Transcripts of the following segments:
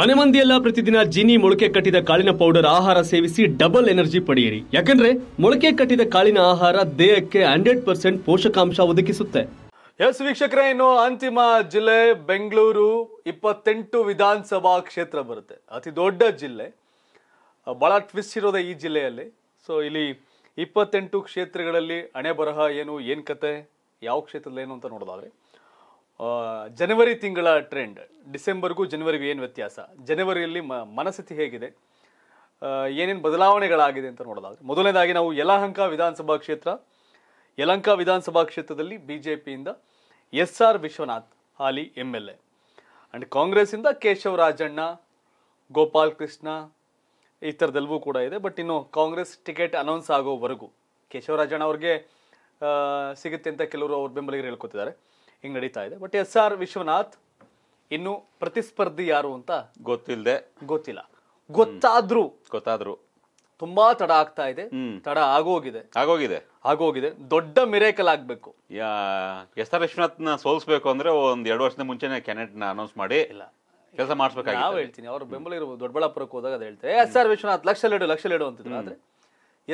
ಮನೆ ಮಂದಿಯೆಲ್ಲ ಪ್ರತಿದಿನ ಜಿನಿ ಮೊಳಕೆ ಕಟ್ಟಿದ ಕಾಳಿನ ಪೌಡರ್ ಆಹಾರ ಸೇವಿಸಿ ಡಬಲ್ ಎನರ್ಜಿ ಪಡೆಯಿರಿ ಯಾಕಂದ್ರೆ ಮೊಳಕೆ ಕಟ್ಟಿದ ಕಾಳಿನ ಆಹಾರ ದೇಹಕ್ಕೆ ಹಂಡ್ರೆಡ್ ಪರ್ಸೆಂಟ್ ಪೋಷಕಾಂಶ ಒದಗಿಸುತ್ತೆ ಎಸ್ ವೀಕ್ಷಕರೇ ಇನ್ನು ಅಂತಿಮ ಜಿಲ್ಲೆ ಬೆಂಗಳೂರು ಇಪ್ಪತ್ತೆಂಟು ವಿಧಾನಸಭಾ ಕ್ಷೇತ್ರ ಬರುತ್ತೆ ಅತಿ ದೊಡ್ಡ ಜಿಲ್ಲೆ ಬಹಳ ಟ್ವಿಸ್ಟ್ ಇರೋದೆ ಈ ಜಿಲ್ಲೆಯಲ್ಲಿ ಸೊ ಇಲ್ಲಿ ಇಪ್ಪತ್ತೆಂಟು ಕ್ಷೇತ್ರಗಳಲ್ಲಿ ಹಣೆ ಬರಹ ಏನು ಏನು ಕತೆ ಯಾವ ಕ್ಷೇತ್ರದಲ್ಲಿ ಏನು ಅಂತ ನೋಡೋದಾದ್ರೆ ಜನವರಿ ತಿಂಗಳ ಟ್ರೆಂಡ್ ಡಿಸೆಂಬರ್ಗೂ ಜನವರಿಗೂ ಏನು ವ್ಯತ್ಯಾಸ ಜನವರಿಯಲ್ಲಿ ಮನಸ್ಥಿತಿ ಹೇಗಿದೆ ಏನೇನು ಬದಲಾವಣೆಗಳಾಗಿದೆ ಅಂತ ನೋಡೋದಾದ್ರೆ ಮೊದಲನೇದಾಗಿ ನಾವು ಯಲಹಂಕ ವಿಧಾನಸಭಾ ಕ್ಷೇತ್ರ ಯಲಹಂಕ ವಿಧಾನಸಭಾ ಕ್ಷೇತ್ರದಲ್ಲಿ ಬಿ ಜೆ ಪಿಯಿಂದ ಎಸ್ ಆರ್ ವಿಶ್ವನಾಥ್ ಹಾಲಿ ಎಮ್ ಎಲ್ ಎ ಆ್ಯಂಡ್ ಕಾಂಗ್ರೆಸ್ಸಿಂದ ಕೇಶವ ರಾಜಣ್ಣ ಗೋಪಾಲ್ ಕೃಷ್ಣ ಈ ಥರದಲ್ಲವೂ ಕೂಡ ಇದೆ ಬಟ್ ಇನ್ನು ಕಾಂಗ್ರೆಸ್ ಟಿಕೆಟ್ ಅನೌನ್ಸ್ ಆಗೋವರೆಗೂ ಕೇಶವರಾಜಣ್ಣ ಅವ್ರಿಗೆ ಸಿಗುತ್ತೆ ಅಂತ ಕೆಲವರು ಅವ್ರ ಬೆಂಬಲಿಗರು ಹೇಳ್ಕೊತಿದ್ದಾರೆ ಹಿಂಗೆ ನಡೀತಾ ಇದೆ ಬಟ್ ಎಸ್ ಆರ್ ವಿಶ್ವನಾಥ್ ಇನ್ನು ಪ್ರತಿಸ್ಪರ್ಧಿ ಯಾರು ಅಂತ ಗೊತ್ತಿಲ್ಲದೆ ಗೊತ್ತಿಲ್ಲ ಗೊತ್ತಾದ್ರೂ ಗೊತ್ತಾದ್ರು ತುಂಬಾ ತಡ ಆಗ್ತಾ ಇದೆ ತಡ ಆಗೋಗಿದೆ ಆಗೋಗಿದೆ ಆಗೋಗಿದೆ ದೊಡ್ಡ ಮಿರೇಕಲ್ ಆಗ್ಬೇಕು ಎಸ್ ಆರ್ ವಿಶ್ವನಾಥ್ನ ಸೋಲ್ಸ್ಬೇಕು ಅಂದ್ರೆ ಒಂದ್ ಎರಡು ವರ್ಷದ ಮುಂಚೆನೆ ಕ್ಯಾನೆಟ್ ನ ಅನೌನ್ಸ್ ಮಾಡಿ ಇಲ್ಲ ಕೆಲಸ ಮಾಡಿಸ್ಬೇಕಾಗಿ ನಾವು ಹೇಳ್ತೀನಿ ಬೆಂಬಲ ಇರಬಹುದು ದೊಡ್ಡಬಳ್ಳಾಪುರಕ್ಕೆ ಹೋದಾಗ ಅದು ಹೇಳ್ತಾರೆ ಎಸ್ ಆರ್ ವಿಶ್ವನಾಥ್ ಲಕ್ಷ ಲೇಡು ಲಕ್ಷ ಲೇಡು ಅಂತಿದ್ರು ಆದ್ರೆ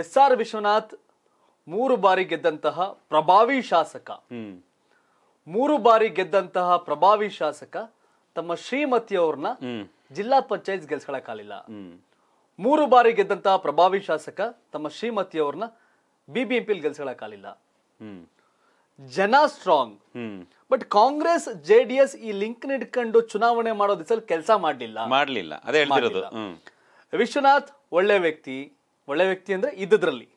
ಎಸ್ ಆರ್ ವಿಶ್ವನಾಥ್ ಮೂರು ಬಾರಿ ಗೆದ್ದಂತಹ ಪ್ರಭಾವಿ ಶಾಸಕ ಮೂರು ಬಾರಿ ಗೆದ್ದಂತಹ ಪ್ರಭಾವಿ ಶಾಸಕ ತಮ್ಮ ಶ್ರೀಮತಿಯವ್ರನ್ನ ಜಿಲ್ಲಾ ಪಂಚಾಯತ್ ಗೆಲ್ಸ್ಕೊಳಕ್ಕಾಗಲಿಲ್ಲ ಮೂರು ಬಾರಿ ಗೆದ್ದಂತಹ ಪ್ರಭಾವಿ ಶಾಸಕ ತಮ್ಮ ಶ್ರೀಮತಿಯವ್ರನ್ನ ಬಿಬಿಎಂಪಿಲ್ ಹ್ಮ್ ಜನ strong but Congress J D S ಈ ಲಿಂಕ್ ಇಟ್ಕೊಂಡು ಚುನಾವಣೆ ಮಾಡೋ ದಿಸಲ್ಲಿ ಕೆಲಸ ಮಾಡಲಿಲ್ಲ ಮಾಡಲಿಲ್ಲ ಅದೇ ಹೇಳ್ತಿರೋದು ವಿಶ್ವನಾಥ್ ಒಳ್ಳೆ ವ್ಯಕ್ತಿ ಒಳ್ಳೆ ವ್ಯಕ್ತಿ ಅಂದ್ರೆ ಇದ್ದದ್ರಲ್ಲಿ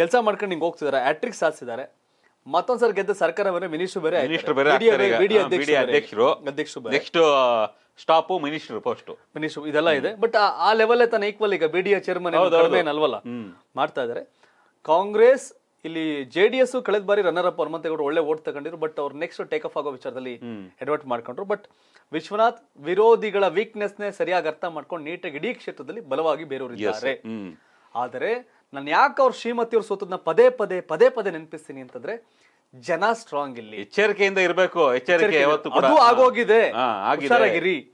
ಕೆಲಸ ಮಾಡ್ಕೊಂಡು ಹಿಂಗೆ ಹೋಗ್ತಿದ್ದಾರೆ ಆಟ್ರಿಕ್ ಸಾಧಿಸಿದ್ದಾರೆ ಮತ್ತೊಂದ್ಸರಿ ಗೆದ್ದ ಸರ್ಕಾರವನ್ನ ಮಿನಿಸ್ಟರ್ ಬೇರೆ ಮಿನಿಸ್ಟರ್ ಬೇರೆ ಅಧ್ಯಕ್ಷರು next stop minister post minister ಇದೆಲ್ಲ ಇದೆ ಬಟ್ ಆ ಲೆವೆಲ್ ತನ್ನ ಈಕ್ವಲ್ ಈಗ ಬಿಡಿಎ ಚೇರ್ಮನ್ ಅಲ್ವಲ್ಲ ಮಾಡ್ತಾ ಇದಾರೆ ಕಾಂಗ್ರೆಸ್ ಇಲ್ಲಿ ಜೆ ಡಿ ಎಸ್ ಕಳೆದ ಬಾರಿ ರನ್ನರ್ ಅಪ್ ಹನುಮಂತೇಗೌಡ ಒಳ್ಳೆ ಓಟ್ ತಗೊಂಡಿದ್ರು ಬಟ್ ಅವ್ರು ನೆಕ್ಸ್ಟ್ ಟೇಕ್ ಆಫ್ ಆಗೋ ವಿಚಾರದಲ್ಲಿ ಅಡ್ವರ್ಟ್ ಮಾಡ್ಕೊಂಡ್ರು ಬಟ್ ವಿಶ್ವನಾಥ್ ವಿರೋಧಿಗಳ ವೀಕ್ನೆಸ್ ನೇ ಸರಿಯಾಗಿ ಅರ್ಥ ಮಾಡ್ಕೊಂಡು ನೀಟಾಗಿ ಇಡೀ ಕ್ಷೇತ್ರದಲ್ಲಿ ಬಲವಾಗಿ ಇದ್ದಾರೆ ಆದರೆ ನಾನು ಯಾಕೆ ಅವ್ರ ಶ್ರೀಮತಿ ಅವ್ರು ಸೋತದ್ನ ಪದೇ ಪದೇ ಪದೇ ಪದೇ ನೆನಪಿಸ್ತೀನಿ ಅಂತಂದ್ರೆ ಜನ ಸ್ಟ್ರಾಂಗ್ ಇಲ್ಲಿ ಎಚ್ಚರಿಕೆಯಿಂದ ಇರಬೇಕು ಎಚ್ಚರಿಕೆ ಅದು ಆಗೋಗಿದೆ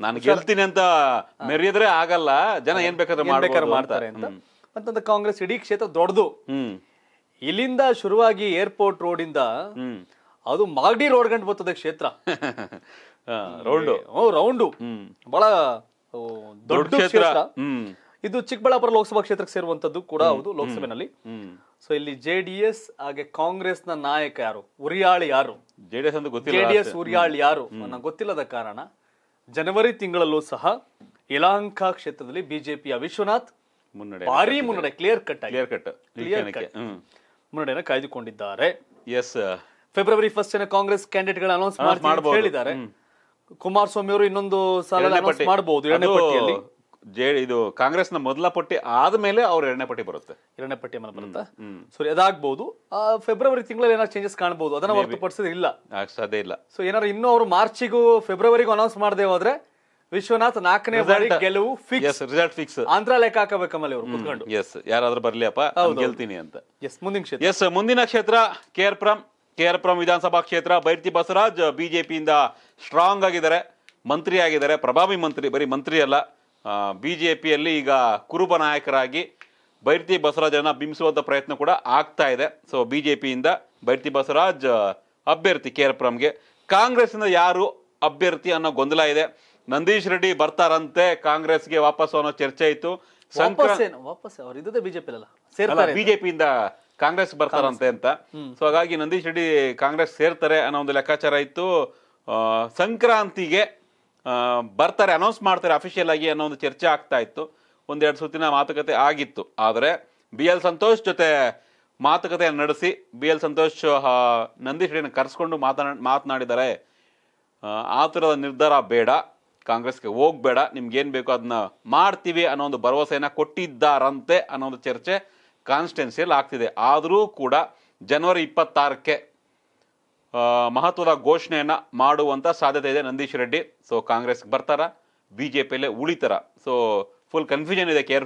ನಾನು ಗೆಲ್ತೀನಿ ಅಂತ ಮೆರೆಯದ್ರೆ ಆಗಲ್ಲ ಜನ ಏನ್ ಬೇಕಾದ್ರೆ ಮಾಡ್ತಾರೆ ಅಂತ ಕಾಂಗ್ರೆಸ್ ಇಡೀ ಕ್ಷೇತ್ರ ದೊಡ್ಡದು ಇಲ್ಲಿಂದ ಶುರುವಾಗಿ ಏರ್ಪೋರ್ಟ್ ರೋಡ್ ಇಂದ ಅದು ಮಾಗಡಿ ರೋಡ್ ಗಂಟ ಬರ್ತದೆ ಕ್ಷೇತ್ರ ರೌಂಡ್ ರೌಂಡು ಬಹಳ ದೊಡ್ಡ ಕ್ಷೇತ್ರ ಇದು ಚಿಕ್ಕಬಳ್ಳಾಪುರ ಲೋಕಸಭಾ ಕ್ಷೇತ್ರಕ್ಕೆ ಸೇರುವಂತದ್ದು ಕೂಡ ಹೌದು ಲೋಕಸಭೆನಲ್ಲಿ ಸೊ ಇಲ್ಲಿ ಜೆ ಡಿ ಎಸ್ ಹಾಗೆ ಕಾಂಗ್ರೆಸ್ ನ ನಾಯಕ ಯಾರು ಉರಿಯಾಳಿ ಯಾರು ಜೆಡಿಎಸ್ ಅಂತ ಗೊತ್ತಿಲ್ಲ ಜೆಡಿಎಸ್ ಯಾರು ನನಗೆ ಗೊತ್ತಿಲ್ಲದ ಕಾರಣ ಜನವರಿ ತಿಂಗಳಲ್ಲೂ ಸಹ ಇಲಾಂಕಾ ಕ್ಷೇತ್ರದಲ್ಲಿ ಬಿಜೆಪಿಯ ವಿಶ್ವನಾಥ್ ಮುನ್ನಡೆ ಭಾರಿ ಮುನ್ನಡೆ clear cut clear cut clear ಮುನ್ನಡೆಯನ್ನು ಕಾಯ್ದುಕೊಂಡಿದ್ದಾರೆ yes February first Congress candidate ಗಳ ಅನೌನ್ಸ್ ಹೇಳಿದ್ದಾರೆ ಕುಮಾರಸ್ವಾಮಿ ಅವರು ಇನ್ನೊಂದು ಸಾಲ ಮಾಡಬಹುದು ಜೆ ಇದು ಕಾಂಗ್ರೆಸ್ನ ಮೊದಲ ಪಟ್ಟಿ ಆದಮೇಲೆ ಅವ್ರ ಎರಡನೇ ಪಟ್ಟಿ ಬರುತ್ತೆ ಎರಡನೇ ಪಟ್ಟಿ ಮೇಲೆ ಬರುತ್ತೆ ಸರಿ ಅದಾಗಬಹುದು ಫೆಬ್ರವರಿ ತಿಂಗಳಲ್ಲಿ ಏನಾದ್ರು ಚೇಂಜಸ್ ಕಾಣಬಹುದು ಅದನ್ನ ಹೊರತುಪಡಿಸಿದ್ರೆ ಇಲ್ಲ ಸಾಧ್ಯ ಇಲ್ಲ ಸೊ ಏನಾದ್ರು ಇನ್ನೂ ಅವರು ಮಾರ್ಚಿಗೂ ಫೆಬ್ರವರಿಗೂ ಅನೌನ್ಸ್ ಮಾಡದೆ ಹೋದ್ರೆ ವಿಶ್ವನಾಥ್ ನಾಲ್ಕನೇ ಬಾರಿ ಗೆಲುವು ಫಿಕ್ಸ್ ರಿಸಲ್ಟ್ ಫಿಕ್ಸ್ ಆಂಧ್ರ ಲೆಕ್ಕ ಹಾಕಬೇಕಮ್ಮಲ್ಲಿ ಅವರು ಕುತ್ಕೊಂಡು ಎಸ್ ಯಾರಾದ್ರೂ ಬರ್ಲಿಯಪ್ಪ ಗೆಲ್ತೀನಿ ಅಂತ ಎಸ್ ಮುಂದಿನ ಕ್ಷೇತ್ರ ಎಸ್ ಮುಂದಿನ ಕ್ಷೇತ್ರ ಪುರಂ ಪ್ರಮ್ ಕೆಆರ್ ಪ್ರಮ್ ವಿಧಾನಸಭಾ ಕ್ಷೇತ್ರ ಬೈರ್ತಿ ಬಸವರಾಜ್ ಬಿಜೆಪಿಯಿಂದ ಸ್ಟ್ರಾಂಗ್ ಆಗಿದ್ದಾರೆ ಮಂತ್ರಿ ಆಗಿದ್ದಾರೆ ಪ್ರಭಾವಿ ಮಂತ್ರಿ ಬರೀ ಮಂತ್ರಿ ಅಲ್ಲ ಬಿ ಜೆ ಪಿಯಲ್ಲಿ ಈಗ ಕುರುಬ ನಾಯಕರಾಗಿ ಬೈರ್ತಿ ಬಸರಾಜನ ಬಿಂಬಿಸುವಂತ ಪ್ರಯತ್ನ ಕೂಡ ಆಗ್ತಾ ಇದೆ ಸೊ ಬಿ ಜೆ ಪಿಯಿಂದ ಬೈರ್ತಿ ಬಸವರಾಜ್ ಅಭ್ಯರ್ಥಿ ಕೆ ಆರ್ ಇಂದ ಯಾರು ಅಭ್ಯರ್ಥಿ ಅನ್ನೋ ಗೊಂದಲ ಇದೆ ನಂದೀಶ್ ರೆಡ್ಡಿ ಬರ್ತಾರಂತೆ ಕಾಂಗ್ರೆಸ್ಗೆ ವಾಪಸ್ ಅನ್ನೋ ಚರ್ಚೆ ಇತ್ತು ವಾಪಸ್ ಬಿಜೆಪಿ ಬಿಜೆಪಿಯಿಂದ ಕಾಂಗ್ರೆಸ್ ಬರ್ತಾರಂತೆ ಅಂತ ಸೊ ಹಾಗಾಗಿ ನಂದೀಶ್ ರೆಡ್ಡಿ ಕಾಂಗ್ರೆಸ್ ಸೇರ್ತಾರೆ ಅನ್ನೋ ಒಂದು ಲೆಕ್ಕಾಚಾರ ಇತ್ತು ಸಂಕ್ರಾಂತಿಗೆ ಬರ್ತಾರೆ ಅನೌನ್ಸ್ ಮಾಡ್ತಾರೆ ಅಫಿಷಿಯಲ್ ಆಗಿ ಅನ್ನೋ ಒಂದು ಚರ್ಚೆ ಆಗ್ತಾ ಇತ್ತು ಒಂದೆರಡು ಸುತ್ತಿನ ಮಾತುಕತೆ ಆಗಿತ್ತು ಆದರೆ ಬಿ ಎಲ್ ಸಂತೋಷ್ ಜೊತೆ ಮಾತುಕತೆಯನ್ನು ನಡೆಸಿ ಬಿ ಎಲ್ ಸಂತೋಷ್ ನಂದೀಶ್ ಕರೆಸ್ಕೊಂಡು ಮಾತನಾ ಮಾತನಾಡಿದ್ದಾರೆ ಆ ಥರದ ನಿರ್ಧಾರ ಬೇಡ ಕಾಂಗ್ರೆಸ್ಗೆ ಹೋಗಬೇಡ ನಿಮ್ಗೇನು ಬೇಕೋ ಅದನ್ನ ಮಾಡ್ತೀವಿ ಅನ್ನೋ ಒಂದು ಭರವಸೆಯನ್ನು ಕೊಟ್ಟಿದ್ದಾರಂತೆ ಅನ್ನೋ ಒಂದು ಚರ್ಚೆ ಕಾನ್ಸ್ಟಿಟ್ಯೂನ್ಸಿಯಲ್ಲಿ ಆಗ್ತಿದೆ ಆದರೂ ಕೂಡ ಜನವರಿ ಇಪ್ಪತ್ತಾರಕ್ಕೆ ಮಹತ್ವದ ಘೋಷಣೆಯನ್ನು ಮಾಡುವಂಥ ಸಾಧ್ಯತೆ ಇದೆ ನಂದೀಶ್ ರೆಡ್ಡಿ ಸೊ ಕಾಂಗ್ರೆಸ್ಗೆ ಬರ್ತಾರ ಬಿ ಜೆ ಪಿಯಲ್ಲೇ ಉಳಿತಾರ ಸೊ ಫುಲ್ ಕನ್ಫ್ಯೂಷನ್ ಇದೆ ಕೆ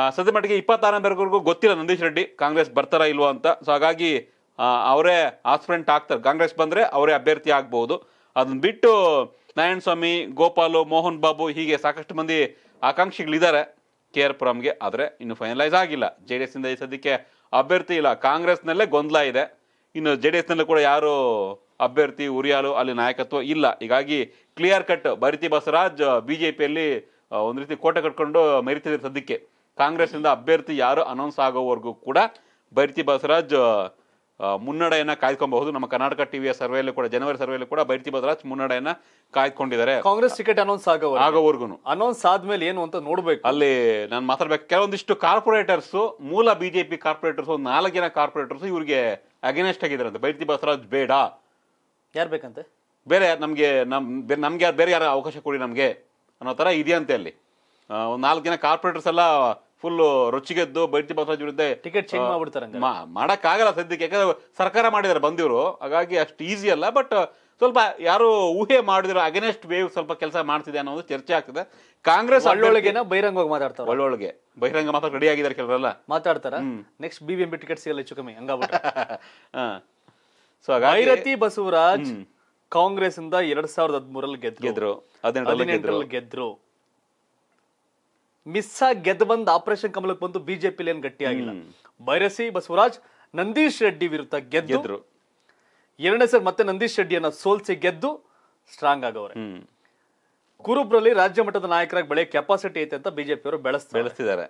ಆರ್ ಸದ್ಯ ಮಟ್ಟಿಗೆ ಇಪ್ಪತ್ತಾರನೇವರೆಗೂ ಗೊತ್ತಿಲ್ಲ ನಂದೀಶ್ ರೆಡ್ಡಿ ಕಾಂಗ್ರೆಸ್ ಬರ್ತಾರ ಇಲ್ವೋ ಅಂತ ಸೊ ಹಾಗಾಗಿ ಅವರೇ ಆಸ್ಪ್ರೆಂಟ್ ಆಗ್ತಾರೆ ಕಾಂಗ್ರೆಸ್ ಬಂದರೆ ಅವರೇ ಅಭ್ಯರ್ಥಿ ಆಗ್ಬೋದು ಅದನ್ನ ಬಿಟ್ಟು ನಾರಾಯಣ ಸ್ವಾಮಿ ಗೋಪಾಲು ಮೋಹನ್ ಬಾಬು ಹೀಗೆ ಸಾಕಷ್ಟು ಮಂದಿ ಆಕಾಂಕ್ಷಿಗಳಿದ್ದಾರೆ ಕೆ ಆರ್ ಪುರಂಗೆ ಆದರೆ ಇನ್ನು ಫೈನಲೈಸ್ ಆಗಿಲ್ಲ ಜೆ ಡಿ ಇಂದ ಈ ಸದ್ಯಕ್ಕೆ ಅಭ್ಯರ್ಥಿ ಇಲ್ಲ ಕಾಂಗ್ರೆಸ್ನಲ್ಲೇ ಗೊಂದಲ ಇದೆ ಇನ್ನು ಜೆ ಡಿ ಎಸ್ನಲ್ಲೂ ಕೂಡ ಯಾರು ಅಭ್ಯರ್ಥಿ ಉರಿಯಾಲು ಅಲ್ಲಿ ನಾಯಕತ್ವ ಇಲ್ಲ ಹೀಗಾಗಿ clear cut Byrathi Basavaraj B J ಪಿಯಲ್ಲಿ ಒಂದು ರೀತಿ ಕೋಟೆ ಕಟ್ಕೊಂಡು ಮೆರಿತಿದ್ರು ಸದ್ಯಕ್ಕೆ ಕಾಂಗ್ರೆಸ್ನಿಂದ ಅಭ್ಯರ್ಥಿ ಯಾರು ಅನೌನ್ಸ್ ಆಗೋವರೆಗೂ ಕೂಡ ಬೈರತಿ ಬಸವರಾಜ್ ಮುನ್ನಡೆಯನ್ನ ಕಾಯ್ದುಕೊಬಹುದು ನಮ್ಮ ಕರ್ನಾಟಕ ಟಿವಿಯ ಸರ್ವೆಯಲ್ಲೂ ಕೂಡ ಜನವರಿ ಸರ್ವೆಯಲ್ಲೂ ಕೂಡ ಬೈರತಿ ಬಸವರಾಜ್ ಮುನ್ನಡೆಯನ್ನ ಕಾಯ್ದುಕೊಂಡಿದ್ದಾರೆ ಕಾಂಗ್ರೆಸ್ ಟಿಕೆಟ್ ಅನೌನ್ಸ್ ಆಗೋ ಆಗೋವರೆಗೂ ಅನೌನ್ಸ್ ಆದ್ಮೇಲೆ ಏನು ಅಂತ ನೋಡ್ಬೇಕು ಅಲ್ಲಿ ನಾನು ಮಾತಾಡ್ಬೇಕು ಕೆಲವೊಂದಿಷ್ಟು ಕಾರ್ಪೊರೇಟರ್ಸ್ ಮೂಲ ಬಿಜೆಪಿ ಕಾರ್ಪೊರೇಟರ್ಸ್ ಒಂದು ನಾಲ್ಕು ಜನ ಕಾರ್ಪೊರೇಟರ್ಸ್ ಇವರಿಗೆ ಅಗೇನೆಸ್ಟ್ ಆಗಿದ್ರಂತೆ ಬೈರತಿ ಬಸವರಾಜ್ ಬೇಡ ಯಾರು ಬೇಕಂತೆ ಬೇರೆ ನಮಗೆ ನಮ್ಮ ನಮ್ಗೆ ಯಾರು ಬೇರೆ ಯಾರು ಅವಕಾಶ ಕೊಡಿ ನಮಗೆ ಅನ್ನೋ ಥರ ಇದೆಯಂತೆ ಅಲ್ಲಿ ಒಂದು ನಾಲ್ಕು ಜನ ಕಾರ್ಪೊರೇಟರ್ಸ್ ಎಲ್ಲ ಫುಲ್ ರೊಚ್ಚಿಗೆದ್ದು ಬೈತಿ ಬಸವರಾಜ್ ವಿರುದ್ಧ ಟಿಕೆಟ್ ಚೇಂಜ್ ಮಾಡ್ಬಿಡ್ತಾರೆ ಮಾಡೋಕ್ಕಾಗಲ್ಲ ಸದ್ಯಕ್ಕೆ ಯಾಕಂದ್ರೆ ಸರ್ಕಾರ ಮಾಡಿದ್ದಾರೆ ಬಂದಿವರು ಹಾಗಾಗಿ ಅಷ್ಟು ಈಸಿ ಅಲ್ಲ ಬಟ್ ಸ್ವಲ್ಪ ಯಾರು ಊಹೆ ಮಾಡಿದ್ರು ಅಗೇನೆಸ್ಟ್ ವೇವ್ ಸ್ವಲ್ಪ ಕೆಲಸ ಮಾಡ್ತಿದೆ ಅನ್ನೋದು ಚರ್ಚೆ ಆಗ್ತದೆ ಕಾಂಗ್ರೆಸ್ ಅಲ್ಲೊಳಗೇನ ಬಹಿರಂಗವಾಗಿ ಮಾತಾಡ್ತಾರೆ ಅಳ್ಳೊಳಗೆ ಬಹಿರಂಗ ಮಾತ್ರ ರೆಡಿ ಆಗಿದ್ದಾರೆ ಕೆಲವರೆಲ್ಲ ಮಾತಾಡ್ತಾರ ನೆಕ್ಸ್ಟ್ ಬಿಬಿಎಂಪಿ ಟಿಕೆಟ್ ಸಿಗಲ್ಲ ಹೆಚ್ಚು ಕಮ್ಮಿ ಹಂಗ ಸೊ ಐರತಿ ಬಸವರಾಜ್ ಕಾಂಗ್ರೆಸ್ ಇಂದ ಎರಡ್ ಸಾವಿರದ ಹದಿಮೂರಲ್ಲಿ ಗೆದ್ರು ಹದಿನೆಂಟರಲ್ಲಿ ಗೆದ್ರು ಮಿಸ್ ಆಗಿ ಗೆದ್ದು ಬಂದ ಆಪರೇಷನ್ ಕಮಲಕ್ಕೆ ಬಂದು ಬಿಜೆಪಿ ಏನ್ ಆಗಿಲ್ಲ ಬೈರಸಿ ಬಸವರಾಜ್ ನಂದೀಶ್ ರೆಡ್ಡಿ ವಿರುದ್ಧ ಗೆದ್ದರು ಎರಡನೇ ಸರ್ ಮತ್ತೆ ನಂದೀಶ್ ಶೆಟ್ಟಿಯನ್ನ ಸೋಲ್ಸಿ ಗೆದ್ದು ಸ್ಟ್ರಾಂಗ್ ಆಗವ್ರೆ ಕುರುಬ್ರಲ್ಲಿ ರಾಜ್ಯ ಮಟ್ಟದ ನಾಯಕರಾಗಿ ಬೆಳೆಯ ಕೆಪಾಸಿಟಿ ಐತೆ ಅಂತ ಬಿಜೆಪಿಯವರು ಅವರು ಬೆಳೆಸ್ತಿದ್ದಾರೆ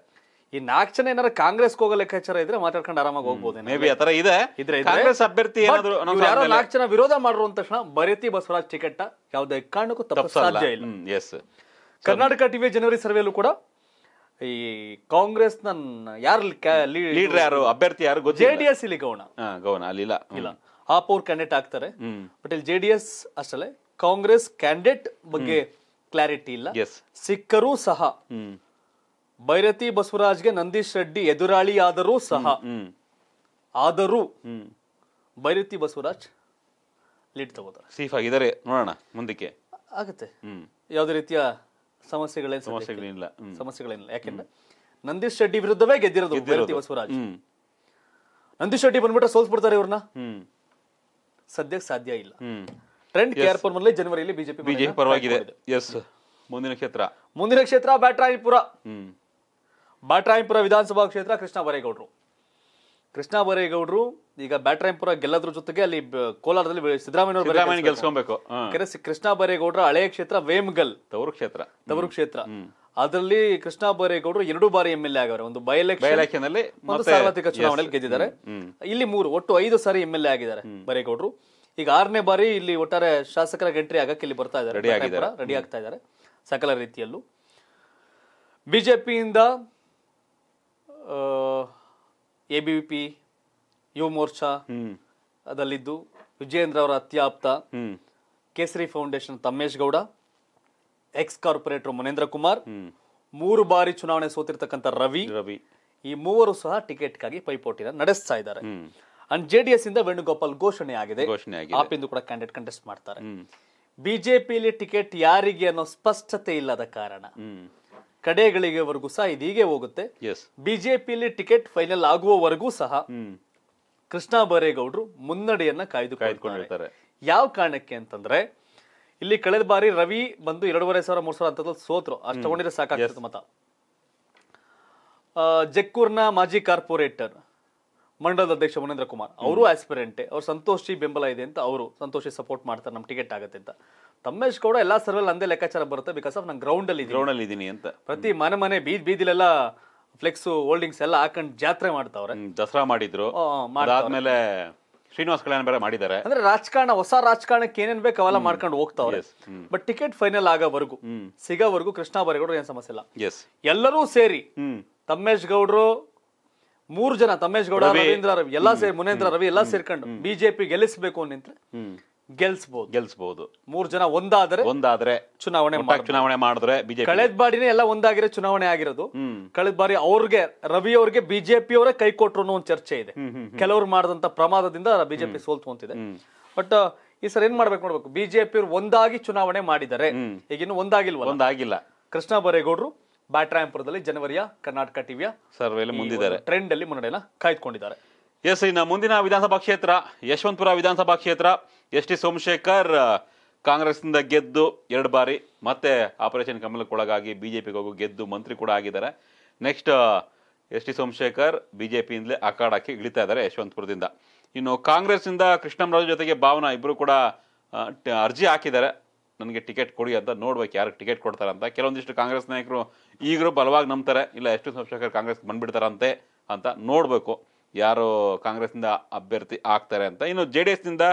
ಈ ನಾಲ್ಕು ಜನ ಏನಾರ ಕಾಂಗ್ರೆಸ್ ಹೋಗೋ ಲೆಕ್ಕಾಚಾರ ಇದ್ರೆ ಮಾತಾಡ್ಕೊಂಡು ಆರಾಮಾಗಿ ಹೋಗ್ಬೋದು ಮೇ ಆತರ ಇದೆ ಇದ್ರೆ ಕಾಂಗ್ರೆಸ್ ಅಭ್ಯರ್ಥಿ ಏನಾದ್ರು ನಾಲ್ಕು ಜನ ವಿರೋಧ ಮಾಡಿರೋ ತಕ್ಷಣ ಬರೀತಿ ಬಸವರಾಜ್ ಟಿಕೆಟ್ ಯಾವುದೇ ಕಾರಣಕ್ಕೂ ತಪ್ಪು ಸಾಧ್ಯ ಇಲ್ಲ ಎಸ್ ಕರ್ನಾಟಕ ಟಿವಿ ಜನವರಿ ಸರ್ವೆಯಲ್ಲೂ ಕೂಡ ಈ ಕಾಂಗ್ರೆಸ್ ನನ್ನ ಯಾರು ಲೀಡರ್ ಯಾರು ಅಭ್ಯರ್ಥಿ ಯಾರು ಜೆಡಿಎಸ್ ಇಲ್ಲಿ ಗೌಣ ಗೌಣ ಅಲ್ಲಿ ಇಲ್ಲ ಆಪ್ ಅವ್ರ ಕ್ಯಾಂಡಿಡೇಟ್ ಆಗ್ತಾರೆ ಬಟ್ ಇಲ್ಲಿ ಜೆ ಡಿ ಎಸ್ ಅಷ್ಟಲ್ಲೇ ಕಾಂಗ್ರೆಸ್ ಕ್ಯಾಂಡಿಡೇಟ್ ಬಗ್ಗೆ ಕ್ಲಾರಿಟಿ ಇಲ್ಲ ಸಿಕ್ಕರೂ ಸಹ ಭೈರತಿ ಬಸವರಾಜ್ಗೆ ನಂದೀಶ್ ರೆಡ್ಡಿ ಎದುರಾಳಿ ಆದರೂ ಸಹ ಆದರೂ ಭೈರತಿ ಬಸವರಾಜ್ ಲೀಡ್ ತಗೋತಾರೆ ಸೇಫ್ ಆಗಿದ್ದಾರೆ ನೋಡೋಣ ಮುಂದಕ್ಕೆ ಆಗುತ್ತೆ ಯಾವುದೇ ರೀತಿಯ ಸಮಸ್ಯೆಗಳೇನು ಸಮಸ್ಯೆಗಳೇನಿಲ್ಲ ಸಮಸ್ಯೆಗಳೇನಿಲ್ಲ ಯಾಕೆಂದ್ರೆ ನಂದೀಶ್ ರೆಡ್ಡಿ ವಿರುದ್ಧವೇ ಗೆದ್ದಿರೋದು ಭೈರತಿ ಬಸವರಾಜ್ ನಂದೀಶ್ ರೆಡ್ಡಿ ಬಂದ್ಬಿಟ್ರೆ ಸೋಲ್ಸ್ಬಿಡ್ತಾರೆ ಇವ್ರನ್ನ ಸದ್ಯಕ್ಕೆ ಸಾಧ್ಯ ಇಲ್ಲ ಟ್ರೆಂಡ್ ಕೆ ಆರ್ ಜನವರಿಯಲ್ಲಿ ಬಿಜೆಪಿ ಬಿಜೆಪಿ ಪರವಾಗಿದೆ ಎಸ್ ಮುಂದಿನ ಕ್ಷೇತ್ರ ಮುಂದಿನ ಕ್ಷೇತ್ರ ಬ್ಯಾಟ್ರಾಯಿಪುರ ಬ್ಯಾಟ್ರಾಯಿಪುರ ವಿಧಾನಸಭಾ ಕ್ಷೇತ್ರ ಕೃಷ್ಣ ಬರೇಗೌಡರು ಕೃಷ್ಣ ಬರೇಗೌಡರು ಈಗ ಬ್ಯಾಟ್ರಾಯಿಪುರ ಗೆಲ್ಲದ್ರ ಜೊತೆಗೆ ಅಲ್ಲಿ ಕೋಲಾರದಲ್ಲಿ ಸಿದ್ದರಾಮಯ್ಯ ಕೃಷ್ಣ ಬರೇಗೌಡರ ಹಳೆಯ ಕ್ಷೇತ್ರ ವೇಮ್ಗಲ್ ತವರು ಕ್ಷೇತ್ರ ತವರು ಕ್ಷೇತ್ರ ಅದರಲ್ಲಿ ಕೃಷ್ಣ ಬೈರೇಗೌಡರು ಎರಡು ಬಾರಿ ಎಂ ಎಲ್ ಆಗಿದ್ದಾರೆ ಒಂದು ಬೈ ಸಾರ್ವತ್ರಿಕ ಚುನಾವಣೆಯಲ್ಲಿ ಗೆದ್ದಿದ್ದಾರೆ ಇಲ್ಲಿ ಮೂರು ಒಟ್ಟು ಐದು ಸಾರಿ ಎಂ ಎಲ್ ಆಗಿದ್ದಾರೆ ಬೈರೇಗೌಡರು ಈಗ ಆರನೇ ಬಾರಿ ಇಲ್ಲಿ ಒಟ್ಟಾರೆ ಶಾಸಕರ ಎಂಟ್ರಿ ಆಗಕ್ಕೆ ಇಲ್ಲಿ ಬರ್ತಾ ಇದ್ದಾರೆ ರೆಡಿ ಆಗ್ತಾ ಇದ್ದಾರೆ ಸಕಲ ರೀತಿಯಲ್ಲೂ ಬಿಜೆಪಿಯಿಂದ ಎ ಬಿ ಪಿ ಯುವ ಮೋರ್ಚಾ ಅದಲ್ಲಿದ್ದು ವಿಜಯೇಂದ್ರ ಅವರ ಅತ್ಯಾಪ್ತ Kesari foundation Thammesh Gowda ex corporator Munendra Kumar ಮೂರು ಬಾರಿ ಚುನಾವಣೆ ಸೋತಿರ್ತಕ್ಕಂಥ ರವಿ ರವಿ ಈ ಮೂವರು ಸಹ ಟಿಕೆಟ್ಗಾಗಿ ಪೈಪೋಟಿನ ನಡೆಸ್ತಾ ಇದ್ದಾರೆ ಅಂಡ್ ಜೆಡಿಎಸ್ ಇಂದ ವೇಣುಗೋಪಾಲ್ ಘೋಷಣೆ ಆಗಿದೆ ಆಪಿಂದು ಕೂಡ ಕ್ಯಾಂಡಿಡೇಟ್ ಕಂಟೆಸ್ಟ್ ಮಾಡ್ತಾರೆ ಬಿಜೆಪಿಯಲ್ಲಿ ಟಿಕೆಟ್ ಯಾರಿಗೆ ಅನ್ನೋ ಸ್ಪಷ್ಟತೆ ಇಲ್ಲದ ಕಾರಣ ಕಡೆಗಳಿಗೆವರೆಗೂ ಸಹ ಇದೀಗೆ ಹೋಗುತ್ತೆ ಬಿಜೆಪಿಯಲ್ಲಿ ಟಿಕೆಟ್ ಫೈನಲ್ ಆಗುವವರೆಗೂ ಸಹ ಕೃಷ್ಣ ಬರೇಗೌಡರು ಮುನ್ನಡೆಯನ್ನ ಕಾಯ್ದು ಕಾಯ್ದುಕೊಂಡಿರ್ತಾರೆ ಯಾವ ಕಾರಣಕ್ಕೆ ಅಂತಂದ್ರೆ ಇಲ್ಲಿ ಕಳೆದ ಬಾರಿ ರವಿ ಬಂದು ಎರಡೂವರೆ ಸಾವಿರ ಮೂರು ಸಾವಿರ ಅಂತದ್ದು ಸೋತರು ಅಷ್ಟು ತಗೊಂಡಿದ್ರೆ ಸಾಕಾಗ್ತದೆ ಮತ ಜಕ್ಕೂರ್ನ ಮಾಜಿ ಕಾರ್ಪೊರೇಟರ್ ಮಂಡಲದ ಅಧ್ಯಕ್ಷ ಮನೇಂದ್ರ ಕುಮಾರ್ ಅವರು ಆಸ್ಪಿರೆಂಟೆ ಅವ್ರು ಸಂತೋಷಿ ಬೆಂಬಲ ಇದೆ ಅಂತ ಅವರು ಸಂತೋಷಿ ಸಪೋರ್ಟ್ ಮಾಡ್ತಾರೆ ನಮ್ಮ ಟಿಕೆಟ್ ಆಗುತ್ತೆ ಅಂತ ತಮ್ಮೇಶ್ ಗೌಡ ಎಲ್ಲ ಸರ್ವೆಲ್ ಅಂದೇ ಲೆಕ್ಕಾಚಾರ ಬರುತ್ತೆ ಬಿಕಾಸ್ ಆಫ್ ನಾನು ಗ್ರೌಂಡ್ ಅಲ್ಲಿ ಗ್ರೌಂಡ್ ಅಲ್ಲಿ ಇದೀನಿ ಅಂತ ಪ್ರತಿ ಮನೆ ಮನೆ ಬೀದ್ ಬೀದಿಲೆಲ್ಲ ಫ್ಲೆಕ್ಸ್ ಹೋಲ್ಡಿಂಗ್ಸ್ ಎಲ್ಲ ಹಾಕೊಂಡು ಜಾತ್ರೆ ಮಾಡ್ತಾವ್ರೆ ದಸರಾ ಮಾಡಿದ್ರು ಆದ್ಮೇಲೆ ಶ್ರೀನಿವಾಸ ಕಲ್ಯಾಣ ಬೇರೆ ಮಾಡಿದ್ದಾರೆ ಅಂದ್ರೆ ರಾಜಕಾರಣ ಹೊಸ ರಾಜಕಾರಣಕ್ಕೆ ಏನೇನ್ ಬೇಕು ಅವೆಲ್ಲ ಮಾಡ್ಕೊಂಡು ಹೋಗ್ತಾವ್ರೆ ಬಟ್ ಟಿಕೆಟ್ ಫೈನಲ್ ಆಗೋವರೆಗೂ ಸಿಗೋವರೆಗೂ ಕೃಷ್ಣ ಬರೇಗೌಡರು ಏನ್ ಸಮಸ್ಯೆ ಇಲ್ಲ ಎಸ್ ಎಲ್ಲರೂ ಸೇರಿ ತಮ್ಮೇಶ್ ಗೌಡ್ರು ಮೂರು ಜನ ತಮ್ಮೇಶ್ ಗೌಡ ರವೀಂದ್ರ ರವಿ ಎಲ್ಲಾ ಸೇರಿ ಮುನೇಂದ್ರ ರವಿ ಎಲ್ಲಾ ಸೇರ್ಕೊಂಡು ಬಿಜೆಪಿ ಗೆಲ್ಲಿಸಬೇಕು ನಿಂತ್ರೆ ಗೆಲ್ಸ್ಬಹುದು ಗೆಲ್ಸ್ಬಹುದು ಮೂರ್ ಜನ ಒಂದಾದ್ರೆ ಒಂದಾದ್ರೆ ಚುನಾವಣೆ ಚುನಾವಣೆ ಮಾಡಿದ್ರೆ ಬಿಜೆಪಿ ಕಳೆದ ಬಾರಿನೇ ಎಲ್ಲ ಒಂದಾಗಿರೋ ಚುನಾವಣೆ ಆಗಿರೋದು ಕಳೆದ ಬಾರಿ ಅವ್ರಿಗೆ ರವಿ ಅವ್ರಿಗೆ ಬಿಜೆಪಿ ಅವರೇ ಕೈ ಕೊಟ್ರು ಅನ್ನೋ ಒಂದು ಚರ್ಚೆ ಇದೆ ಕೆಲವರು ಮಾಡಿದಂತ ಪ್ರಮಾದದಿಂದ ಬಿಜೆಪಿ ಸೋಲ್ತು ಅಂತಿದೆ ಬಟ್ ಈ ಸರ್ ಏನ್ ಮಾಡ್ಬೇಕು ನೋಡ್ಬೇಕು ಬಿಜೆಪಿ ಒಂದಾಗಿ ಚುನಾವಣೆ ಮಾಡಿದ್ದಾರೆ ಈಗಿನ್ನು ಒಂದಾಗಿಲ್ವ ಒಂದಾಗಿಲ್ಲ ಕೃಷ್ಣ ಬರೇಗೌಡರು ಬ್ಯಾಟ್ರಾಯಂಪುರದಲ್ಲಿ ಜನವರಿಯ ಕರ್ನಾಟಕ ಟಿವಿಯ ಸರ್ವೇಲಿ ಮುಂದಿದ್ದಾರೆ ಟ್ರೆಂಡ್ ಅಲ್ಲಿ ಮುನ್ನಡೆಯನ್ನ ಕಾಯ್ದುಕೊಂಡಿದ್ದಾರೆ ಎಸ್ ಇನ್ನು ಮುಂದಿನ ವಿಧಾನಸಭಾ ಕ್ಷೇತ್ರ ಯಶವಂತಪುರ ವಿಧಾನಸಭಾ ಕ್ಷೇತ್ರ ಎಸ್ ಟಿ ಸೋಮಶೇಖರ್ ಕಾಂಗ್ರೆಸ್ನಿಂದ ಗೆದ್ದು ಎರಡು ಬಾರಿ ಮತ್ತೆ ಆಪರೇಷನ್ ಕಮಲಕ್ಕೆ ಒಳಗಾಗಿ ಬಿ ಜೆ ಪಿಗೋಗಿ ಗೆದ್ದು ಮಂತ್ರಿ ಕೂಡ ಆಗಿದ್ದಾರೆ next S T Somashekar B J ಪಿಯಿಂದಲೇ ಅಖಾಡಕ್ಕೆ ಇಳಿತಾ ಇದ್ದಾರೆ ಯಶವಂತಪುರದಿಂದ ಇನ್ನು ಕಾಂಗ್ರೆಸ್ನಿಂದ ಕೃಷ್ಣಮರಾಜು ಜೊತೆಗೆ ಭಾವನಾ ಇಬ್ಬರು ಕೂಡ ಅರ್ಜಿ ಹಾಕಿದ್ದಾರೆ ನನಗೆ ಟಿಕೆಟ್ ಕೊಡಿ ಅಂತ ನೋಡ್ಬೇಕು ಯಾರು ಟಿಕೆಟ್ ಕೊಡ್ತಾರೆ ಅಂತ ಕೆಲವೊಂದಿಷ್ಟು ಕಾಂಗ್ರೆಸ್ ನಾಯಕರು ಈಗಲೂ ಬಲವಾಗಿ ನಂಬ್ತಾರೆ ಇಲ್ಲ ಎಷ್ಟು ಸೋಮಶೇಖರ್ ಕಾಂಗ್ರೆಸ್ ಬಂದ್ಬಿಡ್ತಾರಂತೆ ಅಂತ ನೋಡಬೇಕು ಯಾರು ಕಾಂಗ್ರೆಸ್ನಿಂದ ಅಭ್ಯರ್ಥಿ ಆಗ್ತಾರೆ ಅಂತ ಇನ್ನು ಜೆ ಡಿ ಎಸ್ನಿಂದ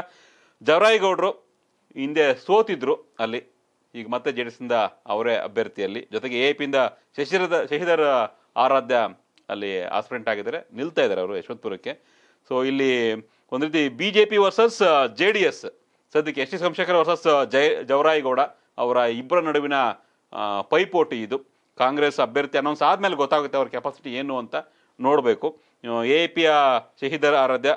ಜವರಾಯಿಗೌಡರು ಹಿಂದೆ ಸೋತಿದ್ರು ಅಲ್ಲಿ ಈಗ ಮತ್ತೆ ಜೆ ಡಿ ಎಸ್ನಿಂದ ಅವರೇ ಅಭ್ಯರ್ಥಿಯಲ್ಲಿ ಜೊತೆಗೆ ಎ ಪಿಯಿಂದ ಶಶಿರದ ಶಶಿಧರ ಆರಾಧ್ಯ ಅಲ್ಲಿ ಆಸ್ಪ್ರೆಂಟ್ ಆಗಿದ್ದಾರೆ ನಿಲ್ತಾ ಇದ್ದಾರೆ ಅವರು ಯಶವಂತಪುರಕ್ಕೆ ಸೊ ಇಲ್ಲಿ ಒಂದು ರೀತಿ B J P versus J D S ಸದ್ಯಕ್ಕೆ S T Somashekar versus Jaya Javarayigowda ಅವರ ಇಬ್ಬರ ನಡುವಿನ ಪೈಪೋಟಿ ಇದು ಕಾಂಗ್ರೆಸ್ ಅಭ್ಯರ್ಥಿ ಅನೌನ್ಸ್ ಆದಮೇಲೆ ಗೊತ್ತಾಗುತ್ತೆ ಅವ್ರ ಕೆಪಾಸಿಟಿ ಏನು ಅಂತ ನೋಡಬೇಕು ಎ ಪಿಯ ಶಹೀದರ್ ಆರಾಧ್ಯ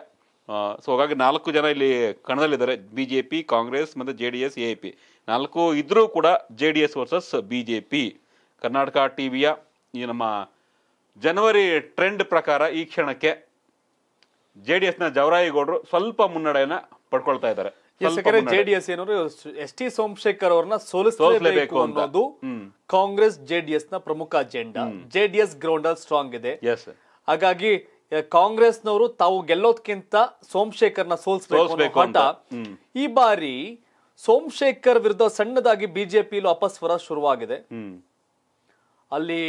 ಸೊ ಹಾಗಾಗಿ ನಾಲ್ಕು ಜನ ಇಲ್ಲಿ ಕಣದಲ್ಲಿದ್ದಾರೆ ಬಿ ಜೆ ಪಿ ಕಾಂಗ್ರೆಸ್ ಮತ್ತು J D S A P ನಾಲ್ಕು ಇದ್ರೂ ಕೂಡ J D S versus B J P Karnataka T ವಿಯ ಈ ನಮ್ಮ ಜನವರಿ ಟ್ರೆಂಡ್ ಪ್ರಕಾರ ಈ ಕ್ಷಣಕ್ಕೆ ಜೆ ಡಿ ಎಸ್ನ ಜವರಾಯಿಗೌಡರು ಸ್ವಲ್ಪ ಮುನ್ನಡೆಯನ್ನು ಪಡ್ಕೊಳ್ತಾ ಇದ್ದಾರೆ ಜೆಡಿಎಸ್ ಏನಾದ್ರು ಎಸ್ ಟಿ ಸೋಮಶೇಖರ್ ಅವ್ರನ್ನ ಸೋಲಿಸಲೇಬೇಕು ಅನ್ನೋದು ಕಾಂಗ್ರೆಸ್ ಜೆಡಿಎಸ್ ನ ಪ್ರಮುಖ ಅಜೆಂಡಾ ಜೆಡಿಎಸ್ ಗ್ರೌಂಡ್ ಸ್ಟ್ರಾಂಗ್ ಇದೆ ಹಾಗಾಗಿ ಕಾಂಗ್ರೆಸ್ನವರು ತಾವು ಗೆಲ್ಲೋದ್ಕಿಂತ ಸೋಮಶೇಖರ್ನ ಸೋಲ್ಸ್ಬೇಕು ಅಂತ ಈ ಬಾರಿ ಸೋಮಶೇಖರ್ ವಿರುದ್ಧ ಸಣ್ಣದಾಗಿ ಬಿಜೆಪಿ ಅಪಸ್ವರ ಶುರುವಾಗಿದೆ ಅಲ್ಲಿ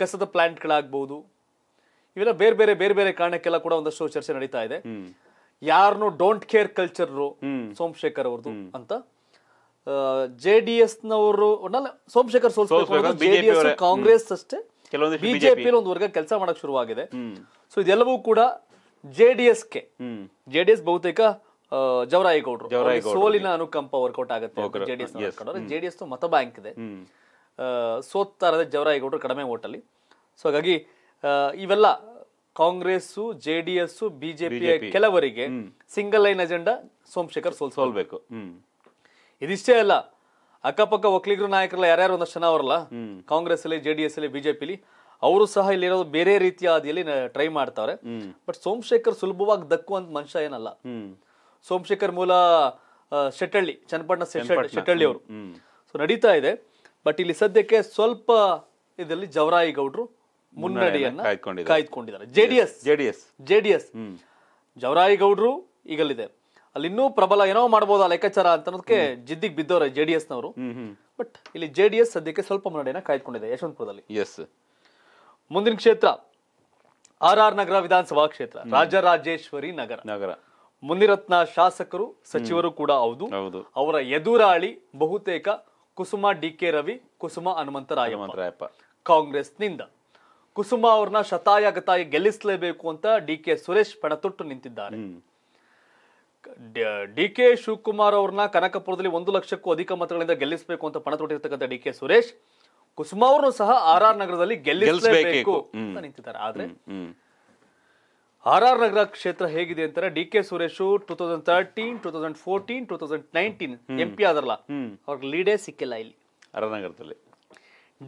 ಕಸದ ಪ್ಲಾಂಟ್ಗಳಾಗ್ಬಹುದು ಇವೆಲ್ಲ ಬೇರೆ ಬೇರೆ ಬೇರೆ ಬೇರೆ ಕಾರಣಕ್ಕೆಲ್ಲ ಕೂಡ ಒಂದಷ್ಟು ಚರ್ಚೆ ನಡೀತಾ ಇದೆ ಯಾರನ್ನು ಡೋಂಟ್ ಕೇರ್ ಕಲ್ಚರ್ ಸೋಮಶೇಖರ್ ಅವ್ರದ್ದು ಅಂತ ಜೆ ಡಿ ಎಸ್ ನವರು ಸೋಮಶೇಖರ್ ಸೋಲ್ಸ್ ಜೆಡಿಎಸ್ ಕಾಂಗ್ರೆಸ್ ಅಷ್ಟೇ ಬಿಜೆಪಿ ಒಂದು ವರ್ಗ ಕೆಲಸ ಮಾಡಕ್ ಶುರುವಾಗಿದೆ ಸೊ ಇದೆಲ್ಲವೂ ಕೂಡ J D S K J D S ಬಹುತೇಕ ಜವರಾಯಿಗೌಡರು ಸೋಲಿನ ಅನುಕಂಪ ವರ್ಕೌಟ್ ಆಗುತ್ತೆ ಜೆಡಿಎಸ್ ಜೆಡಿಎಸ್ ಮತ ಬ್ಯಾಂಕ್ ಇದೆ ಸೋತಾರದ ಜವರಾಯಿಗೌಡರು ಕಡಿಮೆ ಓಟಲ್ಲಿ ಸೊ ಹಾಗಾಗಿ ಇವೆಲ್ಲ Congress J D S BJP ಕೆಲವರಿಗೆ ಸಿಂಗಲ್ ಲೈನ್ ಅಜೆಂಡಾ ಸೋಮಶೇಖರ್ ಸೋಲ್ಸೋಲ್ಬೇಕು ಸೋಲ್ಬೇಕು ಇದಿಷ್ಟೇ ಅಲ್ಲ ಅಕ್ಕಪಕ್ಕ ಒಕ್ಕಲಿಗರು ನಾಯಕರಲ್ಲ ಯಾರ್ಯಾರು ಒಂದಷ್ಟು ಜನ ಅವರಲ್ಲ ಕಾಂಗ್ರೆಸ್ ಅಲ್ಲಿ ಜೆಡಿಎಸ್ ಅಲ್ಲಿ ಬಿಜೆಪಿಲಿ ಅವರು ಸಹ ಇಲ್ಲಿರೋದು ಬೇರೆ ರೀತಿಯ ಹಾದಿಯಲ್ಲಿ ಟ್ರೈ ಮಾಡ್ತಾವ್ರೆ ಬಟ್ ಸೋಮಶೇಖರ್ ಸುಲಭವಾಗಿ ದಕ್ಕುವಂತ ಮನುಷ್ಯ ಏನಲ್ಲ ಸೋಮಶೇಖರ್ ಮೂಲ ಶೆಟ್ಟಳ್ಳಿ ಚನ್ನಪಟ್ಟಣ ಶೆಟ್ಟಳ್ಳಿ ಅವರು ಸೊ ನಡೀತಾ ಇದೆ ಬಟ್ ಇಲ್ಲಿ ಸದ್ಯಕ್ಕೆ ಸ್ವಲ್ಪ ಇದರಲ್ಲಿ ಜವರಾಯಿ ಗೌಡ್ರು ಮುನ್ನಡೆಯನ್ನ ಕಾಯ್ದುಕೊಂಡಿದ್ದಾರೆ ಜೆಡಿಎಸ್ ಜೆಡಿಎಸ್ ಜೆಡಿಎಸ್ ಜವರಾಯಿ ಗೌಡ್ರು ಈಗಲಿದೆ ಅಲ್ಲಿ ಇನ್ನೂ ಪ್ರಬಲ ಏನೋ ಮಾಡಬಹುದು ಆ ಲೆಕ್ಕಾಚಾರ ಅಂತ ಅನ್ನೋದಕ್ಕೆ ಜಿದ್ದಿಗೆ ಬಿದ್ದವ್ರೆ ಜೆ ಡಿ ಎಸ್ನವರು ಬಟ್ ಇಲ್ಲಿ ಜೆ ಡಿ ಎಸ್ ಸದ್ಯಕ್ಕೆ ಸ್ವಲ್ಪ ಮುನ್ನಡೆಯನ್ನ ಕಾಯ್ದುಕೊಂಡಿದೆ ಯಶವಂತಪುರದಲ್ಲಿ ಎಸ್ ಮುಂದಿನ ಕ್ಷೇತ್ರ ಆರ್ ಆರ್ ನಗರ ವಿಧಾನಸಭಾ ಕ್ಷೇತ್ರ ರಾಜರಾಜೇಶ್ವರಿ ನಗರ ನಗರ ಮುನಿರತ್ನ ಶಾಸಕರು ಸಚಿವರು ಕೂಡ ಹೌದು ಹೌದು ಅವರ ಎದುರಾಳಿ ಬಹುತೇಕ ಕುಸುಮ ಡಿ ಕೆ ರವಿ ಕುಸುಮ ಹನುಮಂತರಾಯಪ್ಪ ಕಾಂಗ್ರೆಸ್ನಿಂದ ಕುಸುಮ ಅವ್ರನ್ನ ಶತಾಯ ಗೆಲ್ಲಿಸಲೇಬೇಕು ಅಂತ ಡಿ ಕೆ ಸುರೇಶ್ ಪಣತೊಟ್ಟು ನಿಂತಿದ್ದಾರೆ ಡಿ ಕೆ ಶಿವಕುಮಾರ್ ಅವ್ರನ್ನ ಕನಕಪುರದಲ್ಲಿ ಒಂದು ಲಕ್ಷಕ್ಕೂ ಅಧಿಕ ಮತಗಳಿಂದ ಗೆಲ್ಲಿಸಬೇಕು ಅಂತ ಪಣ ತೊಟ್ಟಿರ್ತಕ್ಕಂಥ ಡಿ ಕೆ ಸುರೇಶ್ ಕುಸುಮ ಅವರು ಸಹ ಆರ್ ಆರ್ ನಗರದಲ್ಲಿ ಗೆಲ್ಲಿಸಬೇಕು ಅಂತ ನಿಂತಿದ್ದಾರೆ ಆದ್ರೆ ಆರ್ ಆರ್ ನಗರ ಕ್ಷೇತ್ರ ಹೇಗಿದೆ ಅಂತಾರೆ D K Suresh two thousand thirteen two thousand fourteen two thousand nineteen M P ಆದ್ರಲ್ಲ ಅವ್ರಿಗೆ ಲೀಡೇ ಸಿಕ್ಕಿಲ್ಲ ಇಲ್ಲಿ ಆರ್ ನಗರದಲ್ಲಿ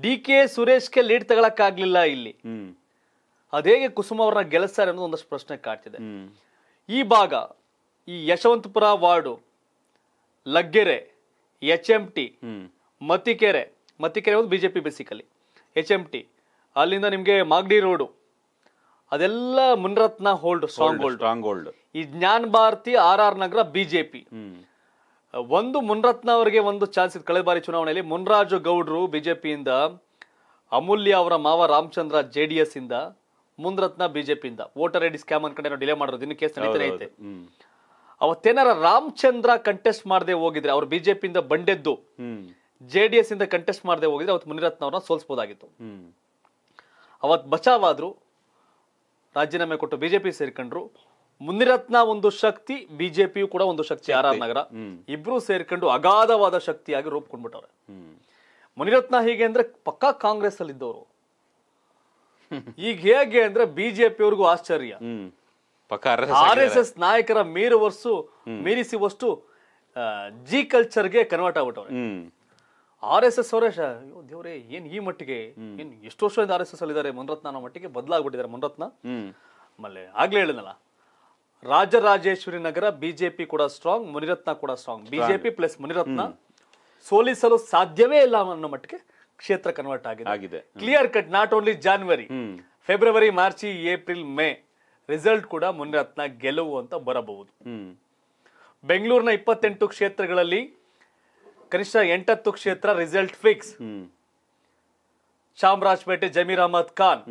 ಡಿ ಕೆ ಸುರೇಶ್ಗೆ ಲೀಡ್ ತಗೊಳಕ್ಕಾಗ್ಲಿಲ್ಲ ಇಲ್ಲಿ ಅದೇಗೆ ಕುಸುಮ ಅವ್ರನ್ನ ಗೆಲ್ಲಿಸ್ತಾರೆ ಅನ್ನೋದು ಒಂದಷ್ಟು ಪ್ರಶ್ನೆ ಕಾಡ್ತಿದೆ ಈ ಭಾಗ ಈ Yeshwanthpur ward Laggere H M T Mathikere Mathikere ಒಂದು BJP J basically H M T ಅಲ್ಲಿಂದ ನಿಮಗೆ ಮಾಗಡಿ ರೋಡು ಅದೆಲ್ಲ Munirathna hold strong hold strong hold ಈ Jnana Bharathi R R Nagar BJP ಒಂದು ಮುನ್ರತ್ನ ಅವರಿಗೆ ಒಂದು ಚಾನ್ಸ್ ಇತ್ತು ಕಳೆದ ಬಾರಿ ಚುನಾವಣೆಯಲ್ಲಿ ಮುನ್ರಾಜು ಗೌಡ್ರು ಬಿಜೆಪಿಯಿಂದ ಅಮೂಲ್ಯ ಅವರ ಮಾವ ರಾಮಚಂದ್ರ ಜೆ ಡಿ ಎಸ್ ಇಂದ ಮುನ್ರತ್ನ ಬಿಜೆಪಿಯಿಂದ ವೋಟರ್ ಐಡಿ ಸ್ಕ್ಯಾಮ್ ಅನ್ಕಡೆ ಡಿಲೇ ಮಾಡೋದು ಇನ್ನು ಕೇಸ್ ನಡೀತಾನೆ ಐತೆ ಅವತ್ತೇನಾರ ರಾಮಚಂದ್ರ ಕಂಟೆಸ್ಟ್ ಮಾಡದೆ ಹೋಗಿದ್ರೆ ಅವ್ರು ಬಿಜೆಪಿಯಿಂದ ಬಂಡೆದ್ದು ಜೆ ಡಿ ಎಸ್ ಇಂದ ಕಂಟೆಸ್ಟ್ ಮಾಡದೆ ಹೋಗಿದ್ರೆ ಅವತ್ತು ಮುನಿರತ್ನ ಅವ್ರನ್ನ ಸೋಲ್ಸ್ಬೋದಾಗಿತ್ತು ಅವತ್ ಬಚಾವ್ ಆದ್ರು ರಾಜೀನಾಮೆ ಕೊಟ್ಟು ಬಿಜೆಪಿ ಸೇರ್ಕೊಂಡ್ರು ಮುನಿರತ್ನ ಒಂದು ಶಕ್ತಿ ಬಿಜೆಪಿಯು ಕೂಡ ಒಂದು ಶಕ್ತಿ ಆರ್ ಆರ್ ನಗರ ಇಬ್ರು ಸೇರ್ಕೊಂಡು ಅಗಾಧವಾದ ಶಕ್ತಿಯಾಗಿ ರೂಪ್ಕೊಂಡ್ಬಿಟ್ಟವ್ರೆ ಮುನಿರತ್ನ ಹೀಗೆ ಅಂದ್ರೆ ಪಕ್ಕಾ ಕಾಂಗ್ರೆಸ್ ಅಲ್ಲಿ ಇದ್ದವರು ಈಗ ಹೇಗೆ ಅಂದ್ರೆ ಬಿಜೆಪಿ ಅವ್ರಿಗೂ ಆಶ್ಚರ್ಯ ಆರ್ ಎಸ್ ಎಸ್ ನಾಯಕರ ಮೀರುವಷ್ಟು ಮೀರಿಸುವಷ್ಟು ಜಿ ಕಲ್ಚರ್ಗೆ ಕನ್ವರ್ಟ್ ಆಗ್ಬಿಟ್ಟವ್ರೆ ಆರ್ ಎಸ್ ಎಸ್ ಅವರೇ ದೇವ್ರೆ ಏನ್ ಈ ಮಟ್ಟಿಗೆ ಏನ್ ಎಷ್ಟು ವರ್ಷದಿಂದ ಆರ್ ಎಸ್ ಎಸ್ ಅಲ್ಲಿ ಇದ್ದಾರೆ ಅನ್ನೋ ಮಟ್ಟಿಗೆ ಬದಲಾಗ್ಬಿಟ್ಟಿದ್ದಾರೆ ಮುನಿರತ್ನ ಆಮೇಲೆ ಆಗ್ಲೇ ಹೇಳಿದ್ನಲ್ಲ ರಾಜರಾಜೇಶ್ವರಿ ನಗರ ಬಿಜೆಪಿ ಕೂಡ ಸ್ಟ್ರಾಂಗ್ ಮುನಿರತ್ನ ಕೂಡ ಸ್ಟ್ರಾಂಗ್ ಬಿಜೆಪಿ ಪ್ಲಸ್ ಮುನಿರತ್ನ ಸೋಲಿಸಲು ಸಾಧ್ಯವೇ ಇಲ್ಲ ಅನ್ನೋ ಮಟ್ಟಿಗೆ ಕ್ಷೇತ್ರ ಕನ್ವರ್ಟ್ ಆಗಿದೆ clear cut not only January February March April May result ಕೂಡ ಮುನಿರತ್ನ ಗೆಲುವು ಅಂತ ಬರಬಹುದು ಬೆಂಗಳೂರಿನ ಇಪ್ಪತ್ತೆಂಟು ಕ್ಷೇತ್ರಗಳಲ್ಲಿ ಕನಿಷ್ಠ ಎಂಟತ್ತು ಕ್ಷೇತ್ರ ರಿಸಲ್ಟ್ ಫಿಕ್ಸ್ ಚಾಮರಾಜಪೇಟೆ ಜಮೀರ್ ಅಹಮದ್ ಖಾನ್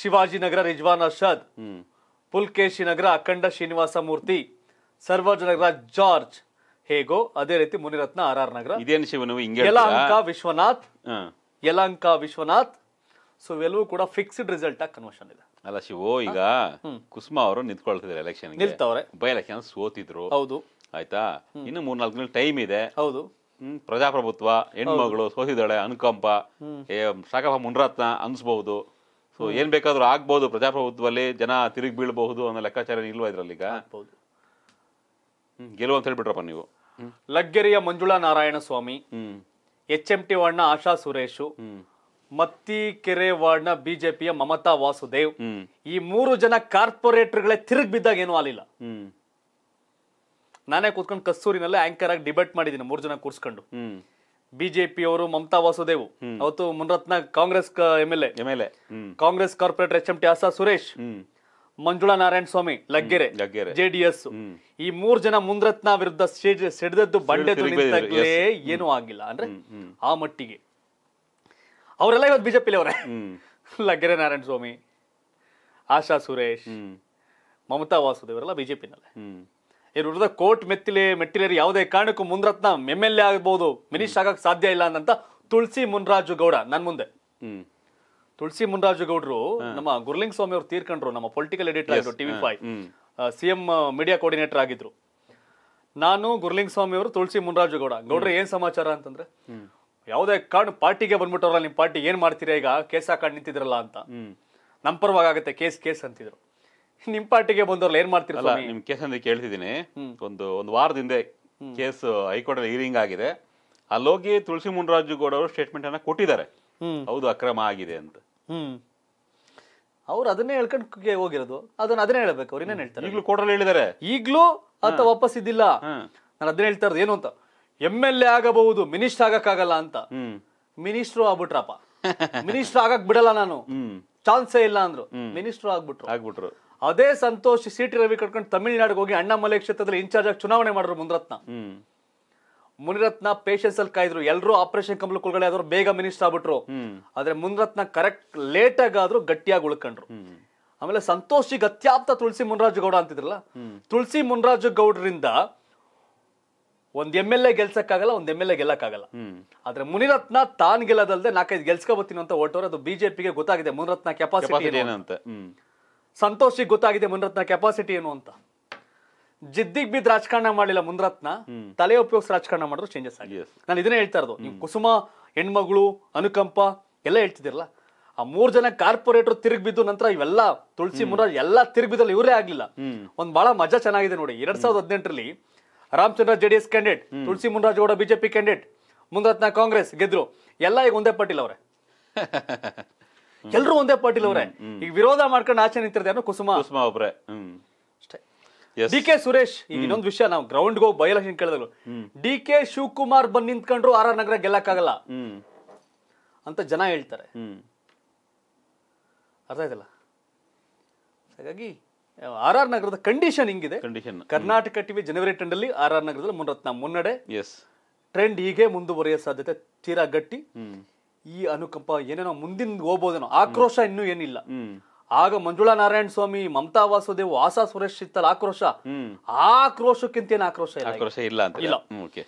ಶಿವಾಜಿನಗರ ರಿಜ್ವಾನ್ ಅರ್ಷದ್ ನಗರ ಅಖಂಡ ಶ್ರೀನಿವಾಸ ಮೂರ್ತಿ ಸರ್ವಜನಗರ ಜಾರ್ಜ್ ಹೇಗೋ ಅದೇ ರೀತಿ Munirathna R R Nagar Yelahanka Vishwanath Yelahanka Vishwanath so ಇವೆಲ್ಲವೂ ಕೂಡ ಫಿಕ್ಸ್ಡ್ ರಿಸಲ್ಟ್ ಆಗಿ ಕನ್ವರ್ಷನ್ ಇದೆ ಅಲ್ಲ ಶಿವು ಈಗ ಕುಸುಮ ಅವರು ನಿಂತ್ಕೊಳ್ತಿದ್ದಾರೆ ಎಲೆಕ್ಷನ್ ನಿಲ್ತವ್ರೆ ಬೈ ಎಲೆಕ್ಷನ್ ಸೋತಿದ್ರು ಹೌದು ಆಯ್ತಾ ಇನ್ನು ನಾಲ್ಕು ದಿನ ಟೈಮ್ ಇದೆ ಹೌದು ಪ್ರಜಾಪ್ರಭುತ್ವ ಹೆಣ್ಮಗಳು ಸೋತಿದ್ದಾಳೆ ಅನುಕಂಪ ಶಾಖ ಮುನ್ರತ್ನ ಅನ್ಸ್ಬಹುದು ಸೊ ಏನ್ ಬೇಕಾದ್ರೂ ಆಗ್ಬಹುದು ಪ್ರಜಾಪ್ರಭುತ್ವದಲ್ಲಿ ಜನ ತಿರುಗಿ ಬೀಳ್ಬಹುದು ಅನ್ನೋ ಲೆಕ್ಕಾಚಾರ ನಿಲ್ವಾ ಇದ್ರಲ್ಲಿ ಈಗ ಗೆಲುವು ಅಂತ ಹೇಳ್ಬಿಟ್ರಪ್ಪ ನೀವು ಲಗ್ಗೆರಿಯ Manjula Narayana Swamy H M T ವಣ್ಣ ಆಶಾ ಸುರೇಶು ಮತ್ತಿಕೆರೆ ವಾರ್ಡ್ನ ಬಿಜೆಪಿಯ ಮಮತಾ ವಾಸುದೇವ್ ಈ ಮೂರು ಜನ ಕಾರ್ಪೊರೇಟರ್ಗಳೇ ತಿರುಗಿ ಬಿದ್ದಾಗ ಏನೂ ಆಲಿಲ್ಲ ನಾನೇ ಕೂತ್ಕೊಂಡು ಕಸ್ತೂರಿನಲ್ಲಿ ಆಂಕರ್ ಆಗಿ ಡಿಬೇಟ್ ಮಾಡಿದ್ದೀನಿ ಮೂರು ಜನ ಕೂರ್ಸ್ಕೊಂಡು ಬಿಜೆಪಿ ಅವರು ಮಮತಾ ವಾಸುದೇವ್ ಅವತ್ತು Munirathna Congress M L A Congress corporator H M T Asha Suresh Manjula Narayana Swamy Laggere JDS ಈ ಮೂರ್ ಜನ ಮುಂದ್ರತ್ನ ವಿರುದ್ಧ ಸಿಡಿದದ್ದು ಬಂಡೆ ಏನು ಆಗಿಲ್ಲ ಅಂದ್ರೆ ಆ ಮಟ್ಟಿಗೆ ಅವರೆಲ್ಲ ಇವತ್ತು ಬಿಜೆಪಿಲಿ ಅವರೇ ಲಗ್ಗೆರೆ ನಾರಾಯಣ ಸ್ವಾಮಿ ಆಶಾ ಸುರೇಶ್ ಮಮತಾ ವಾಸುದೇವರೆಲ್ಲ ಬಿಜೆಪಿನಲ್ಲೇ ಇವ್ರ ಉಳಿದ ಕೋರ್ಟ್ ಮೆತ್ತಿಲೆ ಮೆಟ್ಟಿಲೇರಿ ಯಾವುದೇ ಕಾರಣಕ್ಕೂ ಮುಂದ್ರತ್ನ ಎಮ್ ಎಲ್ ಎ ಆಗ್ಬೋದು ಮಿನಿಸ್ಟರ್ ಆಗಕ್ಕೆ ಸಾಧ್ಯ ಇಲ್ಲ ಅಂತ ತುಳಸಿ ಮುನ್ರಾಜು ಗೌಡ ನನ್ನ ಮುಂದೆ ತುಳಸಿ ಮುನ್ರಾಜು ಗೌಡರು ನಮ್ಮ ಗುರ್ಲಿಂಗ್ ಸ್ವಾಮಿ ಅವರು ತೀರ್ಕೊಂಡ್ರು ನಮ್ಮ ಪೊಲಿಟಿಕಲ್ ಎಡಿಟರ್ ಆಗಿದ್ರು TV C CM media coordinator ಆಗಿದ್ರು ನಾನು ಗುರ್ಲಿಂಗ್ ಸ್ವಾಮಿ ಅವರು ತುಳಸಿ ಮುನ್ರಾಜು ಗೌಡ ಗೌಡ್ರ ಏನ್ ಸಮಾಚಾರ ಅಂತಂದ್ರೆ ಯಾವುದೇ ಕಾರಣ ಪಾರ್ಟಿಗೆ ಬಂದ್ಬಿಟ್ಟವ್ರಲ್ಲ ನಿಮ್ಮ ಪಾರ್ಟಿ ಏನು ಮಾಡ್ತೀರಾ ಈಗ ಕೇಸ್ ಹಾಕೊಂಡು ನಿಂತಿದ್ರಲ್ಲ ಅಂತ ನಮ್ಮ ಆಗುತ್ತೆ ಕೇಸ್ ಕೇಸ್ ಅಂತಿದ್ರು ನಿಮ್ಮ ಪಾರ್ಟಿಗೆ ಬಂದವ್ರಲ್ಲ ಏನು ಮಾಡ್ತಿರಲ್ಲ ನಿಮ್ಮ ಕೇಸ್ ಅಂತ ಕೇಳ್ತಿದ್ದೀನಿ ಒಂದು ಒಂದು ವಾರದಿಂದ ಹಿಂದೆ ಕೇಸ್ ಅಲ್ಲಿ ಹಿಯರಿಂಗ್ ಆಗಿದೆ ಅಲ್ಲೋಗಿ ತುಳಸಿ ಗೌಡ ಅವರು ಸ್ಟೇಟ್ಮೆಂಟ್ ಅನ್ನ ಕೊಟ್ಟಿದ್ದಾರೆ ಹೌದು ಅಕ್ರಮ ಆಗಿದೆ ಅಂತ ಅವ್ರು ಅದನ್ನೇ ಹೇಳ್ಕೊಂಡು ಹೋಗಿರೋದು ಅದನ್ನ ಅದನ್ನೇ ಹೇಳ್ಬೇಕು ಅವ್ರು ಇನ್ನೇನು ಹೇಳ್ತಾರೆ ಈಗಲೂ ಕೋರ್ಟಲ್ಲಿ ಹೇಳಿದ್ದಾರೆ ಈಗಲೂ ಅಂತ ವಾಪಸ್ ಇದ್ದಿಲ್ಲ ನಾನು ಅದನ್ನೇ ಹೇಳ್ತಾ ಇರೋದು ಏನು ಅಂತ ಎಮ್ ಎಲ್ ಎ ಆಗಬಹುದು ಮಿನಿಸ್ಟರ್ ಆಗಕ್ಕಾಗಲ್ಲ ಅಂತ ಮಿನಿಸ್ಟರ್ ಆಗ್ಬಿಟ್ರಪ್ಪ ಮಿನಿಸ್ಟರ್ ಆಗಕ್ ಬಿಡಲ್ಲ ನಾನು ಚಾನ್ಸೇ ಇಲ್ಲ ಅಂದ್ರು ಮಿನಿಸ್ಟರ್ ಆಗ್ಬಿಟ್ರು ಆಗ್ಬಿಟ್ರು ಅದೇ ಸಂತೋಷ್ ಸಿ ಟಿ ರವಿ ಕಟ್ಕೊಂಡು ತಮಿಳ್ನಾಡಿಗೆ ಹೋಗಿ ಅಣ್ಣಾಮಲೆ ಕ್ಷೇತ್ರದಲ್ಲಿ ಇನ್ಚಾರ್ಜ್ ಆಗಿ ಚುನಾವಣೆ ಮಾಡಿದ್ರು ಮುನಿರತ್ನ ಮುನಿರತ್ನ ಪೇಷನ್ಸ್ ಅಲ್ಲಿ ಕಾಯ್ದ್ರು ಎಲ್ಲರೂ ಆಪರೇಷನ್ ಕಂಬಳ ಕುಲ್ಗಡೆ ಆದ್ರು ಬೇಗ ಮಿನಿಸ್ಟರ್ ಆಗ್ಬಿಟ್ರು ಆದ್ರೆ ಮುನಿರತ್ನ ಕರೆಕ್ಟ್ ಲೇಟ್ ಆಗಾದ್ರೂ ಗಟ್ಟಿಯಾಗಿ ಉಳ್ಕೊಂಡ್ರು ಆಮೇಲೆ ಸಂತೋಷಿಗೆ ಅತ್ಯಾಪ್ತ ತುಳಸಿ ಮುನರಾಜ್ ಗೌಡ ಅಂತಿದ್ರಲ್ಲ ತುಳಸಿ ಮುನ್ರಾಜು ಗೌಡ್ರಿಂದ ಒಂದ್ ಎಮ್ ಎಲ್ ಎ ಗೆಲ್ಸಕ್ಕಾಗಲ್ಲ ಒಂದ್ ಎಮ್ ಎಲ್ ಎ ಗೆಲ್ಲಕ್ಕಾಗಲ್ಲ ಆದ್ರೆ ಮುನಿರತ್ನ ತಾನ್ ಗೆಲ್ಲದಲ್ದೆ ನಾಲ್ಕೈದು ಗೆಲ್ಸ್ಕೊಬತ್ತೀನಿ ಅಂತ ಹೊರಟವ್ರು ಅದು ಬಿಜೆಪಿಗೆ ಗೊತ್ತಾಗಿದೆ ಮುನಿರತ್ನ ಕೆಪಾಸಿಟಿ ಏನು ಅಂತ ಗೊತ್ತಾಗಿದೆ ಮುನಿರತ್ನ ಕೆಪಾಸಿಟಿ ಏನು ಅಂತ ಜಿದ್ದಿಗ್ ಬಿದ್ದ ರಾಜಕಾರಣ ಮಾಡಿಲ್ಲ ಮುನಿರತ್ನ ತಲೆ ಉಪಯೋಗಿಸಿ ರಾಜಕಾರಣ ಮಾಡಿದ್ರು ಚೇಂಜಸ್ ಆಗಿದೆ ನಾನು ಇದನ್ನೇ ಹೇಳ್ತಾ ಇರೋದು ನೀವು ಕುಸುಮ ಹೆಣ್ಮಗಳು ಅನುಕಂಪ ಎಲ್ಲ ಹೇಳ್ತಿದಿರಲ್ಲ ಆ ಮೂರ್ ಜನ ಕಾರ್ಪೊರೇಟರ್ ತಿರುಗಿ ಬಿದ್ದು ನಂತರ ಇವೆಲ್ಲ ತುಳಸಿ ಮುರ ಎಲ್ಲ ತಿರುಗಿ ಬಿದ್ದಲ್ಲಿ ಇವರೇ ಆಗ್ಲಿಲ್ಲ ಒಂದ್ ಬಹಳ ಮಜಾ ಚೆನ್ನಾಗಿದೆ ನೋಡಿ ಎರಡ್ ಸಾವಿರದ ಹದಿನೆಂಟರಲ್ಲಿ Ramachandra JDS candidate Tulasi Munirajagowda BJP candidate Munirathna Congress ಗೆದ್ರು ಎಲ್ಲ ಈಗ ಒಂದೇ ಪಾಟೀಲ್ ಅವ್ರೆ ಎಲ್ಲರೂ ಒಂದೇ ಪಾಟೀಲ್ ಅವ್ರೆ ಈಗ ವಿರೋಧ ಮಾಡ್ಕೊಂಡು ಆಚೆ ನಿಂತಿರೋದು ಅನ್ನೋ ಕುಸುಮ ಕುಸುಮ ಒಬ್ರೆ ಅಷ್ಟೇ ಡಿ ಕೆ ಸುರೇಶ್ ಈಗ ಇನ್ನೊಂದು ವಿಷಯ ನಾವು ಗ್ರೌಂಡ್ ಹೋಗಿ ಬೈ ಕೇಳಿದ್ರು ಡಿ ಕೆ ಶಿವಕುಮಾರ್ ಬಂದ್ ನಿಂತ್ಕೊಂಡ್ರು ಆರ್ ಆರ್ ನಗರ ಗೆಲ್ಲಕ್ಕಾಗಲ್ಲ ಅಂತ ಜನ ಹೇಳ್ತಾರೆ ಅರ್ಥ ಆಯ್ತಲ್ಲ ಹಾಗಾಗಿ ಆರ್ ಆರ್ ನಗರದ ಕಂಡೀಷನ್ ಹಿಂಗಿದೆ ಕಂಡೀಷನ್ ಕರ್ನಾಟಕ ಟಿವಿ ಜನವರಿ ಟೆನ್ ಅಲ್ಲಿ ಆರ್ ಆರ್ ನಗರದಲ್ಲಿ ಮುನ್ನತ್ನ ಮುನ್ನಡೆ ಎಸ್ ಟ್ರೆಂಡ್ ಹೀಗೆ ಮುಂದುವರಿಯೋ ಸಾಧ್ಯತೆ ತೀರಾ ಗಟ್ಟಿ ಈ ಅನುಕಂಪ ಏನೇನೋ ಮುಂದಿನ ಹೋಗ್ಬೋದೇನೋ ಆಕ್ರೋಶ ಇನ್ನೂ ಏನಿಲ್ಲ ಆಗ ಮಂಜುಳಾ ನಾರಾಯಣ ಸ್ವಾಮಿ ಮಮತಾ ವಾಸುದೇವ್ ಆಸಾ ಸುರೇಶ್ ಇತ್ತಲ್ಲ ಆಕ್ರೋಶ ಆಕ್ರೋಶಕ್ಕಿಂತ ಏನು ಆಕ್ರೋಶ ಇಲ್ಲ ಆಕ್ರೋಶ ಇಲ್ಲ ಅಂತ ಇಲ್ಲ ಓಕೆ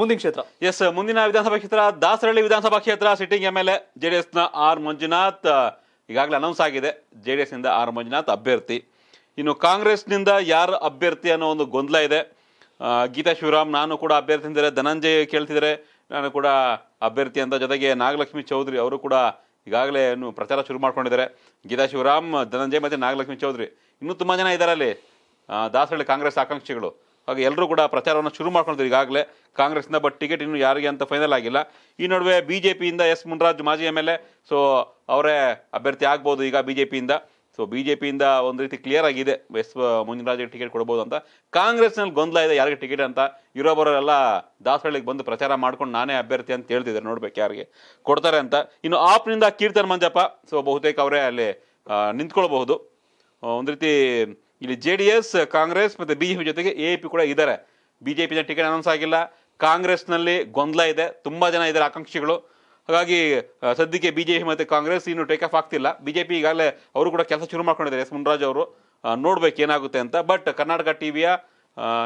ಮುಂದಿನ ಕ್ಷೇತ್ರ ಎಸ್ ಮುಂದಿನ ವಿಧಾನಸಭಾ ಕ್ಷೇತ್ರ ದಾಸರಳ್ಳಿ ವಿಧಾನಸಭಾ ಕ್ಷೇತ್ರ sitting M L A JDS ನ ಆರ್ ಮಂಜುನಾಥ್ ಈಗಾಗಲೇ ಅನೌನ್ಸ್ ಆಗಿದೆ ಜೆಡಿಎಸ್ ನಿಂದ ಆರ್ ಮಂಜುನಾಥ್ ಅಭ್ಯರ್ಥಿ ಇನ್ನು ಕಾಂಗ್ರೆಸ್ನಿಂದ ಯಾರು ಅಭ್ಯರ್ಥಿ ಅನ್ನೋ ಒಂದು ಗೊಂದಲ ಇದೆ ಗೀತಾ ಶಿವರಾಮ್ ನಾನು ಕೂಡ ಅಭ್ಯರ್ಥಿ ಅಂದರೆ ಧನಂಜಯ ಕೇಳ್ತಿದ್ದಾರೆ ನಾನು ಕೂಡ ಅಭ್ಯರ್ಥಿ ಅಂತ ಜೊತೆಗೆ ನಾಗಲಕ್ಷ್ಮಿ ಚೌಧರಿ ಅವರು ಕೂಡ ಈಗಾಗಲೇ ಏನು ಪ್ರಚಾರ ಶುರು ಮಾಡ್ಕೊಂಡಿದ್ದಾರೆ ಗೀತಾ ಶಿವರಾಮ್ ಧನಂಜಯ್ ಮತ್ತು ನಾಗಲಕ್ಷ್ಮಿ ಚೌಧರಿ ಇನ್ನೂ ತುಂಬ ಜನ ಇದ್ದಾರೆ ಅಲ್ಲಿ ದಾಸಹಳ್ಳಿ ಕಾಂಗ್ರೆಸ್ ಆಕಾಂಕ್ಷಿಗಳು ಹಾಗೆ ಎಲ್ಲರೂ ಕೂಡ ಪ್ರಚಾರವನ್ನು ಶುರು ಮಾಡ್ಕೊಂಡಿದ್ರು ಈಗಾಗಲೇ ಕಾಂಗ್ರೆಸ್ನಿಂದ ಬಟ್ ಟಿಕೆಟ್ ಇನ್ನು ಯಾರಿಗೆ ಅಂತ ಫೈನಲ್ ಆಗಿಲ್ಲ ಈ ನಡುವೆ ಬಿ ಜೆ ಪಿಯಿಂದ ಎಸ್ ಮುನ್ರಾಜ್ ಮಾಜಿ ಎಮ್ ಎಲ್ ಎ ಸೊ ಅವರೇ ಅಭ್ಯರ್ಥಿ ಆಗ್ಬೋದು ಈಗ ಬಿ ಜೆ ಪಿಯಿಂದ ಸೊ ಬಿ ಜೆ ಪಿಯಿಂದ ಒಂದು ರೀತಿ ಕ್ಲಿಯರ್ ಆಗಿದೆ ಎಸ್ ರಾಜ್ಯಕ್ಕೆ ಟಿಕೆಟ್ ಕೊಡ್ಬೋದು ಅಂತ ಕಾಂಗ್ರೆಸ್ನಲ್ಲಿ ಗೊಂದಲ ಇದೆ ಯಾರಿಗೆ ಟಿಕೆಟ್ ಅಂತ ಇರೋ ಬರೋರೆಲ್ಲ ದಾಸಹಳ್ಳಿಗೆ ಬಂದು ಪ್ರಚಾರ ಮಾಡ್ಕೊಂಡು ನಾನೇ ಅಭ್ಯರ್ಥಿ ಅಂತ ಹೇಳ್ತಿದ್ದಾರೆ ನೋಡ್ಬೇಕು ಯಾರಿಗೆ ಕೊಡ್ತಾರೆ ಅಂತ ಇನ್ನು ಆಪ್ನಿಂದ ಕೀರ್ತನ್ ಮಂಜಪ್ಪ ಸೊ ಬಹುತೇಕ ಅವರೇ ಅಲ್ಲಿ ನಿಂತ್ಕೊಳ್ಬಹುದು ಒಂದು ರೀತಿ ಇಲ್ಲಿ ಜೆ ಡಿ ಎಸ್ ಕಾಂಗ್ರೆಸ್ ಮತ್ತು ಬಿ ಜೆ ಪಿ ಜೊತೆಗೆ ಎ ಪಿ ಕೂಡ ಇದ್ದಾರೆ ಬಿ ಜೆ ಪಿನ ಟಿಕೆಟ್ ಅನೌನ್ಸ್ ಆಗಿಲ್ಲ ಕಾಂಗ್ರೆಸ್ನಲ್ಲಿ ಗೊಂದಲ ಇದೆ ತುಂಬ ಜನ ಇದ್ದಾರೆ ಆಕಾಂಕ್ಷಿಗಳು ಹಾಗಾಗಿ ಸದ್ಯಕ್ಕೆ ಬಿ ಜೆ ಪಿ ಮತ್ತು ಕಾಂಗ್ರೆಸ್ ಇನ್ನು ಟೇಕ್ ಆಫ್ ಆಗ್ತಿಲ್ಲ ಪಿ ಈಗಾಗಲೇ ಅವರು ಕೂಡ ಕೆಲಸ ಶುರು ಮಾಡ್ಕೊಂಡಿದ್ದಾರೆ ಎಸ್ ಮುನ್ರಾಜ್ ಅವರು ನೋಡ್ಬೇಕು ಏನಾಗುತ್ತೆ ಅಂತ ಬಟ್ ಕರ್ನಾಟಕ ಟಿವಿಯ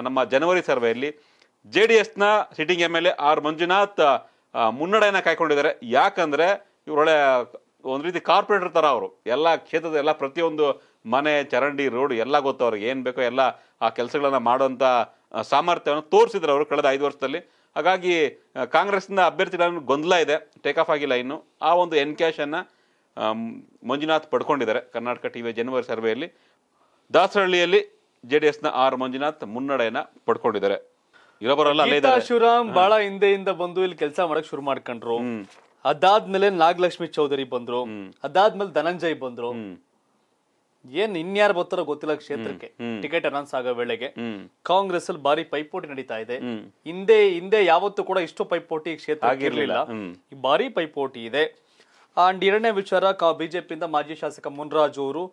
ನಮ್ಮ ಜನವರಿ ಸರ್ವೆಯಲ್ಲಿ ಜೆ ಡಿ ಎಸ್ನ sitting M L A R Manjunath ಮುನ್ನಡೆಯನ್ನು ಕಾಯ್ಕೊಂಡಿದ್ದಾರೆ ಯಾಕಂದರೆ ಇವರೊಳ್ಳೆ ಒಂದು ರೀತಿ ಕಾರ್ಪೊರೇಟರ್ ಥರ ಅವರು ಎಲ್ಲ ಕ್ಷೇತ್ರದ ಎಲ್ಲ ಪ್ರತಿಯೊಂದು ಮನೆ ಚರಂಡಿ ರೋಡ್ ಎಲ್ಲ ಗೊತ್ತು ಅವ್ರಿಗೆ ಏನು ಬೇಕೋ ಎಲ್ಲ ಆ ಕೆಲಸಗಳನ್ನು ಮಾಡುವಂಥ ಸಾಮರ್ಥ್ಯವನ್ನು ತೋರಿಸಿದ್ರು ಅವರು ಕಳೆದ ಐದು ವರ್ಷದಲ್ಲಿ ಹಾಗಾಗಿ ಕಾಂಗ್ರೆಸ್ನ ಅಭ್ಯರ್ಥಿಗಳನ್ನು ಗೊಂದಲ ಇದೆ ಟೇಕ್ ಆಫ್ ಆಗಿಲ್ಲ ಇನ್ನು ಆ ಒಂದು ಎನ್ ಕ್ಯಾಶನ್ನು ಮಂಜುನಾಥ್ ಪಡ್ಕೊಂಡಿದ್ದಾರೆ ಕರ್ನಾಟಕ ಟಿ ವಿ ಜನವರಿ ಸರ್ವೆಯಲ್ಲಿ ದಾಸರಹಳ್ಳಿಯಲ್ಲಿ ಜೆ ಡಿ ಎಸ್ನ ಆರ್ ಮಂಜುನಾಥ್ ಮುನ್ನಡೆಯನ್ನು ಪಡ್ಕೊಂಡಿದ್ದಾರೆ ಇರೋಬರಲ್ಲ ಶಿವರಾಮ್ ಬಹಳ ಹಿಂದೆಯಿಂದ ಬಂದು ಇಲ್ಲಿ ಕೆಲಸ ಮಾಡಕ್ ಶುರು ಮಾಡ್ಕೊಂಡ್ರು ಅದಾದ್ಮೇಲೆ ನಾಗಲಕ್ಷ್ಮಿ ಚೌಧರಿ ಬಂದ್ರು ಅದಾದ್ಮೇಲೆ ಧನಂಜಯ್ ಬಂದ್ರು ಏನ್ ಇನ್ಯಾರು ಬರ್ತಾರೋ ಗೊತ್ತಿಲ್ಲ ಕ್ಷೇತ್ರಕ್ಕೆ ಟಿಕೆಟ್ ಅನೌನ್ಸ್ ಆಗೋ ವೇಳೆಗೆ ಕಾಂಗ್ರೆಸ್ ಅಲ್ಲಿ ಬಾರಿ ಪೈಪೋಟಿ ನಡೀತಾ ಇದೆ ಹಿಂದೆ ಹಿಂದೆ ಯಾವತ್ತೂ ಕೂಡ ಇಷ್ಟು ಪೈಪೋಟಿ ಕ್ಷೇತ್ರ ಆಗಿರ್ಲಿಲ್ಲ ಭಾರಿ ಪೈಪೋಟಿ ಇದೆ ಅಂಡ್ ಎರಡನೇ ವಿಚಾರ ಬಿಜೆಪಿಯಿಂದ ಮಾಜಿ ಶಾಸಕ ಮುನ್ರಾಜು ಅವರು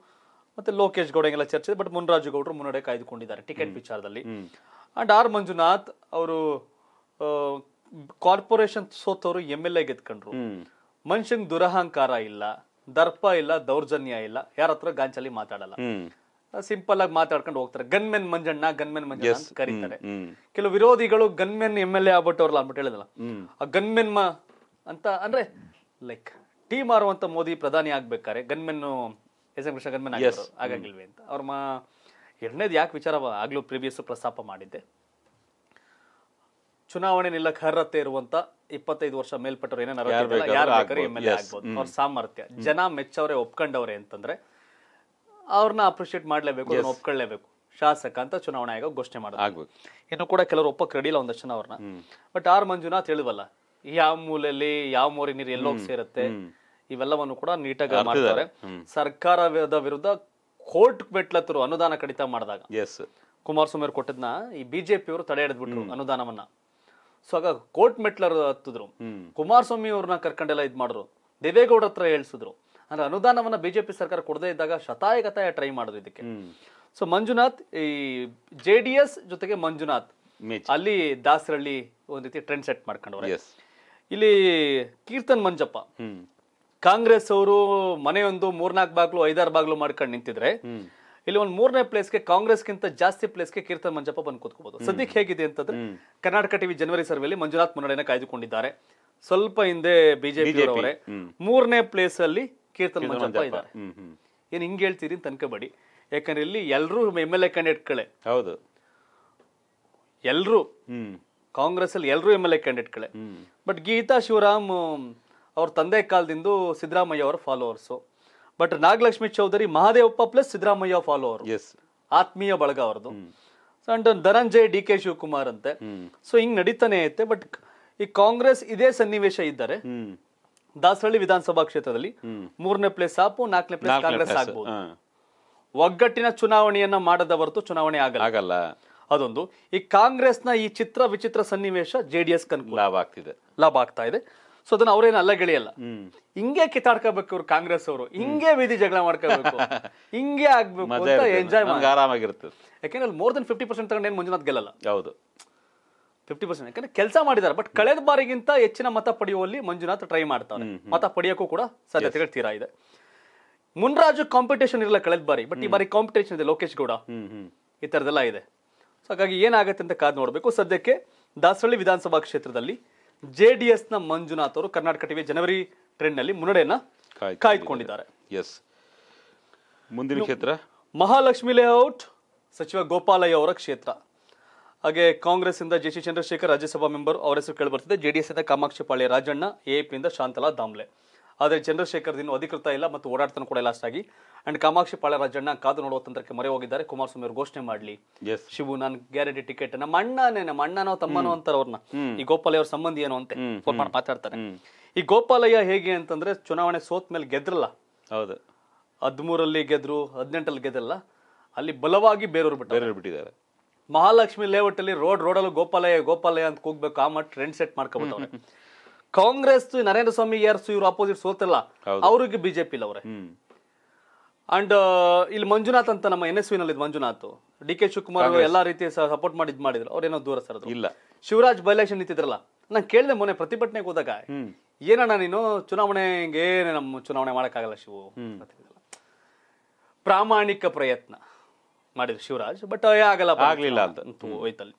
ಮತ್ತೆ ಲೋಕೇಶ್ ಗೌಡ ಎಲ್ಲ ಚರ್ಚೆ ಬಟ್ ಮುನ್ರಾಜು ಗೌಡರು ಮುನ್ನಡೆ ಕಾಯ್ದುಕೊಂಡಿದ್ದಾರೆ ಟಿಕೆಟ್ ವಿಚಾರದಲ್ಲಿ ಅಂಡ್ ಆರ್ ಮಂಜುನಾಥ್ ಅವರು ಕಾರ್ಪೊರೇಷನ್ ಸೋತವರು ಎಂ ಎಲ್ ಎ ಗೆದ್ಕೊಂಡ್ರು ಮನುಷ್ಯನ್ ದುರಹಂಕಾರ ಇಲ್ಲ ದರ್ಪ ಇಲ್ಲ ದೌರ್ಜನ್ಯ ಇಲ್ಲ ಯಾರ ಹತ್ರ ಗಾಂಚಲಿ ಮಾತಾಡಲ್ಲ ಸಿಂಪಲ್ ಆಗಿ ಮಾತಾಡ್ಕೊಂಡು ಹೋಗ್ತಾರೆ ಗನ್ಮೆನ್ ಮಂಜಣ್ಣ ಗನ್ಮೆನ್ ಮಂಜಣ್ಣ ಅಂತ ಕರೀತಾರೆ ಕೆಲವು ವಿರೋಧಿಗಳು ಗನ್ಮೆನ್ ಎಮ್ ಎಲ್ ಎ ಆಗ್ಬಿಟ್ಟವ್ರಲ್ಲ ಅಂದ್ಬಿಟ್ಟು ಹೇಳಿದಲ್ಲ ಆ ಗನ್ಮೆನ್ ಮಾ ಅಂತ ಅಂದ್ರೆ ಲೈಕ್ ಟೀ ಮಾರುವಂತ ಮೋದಿ ಪ್ರಧಾನಿ ಆಗ್ಬೇಕಾರೆ gunmen S M Krishna gunmen ಆಗಂಗಿಲ್ವೇ ಅಂತ ಅವ್ರ ಮಾ ಎರಡನೇದು ಯಾಕೆ ವಿಚಾರ ಆಗ್ಲೂ ಪ್ರಿವಿಯಸ್ ಪ್ರಸ್ತಾಪ ಮಾಡಿದ್ದೆ ಚುನಾವಣೆ ನಿಲ್ಲಕ್ಕೆ ಅರ್ಹತೆ ಇರುವಂತ ಇಪ್ಪತ್ತೈದು ವರ್ಷ ಮೇಲ್ಪಟ್ಟರು ಏನೇನು ಯಾರು ಎಮ್ ಎಲ್ ಎ ಆಗ್ಬೋದು ಅವ್ರ ಸಾಮರ್ಥ್ಯ ಜನ ಮೆಚ್ಚವರೇ ಒಪ್ಕೊಂಡವ್ರೆ ಅಂತಂದ್ರೆ ಅವ್ರನ್ನ ಅಪ್ರಿಶಿಯೇಟ್ ಮಾಡಲೇಬೇಕು ಅವ್ರನ್ನ ಒಪ್ಕೊಳ್ಳೇಬೇಕು ಶಾಸಕ ಅಂತ ಚುನಾವಣಾ ಆಯೋಗ ಘೋಷಣೆ ಮಾಡಬೇಕು ಇನ್ನು ಕೂಡ ಕೆಲವರು ಒಪ್ಪಕ್ಕೆ ಒಂದಷ್ಟು ಜನ ಅವ್ರನ್ನ ಬಟ್ ಆರ್ ಮಂಜುನಾಥ್ ಹೇಳುವಲ್ಲ ಯಾವ ಮೂಲೆಯಲ್ಲಿ ಯಾವ ಮೋರಿ ನೀರು ಎಲ್ಲೋಗಿ ಸೇರುತ್ತೆ ಇವೆಲ್ಲವನ್ನು ಕೂಡ ನೀಟಾಗಿ ಮಾಡ್ತಾರೆ ಸರ್ಕಾರದ ವಿರುದ್ಧ ಕೋರ್ಟ್ ಮೆಟ್ಲತ್ರ ಅನುದಾನ ಕಡಿತ ಮಾಡಿದಾಗ ಕುಮಾರಸ್ವಾಮಿ ಅವರು ಕೊಟ್ಟದ್ನ ಈ ಬಿಜೆಪಿಯವರು ತಡೆ ಹಿಡಿದ್ಬಿಟ್ರು ಅನುದಾನವನ್ನ ಸೊ ಆಗ ಕೋರ್ಟ್ ಮೆಟ್ಲರ್ ಹತ್ತಿದ್ರು ಕುಮಾರಸ್ವಾಮಿ ಅವ್ರನ್ನ ಕರ್ಕೊಂಡೆಲ್ಲ ಇದ್ ಮಾಡಿದ್ರು ದೇವೇಗೌಡ ಹತ್ರ ಹೇಳ್ಸಿದ್ರು ಅಂದ್ರೆ ಅನುದಾನವನ್ನ ಬಿಜೆಪಿ ಸರ್ಕಾರ ಕೊಡದೇ ಇದ್ದಾಗ ಶತಾಯಗತಾಯ ಟ್ರೈ ಮಾಡಿದ್ರು ಇದಕ್ಕೆ ಸೊ ಮಂಜುನಾಥ್ ಈ ಜೆ ಡಿ ಎಸ್ ಜೊತೆಗೆ ಮಂಜುನಾಥ್ ಅಲ್ಲಿ ದಾಸರಳ್ಳಿ ಒಂದ್ ರೀತಿ ಟ್ರೆಂಡ್ ಸೆಟ್ ಮಾಡ್ಕೊಂಡವ್ರೆ ಇಲ್ಲಿ ಕೀರ್ತನ್ ಮಂಜಪ್ಪ ಕಾಂಗ್ರೆಸ್ ಅವರು ಮನೆಯೊಂದು ಮೂರ್ನಾಲ್ಕು ಬಾಗ್ಲು ಐದಾರು ಬಾಗ್ಲು ಮಾಡ್ಕೊಂಡು ನಿಂತಿದ್ರೆ ಇಲ್ಲಿ ಒಂದು ಮೂರನೇ ಪ್ಲೇಸ್ಗೆ ಕಾಂಗ್ರೆಸ್ಗಿಂತ ಜಾಸ್ತಿ ಗೆ ಕೀರ್ತನ್ ಮಂಜಪ್ಪ ಬಂದ್ ಕೂತ್ಕೋಬಹುದು ಸದ್ಯಕ್ಕೆ ಹೇಗಿದೆ ಅಂತಂದ್ರೆ ಕರ್ನಾಟಕ ಟಿವಿ ಜನವರಿ ಸರ್ವೆಯಲ್ಲಿ ಮಂಜುನಾಥ್ ಮುನ್ನಡೆಯನ್ನು ಕಾಯ್ದುಕೊಂಡಿದ್ದಾರೆ ಸ್ವಲ್ಪ ಹಿಂದೆ ಬಿಜೆಪಿ ಅವರೇ ಮೂರನೇ ಪ್ಲೇಸ್ ಅಲ್ಲಿ ಕೀರ್ತನ್ ಮಂಜಪ್ಪ ಇದ್ದಾರೆ ಏನ್ ಹಿಂಗ್ ಹೇಳ್ತೀರಿ ಅಂತ ಯಾಕಂದ್ರೆ ಇಲ್ಲಿ ಎಲ್ಲರೂ ಎಂ ಎಲ್ ಎ ಕ್ಯಾಂಡಿಡೇಟ್ಗಳೇ ಹೌದು ಎಲ್ಲರೂ ಕಾಂಗ್ರೆಸ್ ಅಲ್ಲಿ ಎಲ್ಲರೂ ಎಂ ಎಲ್ ಎ ಕ್ಯಾಂಡಿಡೇಟ್ಗಳೇ ಬಟ್ ಗೀತಾ ಶಿವರಾಮ್ ಅವ್ರ ತಂದೆ ಕಾಲದಿಂದ ಸಿದ್ದರಾಮಯ್ಯ ಅವರ followers but Nagalakshmi Chowdhary Mahadevappa plus Siddaramaiah follows ಆತ್ಮೀಯ ಬಳಗ ಅವ್ರದ್ದು and Dhananjay D K Shivakumar ಅಂತೆ ಸೊ ಹಿಂಗ್ ನಡೀತಾನೆ ಐತೆ ಬಟ್ ಈ ಕಾಂಗ್ರೆಸ್ ಇದೇ ಸನ್ನಿವೇಶ ಇದ್ದಾರೆ ದಾಸಹಳ್ಳಿ ವಿಧಾನಸಭಾ ಕ್ಷೇತ್ರದಲ್ಲಿ ಮೂರನೇ ಪ್ಲೇಸ್ ಆಪು ನಾಲ್ಕನೇ ಪ್ಲೇಸ್ ಕಾಂಗ್ರೆಸ್ ಆಗ್ಬಹುದು ಒಗ್ಗಟ್ಟಿನ ಚುನಾವಣೆಯನ್ನ ಮಾಡದ ಹೊರತು ಚುನಾವಣೆ ಆಗಲ್ಲ ಅದೊಂದು ಈ ಕಾಂಗ್ರೆಸ್ನ ಈ ಚಿತ್ರ ವಿಚಿತ್ರ ಸನ್ನಿವೇಶ ಜೆಡಿಎಸ್ ಲಾಭ ಆಗ್ತಿದೆ ಲಾಭ ಆಗ್ತಾ ಇದೆ ಸೊ ಅದನ್ನ ಅವ್ರೇನು ಗೆಳೆಯಲ್ಲ ಹಿಂಗೆ ಕಿತ್ತಾಡ್ಕೋಬೇಕು ಅವ್ರು ಕಾಂಗ್ರೆಸ್ ಅವರು ಹಿಂಗೆ ವಿಧಿ ಜಗಳ ಮಾಡ್ಕೋಬೇಕು ಹಿಂಗೆ ಆಗ್ಬೇಕು ಅಂತ ಎಂಜಾಯ್ ಆರಾಮಾಗಿರುತ್ತೆ ಯಾಕೆಂದ್ರೆ ಅಲ್ಲಿ ಮೋರ್ ದನ್ ಫಿಫ್ಟಿ ಪರ್ಸೆಂಟ್ ತಗೊಂಡು ಏನು ಮಂಜುನಾಥ್ ಗೆಲ್ಲಲ್ಲ ಹೌದು ಫಿಫ್ಟಿ ಪರ್ಸೆಂಟ್ ಯಾಕಂದ್ರೆ ಕೆಲಸ ಮಾಡಿದ್ದಾರೆ ಬಟ್ ಕಳೆದ ಬಾರಿಗಿಂತ ಹೆಚ್ಚಿನ ಮತ ಪಡೆಯುವಲ್ಲಿ ಮಂಜುನಾಥ್ ಟ್ರೈ ಮಾಡ್ತಾರೆ ಮತ ಪಡೆಯೋಕ್ಕೂ ಕೂಡ ಸಾಧ್ಯತೆಗಳು ತೀರಾ ಇದೆ ಮುನ್ರಾಜು ಕಾಂಪಿಟೇಷನ್ ಇರಲ್ಲ ಕಳೆದ ಬಾರಿ ಬಟ್ ಈ ಬಾರಿ ಕಾಂಪಿಟೇಷನ್ ಇದೆ ಲೋಕೇಶ್ ಗೌಡ ಈ ಥರದ್ದೆಲ್ಲ ಇದೆ ಸೊ ಹಾಗಾಗಿ ಏನಾಗುತ್ತೆ ಅಂತ ಕಾದ್ ನೋಡಬೇಕು ಸದ್ಯಕ್ಕೆ ದಾಸಹಳ್ಳಿ ವಿಧಾನಸಭಾ ಕ್ಷೇತ್ರದಲ್ಲಿ ಜೆ ಡಿ ಎಸ್ ನ ಮಂಜುನಾಥ್ ಅವರು ಕರ್ನಾಟಕ ಟಿವಿ ಜನವರಿ ಟ್ರೆಂಡ್ ನಲ್ಲಿ ಮುನ್ನಡೆಯನ್ನ ಕಾಯ್ದುಕೊಂಡಿದ್ದಾರೆ ಎಸ್ ಮುಂದಿನ ಕ್ಷೇತ್ರ ಮಹಾಲಕ್ಷ್ಮಿ ಲೇಔಟ್ ಸಚಿವ ಗೋಪಾಲಯ್ಯ ಅವರ ಕ್ಷೇತ್ರ ಹಾಗೆ ಕಾಂಗ್ರೆಸ್ ಇಂದ ಜೆ ಚಂದ್ರಶೇಖರ್ ರಾಜ್ಯಸಭಾ ಮೆಂಬರ್ ಅವರ ಹೆಸರು ಕೇಳಿಬರ್ತಿದೆ ಜೆಡಿಎಸ್ ಇಂದ ಕಾಮಾಕ್ಷಿ ಪಾಳ್ಯ ರಾಜಣ್ಣ ಎಪಿಯಿಂದ ಶಾಂತಲಾ ದಾಮ್ಲೆ ಆದರೆ ಚಂದ್ರಶೇಖರ್ ದಿನ ಅಧಿಕೃತ ಇಲ್ಲ ಮತ್ತು ಓಡಾಡ್ತಾನೆ ಕೂಡ ಲಾಸ್ಟ್ ಆಗಿ ಅಂಡ್ ಕಾಮಾಕ್ಷಿ ರಾಜಣ್ಣ ಕಾದು ನೋಡುವ ತಂತ್ರಕ್ಕೆ ಮರೆ ಹೋಗಿದ್ದಾರೆ ಕುಮಾರಸ್ವಾಮಿ ಅವರು ಘೋಷಣೆ ಮಾಡಲಿ ಶಿವು ನಾನು ಗ್ಯಾರಂಟಿ ಟಿಕೆಟ್ ನಮ್ಮ ಅಣ್ಣನೇ ನಮ್ಮ ಅಣ್ಣನೋ ತಮ್ಮನೋ ಅಂತಾರೆ ಅವ್ರನ್ನ ಈ ಗೋಪಾಲಯ್ಯ ಅವ್ರ ಸಂಬಂಧಿ ಏನು ಅಂತ ಫೋನ್ ಮಾಡಿ ಮಾತಾಡ್ತಾರೆ ಈ ಗೋಪಾಲಯ್ಯ ಹೇಗೆ ಅಂತಂದ್ರೆ ಚುನಾವಣೆ ಸೋತ್ ಮೇಲೆ ಗೆದ್ರಲ್ಲ ಹೌದು ಹದಿಮೂರಲ್ಲಿ ಗೆದ್ರು ಹದಿನೆಂಟಲ್ಲಿ ಗೆದ್ರಲ್ಲ ಅಲ್ಲಿ ಬಲವಾಗಿ ಬೇರೆಯವ್ರು ಬಿಟ್ಟು ಬಿಟ್ಟಿದ್ದಾರೆ ಮಹಾಲಕ್ಷ್ಮಿ ಲೇಔಟ್ ಅಲ್ಲಿ ರೋಡ್ ರೋಡಲ್ಲೂ ಗೋಪಾಲಯ್ಯ ಗೋಪಾಲಯ್ಯ ಅಂತ ಕೂಗ್ಬೇಕು ಆ ಮಟ್ಟ ಟ್ರೆಂಡ್ ಸೆಟ್ ಮಾಡ್ಕೊಬಿಟ್ಟವ್ರೆ ಕಾಂಗ್ರೆಸ್ ನರೇಂದ್ರ ಸ್ವಾಮಿ ಯಾರು ಇವ್ರ ಅಪೋಸಿಟ್ ಸೋತಲ್ಲ ಅವ್ರಿಗೆ ಬಿಜೆಪಿ ಇಲ್ಲ ಅಂಡ್ ಇಲ್ಲಿ ಮಂಜುನಾಥ್ ಅಂತ ನಮ್ಮ ಎನ್ ಎಸ್ ವಿ ನಲ್ಲಿ ಮಂಜುನಾಥ್ ಡಿ ಕೆ ಶಿವಕುಮಾರ್ ಎಲ್ಲಾ ರೀತಿ ಸಪೋರ್ಟ್ ಮಾಡಿದ್ ಮಾಡಿದ್ರು ಅವ್ರೇನೋ ದೂರ ಸರ್ ಇಲ್ಲ ಶಿವರಾಜ್ ಬೈಲೇಶನ್ ನಿಂತಿದ್ರಲ್ಲ ನಾನು ಕೇಳಿದೆ ಮೊನ್ನೆ ಪ್ರತಿಭಟನೆಗೆ ಹೋದಾಗ ಏನಣ್ಣ ನೀನು ಚುನಾವಣೆಗೆ ನಮ್ಮ ಚುನಾವಣೆ ಮಾಡಕ್ಕಾಗಲ್ಲ ಶಿವು ಪ್ರಾಮಾಣಿಕ ಪ್ರಯತ್ನ ಮಾಡಿದ್ರು ಶಿವರಾಜ್ ಬಟ್ ಆಗಲ್ಲ ಆಗ್ಲಿಲ್ಲ ಅಂತ ಹೋಯ್ತಲ್ಲಿ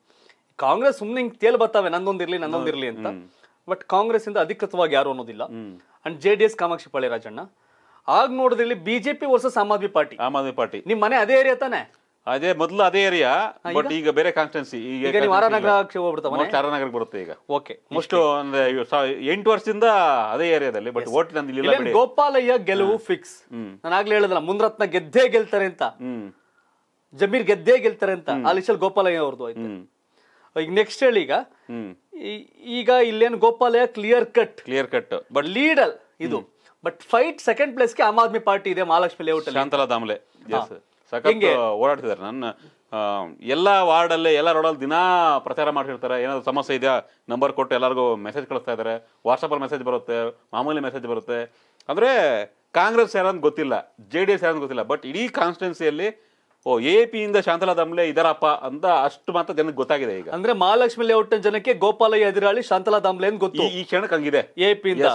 ಕಾಂಗ್ರೆಸ್ ಸುಮ್ಮನೆ ಹಿಂಗ್ ತೇಲ್ ಬರ್ತಾವೆ ನಂದೊಂದಿರ್ಲಿ ನಂದೊಂದಿರ್ಲಿ ಅಂತ ಬಟ್ ಕಾಂಗ್ರೆಸ್ ಇಂದ ಅಧಿಕೃತವಾಗಿ ಯಾರು ಅನ್ನೋದಿಲ್ಲ and J D S Kamakshi Palya Rajanna ಆಗ ನೋಡಿದ್ರಲ್ಲಿ BJP versus Aam Aadmi party Aam Aadmi party ನಿಮ್ ಮನೆ ಅದೇ ಏರಿಯಾ ತಾನೆ ಅದೇ ಮೊದಲು ಅದೇ ಏರಿಯಾ ಬಟ್ ಈಗ ಬೇರೆ ಕಾನ್ಸ್ಟೆನ್ಸಿ ಈಗ ನೀವು ಮನೆ ಬರುತ್ತೆ ಈಗ ಓಕೆ ಮೋಸ್ಟ್ ಅಂದ್ರೆ ಎಂಟು ವರ್ಷದಿಂದ ಅದೇ ಏರಿಯಾದಲ್ಲಿ ಬಟ್ ಓಟ್ ನಂದಿಲ್ಲ ಗೋಪಾಲಯ್ಯ ಗೆಲುವು ಫಿಕ್ಸ್ ನಾನು ಆಗ್ಲೇ ಹೇಳಿದ್ನಲ್ಲ ಮುಂದ್ರತ್ನ ಗೆದ್ದೇ ಗೆಲ್ತಾರೆ ಅಂತ ಜಮೀರ್ ಗೆದ್ದೇ ಗೆಲ್ತಾರೆ ಅಂತ ಆ ಗೋಪಾಲಯ್ಯ ಅವ್ರದ್ದು ಆಯ್ತು ಈಗ ನೆಕ್ಸ್ಟ್ ಹೇಳಿ ಈಗ ಈಗ ಇಲ್ಲೇನು Gopalaiah clear cut clear cut but ಲೀಡಲ್ ಇದು ಬಟ್ ಫೈಟ್ ಸೆಕೆಂಡ್ ಪ್ಲೇಸ್ಗೆ ಆಮ್ ಆದ್ಮಿ ಪಾರ್ಟಿ ಇದೆ ಮಹಾಲಕ್ಷ್ಮಿ ಲೇಔಟ್ ಶಾಂತಲಾ ದಾಮ್ಲೆ ಸಖತ್ ಓಡಾಡ್ತಿದ್ದಾರೆ ನನ್ನ ಎಲ್ಲ ಅಲ್ಲಿ ಎಲ್ಲ ರೋಡಲ್ಲಿ ದಿನಾ ಪ್ರಚಾರ ಮಾಡಿರ್ತಾರೆ ಏನಾದ್ರು ಸಮಸ್ಯೆ ಇದೆಯಾ ನಂಬರ್ ಕೊಟ್ಟು ಎಲ್ಲರಿಗೂ ಮೆಸೇಜ್ ಕಳಿಸ್ತಾ ಇದ್ದಾರೆ ಅಲ್ಲಿ ಮೆಸೇಜ್ ಬರುತ್ತೆ ಮಾಮೂಲಿ ಮೆಸೇಜ್ ಬರುತ್ತೆ ಅಂದ್ರೆ ಕಾಂಗ್ರೆಸ್ ಯಾರು ಗೊತ್ತಿಲ್ಲ ಜೆ ಡಿ ಎಸ್ ಯಾರು ಗೊತ್ತಿಲ್ಲ ಬಟ್ ಇಡೀ ಕಾನ್ಸ್ಟಿಟ್ಯೂನ್ಸಿಯಲ್ಲಿ ಓ ಎ ಇಂದ ಶಾಂತಲಾ ದಮ್ಲೆ ಇದರಪ್ಪ ಅಂತ ಅಷ್ಟು ಮಾತ್ರ ಜನಕ್ಕೆ ಗೊತ್ತಾಗಿದೆ ಈಗ ಅಂದ್ರೆ ಮಹಾಲಕ್ಷ್ಮಿ ಲೇಔಟ್ ಜನಕ್ಕೆ ಗೋಪಾಲಯ್ಯ ಎದುರಾಳಿ ಶಾಂತಲಾ ದಾಮ್ಲೆ ಅಂತ ಗೊತ್ತು ಈ ಕ್ಷಣಕ್ಕೆ ಹಂಗಿದೆ ಎ ಇಂದ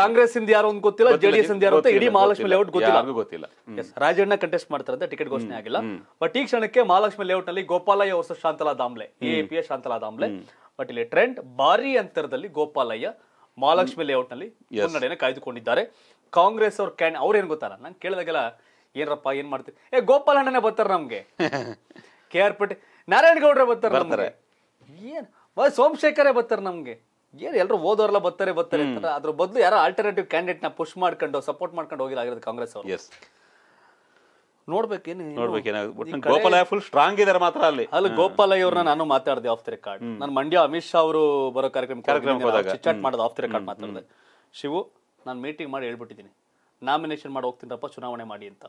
ಕಾಂಗ್ರೆಸ್ ಇಂದ ಯಾರು ಅಂತ ಗೊತ್ತಿಲ್ಲ ಜೆಡಿಎಸ್ ಇಂದ ಯಾರು ಅಂತ ಇಡೀ ಮಹಾಲಕ್ಷ್ಮಿ ಲೇಔಟ್ ಗೊತ್ತಿಲ್ಲ ಗೊತ್ತಿಲ್ಲ ರಾಜಣ್ಣ ಕಂಟೆಸ್ಟ್ ಮಾಡ್ತಾರಂತ ಟಿಕೆಟ್ ಘೋಷಣೆ ಆಗಿಲ್ಲ ಬಟ್ ಈ ಕ್ಷಣಕ್ಕೆ ಮಹಾಲಕ್ಷ್ಮಿ ಲೇಔಟ್ ನಲ್ಲಿ ಗೋಪಾಲಯ್ಯ ವರ್ಷ ಶಾಂತಲಾ ದಾಮ್ಲೆ ಎ ಎ ಶಾಂತಲಾ ದಾಮ್ಲೆ ಬಟ್ ಇಲ್ಲಿ ಟ್ರೆಂಡ್ ಭಾರಿ ಅಂತರದಲ್ಲಿ ಗೋಪಾಲಯ್ಯ ಮಹಾಲಕ್ಷ್ಮಿ ಲೇಔಟ್ ನಲ್ಲಿ ಮುನ್ನಡೆಯನ್ನು ಕಾಯ್ದುಕೊಂಡಿದ್ದಾರೆ ಕಾಂಗ್ರೆಸ್ ಅವ್ರ ಕ್ಯಾನ್ ಏನ್ ಗೊತ್ತಲ್ಲ ನಾನು ಕೇಳಿದಾಗೆಲ್ಲ ಏನರಪ್ಪ ಏನ್ ಮಾಡ್ತೀರಿ ಏ ಗೋಪಾಲ್ ಬರ್ತಾರೆ ನಮ್ಗೆ ಕೆ ಆರ್ ಪೇಟೆ ನಾರಾಯಣ ಗೌಡ್ರೆ ಬರ್ತಾರೆ ಬರ್ತಾರೆ ಏನು ಸೋಮಶೇಖರೇ ಬರ್ತಾರೆ ನಮ್ಗೆ ಏನು ಎಲ್ಲರೂ ಓದೋರೆಲ್ಲ ಬರ್ತಾರೆ ಬರ್ತಾರೆ ಅದ್ರ ಬದಲು ಯಾರೋ ಆಲ್ಟರ್ನೇಟಿವ್ ಕ್ಯಾಂಡಿಡೇಟ್ ನ ಪುಷ್ ಮಾಡ್ಕೊಂಡು ಸಪೋರ್ಟ್ ಮಾಡ್ಕೊಂಡು ಹೋಗಿಲ್ಲ ಆಗಿರೋದು ಕಾಂಗ್ರೆಸ್ ಅವರು ಎಸ್ ನೋಡ್ಬೇಕೇನು ಗೋಪಾಲ ಫುಲ್ ಸ್ಟ್ರಾಂಗ್ ಇದಾರೆ ಮಾತ್ರ ಅಲ್ಲಿ ಅಲ್ಲಿ ಗೋಪಾಲ ಇವ್ರನ್ನ ನಾನು ಮಾತಾಡ್ದೆ ಆಫ್ ದ ರೆಕಾರ್ಡ್ ನಾನು ಮಂಡ್ಯ ಅಮಿತ್ ಶಾ ಅವರು ಬರೋ ಕಾರ್ಯಕ್ರಮ ಕಾರ್ಯಕ್ರಮ ಮಾಡೋದು ಆಫ್ ದ ರೆಕಾರ್ಡ್ ಮಾತಾಡ್ದೆ ಶಿವು ನಾನು ಮೀಟಿಂಗ್ ಮಾಡಿ ಹೇಳ್ಬಿಟ್ಟಿದ್ದೀನಿ ನಾಮಿನೇಷನ್ ಮಾಡಿ ಹೋಗ್ತೀನಪ್ಪ ಚುನಾವಣೆ ಮಾಡಿ ಅಂತ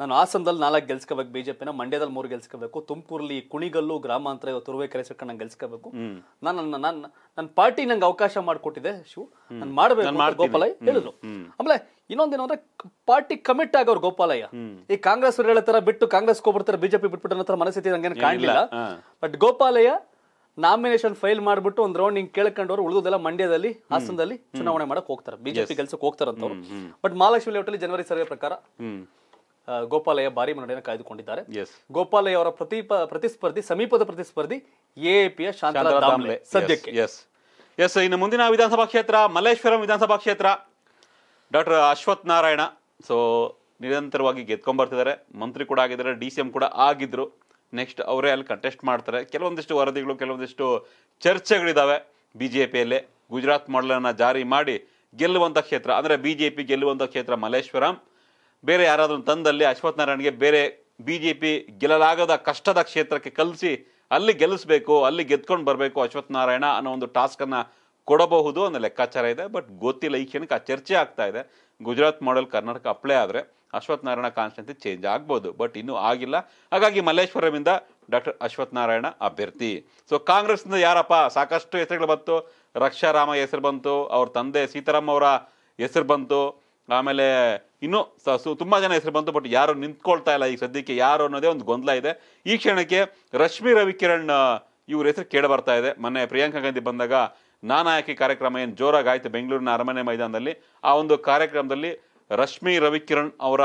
ನಾನು ಹಾಸನದಲ್ಲಿ ನಾಲ್ಕು ಗೆಲ್ಸ್ಕೋಬೇಕು ಬಿಜೆಪಿನ ಮಂಡ್ಯದಲ್ಲಿ ಮೂರು ಗೆಲ್ಸ್ಕೋಬೇಕು ತುಮಕೂರಲ್ಲಿ ಕುಣಿಗಲ್ಲು ಗ್ರಾಮಾಂತರ ತುರುವೇಕೆರೆ ಸರ್ಕ ನಂಗೆ ಗೆಲ್ಸ್ಕೋಬೇಕು ನಾನು ನನ್ನ ನನ್ನ ಪಾರ್ಟಿ ನಂಗೆ ಅವಕಾಶ ಮಾಡಿಕೊಟ್ಟಿದೆ ಶಿವ ನಾನು ಮಾಡಬೇಕು ಗೋಪಾಲಯ್ಯ ಹೇಳಿದ್ರು ಆಮೇಲೆ ಇನ್ನೊಂದೇನು ಅಂದ್ರೆ ಪಾರ್ಟಿ ಕಮಿಟ್ ಆಗೋರು ಗೋಪಾಲಯ್ಯ ಈ ಕಾಂಗ್ರೆಸ್ ಅವ್ರು ಹೇಳ್ತಾರ ಬಿಟ್ಟು ಕಾಂಗ್ರೆಸ್ ಹೋಗ್ಬಿಡ್ತಾರೆ ಬಿಜೆಪಿ ಬಿಟ್ಬಿಟ್ಟು ಮನಸ್ಥಿತಿ ನಂಗೇನು ಕಾಣಲಿಲ್ಲ ಬಟ್ ಗೋಪಾಲಯ್ಯ ನಾಮಿನೇಷನ್ ಫೈಲ್ ಮಾಡ್ಬಿಟ್ಟು ಒಂದು ರೌಂಡ್ ಹಿಂಗ್ ಕೇಳ್ಕೊಂಡವ್ರು ಉಳಿದೆಲ್ಲ ಮಂಡ್ಯದಲ್ಲಿ ಹಾಸನದಲ್ಲಿ ಚುನಾವಣೆ ಮಾಡಕ್ ಹೋಗ್ತಾರೆ ಬಿಜೆಪಿ ಕೆಲಸಕ್ಕೆ ಹೋಗ್ತಾರಂತ ಬಟ್ ಮಹಾಲಕ್ಷ್ಮಿ ಲೇಔಟ್ ಅಲ್ಲಿ ಜನವರಿ ಸರ್ವೆ ಪ್ರಕಾರ ಗೋಪಾಲಯ್ಯ ಭಾರಿ ಮುನ್ನಡೆಯನ್ನು ಕಾಯ್ದುಕೊಂಡಿದ್ದಾರೆ ಗೋಪಾಲಯ್ಯ ಅವರ ಪ್ರತಿ ಪ್ರತಿಸ್ಪರ್ಧಿ ಸಮೀಪದ ಪ್ರತಿಸ್ಪರ್ಧಿ ಎಪಿಯ ಶಾಂತಲಾ ದಾಮ್ಲೆ ಸದ್ಯಕ್ಕೆ ಎಸ್ ಇನ್ನು ಮುಂದಿನ ವಿಧಾನಸಭಾ ಕ್ಷೇತ್ರ ಮಲ್ಲೇಶ್ವರಂ ವಿಧಾನಸಭಾ ಕ್ಷೇತ್ರ ಡಾಕ್ಟರ್ ಅಶ್ವಥ್ ನಾರಾಯಣ ಸೊ ನಿರಂತರವಾಗಿ ಗೆದ್ಕೊಂಡ್ಬರ್ತಿದ್ದಾರೆ ಮಂತ್ರಿ ಕೂಡ ಆಗಿದ್ದಾರೆ ಡಿ ಸಿ ಎಂ ಕೂಡ ಆಗಿದ್ರು ನೆಕ್ಸ್ಟ್ ಅವರೇ ಅಲ್ಲಿ ಕಂಟೆಸ್ಟ್ ಮಾಡ್ತಾರೆ ಕೆಲವೊಂದಿಷ್ಟು ವರದಿಗಳು ಕೆಲವೊಂದಿಷ್ಟು ಚರ್ಚೆಗಳಿದ್ದಾವೆ ಬಿ ಜೆ ಪಿಯಲ್ಲಿ ಗುಜರಾತ್ ಮಾಡಲನ್ನು ಜಾರಿ ಮಾಡಿ ಗೆಲ್ಲುವಂಥ ಕ್ಷೇತ್ರ ಅಂದರೆ ಬಿ ಜೆ ಪಿ ಗೆಲ್ಲುವಂಥ ಕ್ಷೇತ್ರ ಮಲ್ಲೇಶ್ವರಂ ಬೇರೆ ಯಾರಾದರೂ ತಂದಲ್ಲಿ ಅಶ್ವಥ್ ನಾರಾಯಣ್ಗೆ ಬೇರೆ ಬಿ ಜೆ ಪಿ ಗೆಲ್ಲಲಾಗದ ಕಷ್ಟದ ಕ್ಷೇತ್ರಕ್ಕೆ ಕಲಿಸಿ ಅಲ್ಲಿ ಗೆಲ್ಲಿಸಬೇಕು ಅಲ್ಲಿ ಗೆದ್ಕೊಂಡು ಬರಬೇಕು ಅಶ್ವಥ್ ನಾರಾಯಣ ಅನ್ನೋ ಒಂದು ಟಾಸ್ಕನ್ನು ಕೊಡಬಹುದು ಅನ್ನೋ ಲೆಕ್ಕಾಚಾರ ಇದೆ ಬಟ್ ಗೊತ್ತಿಲ್ಲ ಈ ಕ್ಷಣಕ್ಕೆ ಆ ಚರ್ಚೆ ಆಗ್ತಾ ಇದೆ ಗುಜರಾತ್ ಮಾಡೆಲ್ ಕರ್ನಾಟಕ ಅಪ್ಲೈ ಆದರೆ ಅಶ್ವಥ್ ನಾರಾಯಣ ಕಾನ್ಸ್ಟೆನ್ಸಿ ಚೇಂಜ್ ಆಗ್ಬೋದು ಬಟ್ ಇನ್ನೂ ಆಗಿಲ್ಲ ಹಾಗಾಗಿ ಮಲ್ಲೇಶ್ವರಮಿಂದ ಡಾಕ್ಟರ್ ಅಶ್ವಥ್ ನಾರಾಯಣ ಅಭ್ಯರ್ಥಿ ಸೊ ಕಾಂಗ್ರೆಸ್ನಿಂದ ಯಾರಪ್ಪ ಸಾಕಷ್ಟು ಹೆಸರುಗಳು ಬಂತು ರಕ್ಷಾರಾಮ ಹೆಸರು ಬಂತು ಅವ್ರ ತಂದೆ ಸೀತಾರಾಮ್ ಅವರ ಹೆಸರು ಬಂತು ಆಮೇಲೆ ಇನ್ನೂ ಸು ತುಂಬ ಜನ ಹೆಸರು ಬಂತು ಬಟ್ ಯಾರು ನಿಂತ್ಕೊಳ್ತಾ ಇಲ್ಲ ಈಗ ಸದ್ಯಕ್ಕೆ ಯಾರು ಅನ್ನೋದೇ ಒಂದು ಗೊಂದಲ ಇದೆ ಈ ಕ್ಷಣಕ್ಕೆ ರಶ್ಮಿ ರವಿಕಿರಣ್ ಇವ್ರ ಹೆಸರು ಕೇಳಿ ಬರ್ತಾ ಇದೆ ಮೊನ್ನೆ ಪ್ರಿಯಾಂಕಾ ಗಾಂಧಿ ಬಂದಾಗ ನಾನಾಯಕಿ ಕಾರ್ಯಕ್ರಮ ಏನು ಜೋರಾಗಿ ಆಯಿತು ಬೆಂಗಳೂರಿನ ಅರಮನೆ ಮೈದಾನದಲ್ಲಿ ಆ ಒಂದು ಕಾರ್ಯಕ್ರಮದಲ್ಲಿ ರಶ್ಮಿ ರವಿಕಿರಣ್ ಅವರ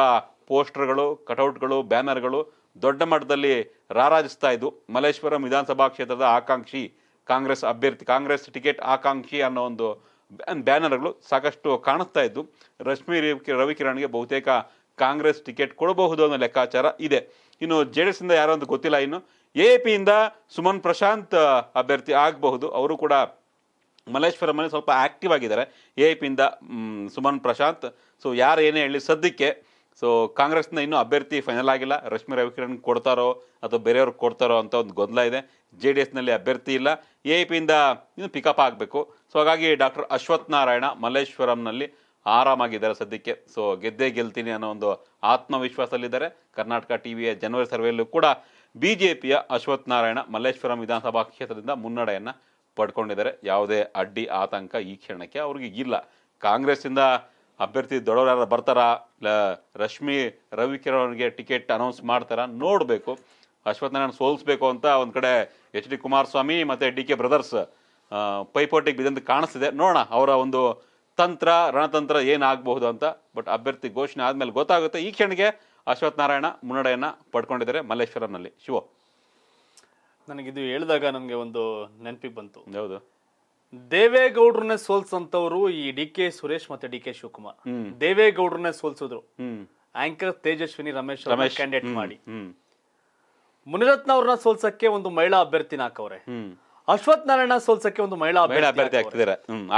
ಪೋಸ್ಟರ್ಗಳು ಕಟೌಟ್ಗಳು ಬ್ಯಾನರ್ಗಳು ದೊಡ್ಡ ಮಟ್ಟದಲ್ಲಿ ರಾರಾಜಿಸ್ತಾ ಇದ್ದು ಮಲ್ಲೇಶ್ವರಂ ವಿಧಾನಸಭಾ ಕ್ಷೇತ್ರದ ಆಕಾಂಕ್ಷಿ ಕಾಂಗ್ರೆಸ್ ಅಭ್ಯರ್ಥಿ ಕಾಂಗ್ರೆಸ್ ಟಿಕೆಟ್ ಆಕಾಂಕ್ಷಿ ಅನ್ನೋ ಒಂದು ಬ್ಯಾನರ್ಗಳು ಸಾಕಷ್ಟು ಕಾಣಿಸ್ತಾ ಇದ್ದು ರಶ್ಮಿ ರವಿಕಿರಣ್ಗೆ ಬಹುತೇಕ ಕಾಂಗ್ರೆಸ್ ಟಿಕೆಟ್ ಕೊಡಬಹುದು ಅನ್ನೋ ಲೆಕ್ಕಾಚಾರ ಇದೆ ಇನ್ನು ಜೆ ಡಿ ಎಸ್ ಇಂದ ಯಾರು ಗೊತ್ತಿಲ್ಲ ಇನ್ನು ಎ ಪಿಯಿಂದ ಸುಮನ್ ಪ್ರಶಾಂತ್ ಅಭ್ಯರ್ಥಿ ಆಗಬಹುದು ಅವರು ಕೂಡ ಮಲ್ಲೇಶ್ವರಂ ಸ್ವಲ್ಪ ಆಕ್ಟಿವ್ ಆಗಿದ್ದಾರೆ ಎ ಪಿಯಿಂದ ಸುಮನ್ ಪ್ರಶಾಂತ್ ಸೊ ಯಾರು ಏನೇ ಹೇಳಿ ಸದ್ಯಕ್ಕೆ ಸೊ ಕಾಂಗ್ರೆಸ್ನ ಇನ್ನೂ ಅಭ್ಯರ್ಥಿ ಫೈನಲ್ ಆಗಿಲ್ಲ ರಶ್ಮಿ ರವಿಕಿರಣ್ ಕೊಡ್ತಾರೋ ಅಥವಾ ಬೇರೆಯವ್ರು ಕೊಡ್ತಾರೋ ಅಂತ ಒಂದು ಗೊಂದಲ ಇದೆ ಜೆ ಡಿ ಎಸ್ನಲ್ಲಿ ಅಭ್ಯರ್ಥಿ ಇಲ್ಲ ಎ ಪಿಯಿಂದ ಇನ್ನು ಪಿಕಪ್ ಆಗಬೇಕು ಸೊ ಹಾಗಾಗಿ ಡಾಕ್ಟರ್ ಅಶ್ವಥ್ ನಾರಾಯಣ ಮಲ್ಲೇಶ್ವರಂನಲ್ಲಿ ಆರಾಮಾಗಿದ್ದಾರೆ ಸದ್ಯಕ್ಕೆ ಸೊ ಗೆದ್ದೇ ಗೆಲ್ತೀನಿ ಅನ್ನೋ ಒಂದು ಆತ್ಮವಿಶ್ವಾಸದಲ್ಲಿದ್ದಾರೆ ಕರ್ನಾಟಕ ಟಿ ವಿಯ ಜನವರಿ ಸರ್ವೆಯಲ್ಲೂ ಕೂಡ ಬಿ ಜೆ ಪಿಯ ಅಶ್ವಥ್ ನಾರಾಯಣ ಮಲ್ಲೇಶ್ವರಂ ವಿಧಾನಸಭಾ ಕ್ಷೇತ್ರದಿಂದ ಮುನ್ನಡೆಯನ್ನು ಪಡ್ಕೊಂಡಿದ್ದಾರೆ ಯಾವುದೇ ಅಡ್ಡಿ ಆತಂಕ ಈ ಕ್ಷಣಕ್ಕೆ ಅವ್ರಿಗೆ ಇಲ್ಲ ಕಾಂಗ್ರೆಸ್ಸಿಂದ ಅಭ್ಯರ್ಥಿ ದೊಡ್ಡವ್ರು ಯಾರು ಬರ್ತಾರಾ ಇಲ್ಲ ರಶ್ಮಿ ರವಿಕಿರಣ್ ಅವರಿಗೆ ಟಿಕೆಟ್ ಅನೌನ್ಸ್ ಮಾಡ್ತಾರಾ ನೋಡಬೇಕು ಅಶ್ವತ್ಥನಾರಾಯಣ ಸೋಲಿಸ್ಬೇಕು ಅಂತ ಒಂದು ಕಡೆ ಎಚ್ ಡಿ ಕುಮಾರಸ್ವಾಮಿ ಮತ್ತು ಡಿ ಕೆ ಬ್ರದರ್ಸ್ ಪೈಪೋಟಿಗೆ ಬಿದ್ದಂತ ಕಾಣಿಸ್ತಿದೆ ನೋಡೋಣ ಅವರ ಒಂದು ತಂತ್ರ ರಣತಂತ್ರ ಏನಾಗಬಹುದು ಅಂತ ಬಟ್ ಅಭ್ಯರ್ಥಿ ಘೋಷಣೆ ಆದಮೇಲೆ ಗೊತ್ತಾಗುತ್ತೆ ಈ ಕ್ಷಣಕ್ಕೆ ಅಶ್ವತ್ಥನಾರಾಯಣ ಮುನ್ನಡೆಯನ್ನು ಪಡ್ಕೊಂಡಿದ್ದಾರೆ ಮಲ್ಲೇಶ್ವರಂನಲ್ಲಿ ಶಿವ ನನಗಿದು ಹೇಳಿದಾಗ ನನಗೆ ಒಂದು ನೆನಪಿಗೆ ಬಂತು ಹೌದು ದೇವೇಗೌಡ್ರನ್ನ ಸೋಲ್ಸಂತವ್ರು ಈ ಡಿ ಕೆ ಸುರೇಶ್ ಮತ್ತೆ ಡಿ ಕೆ ಶಿವಕುಮಾರ್ ದೇವೇಗೌಡ್ರನ್ನೇ ಸೋಲ್ಸಿದ್ರು ಆಂಕರ್ ತೇಜಸ್ವಿನಿ ರಮೇಶ್ ಕ್ಯಾಂಡಿಡೇಟ್ ಮಾಡಿ ಮುನಿರತ್ನ ಅವ್ರನ್ನ ಸೋಲ್ಸಕ್ಕೆ ಒಂದು ಮಹಿಳಾ ಅಭ್ಯರ್ಥಿನ ಹಾಕವ್ರೆ ಅಶ್ವಥ್ ನಾರಾಯಣ ಸೋಲ್ಸಕ್ಕೆ ಒಂದು ಮಹಿಳಾ ಅಭ್ಯರ್ಥಿ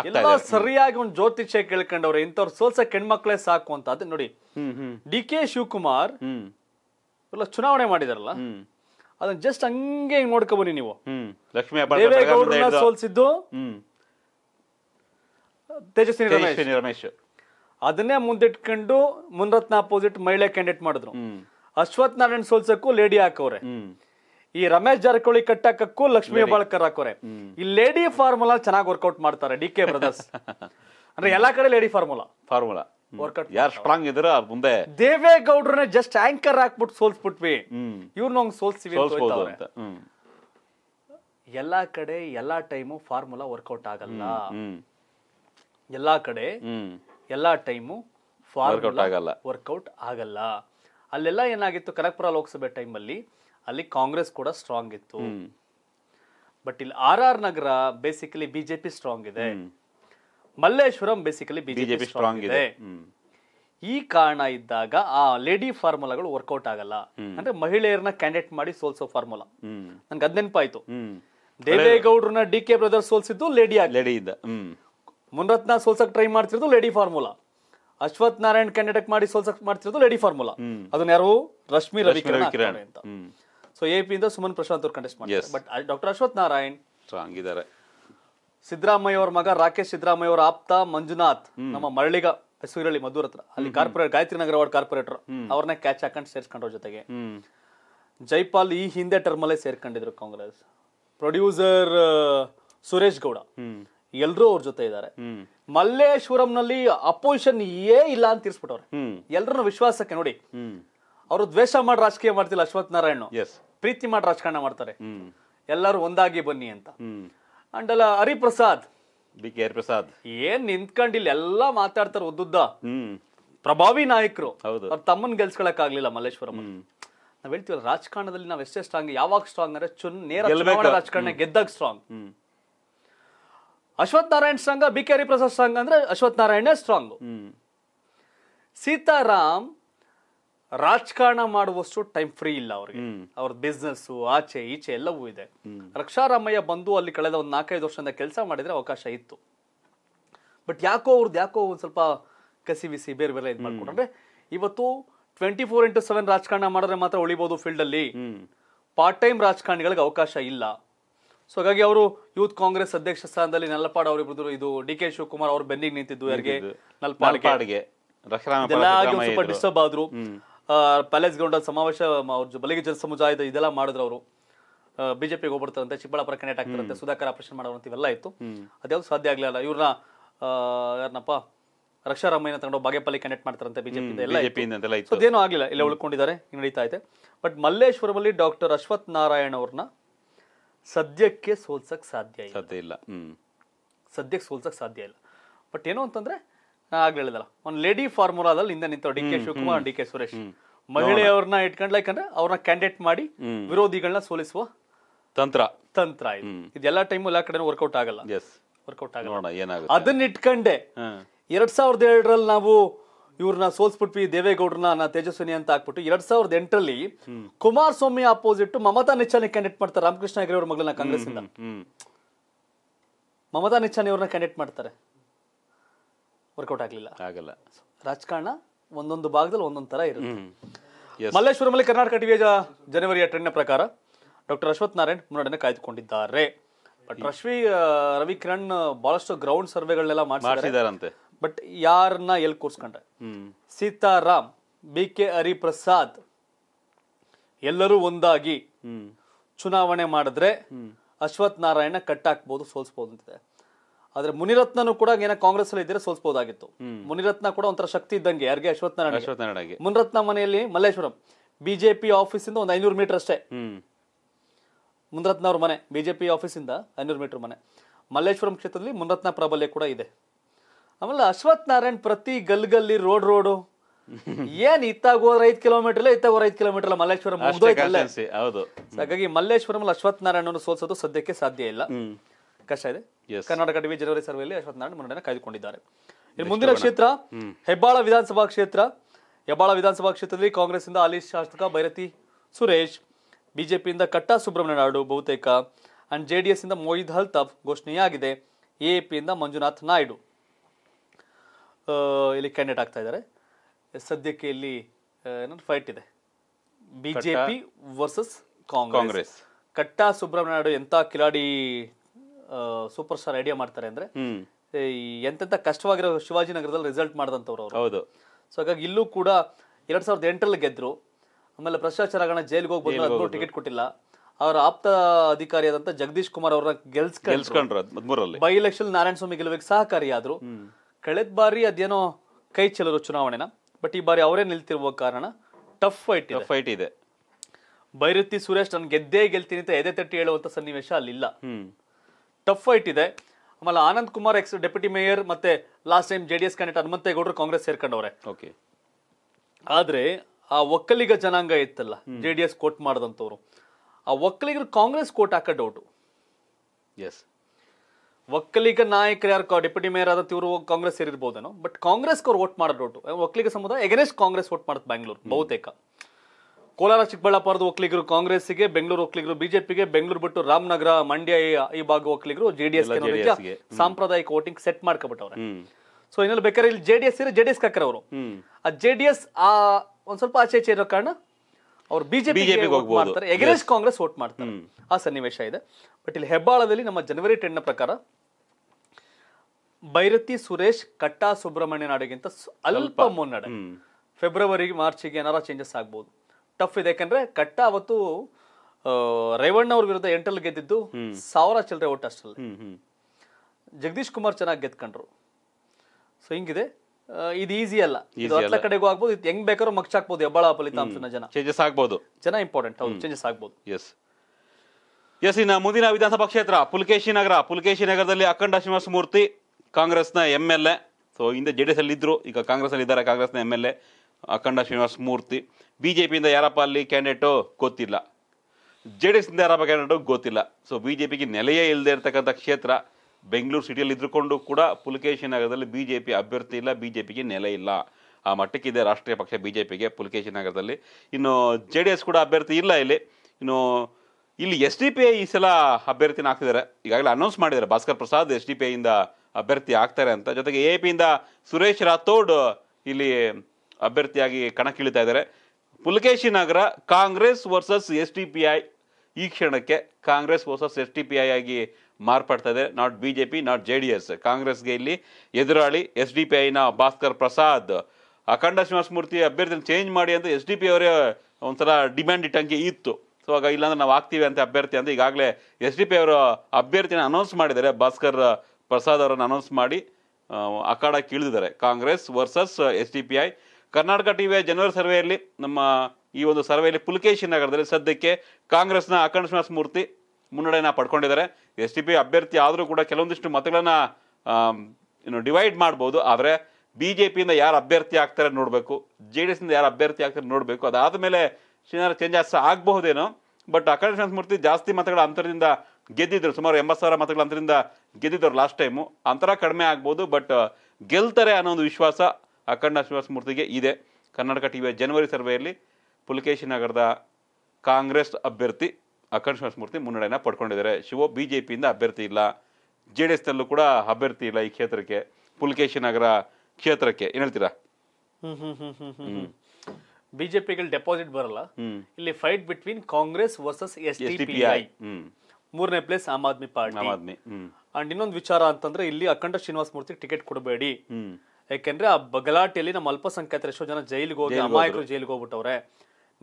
ಎಲ್ಲ ಸರಿಯಾಗಿ ಒಂದು ಜ್ಯೋತಿಷ್ಯ ಕೇಳ್ಕೊಂಡವ್ರೆ ಇಂಥವ್ರು ಸೋಲ್ಸಕ್ಕೆ ಹೆಣ್ಮಕ್ಳೇ ಸಾಕು ಅಂತ ಅದೇ ನೋಡಿ ಡಿ ಕೆ ಶಿವಕುಮಾರ್ ಎಲ್ಲ ಚುನಾವಣೆ ಮಾಡಿದಾರಲ್ಲ ಅದನ್ನ ಜಸ್ಟ್ ಹಂಗೆ ನೋಡ್ಕೊಬನ್ನಿ ನೀವು ಲಕ್ಷ್ಮೀ ದೇವೇಗೌಡರನ್ನ ಸೋಲ್ಸಿದ್ದು ತೇಜಸ್ವಿನಿ ರಮೇಶ್ ಅದನ್ನೇ ಮುಂದಿಟ್ಕೊಂಡು ಮುನ್ರತ್ನ ಅಪೋಸಿಟ್ ಮಹಿಳೆ ಕ್ಯಾಂಡಿಡೇಟ್ ಮಾಡಿದ್ರು ಅಶ್ವಥ್ ನಾರಾಯಣ್ ಸೋಲ್ಸಕ್ಕೂ ಲೇಡಿ ಹಾಕೋರೆ ಈ ರಮೇಶ್ ಜಾರಕಿಹೊಳಿ ಕಟ್ಟಾಕಕ್ಕೂ ಲಕ್ಷ್ಮೀ ಬಾಳ್ಕರ್ ಹಾಕೋರೆ ಈ ಲೇಡಿ ಫಾರ್ಮುಲಾ ಚೆನ್ನಾಗಿ ವರ್ಕೌಟ್ ಮಾಡ್ತಾರೆ ಡಿ ಕೆ ಬ್ರದರ್ಸ್ ಅಂದ್ರೆ ಎಲ್ಲಾ ಕಡೆ ಲೇಡಿ ಫಾರ್ಮುಲಾ ಫಾರ್ಮುಲಾ ವರ್ಕೌಟ್ ಯಾರು ಸ್ಟ್ರಾಂಗ್ ಇದ್ರ ಅವ್ರ ಮುಂದೆ ದೇವೇಗೌಡ್ರನ್ನ ಜಸ್ಟ್ ಆಂಕರ್ ಹಾಕ್ಬಿಟ್ಟು ಸೋಲ್ಸ್ಬಿಟ್ವಿ ಇವ್ರನ್ನೊಂಗ್ ಸೋಲ್ಸಿವಿ ಅಂತ ಎಲ್ಲಾ ಕಡೆ ಎಲ್ಲಾ ಟೈಮು ಫಾರ್ಮುಲಾ ವರ್ಕೌಟ್ ಆಗಲ್ಲ ಎಲ್ಲಾ ಕಡೆ ಎಲ್ಲಾ ಟೈಮು ಫಾರ್ಮುಲಾ ಆಗಲ್ಲ ವರ್ಕೌಟ್ ಆಗಲ್ಲ ಅಲ್ಲೆಲ್ಲ ಏನಾಗಿತ್ತು ಕನಕಪುರ ಲೋಕಸಭೆ ಟೈಮಲ್ಲಿ ಅಲ್ಲಿ ಕಾಂಗ್ರೆಸ್ ಕೂಡ ಸ್ಟ್ರಾಂಗ್ ಇತ್ತು ಬಟ್ ಇಲ್ಲಿ R R Nagar basically BJP strong ಇದೆ ಮಲ್ಲೇಶ್ವರಂ ಬೇಸಿಕಲಿ ಬಿಜೆಪಿ ಸ್ಟ್ರಾಂಗ್ ಇದೆ ಈ ಕಾರಣ ಇದ್ದಾಗ ಆ ಲೇಡಿ ಫಾರ್ಮುಲಾಗಳು ವರ್ಕೌಟ್ ಆಗಲ್ಲ ಅಂದ್ರೆ ಮಹಿಳೆಯರನ್ನ ಕ್ಯಾಂಡಿಡೇಟ್ ಮಾಡಿ ಸೋಲ್ಸೋ ಫಾರ್ಮುಲಾ ನನ್ಗೆ ಅದ್ ನೆನಪಾಯ್ತು ದೇವೇಗೌಡ್ರನ್ನ ಡಿ ಕೆ ಬ್ರದರ್ ಸೋಲ್ಸಿದ್ದು ಲೇಡಿ ಲೇಡಿ ಇದ್ದ ಮುನ್ರತ್ನ ಸೋಲ್ಸಕ್ ಟ್ರೈ ಮಾಡ್ತಿರೋದು lady formula Ashwath Narayan candidate ಮಾಡಿ ಸೋಲ್ಸಕ್ ಮಾಡ್ತಿರೋದು ಲೇಡಿ ಫಾರ್ಮುಲಾ ಅದನ್ನ ಯಾರು ರಶ್ಮಿ ರವಿಕಿರಣ್ ಅಂತ ಸೊ ಎ ಇಂದ ಸುಮನ್ ಪ್ರಶಾಂತ್ ಅವ್ರು ಕಂಟೆಸ್ಟ್ ಮಾಡ್ತಾರೆ but doctor Ashwath Narayan strong ಇದ್ದಾರೆ ಸಿದ್ದರಾಮಯ್ಯ ಅವ್ರ ಮಗ ರಾಕೇಶ್ ಸಿದ್ದರಾಮಯ್ಯ ಅವ್ರ ಆಪ್ತ ಮಂಜುನಾಥ್ ನಮ್ಮ ಮರಳಿಗ ಹೆಸರಲ್ಲಿ ಮಧುರ್ ಹತ್ರ ಅಲ್ಲಿ corporate Gayatri Nagar ward corporator ಅವ್ರನ್ನ ಕ್ಯಾಚ್ ಹಾಕೊಂಡು ಸೇರ್ಕೊಂಡ್ರ ಜೊತೆಗೆ ಜೈಪಾಲ್ ಈ ಹಿಂದೆ ಟರ್ಮಲ್ಲೇ ಸೇರ್ಕೊಂಡಿದ್ರು ಕಾಂಗ್ರೆಸ್ ಪ್ರೊಡ್ಯೂಸರ್ ಸುರೇಶ್ ಗೌಡ ಎಲ್ರೂ ಅವ್ರ ಜೊತೆ ಇದ್ದಾರೆ ಮಲ್ಲೇಶ್ವರಂನಲ್ಲಿ ಅಪೋಸಿಷನ್ ಏ ಇಲ್ಲ ಅಂತ ತಿರ್ಸ್ಬಿಟ್ಟವ್ರೆ ಎಲ್ರನ್ನ ವಿಶ್ವಾಸಕ್ಕೆ ನೋಡಿ ಅವರು ದ್ವೇಷ ಮಾಡಿ ರಾಜಕೀಯ ಮಾಡ್ತಿಲ್ಲ ಅಶ್ವಥ್ ನಾರಾಯಣ ಪ್ರೀತಿ ಮಾಡಿ ರಾಜಕಾರಣ ಮಾಡ್ತಾರೆ ಎಲ್ಲರೂ ಒಂದಾಗಿ ಬನ್ನಿ ಅಂತ and Hariprasad B K Hariprasad ಏನ್ ನಿಂತ್ಕೊಂಡಿಲ್ಲ ಎಲ್ಲಾ ಮಾತಾಡ್ತಾರ ಒದ್ದುದ್ದ ಪ್ರಭಾವಿ ನಾಯಕರು ಹೌದು ಅವ್ರ ತಮ್ಮನ್ ಗೆಲ್ಸ್ಕೊಳಕ್ ಆಗ್ಲಿಲ್ಲ ಮಲ್ಲೇಶ್ವರಂ ನಾವ್ ಹೇಳ್ತೀವಲ್ಲ ರಾಜಕಾರಣದಲ್ಲಿ ನಾವ್ ಎಷ್ಟೇ ಸ್ಟ್ರಾಂಗ್ ಯಾವಾಗ ಸ್ಟ್ರಾಂಗ್ ಅಂದ್ರೆ ಚುನ್ ನೇರ ರಾಜಕಾರಣ ಗೆದ್ದಾಗ strong Ashwath Narayan strong B K Hariprasad strong ಅಂದ್ರೆ ಅಶ್ವಥ್ ನಾರಾಯಣ ಸ್ಟ್ರಾಂಗ್ ಸೀತಾರಾಮ್ ರಾಜಕಾರಣ ಮಾಡುವಷ್ಟು ಟೈಮ್ ಫ್ರೀ ಇಲ್ಲ ಅವ್ರಿಗೆ ಅವ್ರ ಬಿಸ್ನೆಸ್ ಆಚೆ ಈಚೆ ಎಲ್ಲವೂ ಇದೆ ರಕ್ಷಾರಾಮಯ್ಯ ಬಂದು ಅಲ್ಲಿ ಕಳೆದ ಒಂದು ನಾಲ್ಕೈದು ವರ್ಷದಿಂದ ಕೆಲಸ ಮಾಡಿದ್ರೆ ಅವಕಾಶ ಇತ್ತು ಬಟ್ ಯಾಕೋ ಅವ್ರದ್ದು ಯಾಕೋ ಒಂದು ಸ್ವಲ್ಪ ಕಸಿ ಬಿಸಿ ಬೇರೆ ಬೇರೆ ಇದು ಮಾಡ್ಕೊಂಡ್ರೆ ಇವತ್ತು ಟ್ವೆಂಟಿ ಫೋರ್ ಇಂಟು ಸೆವೆನ್ ರಾಜಕಾರಣ ಮಾಡಿದ್ರೆ ಮಾತ್ರ ಉಳಿಬಹುದು ಫೀಲ್ಡ್ ಅಲ್ಲಿ ಪಾರ್ಟ್ ಟೈಮ್ ರಾಜಕಾರಣಿಗಳಿಗೆ ಅವಕಾಶ ಇಲ್ಲ ಸೊ ಹಾಗಾಗಿ ಅವರು ಯೂತ್ ಕಾಂಗ್ರೆಸ್ ಅಧ್ಯಕ್ಷ ಸ್ಥಾನದಲ್ಲಿ ನಲ್ಲಪಾಡ್ ಇಬ್ಬರು ಇದು ಡಿ ಕೆ ಶಿವಕುಮಾರ್ ಅವರು ಬೆನ್ನಿಗೆ ನಿಂತಿದ್ದು ಯಾರಿಗೆ ನಲ್ಪಾಡ್ಗೆ ಡಿಸ್ಟರ್ಬ್ ಆದ್ರು ಪ್ಯಾಲೇಸ್ ಗ್ರೌಂಡಲ್ಲಿ ಸಮಾವೇಶ ಅವ್ರ ಬಲಿಗೆ ಜನ ಸಮುದಾಯದ ಇದೆಲ್ಲ ಮಾಡಿದ್ರು ಅವರು ಬಿಜೆಪಿಗೆ ಹೋಗ್ಬಿಡ್ತಾರಂತೆ ಚಿಕ್ಕಬಳ್ಳಾಪುರ ಕನೆಕ್ಟ್ ಆಗ್ತಾರಂತೆ ಸುಧಾಕರ್ ಆಪರೇಷನ್ ಮಾಡೋರು ಇವೆಲ್ಲ ಇತ್ತು ಅದ್ಯಾವ್ದು ಸಾಧ್ಯ ಆಗಲಿಲ್ಲ ಇವ್ರನ್ನ ಯಾರನ್ನಪ್ಪ ರಕ್ಷಾರಾಮಯ್ಯ ತಗೊಂಡು ಬಾಗೇಪಲ್ಲಿ ಕನೆಕ್ಟ್ ಮಾಡ್ತಾರಂತೆ ಬಿಜೆಪಿ ಎಲ್ಲ ಆಗಿಲ್ಲ ಆಗಲಿಲ್ಲ ಇಲ್ಲೇ ಉಳ್ಕೊಂಡಿದ್ದಾರೆ ನಡೀತಾ ಇದೆ ಬಟ್ ಮಲ್ಲೇಶ್ವರದಲ್ಲಿ ಡಾಕ್ಟರ್ ಅಶ್ವಥ್ ನಾರಾಯಣ್ ಅವ್ರನ್ನ ಸದ್ಯಕ್ಕೆ ಸೋಲ್ಸಕ್ ಸಾಧ್ಯ ಸಾಧ್ಯ ಇಲ್ಲ ಸದ್ಯಕ್ಕೆ ಸೋಲ್ಸಕ್ ಸಾಧ್ಯ ಇಲ್ಲ ಬಟ್ ಏನು ಅಂತಂದ್ರೆ ಆಗ್ಲಿಲ್ಲದಲ್ಲ ಒಂದ್ ಒಂದು ಲೇಡಿ ಫಾರ್ಮುಲಾದಲ್ಲಿ ಹಿಂದೆ ನಿಂತವ್ D K Shivakumar D K Suresh ಮಹಿಳೆಯವ್ರನ್ನ ಇಟ್ಕೊಂಡ್ ಅಂದ್ರೆ ಅವ್ರನ್ನ ಕ್ಯಾಂಡಿಡೇಟ್ ಮಾಡಿ ವಿರೋಧಿಗಳನ್ನ ಸೋಲಿಸುವ ತಂತ್ರ ತಂತ್ರ ಇದು ಇದೆಲ್ಲ ಟೈಮ್ ಎಲ್ಲ ಕಡೆ ವರ್ಕೌಟ್ ಆಗಲ್ಲ ವರ್ಕೌಟ್ ಆಗಲ್ಲ ಅದನ್ನ ಇಟ್ಕೊಂಡೆ ಎರಡ್ ಸಾವಿರದ ಏಳರಲ್ಲಿ ನಾವು ಇವ್ರನ್ನ ಸೋಲ್ಸ್ಬಿಟ್ವಿ ದೇವೇಗೌಡ್ರನ್ನ ನಾ ತೇಜಸ್ವಿನಿ ಅಂತ ಹಾಕ್ಬಿಟ್ಟು ಎರಡ್ ಸಾವಿರದ ಎಂಟರಲ್ಲಿ ಕುಮಾರಸ್ವಾಮಿ ಅಪೋಸಿಟ್ ಮಮತಾ ನಿಚ್ಚಾನಿ ಕ್ಯಾಂಡಿಡೇಟ್ ಮಾಡ್ತಾರೆ ರಾಮಕೃಷ್ಣ ಹೆಗಡೆ ಅವ್ರ ಮಗಳನ್ನ ಕಾಂಗ್ರೆಸ್ ಇಂದ ಮಮತಾ ನಿಚ್ಚಾನಿ ಅವ್ರನ್ನ ಕ್ಯಾಂಡಿಡೇಟ್ ಮಾಡ್ತಾರೆ ವರ್ಕೌಟ್ ಆಗಲಿಲ್ಲ ಆಗಲ್ಲ ರಾಜಕಾರಣ ಒಂದೊಂದು ಭಾಗದಲ್ಲಿ ಒಂದೊಂದು ತರ ಇರುತ್ತೆ ಮಲ್ಲೇಶ್ವರಮಲ್ಲಿ ಕರ್ನಾಟಕ ಟಿವಿಯ ಜನವರಿ ಟ್ರೆಂಡ್ನ ಪ್ರಕಾರ ಡಾಕ್ಟರ್ ಅಶ್ವಥ್ ನಾರಾಯಣ್ ಮುನ್ನಡೆನೆ ಕಾಯ್ದುಕೊಂಡಿದ್ದಾರೆ ಬಟ್ ರಶ್ವಿ ಕಿರಣ್ ಬಹಳಷ್ಟು ಗ್ರೌಂಡ್ ಸರ್ವೆಗಳನ್ನೆಲ್ಲ ಮಾಡಿಸಿದಾರಂತೆ ಬಟ್ ಯಾರನ್ನ ಎಲ್ಲಿ ಕೂರ್ಸ್ಕೊಂಡ್ರೆ ಸೀತಾರಾಮ್ ಬಿ ಕೆ ಹರಿಪ್ರಸಾದ್ ಎಲ್ಲರೂ ಒಂದಾಗಿ ಚುನಾವಣೆ ಮಾಡಿದ್ರೆ ಅಶ್ವಥ್ ನಾರಾಯಣ ಕಟ್ ಕಟ್ಟಾಕ್ಬೋದು ಸೋಲ್ಸ್ಬೋದು ಅಂತಿದೆ ಆದ್ರೆ ಮುನಿರತ್ನನು ಕೂಡ ಏನೋ ಕಾಂಗ್ರೆಸ್ ಅಲ್ಲಿ ಇದ್ರೆ ಸೋಲ್ಸ್ಬಹುದಾಗಿತ್ತು ಮುನಿರತ್ನ ಕೂಡ ಒಂಥರ ಶಕ್ತಿ ಇದ್ದಂಗೆ ಯಾರಿಗೆ ಅಶ್ವಥ್ ನಾರಾಯಣ ಮುನಿರತ್ನ ಮನೆಯಲ್ಲಿ ಮಲ್ಲೇಶ್ವರಂ ಬಿಜೆಪಿ ಆಫೀಸ್ ಇಂದ ಒಂದು ಐನೂರು ಮೀಟರ್ ಅಷ್ಟೇ ಮುನಿರತ್ನ ಅವ್ರ ಮನೆ ಬಿಜೆಪಿ ಆಫೀಸ್ ಇಂದ ಐನೂರು ಮೀಟರ್ ಮನೆ ಮಲ್ಲೇಶ್ವರಂ ಕ್ಷೇತ್ರದಲ್ಲಿ ಮುನಿರತ್ನ ಪ್ರಾಬಲ್ಯ ಕೂಡ ಇದೆ ಆಮೇಲೆ ಅಶ್ವಥ್ ನಾರಾಯಣ್ ಪ್ರತಿ ಗಲ್ಗಲ್ಲಿ ರೋಡ್ ರೋಡು ಏನ್ ಇತ್ತಾಗ ಹೋದ್ರೆ ಐದ್ ಕಿಲೋಮೀಟರ್ ಇಲ್ಲ ಇತ್ತಾಗ ಹೋದ್ರೆ ಐದ್ ಕಿಲೋಮೀಟರ್ ಮಲ್ಲೇಶ್ವರಂ ಹೌದು ಹಾಗಾಗಿ ಮಲ್ಲೇಶ್ವರಂ ಅಶ್ವಥ್ ನಾರಾಯಣ ಸೋಲ್ಸೋದು ಸದ್ಯಕ್ಕೆ ಸಾಧ್ಯ ಇಲ್ಲ ಕಷ್ಟ ಇದೆ ಕರ್ನಾಟಕ ಟಿವಿ ಜನವರಿ ಸರ್ವೆಯಲ್ಲಿ ಅಶ್ವಥ್ ನಾರಾಯಣ್ ಮುನ್ನಡೆಯನ್ನು ಕಾಯ್ದುಕೊಂಡಿದ್ದಾರೆ ಮುಂದಿನ ಕ್ಷೇತ್ರ ಹೆಬ್ಬಾಳ ವಿಧಾನಸಭಾ ಕ್ಷೇತ್ರ ಹೆಬ್ಬಾಳ ವಿಧಾನಸಭಾ ಕ್ಷೇತ್ರದಲ್ಲಿ ಕಾಂಗ್ರೆಸ್ನಿಂದ ಹಾಲಿ ಶಾಸಕ ಭೈರತಿ ಸುರೇಶ್ ಬಿಜೆಪಿಯಿಂದ ಕಟ್ಟಾ ಸುಬ್ರಹ್ಮಣ್ಯ ನಾಯ್ಡು ಬಹುತೇಕ ಅಂಡ್ ಜೆ ಡಿ ಇಂದ ಮೊಯಿದ್ ಹಲ್ತಾಫ್ ಘೋಷಣೆಯಾಗಿದೆ ಎ ಪಿಯಿಂದ ಮಂಜುನಾಥ್ ನಾಯ್ಡು ಇಲ್ಲಿ ಕ್ಯಾಂಡಿಡೇಟ್ ಆಗ್ತಾ ಇದ್ದಾರೆ ಸದ್ಯಕ್ಕೆ ಇಲ್ಲಿ ಏನಂದ್ರೆ ಫೈಟ್ ಇದೆ ಬಿಜೆಪಿ ವರ್ಸಸ್ ಕಾಂಗ್ರೆಸ್ ಕಟ್ಟಾ ಸುಬ್ರಹ್ಮಣ್ಯ ನಾಯ್ಡು ಎಂಥ ಕಿಲಾಡಿ ಸೂಪರ್ ಸ್ಟಾರ್ ಐಡಿಯಾ ಮಾಡ್ತಾರೆ ಅಂದ್ರೆ ಎಂತೆಂತ ಕಷ್ಟವಾಗಿರೋ ಶಿವಾಜಿನಗರದಲ್ಲಿ ರಿಸಲ್ಟ್ ಮಾಡಿದಂಥವ್ರು ಹೌದು ಸೊ ಹಾಗಾಗಿ ಇಲ್ಲೂ ಕೂಡ ಎರಡ್ ಸಾವಿರದ ಎಂಟರಲ್ಲಿ ಗೆದ್ರು ಆಮೇಲೆ ಭ್ರಷ್ಟಾಚಾರ ಜೈಲಿಗೆ ಹೋಗಿ ಬಂದ್ರೆ ಟಿಕೆಟ್ ಕೊಟ್ಟಿಲ್ಲ ಅವರ ಆಪ್ತ ಅಧಿಕಾರಿಯಾದಂತ ಜಗದೀಶ್ ಕುಮಾರ್ ಅವರ ಗೆಲ್ಸ್ಕೊಂಡ್ರು ಬೈ ಎಲೆಕ್ಷನ್ ನಾರಾಯಣ ಸ್ವಾಮಿ ಗೆಲುವಿಗೆ ಸಹಕಾರಿಯಾದ್ರು ಕಳೆದ ಬಾರಿ ಅದೇನೋ ಕೈ ಚೆಲ್ಲರು ಚುನಾವಣೆನ ಬಟ್ ಈ ಬಾರಿ ಅವರೇ ನಿಲ್ತಿರುವ ಕಾರಣ ಟಫ್ ಫೈಟ್ ಇದೆ ಫೈಟ್ ಇದೆ ಬೈರತಿ ಸುರೇಶ್ ನಾನು ಗೆದ್ದೇ ಗೆಲ್ತೀನಿ ಅಂತ ಎದೆ ತಟ್ಟಿ ಹೇಳುವಂತ ಸನ್ನಿವೇಶ ಅಲ್ಲಿಲ್ಲ ಟಫ್ ಫೈಟ್ ಇದೆ ಆಮೇಲೆ Anand Kumar ex deputy mayor ಮತ್ತೆ last time J D S candidate ಹನುಮಂತೇಗೌಡರು ಕಾಂಗ್ರೆಸ್ ಸೇರ್ಕೊಂಡವ್ರೆ ಓಕೆ ಆದ್ರೆ ಆ ಒಕ್ಕಲಿಗ ಜನಾಂಗ ಇತ್ತಲ್ಲ ಜೆ ಡಿ ಎಸ್ ಕೋಟ್ ಮಾಡಿದಂಥವ್ರು ಆ ಒಕ್ಕಲಿಗರು ಕಾಂಗ್ರೆಸ್ ಕೋಟ್ ಹಾಕೋ ಡೌಟು ಎಸ್ ಒಕ್ಕಲಿಗ ನಾಯಕರು ಯಾರು ಡೆಪ್ಯೂಟಿ ಮೇಯರ್ ಆದಂತ ಇವರು ಕಾಂಗ್ರೆಸ್ ಸೇರಿರ್ಬೋದೇನೋ ಬಟ್ ಕಾಂಗ್ರೆಸ್ಗೆ ಅವ್ರು ವೋಟ್ ಮಾಡೋ ಡೌಟು ಒಕ್ಕಲಿಗ ಸಮುದಾಯ ಎಗನೆಸ್ಟ್ ಕಾಂಗ್ರೆಸ್ ವೋಟ್ ಮಾಡೋದು ಬ್ಯಾಂಗ್ಳೂರು ಬಹುತೇಕ ಕೋಲಾರ ಚಿಕ್ಕಬಳ್ಳಾಪುರದ ಒಕ್ಕಲಿಗರು ಕಾಂಗ್ರೆಸ್ಗೆ ಬೆಂಗಳೂರು ಒಕ್ಕಲಿಗರು ಬಿಜೆಪಿಗೆ ಬೆಂಗಳೂರು ಬಿಟ್ಟು ರಾಮನಗರ ಮಂಡ್ಯ ಈ ಭಾಗ ಒಕ್ಕಲಿಗರು ಜೆಡಿಎಸ್ ಸಾಂಪ್ರದಾಯಿಕ ವೋಟಿಂಗ್ ಸೆಟ್ ಮಾಡ್ಕೊಬಿಟ್ಟವ್ರೆ ಸೊ ಇನ್ನೆಲ್ಲ ಬೇಕಾದ್ರೆ ಇಲ್ಲಿ ಜೆಡಿಎಸ್ ಇರೋ ಜೆಡಿಎಸ್ ಕಾಕರ್ ಅವರು ಆ ಜೆಡಿಎಸ್ ಆ ಒಂದ್ ಸ್ವಲ್ಪ ಆಚೆ ಈಚೆ ಇರೋ ಕಾರಣ ಅವ್ರು ಬಿಜೆಪಿ ಮಾಡ್ತಾರೆ ಕಾಂಗ್ರೆಸ್ ವೋಟ್ ಮಾಡ್ತಾರೆ ಆ ಸನ್ನಿವೇಶ ಇದೆ ಬಟ್ ಇಲ್ಲಿ ಹೆಬ್ಬಾಳದಲ್ಲಿ ನಮ್ಮ ಜನವರಿ ಟೆನ್ ನ ಪ್ರಕಾರ ಬೈರತಿ ಸುರೇಶ್ ಕಟ್ಟಾ ಸುಬ್ರಹ್ಮಣ್ಯ ನಾಡಿಗಿಂತ ಅಲ್ಪ ಮುನ್ನಡೆ ಫೆಬ್ರವರಿ ಮಾರ್ಚ್ಗೆ ಏನಾರ ಚೇಂಜಸ್ ಆಗ್ಬೋದು ಟಫ್ ಇದೆ ಯಾಕಂದ್ರೆ ಕಟ್ಟ ಅವತ್ತು ರೇವಣ್ಣ ಅವ್ರ ವಿರುದ್ಧ ಎಂಟಲ್ಲಿ ಗೆದ್ದಿದ್ದು ಸಾವಿರ ಚಿಲ್ಲರೆ ಓಟ್ ಅಷ್ಟಲ್ಲಿ ಜಗದೀಶ್ ಕುಮಾರ್ ಚೆನ್ನಾಗಿ ಗೆದ್ಕೊಂಡ್ರು ಸೊ ಹಿಂಗಿದೆ ಇದು ಈಸಿ ಅಲ್ಲ ಇದು ಎಲ್ಲ ಕಡೆಗೂ ಆಗ್ಬೋದು ಇದು ಹೆಂಗ್ ಬೇಕಾದ್ರೂ ಮಗ್ಚ್ ಹಾಕ್ಬೋದು ಹೆಬ್ಬಾಳ ಫಲಿತಾಂಶನ ಜನ ಚೇಂಜಸ್ ಆಗ್ಬೋದು ಜನ ಇಂಪಾರ್ಟೆಂಟ್ ಹೌದು ಚೇಂಜಸ್ ಆಗ್ಬೋದು ಎಸ್ ಎಸ್ ಇನ್ನು ಮುಂದಿನ ವಿಧಾನಸಭಾ ಕ್ಷೇತ್ರ ಪುಲ್ಕೇಶಿ ನಗರ ಪುಲ್ಕೇಶಿ ನಗರದಲ್ಲಿ ಅಖಂಡ ಮೂರ್ತಿ ಕಾಂಗ್ರೆಸ್ನ ಎಮ್ ಎಲ್ ಎ ಸೊ ಹಿಂದೆ ಜೆ ಡಿ ಎಸ್ ಅಲ್ಲಿ ಇದ್ರು ಈಗ ಕಾಂಗ್ರೆಸ್ ಅಲ್ಲಿ ಇದ್ದಾರೆ ಕಾಂಗ್ರೆಸ್ನ M L A Akhanda Srinivasa Murthy B J ಪಿಯಿಂದ ಯಾರಪ್ಪ ಅಲ್ಲಿ ಕ್ಯಾಂಡಿಡೇಟು ಗೊತ್ತಿಲ್ಲ ಜೆ ಡಿ ಎಸ್ನಿಂದ ಯಾರಪ್ಪ ಕ್ಯಾಂಡಿಡೇಟು ಗೊತ್ತಿಲ್ಲ ಸೊ ಬಿ ಜೆ ಪಿಗೆ ನೆಲೆಯೇ ಇಲ್ಲದೆ ಇರತಕ್ಕಂಥ ಕ್ಷೇತ್ರ ಬೆಂಗಳೂರು ಸಿಟಿಯಲ್ಲಿ ಇದ್ದುಕೊಂಡು ಕೂಡ ಪುಲಕೇಶಿ ನಗರದಲ್ಲಿ ಬಿ ಜೆ ಪಿ ಅಭ್ಯರ್ಥಿ ಇಲ್ಲ ಬಿ ಜೆ ಪಿಗೆ ನೆಲೆ ಇಲ್ಲ ಆ ಮಟ್ಟಕ್ಕಿದೆ ರಾಷ್ಟ್ರೀಯ ಪಕ್ಷ ಬಿ ಜೆ ಪಿಗೆ ಪುಲಕೇಶಿ ನಗರದಲ್ಲಿ ಇನ್ನು ಜೆ ಡಿ ಎಸ್ ಕೂಡ ಅಭ್ಯರ್ಥಿ ಇಲ್ಲ ಇಲ್ಲಿ ಇನ್ನು ಇಲ್ಲಿ ಎಸ್ ಡಿ ಪಿ ಐ ಈ ಸಲ ಅಭ್ಯರ್ಥಿನ ಹಾಕ್ತಿದ್ದಾರೆ ಈಗಾಗಲೇ ಅನೌನ್ಸ್ ಮಾಡಿದ್ದಾರೆ Bhaskar Prasad S D P ಐಯಿಂದ ಅಭ್ಯರ್ಥಿ ಆಗ್ತಾರೆ ಅಂತ ಜೊತೆಗೆ ಎ ಪಿಯಿಂದ ಸುರೇಶ್ ರಾಥೋಡ್ ಇಲ್ಲಿ ಅಭ್ಯರ್ಥಿಯಾಗಿ ಕಣಕ್ಕಿಳಿತಾ ಇದ್ದಾರೆ Pulakeshi Nagar Congress versus S D P I ಈ ಕ್ಷಣಕ್ಕೆ Congress versus S D P I ಆಗಿ ಮಾರ್ಪಡ್ತಾ ಇದೆ not B J P not J D S ಕಾಂಗ್ರೆಸ್ಗೆ ಇಲ್ಲಿ ಎದುರಾಳಿ ಎಸ್ ಡಿ ಪಿ ಐನ ಭಾಸ್ಕರ್ ಪ್ರಸಾದ್ ಅಖಂಡ ಶಿವಸ್ಮೂರ್ತಿ ಅಭ್ಯರ್ಥಿನ ಚೇಂಜ್ ಮಾಡಿ ಅಂತ ಎಸ್ ಡಿ ಪಿ ಅವರೇ ಒಂಥರ ಡಿಮ್ಯಾಂಡ್ ಇಟ್ಟಂಗೆ ಇತ್ತು ಸೊ ಆಗ ಇಲ್ಲಾಂದ್ರೆ ನಾವು ಆಗ್ತೀವಿ ಅಂತ ಅಭ್ಯರ್ಥಿ ಅಂತ ಈಗಾಗಲೇ ಎಸ್ ಡಿ ಪಿ ಅವರು ಅಭ್ಯರ್ಥಿನ ಅನೌನ್ಸ್ ಮಾಡಿದ್ದಾರೆ ಭಾಸ್ಕರ್ ಪ್ರಸಾದ್ ಅವರನ್ನು ಅನೌನ್ಸ್ ಮಾಡಿ ಅಖಾಡಕ್ಕೆ ಇಳಿದಿದ್ದಾರೆ Congress versus S D P I Karnataka T ವಿಯ ಜನವರಿ ಸರ್ವೆಯಲ್ಲಿ ನಮ್ಮ ಈ ಒಂದು ಸರ್ವೆಯಲ್ಲಿ ಪುಲಕೇಶಿ ನಗರದಲ್ಲಿ ಸದ್ಯಕ್ಕೆ ಕಾಂಗ್ರೆಸ್ನ ಅಖಂಡ ಸ್ಮೂರ್ತಿ ಮೂರ್ತಿ ಮುನ್ನಡೆಯನ್ನು ಪಡ್ಕೊಂಡಿದ್ದಾರೆ ಎಸ್ ಟಿ ಪಿ ಅಭ್ಯರ್ಥಿ ಆದರೂ ಕೂಡ ಕೆಲವೊಂದಿಷ್ಟು ಮತಗಳನ್ನು ಏನು ಡಿವೈಡ್ ಮಾಡ್ಬೋದು ಆದರೆ ಬಿ ಜೆ ಪಿಯಿಂದ ಯಾರು ಅಭ್ಯರ್ಥಿ ಆಗ್ತಾರೆ ನೋಡಬೇಕು ಜೆ ಡಿ ಎಸ್ನಿಂದ ಯಾರು ಅಭ್ಯರ್ಥಿ ಆಗ್ತಾರೆ ನೋಡಬೇಕು ಅದಾದ ಮೇಲೆ ಏನಾದ್ರು ಚೇಂಜಸ್ ಆಗಬಹುದೇನೋ ಬಟ್ ಅಖಂಡ ಸ್ಮೂರ್ತಿ ಮೂರ್ತಿ ಜಾಸ್ತಿ ಮತಗಳ ಅಂತರದಿಂದ ಗೆದ್ದಿದ್ರು ಸುಮಾರು ಎಂಬತ್ತು ಸಾವಿರ ಮತಗಳ ಅಂತರದಿಂದ ಗೆದ್ದಿದ್ರು ಲಾಸ್ಟ್ ಟೈಮು ಅಂತರ ಕಡಿಮೆ ಆಗ್ಬೋದು ಬಟ್ ಗೆಲ್ತಾರೆ ಅನ್ನೋ ಒಂದು ವಿಶ್ವಾಸ ಅಖಂಡ ಮೂರ್ತಿಗೆ ಇದೆ ಕರ್ನಾಟಕ ಟಿ ವಿಯ ಜನವರಿ ಸರ್ವೆಯಲ್ಲಿ ಪುಲಕೇಶಿ ನಗರದ ಕಾಂಗ್ರೆಸ್ ಅಭ್ಯರ್ಥಿ ಅಖಂಡ ಮೂರ್ತಿ ಮುನ್ನಡೆಯನ್ನು ಪಡ್ಕೊಂಡಿದ್ದಾರೆ ಶಿವ ಬಿ ಜೆ ಪಿಯಿಂದ ಅಭ್ಯರ್ಥಿ ಇಲ್ಲ ಜೆ ಡಿ ಕೂಡ ಅಭ್ಯರ್ಥಿ ಇಲ್ಲ ಈ ಕ್ಷೇತ್ರಕ್ಕೆ ಪುಲಕೇಶಿ ನಗರ ಕ್ಷೇತ್ರಕ್ಕೆ ಏನು ಹೇಳ್ತೀರಾ ಬಿಜೆಪಿಗಳು ಡೆಪಾಸಿಟ್ ಬರಲ್ಲ ಇಲ್ಲಿ fight between Congress versus S ಮೂರನೇ place Aam Aadmi party Aam Aadmi and ಇನ್ನೊಂದು ವಿಚಾರ ಅಂತಂದ್ರೆ ಇಲ್ಲಿ ಅಖಂಡ ಶ್ರೀನಿವಾಸ ಮೂರ್ತಿ ಟಿಕೆಟ್ ಕೊಡಬೇಡಿ ಯಾಕೆಂದ್ರೆ ಆ ಬಗಲಾಟಿಯಲ್ಲಿ ನಮ್ಮ ಅಲ್ಪಸಂಖ್ಯಾತರ ಎಷ್ಟೋ ಜನ ಜೈಲಿಗೆ ಹೋಗಿ ಅಮಾಯಕರು ಜೈಲಿಗೆ ಹೋಗ್ಬಿಟ್ಟವ್ರೆ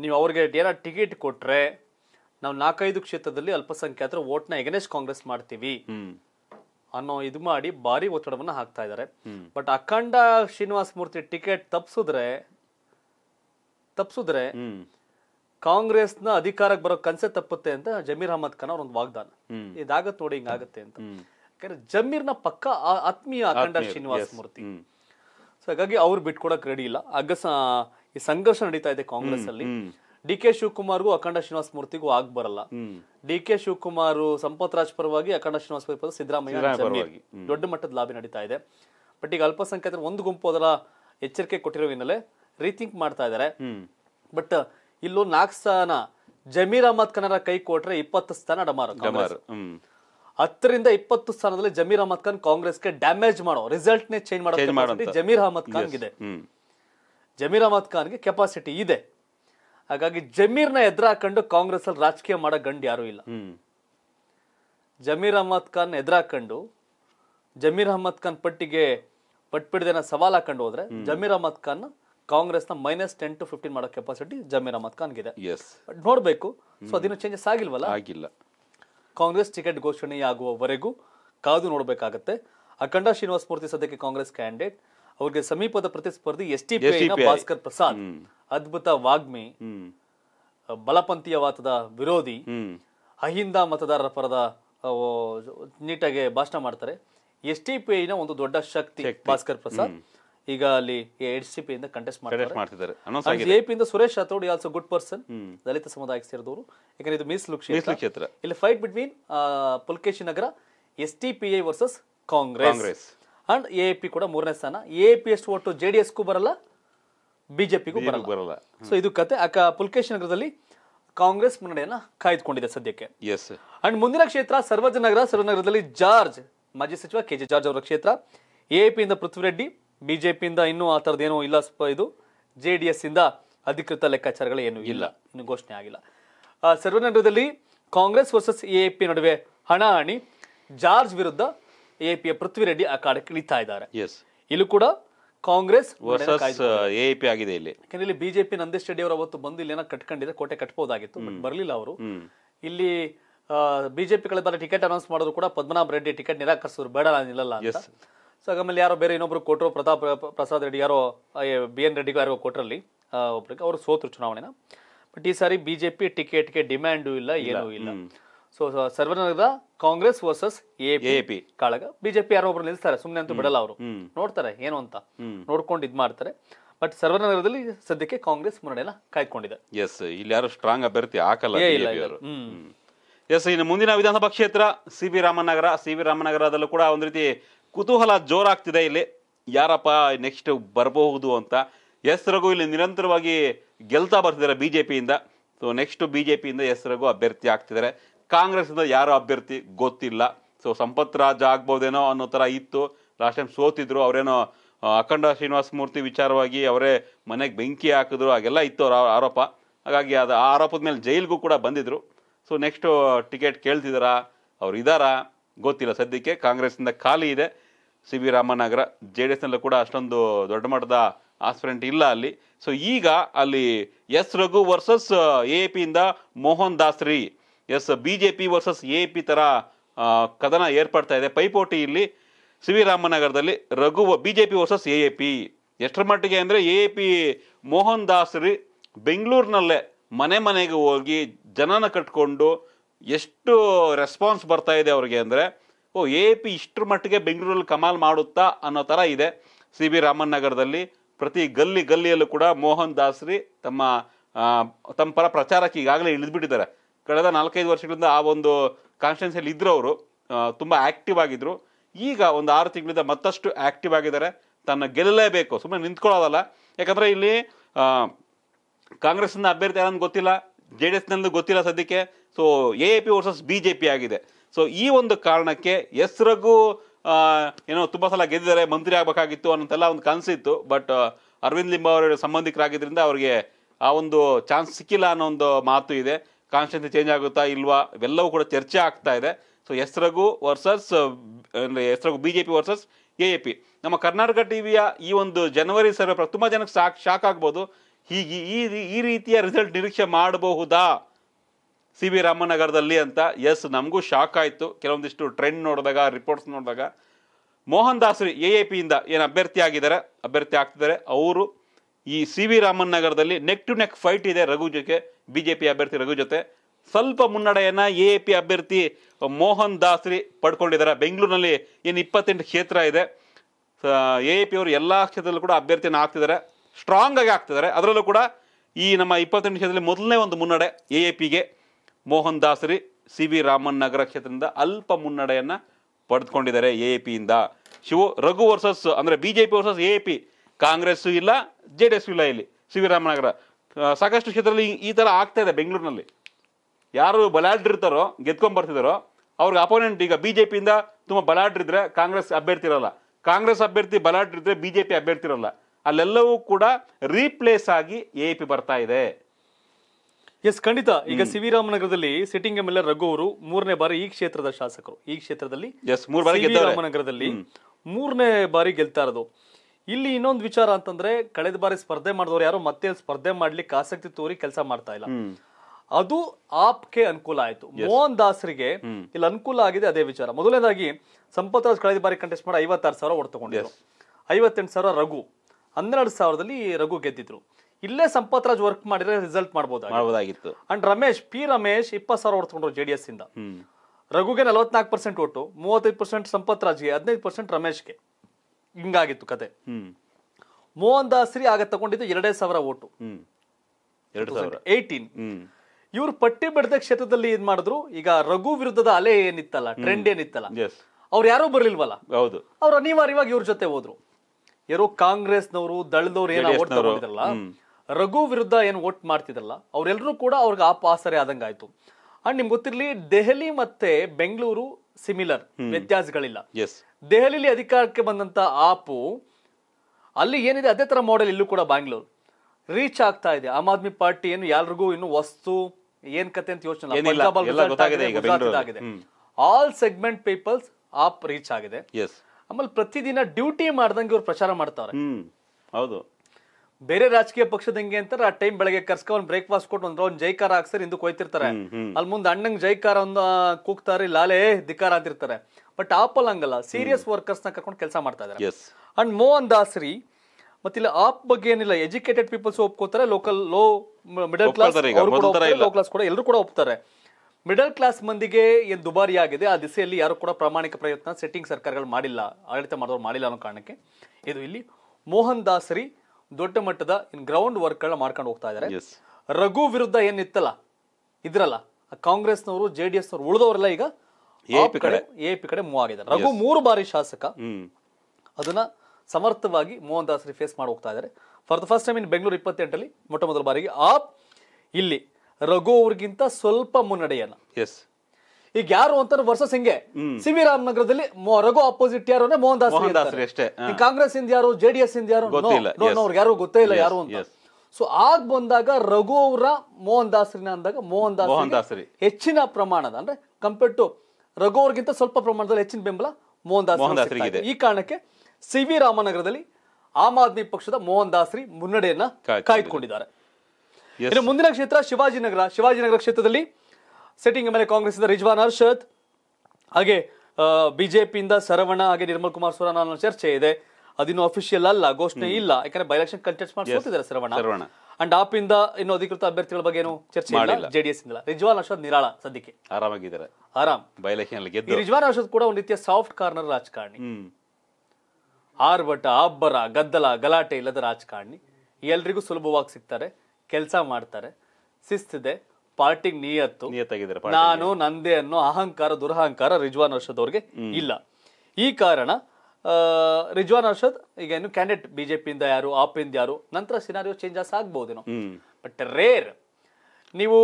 ನೀವು ಅವ್ರಿಗೆ ಏನಾರ ಟಿಕೆಟ್ ಕೊಟ್ರೆ ನಾವು ನಾಲ್ಕೈದು ಕ್ಷೇತ್ರದಲ್ಲಿ ಅಲ್ಪಸಂಖ್ಯಾತರು ನ ಎಗನೆಸ್ಟ್ ಕಾಂಗ್ರೆಸ್ ಮಾಡ್ತೀವಿ ಅನ್ನೋ ಇದು ಮಾಡಿ ಭಾರಿ ಒತ್ತಡವನ್ನ ಹಾಕ್ತಾ ಇದ್ದಾರೆ ಬಟ್ ಅಖಂಡ ಶ್ರೀನಿವಾಸ ಮೂರ್ತಿ ಟಿಕೆಟ್ ತಪ್ಸಿದ್ರೆ ತಪ್ಸಿದ್ರೆ ಕಾಂಗ್ರೆಸ್ನ ಅಧಿಕಾರಕ್ಕೆ ಬರೋ ಕನ್ಸೆ ತಪ್ಪುತ್ತೆ ಅಂತ ಜಮೀರ್ ಅಹಮದ್ ಖಾನ್ ಅವ್ರ ಒಂದು ವಾಗ್ದಾನ ಇದಾಗತ್ತೆ ನೋಡಿ ಹಿಂಗಾಗತ್ತೆ ಅಂತ ಯಾಕಂದ್ರೆ ನ ಪಕ್ಕ ಆತ್ಮೀಯ ಅಖಂಡ ಶ್ರೀನಿವಾಸ ಮೂರ್ತಿ ಸೊ ಹಾಗಾಗಿ ಅವ್ರು ಬಿಟ್ಕೊಡಕ್ ರೆಡಿ ಇಲ್ಲ ಅಗ್ಗಸ ಈ ಸಂಘರ್ಷ ನಡೀತಾ ಇದೆ ಕಾಂಗ್ರೆಸ್ ಅಲ್ಲಿ ಡಿ ಕೆ ಶಿವಕುಮಾರ್ಗೂ ಅಖಂಡ ಶ್ರೀನಿವಾಸ ಮೂರ್ತಿಗೂ ಆಗ್ ಬರಲ್ಲ ಡಿ ಕೆ ಶಿವಕುಮಾರ್ ಸಂಪತ್ ರಾಜ್ ಪರವಾಗಿ ಅಖಂಡ ಶ್ರೀನಿವಾಸ ಪರವಾಗಿ ಸಿದ್ದರಾಮಯ್ಯ ದೊಡ್ಡ ಮಟ್ಟದ ಲಾಭಿ ನಡೀತಾ ಇದೆ ಬಟ್ ಈಗ ಅಲ್ಪಸಂಖ್ಯಾತರ ಒಂದು ಗುಂಪು ಅದರ ಎಚ್ಚರಿಕೆ ಕೊಟ್ಟಿರೋ ಹಿನ್ನೆಲೆ ರೀಥಿಂಕ್ ಮಾಡ್ತಾ ಇದ್ದಾರೆ ಬಟ್ ಇಲ್ಲೂ ನಾಲ್ಕು ಸ್ಥಾನ ಜಮೀರ್ ಅಹಮದ್ ಖಾನರ ಕೈ ಕೊಟ್ರೆ ಇಪ್ಪತ್ತು ಸ್ಥಾನ ಡಮಾರ್ ಹತ್ತರಿಂದ ಇಪ್ಪತ್ತು ಸ್ಥಾನದಲ್ಲಿ ಜಮೀರ್ ಅಹಮದ್ ಖಾನ್ ಕಾಂಗ್ರೆಸ್ಗೆ ಡ್ಯಾಮೇಜ್ ಮಾಡೋ ರಿಸಲ್ಟ್ ನೇ ಚೇಂಜ್ ಮಾಡೋ ಜಮೀರ್ ಅಹಮದ್ ಖಾನ್ ಇದೆ ಜಮೀರ್ ಅಹಮದ್ ಖಾನ್ಗೆ ಕೆಪಾಸಿಟಿ ಇದೆ ಹಾಗಾಗಿ ಜಮೀರ್ನ ಎದ್ರ ಹಾಕೊಂಡು ಕಾಂಗ್ರೆಸ್ ಅಲ್ಲಿ ರಾಜಕೀಯ ಮಾಡೋ ಗಂಡು ಯಾರು ಇಲ್ಲ ಜಮೀರ್ ಅಹಮದ್ ಖಾನ್ ಎದುರಾಕೊಂಡು ಜಮೀರ್ ಅಹಮದ್ ಖಾನ್ ಪಟ್ಟಿಗೆ ಪಟ್ಬಿಡ್ದೇನ ಸವಾಲ್ ಹಾಕೊಂಡು ಹೋದ್ರೆ ಜಮೀರ್ ಅಹಮದ್ ಖಾನ್ ಕಾಂಗ್ರೆಸ್ನ ಮೈನಸ್ ಟೆನ್ ಟು ಫಿಫ್ಟೀನ್ ಮಾಡೋ ಕೆಪಾಸಿಟಿ ಜಮೀರ್ ಅಹಮದ್ ಖಾನ್ಗಿದೆ ನೋಡ್ಬೇಕು ಸೊ ಅದಿನ ಚೇಂಜಸ್ ಆಗಿಲ್ವಲ್ಲ ಆಗಿಲ್ಲ ಕಾಂಗ್ರೆಸ್ ಟಿಕೆಟ್ ಘೋಷಣೆಯಾಗುವವರೆಗೂ ಕಾದು ನೋಡಬೇಕಾಗತ್ತೆ ಅಖಂಡ ಮೂರ್ತಿ ಸದ್ಯಕ್ಕೆ ಕಾಂಗ್ರೆಸ್ ಕ್ಯಾಂಡಿಡೇಟ್ ಅವರಿಗೆ ಸಮೀಪದ ಪ್ರತಿಸ್ಪರ್ಧಿ ಎಸ್ ಟಿ ಭಾಸ್ಕರ್ ಪ್ರಸಾದ್ ಅದ್ಭುತ ವಾಗ್ಮಿ ಬಲಪಂಥೀಯವಾದದ ವಿರೋಧಿ ಅಹಿಂದ ಮತದಾರರ ಪರದ ನೀಟಾಗಿ ಭಾಷಣ ಮಾಡ್ತಾರೆ ಎಸ್ ಟಿ ಪಿ ಒಂದು ದೊಡ್ಡ ಶಕ್ತಿ ಭಾಸ್ಕರ್ ಪ್ರಸಾದ್ ಈಗ ಅಲ್ಲಿ ಎಚ್ ಸಿ ಪಿಯಿಂದ ಕಂಟೆಸ್ಟ್ ಮಾಡ್ತಿದ್ದಾರೆ ಎ ಪಿಯಿಂದ Suresh Rathod also good person Dalit ಸಮುದಾಯಕ್ಕೆ ಸೇರಿದವರು ಯಾಕಂದ್ರೆ ಇದು ಮೀಸಲು ಕ್ಷೇತ್ರ ಇಲ್ಲಿ fight between Pulakeshi Nagar S T P I versus Congress and A P ಕೂಡ ಮೂರನೇ ಸ್ಥಾನ ಎ ಪಿ ಎಷ್ಟು ಒಟ್ಟು ಜೆ ಡಿ ಎಸ್ಗೂ ಬರಲ್ಲ ಬಿಜೆಪಿಗೂ ಬರಲ್ಲ ಸೊ ಇದು ಕತೆ ಅಕ್ಕ ಪುಲ್ಕೇಶಿ ನಗರದಲ್ಲಿ ಕಾಂಗ್ರೆಸ್ ಮುನ್ನಡೆಯನ್ನ ಕಾಯ್ದುಕೊಂಡಿದೆ ಸದ್ಯಕ್ಕೆ ಎಸ್ ಅಂಡ್ ಮುಂದಿನ ಕ್ಷೇತ್ರ ಸರ್ವಜನಗರ ಸರ್ವನಗರದಲ್ಲಿ ಜಾರ್ಜ್ ಮಾಜಿ ಸಚಿವ ಕೆ ಜೆ ಜಾರ್ಜ್ ಅವರ ಕ್ಷೇತ್ರ ಪೃಥ್ವಿ ರೆಡ್ಡಿ ಬಿಜೆಪಿಯಿಂದ ಇನ್ನೂ ಆ ಏನೂ ಇಲ್ಲ ಇದು ಜೆ ಡಿ ಇಂದ ಅಧಿಕೃತ ಲೆಕ್ಕಾಚಾರಗಳು ಏನು ಇಲ್ಲ ಇನ್ನು ಘೋಷಣೆ ಆಗಿಲ್ಲ ಸರ್ವನಗರದಲ್ಲಿ ಕಾಂಗ್ರೆಸ್ ವರ್ಸಸ್ ಎ ಪಿ ನಡುವೆ ಹಣಾಹಣಿ ಜಾರ್ಜ್ ವಿರುದ್ಧ ಎ ಪಿಯ ಪೃಥ್ವಿ ರೆಡ್ಡಿ ಕಾಡಕ್ಕೆ ಇಳಿತಾ ಇದ್ದಾರೆ ಇಲ್ಲೂ ಕೂಡ ಕಾಂಗ್ರೆಸ್ ಪಿ ಆಗಿದೆ ಇಲ್ಲಿ ಯಾಕಂದ್ರೆ ಇಲ್ಲಿ ಬಿಜೆಪಿ ನಂದೇಶ್ ರೆಡ್ಡಿ ಅವರು ಅವತ್ತು ಬಂದು ಇಲ್ಲಿ ಏನೋ ಕಟ್ಕೊಂಡಿದ್ರೆ ಕೋಟೆ ಕಟ್ಬೋದಾಗಿತ್ತು ಬಟ್ ಬರಲಿಲ್ಲ ಅವರು ಇಲ್ಲಿ ಬಿಜೆಪಿ ಕಳೆದ ಟಿಕೆಟ್ ಅನೌನ್ಸ್ ಮಾಡಿದ್ರು ಕೂಡ ಪದ್ಮನಾಭ ರೆಡ್ಡಿ ಟಿಕೆಟ್ ನಿರಾಕರಿಸೋರು ಬೇಡ ನಾನು ಅಂತ ಸೊ ಆಮೇಲೆ ಯಾರೋ ಬೇರೆ ಇನ್ನೊಬ್ರು ಕೊಟ್ಟರು ಪ್ರತಾಪ್ ಪ್ರಸಾದ್ ರೆಡ್ಡಿ ಯಾರೋ ಬಿ ಎನ್ ರೆಡ್ಡಿಗೂ ಯಾರೋ ಕೊಟ್ಟರಲ್ಲಿ ಒಬ್ರಿಗೆ ಅವರು ಸೋತರು ಚುನಾವಣೆನ ಬಟ್ ಈ ಸಾರಿ ಬಿಜೆಪಿ ಜೆ ಪಿ ಟಿಕೆಟ್ಗೆ ಡಿಮ್ಯಾಂಡು ಇಲ್ಲ ಏನೂ ಇಲ್ಲ ಸೊ ಸರ್ವನಗರದ ಕಾಂಗ್ರೆಸ್ ವರ್ಸಸ್ ಎ ಪಿ ಕಾಳಗ ಬಿಜೆಪಿ ಯಾರೋ ಒಬ್ರು ನಿಲ್ಸ್ತಾರೆ ಸುಮ್ಮನೆ ಅಂತೂ ಬಿಡಲ್ಲ ಅವರು ನೋಡ್ತಾರೆ ಏನು ಅಂತ ನೋಡ್ಕೊಂಡು ಇದು ಮಾಡ್ತಾರೆ ಬಟ್ ಸರ್ವನಗರದಲ್ಲಿ ಸದ್ಯಕ್ಕೆ ಕಾಂಗ್ರೆಸ್ ಮುನ್ನಡೆಯನ್ನ ಕಾಯ್ಕೊಂಡಿದೆ ಎಸ್ ಇಲ್ಲಿ ಯಾರು ಸ್ಟ್ರಾಂಗ್ ಅಭ್ಯರ್ಥಿ ಹಾಕಲ್ಲ ಎಸ್ ಇನ್ನು ಮುಂದಿನ ವಿಧಾನಸಭಾ ಕ್ಷೇತ್ರ C V Ramanagar C V ರಾಮನಗರದಲ್ಲೂ ಕೂಡ ಒಂದು ರೀತಿ ಕುತೂಹಲ ಜೋರಾಗ್ತಿದೆ ಇಲ್ಲಿ ಯಾರಪ್ಪ ನೆಕ್ಸ್ಟ್ ಬರಬಹುದು ಅಂತ ಎಸ್ ರಘು ಇಲ್ಲಿ ನಿರಂತರವಾಗಿ ಗೆಲ್ತಾ ಬರ್ತಿದ್ದಾರೆ ಬಿ ಜೆ ಪಿಯಿಂದ ಸೊ ನೆಕ್ಸ್ಟ್ ಬಿ ಜೆ ಪಿಯಿಂದ ಎಸ್ ರಘು ಅಭ್ಯರ್ಥಿ ಆಗ್ತಿದ್ದಾರೆ ಕಾಂಗ್ರೆಸ್ಸಿಂದ ಯಾರು ಅಭ್ಯರ್ಥಿ ಗೊತ್ತಿಲ್ಲ ಸೊ ಸಂಪತ್ ರಾಜ್ ಆಗ್ಬೋದೇನೋ ಅನ್ನೋ ಥರ ಇತ್ತು ಲಾಸ್ಟ್ ಟೈಮ್ ಸೋತಿದ್ರು ಅವರೇನೋ ಅಖಂಡ ಶ್ರೀನಿವಾಸ ಮೂರ್ತಿ ವಿಚಾರವಾಗಿ ಅವರೇ ಮನೆಗೆ ಬೆಂಕಿ ಹಾಕಿದ್ರು ಹಾಗೆಲ್ಲ ಇತ್ತು ಅವ್ರ ಆರೋಪ ಹಾಗಾಗಿ ಅದು ಆ ಆರೋಪದ ಮೇಲೆ ಜೈಲಿಗೂ ಕೂಡ ಬಂದಿದ್ದರು ಸೊ ನೆಕ್ಸ್ಟು ಟಿಕೆಟ್ ಕೇಳ್ತಿದ್ದಾರಾ ಅವ್ರು ಇದ್ದಾರಾ ಗೊತ್ತಿಲ್ಲ ಸದ್ಯಕ್ಕೆ ಕಾಂಗ್ರೆಸ್ನಿಂದ ಖಾಲಿ ಇದೆ C V Ramanagar J D ಎಸ್ನಲ್ಲೂ ಕೂಡ ಅಷ್ಟೊಂದು ದೊಡ್ಡ ಮಟ್ಟದ ಆಸ್ಪಿರೆಂಟ್ ಇಲ್ಲ ಅಲ್ಲಿ ಸೊ ಈಗ ಅಲ್ಲಿ ಎಸ್ ರಘು ವರ್ಸಸ್ ಎ ಪಿಯಿಂದ Mohan Dasri S B J P versus A P ಥರ ಕದನ ಏರ್ಪಡ್ತಾ ಇದೆ ಪೈಪೋಟಿ ಇಲ್ಲಿ ಸಿ ವಿ ರಾಮನಗರದಲ್ಲಿ Raghu B J P versus A A P ಎಷ್ಟರ ಮಟ್ಟಿಗೆ ಅಂದರೆ A A P Mohan Dasri ಬೆಂಗಳೂರಿನಲ್ಲೇ ಮನೆ ಮನೆಗೆ ಹೋಗಿ ಜನನ ಕಟ್ಕೊಂಡು ಎಷ್ಟು ರೆಸ್ಪಾನ್ಸ್ ಬರ್ತಾ ಇದೆ ಅವ್ರಿಗೆ ಅಂದರೆ ಓ ಎ ಪಿ ಇಷ್ಟರ ಮಟ್ಟಿಗೆ ಬೆಂಗಳೂರಲ್ಲಿ ಕಮಾಲ್ ಮಾಡುತ್ತಾ ಅನ್ನೋ ಥರ ಇದೆ ಸಿ ಬಿ ರಾಮನ್ ನಗರದಲ್ಲಿ ಪ್ರತಿ ಗಲ್ಲಿ ಗಲ್ಲಿಯಲ್ಲೂ ಕೂಡ ಮೋಹನ್ ದಾಸ್ರಿ ತಮ್ಮ ತಮ್ಮ ಪರ ಪ್ರಚಾರಕ್ಕೆ ಈಗಾಗಲೇ ಇಳಿದುಬಿಟ್ಟಿದ್ದಾರೆ ಕಳೆದ ನಾಲ್ಕೈದು ವರ್ಷಗಳಿಂದ ಆ ಒಂದು ಕಾನ್ಸ್ಟೆನ್ಸಿಯಲ್ಲಿ ಇದ್ದರು ಅವರು ತುಂಬ ಆ್ಯಕ್ಟಿವ್ ಆಗಿದ್ದರು ಈಗ ಒಂದು ಆರು ತಿಂಗಳಿಂದ ಮತ್ತಷ್ಟು ಆ್ಯಕ್ಟಿವ್ ಆಗಿದ್ದಾರೆ ತನ್ನ ಗೆಲ್ಲಲೇಬೇಕು ಸುಮ್ಮನೆ ನಿಂತ್ಕೊಳ್ಳೋದಲ್ಲ ಯಾಕಂದರೆ ಇಲ್ಲಿ ಕಾಂಗ್ರೆಸ್ನ ಅಭ್ಯರ್ಥಿ ಯಾರನ್ನು ಗೊತ್ತಿಲ್ಲ ಜೆ ಡಿ ಎಸ್ನಲ್ಲೂ ಗೊತ್ತಿಲ್ಲ ಸದ್ಯಕ್ಕೆ so A A P versus B J P ಆಗಿದೆ ಸೊ ಈ ಒಂದು ಕಾರಣಕ್ಕೆ ಎಸ್ ಏನೋ ತುಂಬ ಸಲ ಗೆದ್ದಿದ್ದಾರೆ ಮಂತ್ರಿ ಆಗಬೇಕಾಗಿತ್ತು ಅನ್ನೋಂತೆಲ್ಲ ಒಂದು ಕನಸಿತ್ತು ಬಟ್ ಅರವಿಂದ್ ಲಿಂಬ ಅವರ ಸಂಬಂಧಿಕರಾಗಿದ್ದರಿಂದ ಅವರಿಗೆ ಆ ಒಂದು ಚಾನ್ಸ್ ಸಿಕ್ಕಿಲ್ಲ ಅನ್ನೋ ಒಂದು ಮಾತು ಇದೆ ಕಾನ್ಸ್ಟೆನ್ಸಿ ಚೇಂಜ್ ಆಗುತ್ತಾ ಇಲ್ವಾ ಇವೆಲ್ಲವೂ ಕೂಡ ಚರ್ಚೆ ಆಗ್ತಾ ಇದೆ ಸೊ ಎಸ್ ವರ್ಸಸ್ ಅಂದರೆ S B J P versus A A P ನಮ್ಮ ಕರ್ನಾಟಕ ಟಿ ವಿಯ ಈ ಒಂದು ಜನವರಿ ಸರ್ವೆ ತುಂಬ ಜನಕ್ಕೆ ಸಾಕ್ ಶಾಕ್ ಆಗ್ಬೋದು ಹೀಗೆ ಈ ಈ ರೀತಿಯ ರಿಸಲ್ಟ್ ನಿರೀಕ್ಷೆ ಮಾಡಬಹುದಾ ಸಿ ವಿ ರಾಮನಗರದಲ್ಲಿ ಅಂತ ಎಸ್ ನಮಗೂ ಶಾಕ್ ಆಯಿತು ಕೆಲವೊಂದಿಷ್ಟು ಟ್ರೆಂಡ್ ನೋಡಿದಾಗ ರಿಪೋರ್ಟ್ಸ್ ನೋಡಿದಾಗ ಮೋಹನ್ ದಾಸ್ರಿ ಎ ಎ ಪಿಯಿಂದ ಏನು ಅಭ್ಯರ್ಥಿ ಆಗಿದ್ದಾರೆ ಅಭ್ಯರ್ಥಿ ಆಗ್ತಿದ್ದಾರೆ ಅವರು ಈ ಸಿ ವಿ ರಾಮನ್ ನಗರದಲ್ಲಿ ನೆಕ್ ಟು ನೆಕ್ ಫೈಟ್ ಇದೆ ರಘು ಜೊತೆ ಬಿ ಜೆ ಪಿ ಅಭ್ಯರ್ಥಿ ರಘು ಜೊತೆ ಸ್ವಲ್ಪ ಮುನ್ನಡೆಯನ್ನು ಎ ಎ ಪಿ ಅಭ್ಯರ್ಥಿ ಮೋಹನ್ ದಾಸ್ರಿ ಪಡ್ಕೊಂಡಿದ್ದಾರೆ ಬೆಂಗಳೂರಿನಲ್ಲಿ ಏನು ಇಪ್ಪತ್ತೆಂಟು ಕ್ಷೇತ್ರ ಇದೆ ಎ ಎ ಪಿ ಅವರು ಎಲ್ಲ ಕ್ಷೇತ್ರದಲ್ಲೂ ಕೂಡ ಅಭ್ಯರ್ಥಿಯನ್ನು ಆಗ್ತಿದ್ದಾರೆ ಸ್ಟ್ರಾಂಗ್ ಆಗಿ ಹಾಕ್ತಿದ್ದಾರೆ ಅದರಲ್ಲೂ ಕೂಡ ಈ ನಮ್ಮ ಇಪ್ಪತ್ತೆಂಟು ಕ್ಷೇತ್ರದಲ್ಲಿ ಮೊದಲನೇ ಒಂದು ಮುನ್ನಡೆ ಎ ಎ ಪಿಗೆ ಮೋಹನ್ ದಾಸರಿ ಸಿ ವಿ ರಾಮನ್ ನಗರ ಕ್ಷೇತ್ರದಿಂದ ಅಲ್ಪ ಮುನ್ನಡೆಯನ್ನು ಪಡೆದುಕೊಂಡಿದ್ದಾರೆ ಎ ಪಿಯಿಂದ ಶಿವ ರಘು ವರ್ಸಸ್ ಅಂದರೆ B J P versus A P Congress ಇಲ್ಲ ಜೆ ಡಿ ಎಸ್ ಇಲ್ಲ ಇಲ್ಲಿ ಸಿ ವಿ ರಾಮನಗರ ಸಾಕಷ್ಟು ಕ್ಷೇತ್ರದಲ್ಲಿ ಈ ಥರ ಆಗ್ತಾ ಇದೆ ಬೆಂಗಳೂರಿನಲ್ಲಿ ಯಾರು ಬಲಾಢ್ರಿರ್ತಾರೋ ಗೆದ್ಕೊಂಡ್ಬರ್ತಿದ್ದಾರೋ ಅವ್ರಿಗೆ ಅಪೋನೆಂಟ್ ಈಗ ಬಿ ಜೆ ಪಿಯಿಂದ ತುಂಬ ಬಲಾಢ್ರಿದ್ರೆ ಕಾಂಗ್ರೆಸ್ ಅಭ್ಯರ್ಥಿ ಇರಲ್ಲ ಕಾಂಗ್ರೆಸ್ ಅಭ್ಯರ್ಥಿ ಬಲಾಢ್ರಿದ್ರೆ ಬಿ ಜೆ ಪಿ ಅಭ್ಯರ್ಥಿ ಇರಲ್ಲ ಅಲ್ಲೆಲ್ಲವೂ ಕೂಡ ರೀಪ್ಲೇಸ್ ಆಗಿ ಎ ಪಿ ಬರ್ತಾ ಇದೆ ಎಸ್ ಖಂಡಿತ ಈಗ ಸಿ ರಾಮನಗರದಲ್ಲಿ ಸಿಟ್ಟಿಂಗ್ ಎಂ ಎಲ್ ರಘು ಅವರು ಮೂರನೇ ಬಾರಿ ಈ ಕ್ಷೇತ್ರದ ಶಾಸಕರು ಈ ಕ್ಷೇತ್ರದಲ್ಲಿ ರಾಮನಗರದಲ್ಲಿ ಮೂರನೇ ಬಾರಿ ಗೆಲ್ತಾ ಇರೋದು ಇಲ್ಲಿ ಇನ್ನೊಂದು ವಿಚಾರ ಅಂತಂದ್ರೆ ಕಳೆದ ಬಾರಿ ಸ್ಪರ್ಧೆ ಮಾಡಿದವರು ಯಾರು ಮತ್ತೆ ಸ್ಪರ್ಧೆ ಮಾಡ್ಲಿಕ್ಕೆ ಆಸಕ್ತಿ ತೋರಿ ಕೆಲಸ ಮಾಡ್ತಾ ಇಲ್ಲ ಅದು ಆಪ್ಗೆ ಅನುಕೂಲ ಆಯ್ತು ಮೋಹನ್ ದಾಸರಿಗೆ ಇಲ್ಲಿ ಅನುಕೂಲ ಆಗಿದೆ ಅದೇ ವಿಚಾರ ಮೊದಲನೇದಾಗಿ ಸಂಪತ್ ರಾಜ್ ಕಳೆದ ಬಾರಿ ಕಂಟೆಸ್ಟ್ ಮಾಡಿ ಐವತ್ತಾರು ಸಾವಿರ ಓಟ್ ತಗೊಂಡಿದ್ರು ಐವತ್ತೆಂಟು ಸಾವಿರ ರಘು ಹನ್ನೆರಡು ಸಾವಿರದಲ್ಲಿ ರಘು ಗೆದ್ದಿದ್ರು ಇಲ್ಲೇ ಸಂಪತ್ ರಾಜ್ ವರ್ಕ್ ಮಾಡಿದ್ರೆ ರಿಸಲ್ಟ್ ಮಾಡಬಹುದಾಗಿತ್ತು ಅಂಡ್ ರಮೇಶ್ ಪಿ ರಮೇಶ್ ಇಪ್ಪತ್ತು ಸಾವಿರ ಹೊಡ್ಕೊಂಡ್ರು ಜೆಡಿಎಸ್ ಇಂದ ರಘುಗೆ ನಲವತ್ನಾಲ್ಕು ಪರ್ಸೆಂಟ್ ಒಟ್ಟು ಮೂವತ್ತೈದು ಪರ್ಸೆಂಟ್ ಸಂಪತ್ ರಾಜ್ಗೆ ಹದಿನೈದು ಪರ್ಸೆಂಟ್ ರಮೇಶ್ಗೆ ಹಿಂಗಾಗಿತ್ತು ಕತೆ ಮೋಹನ್ ದಾಸ್ರಿ ಆಗ ತಗೊಂಡಿದ್ದು ಎರಡೇ ಸಾವಿರ ಓಟು ಏಯ್ಟೀನ್ ಇವ್ರು ಪಟ್ಟಿ ಬಿಡದ ಕ್ಷೇತ್ರದಲ್ಲಿ ಇದ್ ಮಾಡಿದ್ರು ಈಗ ರಘು ವಿರುದ್ಧದ ಅಲೆ ಏನಿತ್ತಲ್ಲ ಟ್ರೆಂಡ್ ಏನಿತ್ತಲ್ಲ ಅವ್ರು ಯಾರೂ ಬರ್ಲಿಲ್ವಲ್ಲ ಹೌದು ಅವ್ರು ಅನಿವಾರ್ಯವಾಗಿ ಇವ್ರ ಜೊತೆ ಹೋದ್ರು ಯಾರೋ ಕಾಂಗ್ರೆಸ್ನವರು ದಳದವ್ರು ಏನೋ ಓಟ್ ತಗೊಂಡಿದ್ರಲ್ಲ ರಘು ವಿರುದ್ಧ ಏನು ವೋಟ್ ಮಾಡ್ತಿದ್ರಲ್ಲ ಅವರೆಲ್ಲರೂ ಕೂಡ ಅವ್ರಿಗೆ ಆಪಾಸರೆ ಆದಂಗಾಯ್ತು ಅಂಡ್ ನಿಮ್ಗೆ ಗೊತ್ತಿರಲಿ ದೆಹಲಿ ಮತ್ತೆ ಬೆಂಗಳೂರು ಸಿಮಿಲರ್ ವ್ಯತ್ಯಾಸಗಳಿಲ್ಲ ದೆಹಲಿಲಿ ಅಧಿಕಾರಕ್ಕೆ ಬಂದಂತ ಆಪು ಅಲ್ಲಿ ಏನಿದೆ ಅದೇ ತರ ಮಾಡೆಲ್ ಇಲ್ಲೂ ಕೂಡ ಬ್ಯಾಂಗ್ಳೂರು ರೀಚ್ ಆಗ್ತಾ ಇದೆ ಆಮ್ ಆದ್ಮಿ ಪಾರ್ಟಿ ಏನು ಯಾರಿಗೂ ಇನ್ನು ವಸ್ತು ಏನ್ ಕತೆ ಅಂತ ಯೋಚನೆ all segment peoples AAP reach ಆಗಿದೆ ಆಮೇಲೆ ಪ್ರತಿದಿನ ಡ್ಯೂಟಿ ಮಾಡ್ದಂಗೆ ಇವ್ರು ಪ್ರಚಾರ ಮಾಡ್ತಾರೆ ಹೌದು ಬೇರೆ ರಾಜಕೀಯ ಪಕ್ಷದಂಗೆ ಅಂತಾರೆ ಆ ಟೈಮ್ ಬೆಳಗ್ಗೆ ಕರ್ಸ್ಕೊಂಡ್ ಬ್ರೇಕ್ಫಾಸ್ಟ್ ಕೊಟ್ಟು ಒಂದ್ ಜೈಕಾರ ಹಾಕ್ಸರ್ ಇಂದು ಕೊಯ್ತಿರ್ತಾರೆ ಅಲ್ಲಿ ಮುಂದೆ ಅಣ್ಣಂಗ್ ಜೈಕಾರ ಒಂದು ಕೂಗ್ತಾರೆ ಲಾಲೆ ಧಿಕಾರ ಅಂತಿರ್ತಾರೆ ಬಟ್ ಆಪಲ್ ಹಂಗಲ್ಲ ಸೀರಿಯಸ್ ವರ್ಕರ್ಸ್ ನ ಕರ್ಕೊಂಡು ಕೆಲಸ ಮಾಡ್ತಾ ಇದ್ದಾರೆ ಅಂಡ್ ಮೋಹನ್ ದಾಸ್ರಿ ಮತ್ತಿಲ್ಲ ಆಪ್ ಬಗ್ಗೆ ಏನಿಲ್ಲ ಎಜುಕೇಟೆಡ್ ಪೀಪಲ್ಸ್ ಒಪ್ಕೋತಾರೆ local low middle class low class ಕೂಡ ಎಲ್ಲರೂ ಕೂಡ ಒಪ್ತಾರೆ ಮಿಡಲ್ ಕ್ಲಾಸ್ ಮಂದಿಗೆ ಏನು ದುಬಾರಿ ಆಗಿದೆ ಆ ದಿಸೆಯಲ್ಲಿ ಯಾರು ಕೂಡ ಪ್ರಾಮಾಣಿಕ ಪ್ರಯತ್ನ ಸೆಟ್ಟಿಂಗ್ ಸರ್ಕಾರಗಳು ಮಾಡಿಲ್ಲ ಆಡಳಿತ ಮಾಡೋರು ಮಾಡಿಲ್ಲ ಅನ್ನೋ ಕಾರಣಕ್ಕೆ ಇದು ಇಲ್ಲಿ ಮೋಹನ್ ದಾಸರಿ ದೊಡ್ಡ ಮಟ್ಟದ ಇನ್ ಗ್ರೌಂಡ್ ವರ್ಕ್ಗಳನ್ನ ಮಾಡ್ಕೊಂಡು ಹೋಗ್ತಾ ಇದ್ದಾರೆ ರಘು ವಿರುದ್ಧ ಏನಿತ್ತಲ್ಲ ಇದ್ರಲ್ಲ ಕಾಂಗ್ರೆಸ್ನವರು ಜೆ ಡಿ ನವರು ಉಳಿದವರೆಲ್ಲ ಈಗ ಎ ಪಿ ಕಡೆ ಮೂವ್ ಆಗಿದ್ದಾರೆ ರಘು ಮೂರು ಬಾರಿ ಶಾಸಕ ಅದನ್ನ ಸಮರ್ಥವಾಗಿ ಮೋಹನ್ ದಾಸರಿ ಫೇಸ್ ಮಾಡಿ ಹೋಗ್ತಾ ಇದಾರೆ for the first time in Bengaluru ಇಪ್ಪತ್ತೆಂಟಲ್ಲಿ ಮೊಟ್ಟ ಮೊದಲ ಬಾರಿಗೆ ಆಪ್ ಇಲ್ಲಿ ರಘು ಅವ್ರಿಗಿಂತ ಸ್ವಲ್ಪ ಮುನ್ನಡೆಯನ್ನ ಎಸ್ ಈಗ ಯಾರು ಅಂತ ವರ್ಸಸ್ ಹಿಂಗೆ ವಿ ನಗರದಲ್ಲಿ ರಘು ಅಪೋಸಿಟ್ ಯಾರು ಅಂದ್ರೆ ಮೋಹನ್ ದಾಸ್ ಅಷ್ಟೇ ಕಾಂಗ್ರೆಸ್ ಇಂದ ಯಾರು ಜೆಡಿಎಸ್ ಇಂದ ಯಾರು ಅವ್ರಿಗೆ ಯಾರು ಗೊತ್ತೇ ಇಲ್ಲ ಯಾರು ಅಂತ ಸೊ ಆಗ ಬಂದಾಗ ರಘು ಅವರ ಮೋಹನ್ ದಾಸ್ರಿನ ಅಂದಾಗ ಮೋಹನ್ ದಾಸ್ ಹೆಚ್ಚಿನ ಪ್ರಮಾಣದ ಅಂದ್ರೆ ಕಂಪೇರ್ ಟು ರಘು ಅವ್ರಿಗಿಂತ ಸ್ವಲ್ಪ ಪ್ರಮಾಣದಲ್ಲಿ ಹೆಚ್ಚಿನ ಬೆಂಬಲ ಮೋಹನ್ ದಾಸ್ ಈ ಕಾರಣಕ್ಕೆ ಸಿ ವಿ ರಾಮನಗರದಲ್ಲಿ ಆಮ್ ಆದ್ಮಿ ಪಕ್ಷದ ಮೋಹನ್ ದಾಸ್ರಿ ಮುನ್ನಡೆಯನ್ನ ಕಾಯ್ದುಕೊಂಡಿದ್ದಾರೆ ಇನ್ನು ಮುಂದಿನ ಕ್ಷೇತ್ರ ಶಿವಾಜಿನಗರ ಶಿವಾಜಿನಗರ ಕ್ಷೇತ್ರದಲ್ಲಿ ಸೆಟ್ಟಿಂಗ್ ಮೇಲೆ ಕಾಂಗ್ರೆಸ್ ಇಂದ ರಿಜ್ವಾನ್ ಅರ್ಷದ್ ಹಾಗೆ ಬಿಜೆಪಿಯಿಂದ ಸರವಣ ಹಾಗೆ ನಿರ್ಮಲ್ ಕುಮಾರ್ ಸುರಾನ ಅನ್ನೋ ಚರ್ಚೆ ಇದೆ ಅದಿನ್ನು ಅಫಿಷಿಯಲ್ ಅಲ್ಲ ಘೋಷಣೆ ಇಲ್ಲ ಯಾಕಂದ್ರೆ ಬೈ ಎಲೆಕ್ಷನ್ ಕಂಟೆಸ್ಟ್ ಮಾಡಿ ಸರವಣ ಅಂಡ್ ಇಂದ ಇನ್ನು ಅಧಿಕೃತ ಅಭ್ಯರ್ಥಿಗಳ ಬಗ್ಗೆ ಏನು ಚರ್ಚೆ ಮಾಡಿಲ್ಲ ಜೆಡಿಎಸ್ ಇಂದ ರಿಜ್ವಾನ್ ಅರ್ಷದ್ ನಿರಾಳ ಸದ್ಯಕ್ಕೆ ಆರಾಮಾಗಿದ್ದಾರೆ ಆರಾಮ್ ಬೈ ಎಲೆಕ್ಷನ್ ಗೆದ್ದು ರಿಜ್ವಾನ್ ಅರ್ಷದ್ ಕೂಡ ಒಂದು ರೀತಿಯ ಸಾಫ್ಟ್ ಕಾರ್ನರ್ ರಾಜಕಾರಣಿ ಆರ್ಭಟ ಅಬ್ಬರ ಗದ್ದಲ ಗಲಾಟೆ ಇಲ್ಲದ ರಾಜಕಾರಣಿ ಎಲ್ರಿಗೂ ಸುಲಭವಾಗಿ ಸಿಗ್ತಾರೆ ಕೆಲಸ ಮಾಡ್ತಾರೆ ಸಿಸ್ತಿದೆ ಪಾರ್ಟಿ ನಿಯತ್ತು ನಿಯತ್ತಾಗಿದ್ದಾರೆ ನಾನು ನಂದೇ ಅನ್ನೋ ಅಹಂಕಾರ ದುರಹಂಕಾರ ರಿಜ್ವಾನ್ ಅರ್ಷದ್ ಅವ್ರಿಗೆ ಇಲ್ಲ ಈ ಕಾರಣ ರಿಜ್ವಾನ್ ಅರ್ಷದ್ ಈಗ ಏನು ಕ್ಯಾಂಡಿಡೇಟ್ ಬಿಜೆಪಿಯಿಂದ ಯಾರು ಆಪಿಂದ ಯಾರು ನಂತರ ಸಿನಾರಿಯೋ ಚೇಂಜಸ್ ಆಗ್ಬಹುದೇನೋ ಬಟ್ ರೇರ್ ನೀವು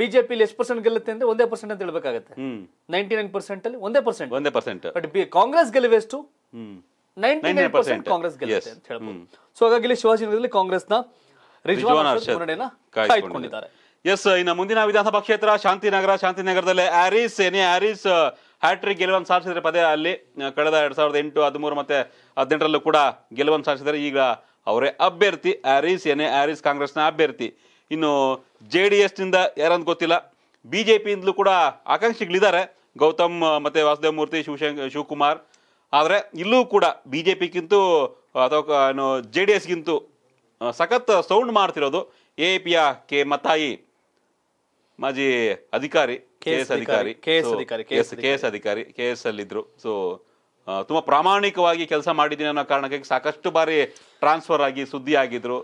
ಬಿಜೆಪಿಲಿ ಎಷ್ಟು ಪರ್ಸೆಂಟ್ ಗೆಲ್ಲುತ್ತೆ ಅಂದ್ರೆ ಒಂದೇ ಪರ್ಸೆಂಟ್ ಅಂತ ಹೇಳ್ಬೇಕಾಗತ್ತೆ ನೈನ್ಟಿ ನೈನ್ ಪರ್ಸೆಂಟ್ ಅಲ್ಲಿ ಒಂದೇ ಪರ್ಸೆಂಟ್ ಒಂದೇ ಪರ್ಸೆಂಟ್ ಬಟ್ ಕಾಂಗ್ರೆಸ್ ಗೆಲುವೆ ನೈನ್ಟಿ ನೈನ್ ಪರ್ಸೆಂಟ್ ಕಾಂಗ್ರೆಸ್ ಗೆಲ್ಲುತ್ತೆ ಅಂತ ಹೇಳ್ಬೋದು ಸೊ ಹಾಗಾಗಿ ಶಿವಾಜಿನಗರದಲ್ಲಿ ಕಾಂಗ್ರೆಸ್ನ ರಿಜ್ವಾನ್ ಅರ್ಷದ್ ಮುನ್ನಡೆಯನ್ನ ಕಾಯ್ದುಕೊಂಡಿದ್ದಾರೆ ಎಸ್ ಇನ್ನು ಮುಂದಿನ ವಿಧಾನಸಭಾ ಕ್ಷೇತ್ರ ಶಾಂತಿನಗರ ಶಾಂತಿನಗರದಲ್ಲಿ ಹ್ಯಾರೀಸ್ ಏನೇ ಹ್ಯಾರೀಸ್ ಹ್ಯಾಟ್ರಿಕ್ uh, ಗೆಲುವನ್ನು ಸಾಧಿಸಿದ್ರೆ ಪದೇ ಅಲ್ಲಿ uh, ಕಳೆದ ಎರಡು ಸಾವಿರದ ಎಂಟು ಹದಿಮೂರು ಮತ್ತು ಹದಿನೆಂಟರಲ್ಲೂ ಕೂಡ ಗೆಲುವನ್ನು ಸಾಧಿಸಿದರೆ ಈಗ ಅವರೇ ಅಭ್ಯರ್ಥಿ ಆ್ಯರಿಸ್ ಏನೇ ಹ್ಯಾರೀಸ್ ಕಾಂಗ್ರೆಸ್ನ ಅಭ್ಯರ್ಥಿ ಇನ್ನು ಜೆ ಡಿ ಎಸ್ನಿಂದ ಯಾರಂತ ಗೊತ್ತಿಲ್ಲ ಬಿ ಜೆ ಪಿಯಿಂದಲೂ ಕೂಡ ಆಕಾಂಕ್ಷಿಗಳಿದ್ದಾರೆ ಗೌತಮ್ uh, ಮತ್ತು ಮೂರ್ತಿ ಶಿವಶಂಕ ಶಿವಕುಮಾರ್ ಆದರೆ ಇಲ್ಲೂ ಕೂಡ ಬಿ ಜೆ ಪಿಗಿಂತೂ ಅಥವಾ ಏನು ಜೆ ಡಿ ಎಸ್ಗಿಂತೂ ಸಖತ್ ಸೌಂಡ್ ಮಾಡ್ತಿರೋದು ಎ ಪಿ ಪಿಯ ಕೆ ಮತಾಯಿ ಮಾಜಿ ಅಧಿಕಾರಿ ಕೆಎಸ್ ಅಧಿಕಾರಿ ಕೆಎಸ್ ಅಧಿಕಾರಿ ಕೆಎಸ್ ಅಧಿಕಾರಿ ಕೆಎಸ್ ಅಲ್ಲಿದ್ರು ಸೊ ತುಂಬಾ ಪ್ರಾಮಾಣಿಕವಾಗಿ ಕೆಲಸ ಮಾಡಿದ್ದೀನಿ ಅನ್ನೋ ಕಾರಣಕ್ಕಾಗಿ ಸಾಕಷ್ಟು ಬಾರಿ ಟ್ರಾನ್ಸ್ಫರ್ ಆಗಿ ಸುದ್ದಿ ಆಗಿದ್ರು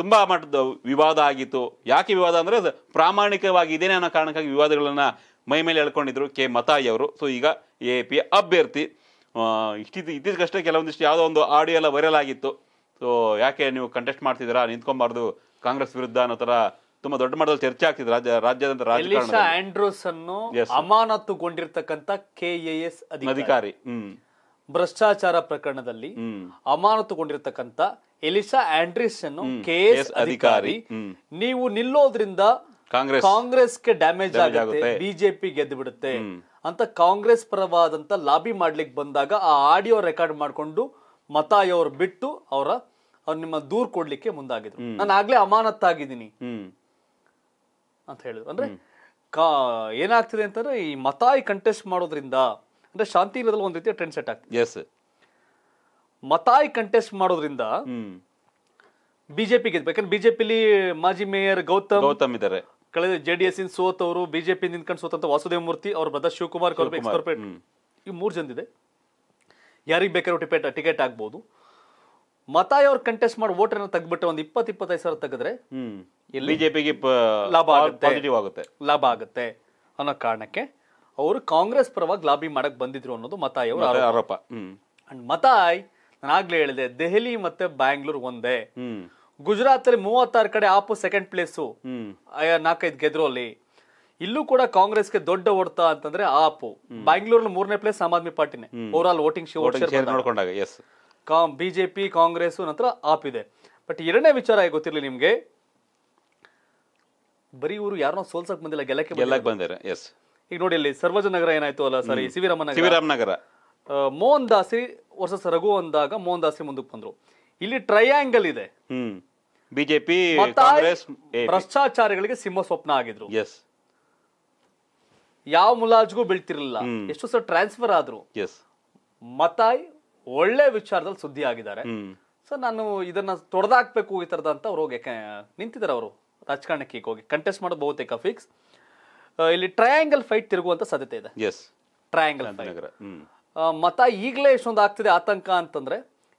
ತುಂಬಾ ಮಟ್ಟದ ವಿವಾದ ಆಗಿತ್ತು ಯಾಕೆ ವಿವಾದ ಅಂದ್ರೆ ಪ್ರಾಮಾಣಿಕವಾಗಿ ಇದೇನೆ ಅನ್ನೋ ಕಾರಣಕ್ಕಾಗಿ ವಿವಾದಗಳನ್ನ ಮೈ ಮೇಲೆ ಎಳ್ಕೊಂಡಿದ್ರು ಕೆ ಮತಾಯಿ ಅವರು ಸೊ ಈಗ ಎ ಪಿ ಅಭ್ಯರ್ಥಿ ಇಷ್ಟಿದ್ ಇತ್ತೀಚೆಗಷ್ಟೇ ಕೆಲವೊಂದಿಷ್ಟು ಯಾವುದೋ ಒಂದು ಆಡಿಯೋ ಎಲ್ಲ ವೈರಲ್ ಆಗಿತ್ತು ಸೊ ಯಾಕೆ ನೀವು ಕಂಟೆಸ್ಟ್ ಮಾಡ್ತಿದ್ದೀರಾ ನಿಂತ್ಕೊಂಬಾರ್ದು ಕಾಂಗ್ರೆಸ್ ವಿರುದ್ಧ ಅನ್ನೋ ಥರ ತುಂಬಾ ದೊಡ್ಡ ಮಟ್ಟದಲ್ಲಿ ಚರ್ಚೆ ಆಗ್ತಿದೆ ರಾಜ್ಯ ರಾಜ್ಯದಂತ ರಾಜಕಾರಣ ಅನ್ನು ಅಮಾನತುಗೊಂಡಿರ್ತಕ್ಕಂತ ಕೆಎಎಸ್ ಅಧಿಕಾರಿ ಭ್ರಷ್ಟಾಚಾರ ಪ್ರಕರಣದಲ್ಲಿ ಅಮಾನತುಗೊಂಡಿರ್ತಕ್ಕಂಥ ಅಮಾನತುಗೊಂಡಿರ್ತಕ್ಕಂತ ಎಲಿಸಾ ಆಂಡ್ರೀಸ್ ಅನ್ನು ಕೆಎಸ್ ಅಧಿಕಾರಿ ನೀವು ನಿಲ್ಲೋದ್ರಿಂದ ಕಾಂಗ್ರೆಸ್ ಕಾಂಗ್ರೆಸ್ಗೆ ಡ್ಯಾಮೇಜ್ ಆಗುತ್ತೆ ಬಿಜೆಪಿ ಗೆದ್ದು ಬಿಡುತ್ತೆ ಅಂತ ಕಾಂಗ್ರೆಸ್ ಪರವಾದಂತ ಲಾಬಿ ಮಾಡ್ಲಿಕ್ಕೆ ಬಂದಾಗ ಆ ಆಡಿಯೋ ರೆಕಾರ್ಡ್ ಮಾಡ್ಕೊಂಡು ಮತಾಯ ಬಿಟ್ಟು ಅವರ ಅವ್ರು ನಿಮ್ಮ ದೂರ್ ಕೊಡ್ಲಿಕ್ಕೆ ಮುಂದಾಗಿದ್ರು ನಾನು ಆಗ್ಲೇ ಅಮಾನತ್ತಾಗಿದ್ದೀನಿ ಆಗಿದ್ದೀನಿ ಅಂತ ಹೇಳಿದ್ರು ಅಂದ್ರೆ ಕಾ ಏನಾಗ್ತಿದೆ ಅಂತಂದ್ರೆ ಈ ಮತಾಯಿ ಕಂಟೆಸ್ಟ್ ಮಾಡೋದ್ರಿಂದ ಅಂದ್ರೆ ಶಾಂತಿ ಇರೋದ್ರಲ್ಲಿ ಒಂದು ರೀತಿಯ ಟ್ರೆಂಡ್ ಸೆಟ್ ಆಗ್ತದೆ ಎಸ್ ಮತಾಯಿ ಕಂಟೆಸ್ಟ್ ಮಾಡೋದ್ರಿಂದ ಬಿಜೆಪಿ ಗೆದ್ದು ಯಾಕಂದ್ರೆ ಬಿಜೆಪಿಲಿ ಮಾಜಿ ಮೇಯರ್ ಗೌತಮ್ ಗೌತಮ್ ಇದ್ದಾರೆ ಕಳೆದ ಜೆ ಡಿ ಎಸ್ ಇನ್ ಸೋತವರು ಬಿಜೆಪಿ ನಿಂತ್ಕೊಂಡು ಸೋತಂತ ವಾಸುದೇವ ಮೂರ್ತಿ ಅವ್ರ ಬ್ರದರ್ ಶಿವಕುಮಾರ್ ಕಾರ್ಪೊರೇಟ್ ಈ ಮೂರು ಇದೆ ಯಾರಿಗೆ ಬೇಕಾದ್ರೂ ಟಿಕೆಟ್ ಟಿಕೆಟ್ ಆಗ್ಬೋದು ಮತಾಯಿ ಅವ್ರು ಕಂಟೆಸ್ಟ್ ಮಾಡಿ ವೋಟರ್ ತೆಗ್ಬಿಟ್ಟು ಒಂದು ಇಪ್ಪತ್ ಇಪ್ಪತ್ತೈದು ಸಾವಿರ ತೆಗೆದ್ರೆ ಬಿಜೆಪಿಗೆ ಲಾಭ ಪಾಸಿಟಿವ್ ಆಗುತ್ತೆ ಲಾಭ ಆಗುತ್ತೆ ಅನ್ನೋ ಕಾರಣಕ್ಕೆ ಅವರು ಕಾಂಗ್ರೆಸ್ ಪರವಾಗಿ ಲಾಬಿ ಮಾಡಕ್ ಬಂದಿದ್ರು ಅನ್ನೋದು ಮತಾಯ್ ಅವರ ಆರೋಪ ಅಂಡ್ ಮತಾಯ್ ನಾನು ಆಗ್ಲೇ ಹೇಳಿದೆ ದೆಹಲಿ ಮತ್ತೆ ಬ್ಯಾಂಗ್ಳೂರ್ ಒಂದೇ ಗುಜರಾತ್ ಅಲ್ಲಿ ಮೂವತ್ತಾರು ಕಡೆ ಆಪು ಸೆಕೆಂಡ್ ಪ್ಲೇಸು ನಾಲ್ಕೈದು ಅಲ್ಲಿ ಇಲ್ಲೂ ಕೂಡ ಕಾಂಗ್ರೆಸ್ಗೆ ದೊಡ್ಡ ಹೊಡೆತ ಅಂತಂದ್ರೆ ಆಪು ಬ್ಯಾಂಗ್ಳೂರ್ ಮೂರನೇ ಪ್ಲೇಸ್ ಆಮ್ ಆದ್ಮಿ ಪಾರ್ಟಿನೇ overall voting BJP Congress ನಂತರ ಆಪ್ ಇದೆ ಬಟ್ ಎರಡನೇ ವಿಚಾರ ಗೊತ್ತಿರಲಿ ನಿಮ್ಗೆ ಬರೀ ಇವರು ಯಾರನ್ನೋ ಸೋಲ್ಸಕ್ ಬಂದಿಲ್ಲ ಗೆಲಕ್ಕೆ ಗೆಲ್ಲಕ್ಕೆ ಎಸ್ ಈಗ ನೋಡಿ ಇಲ್ಲಿ ಸರ್ವಜನಗರ ಏನಾಯ್ತು ಅಲ್ಲ ಸರಿ ಶಿವರಾಮ ನಗರ ಮೋಹನ್ ದಾಸಿ ವರ್ಸಸ್ ರಘು ಅಂದಾಗ ಮೋಹನ್ ದಾಸಿ ಮುಂದಕ್ಕೆ ಬಂದ್ರು ಇಲ್ಲಿ ಟ್ರೈಯಾಂಗಲ್ ಇದೆ ಹ್ಮ್ ಬಿಜೆಪಿ ಕಾಂಗ್ರೆಸ್ ಭ್ರಷ್ಟಾಚಾರಿಗಳಿಗೆ ಸಿಂಹ ಸ್ವಪ್ನ ಆಗಿದ್ರು ಎಸ್ ಯಾವ ಮುಲಾಜ್ಗೂ ಬೀಳ್ತಿರ್ಲಿಲ್ಲ ಎಷ್ಟು ಸರ್ ಟ್ರಾನ್ಸ್ಫರ್ ಆದ್ರು ಎಸ್ ಮತಾಯ್ ಒಳ್ಳೆ ವಿಚಾರದಲ್ಲಿ ಸುದ್ದಿ ಆಗಿದ್ದಾರೆ ಸೊ ನಾನು ಇದನ್ನ ತೊಡೆದಾಕ್ಬೇಕು ಈ ತರದ ಅಂತ ಅವ್ರು ಹೋಗಿ ನಿಂತಿದ್ದಾರೆ ಅವರು ರಾಜಕಾರಣಕ್ಕೆ ಹೋಗಿ ಕಂಟೆಸ್ಟ್ ಮಾಡೋದು ಬಹುತೇಕ ಫಿಕ್ಸ್ ಇಲ್ಲಿ ಟ್ರಯಾಂಗಲ್ ಫೈಟ್ ತಿರುಗುವಂತ ಸಾಧ್ಯತೆ ಇದೆ ಎಸ್ ಟ್ರಯಾಂಗಲ್ ಮತ ಈಗಲೇ ಎಷ್ಟೊಂದು ಆಗ್ತಿದೆ ಆತಂಕ ಅಂತಂದ್ರೆ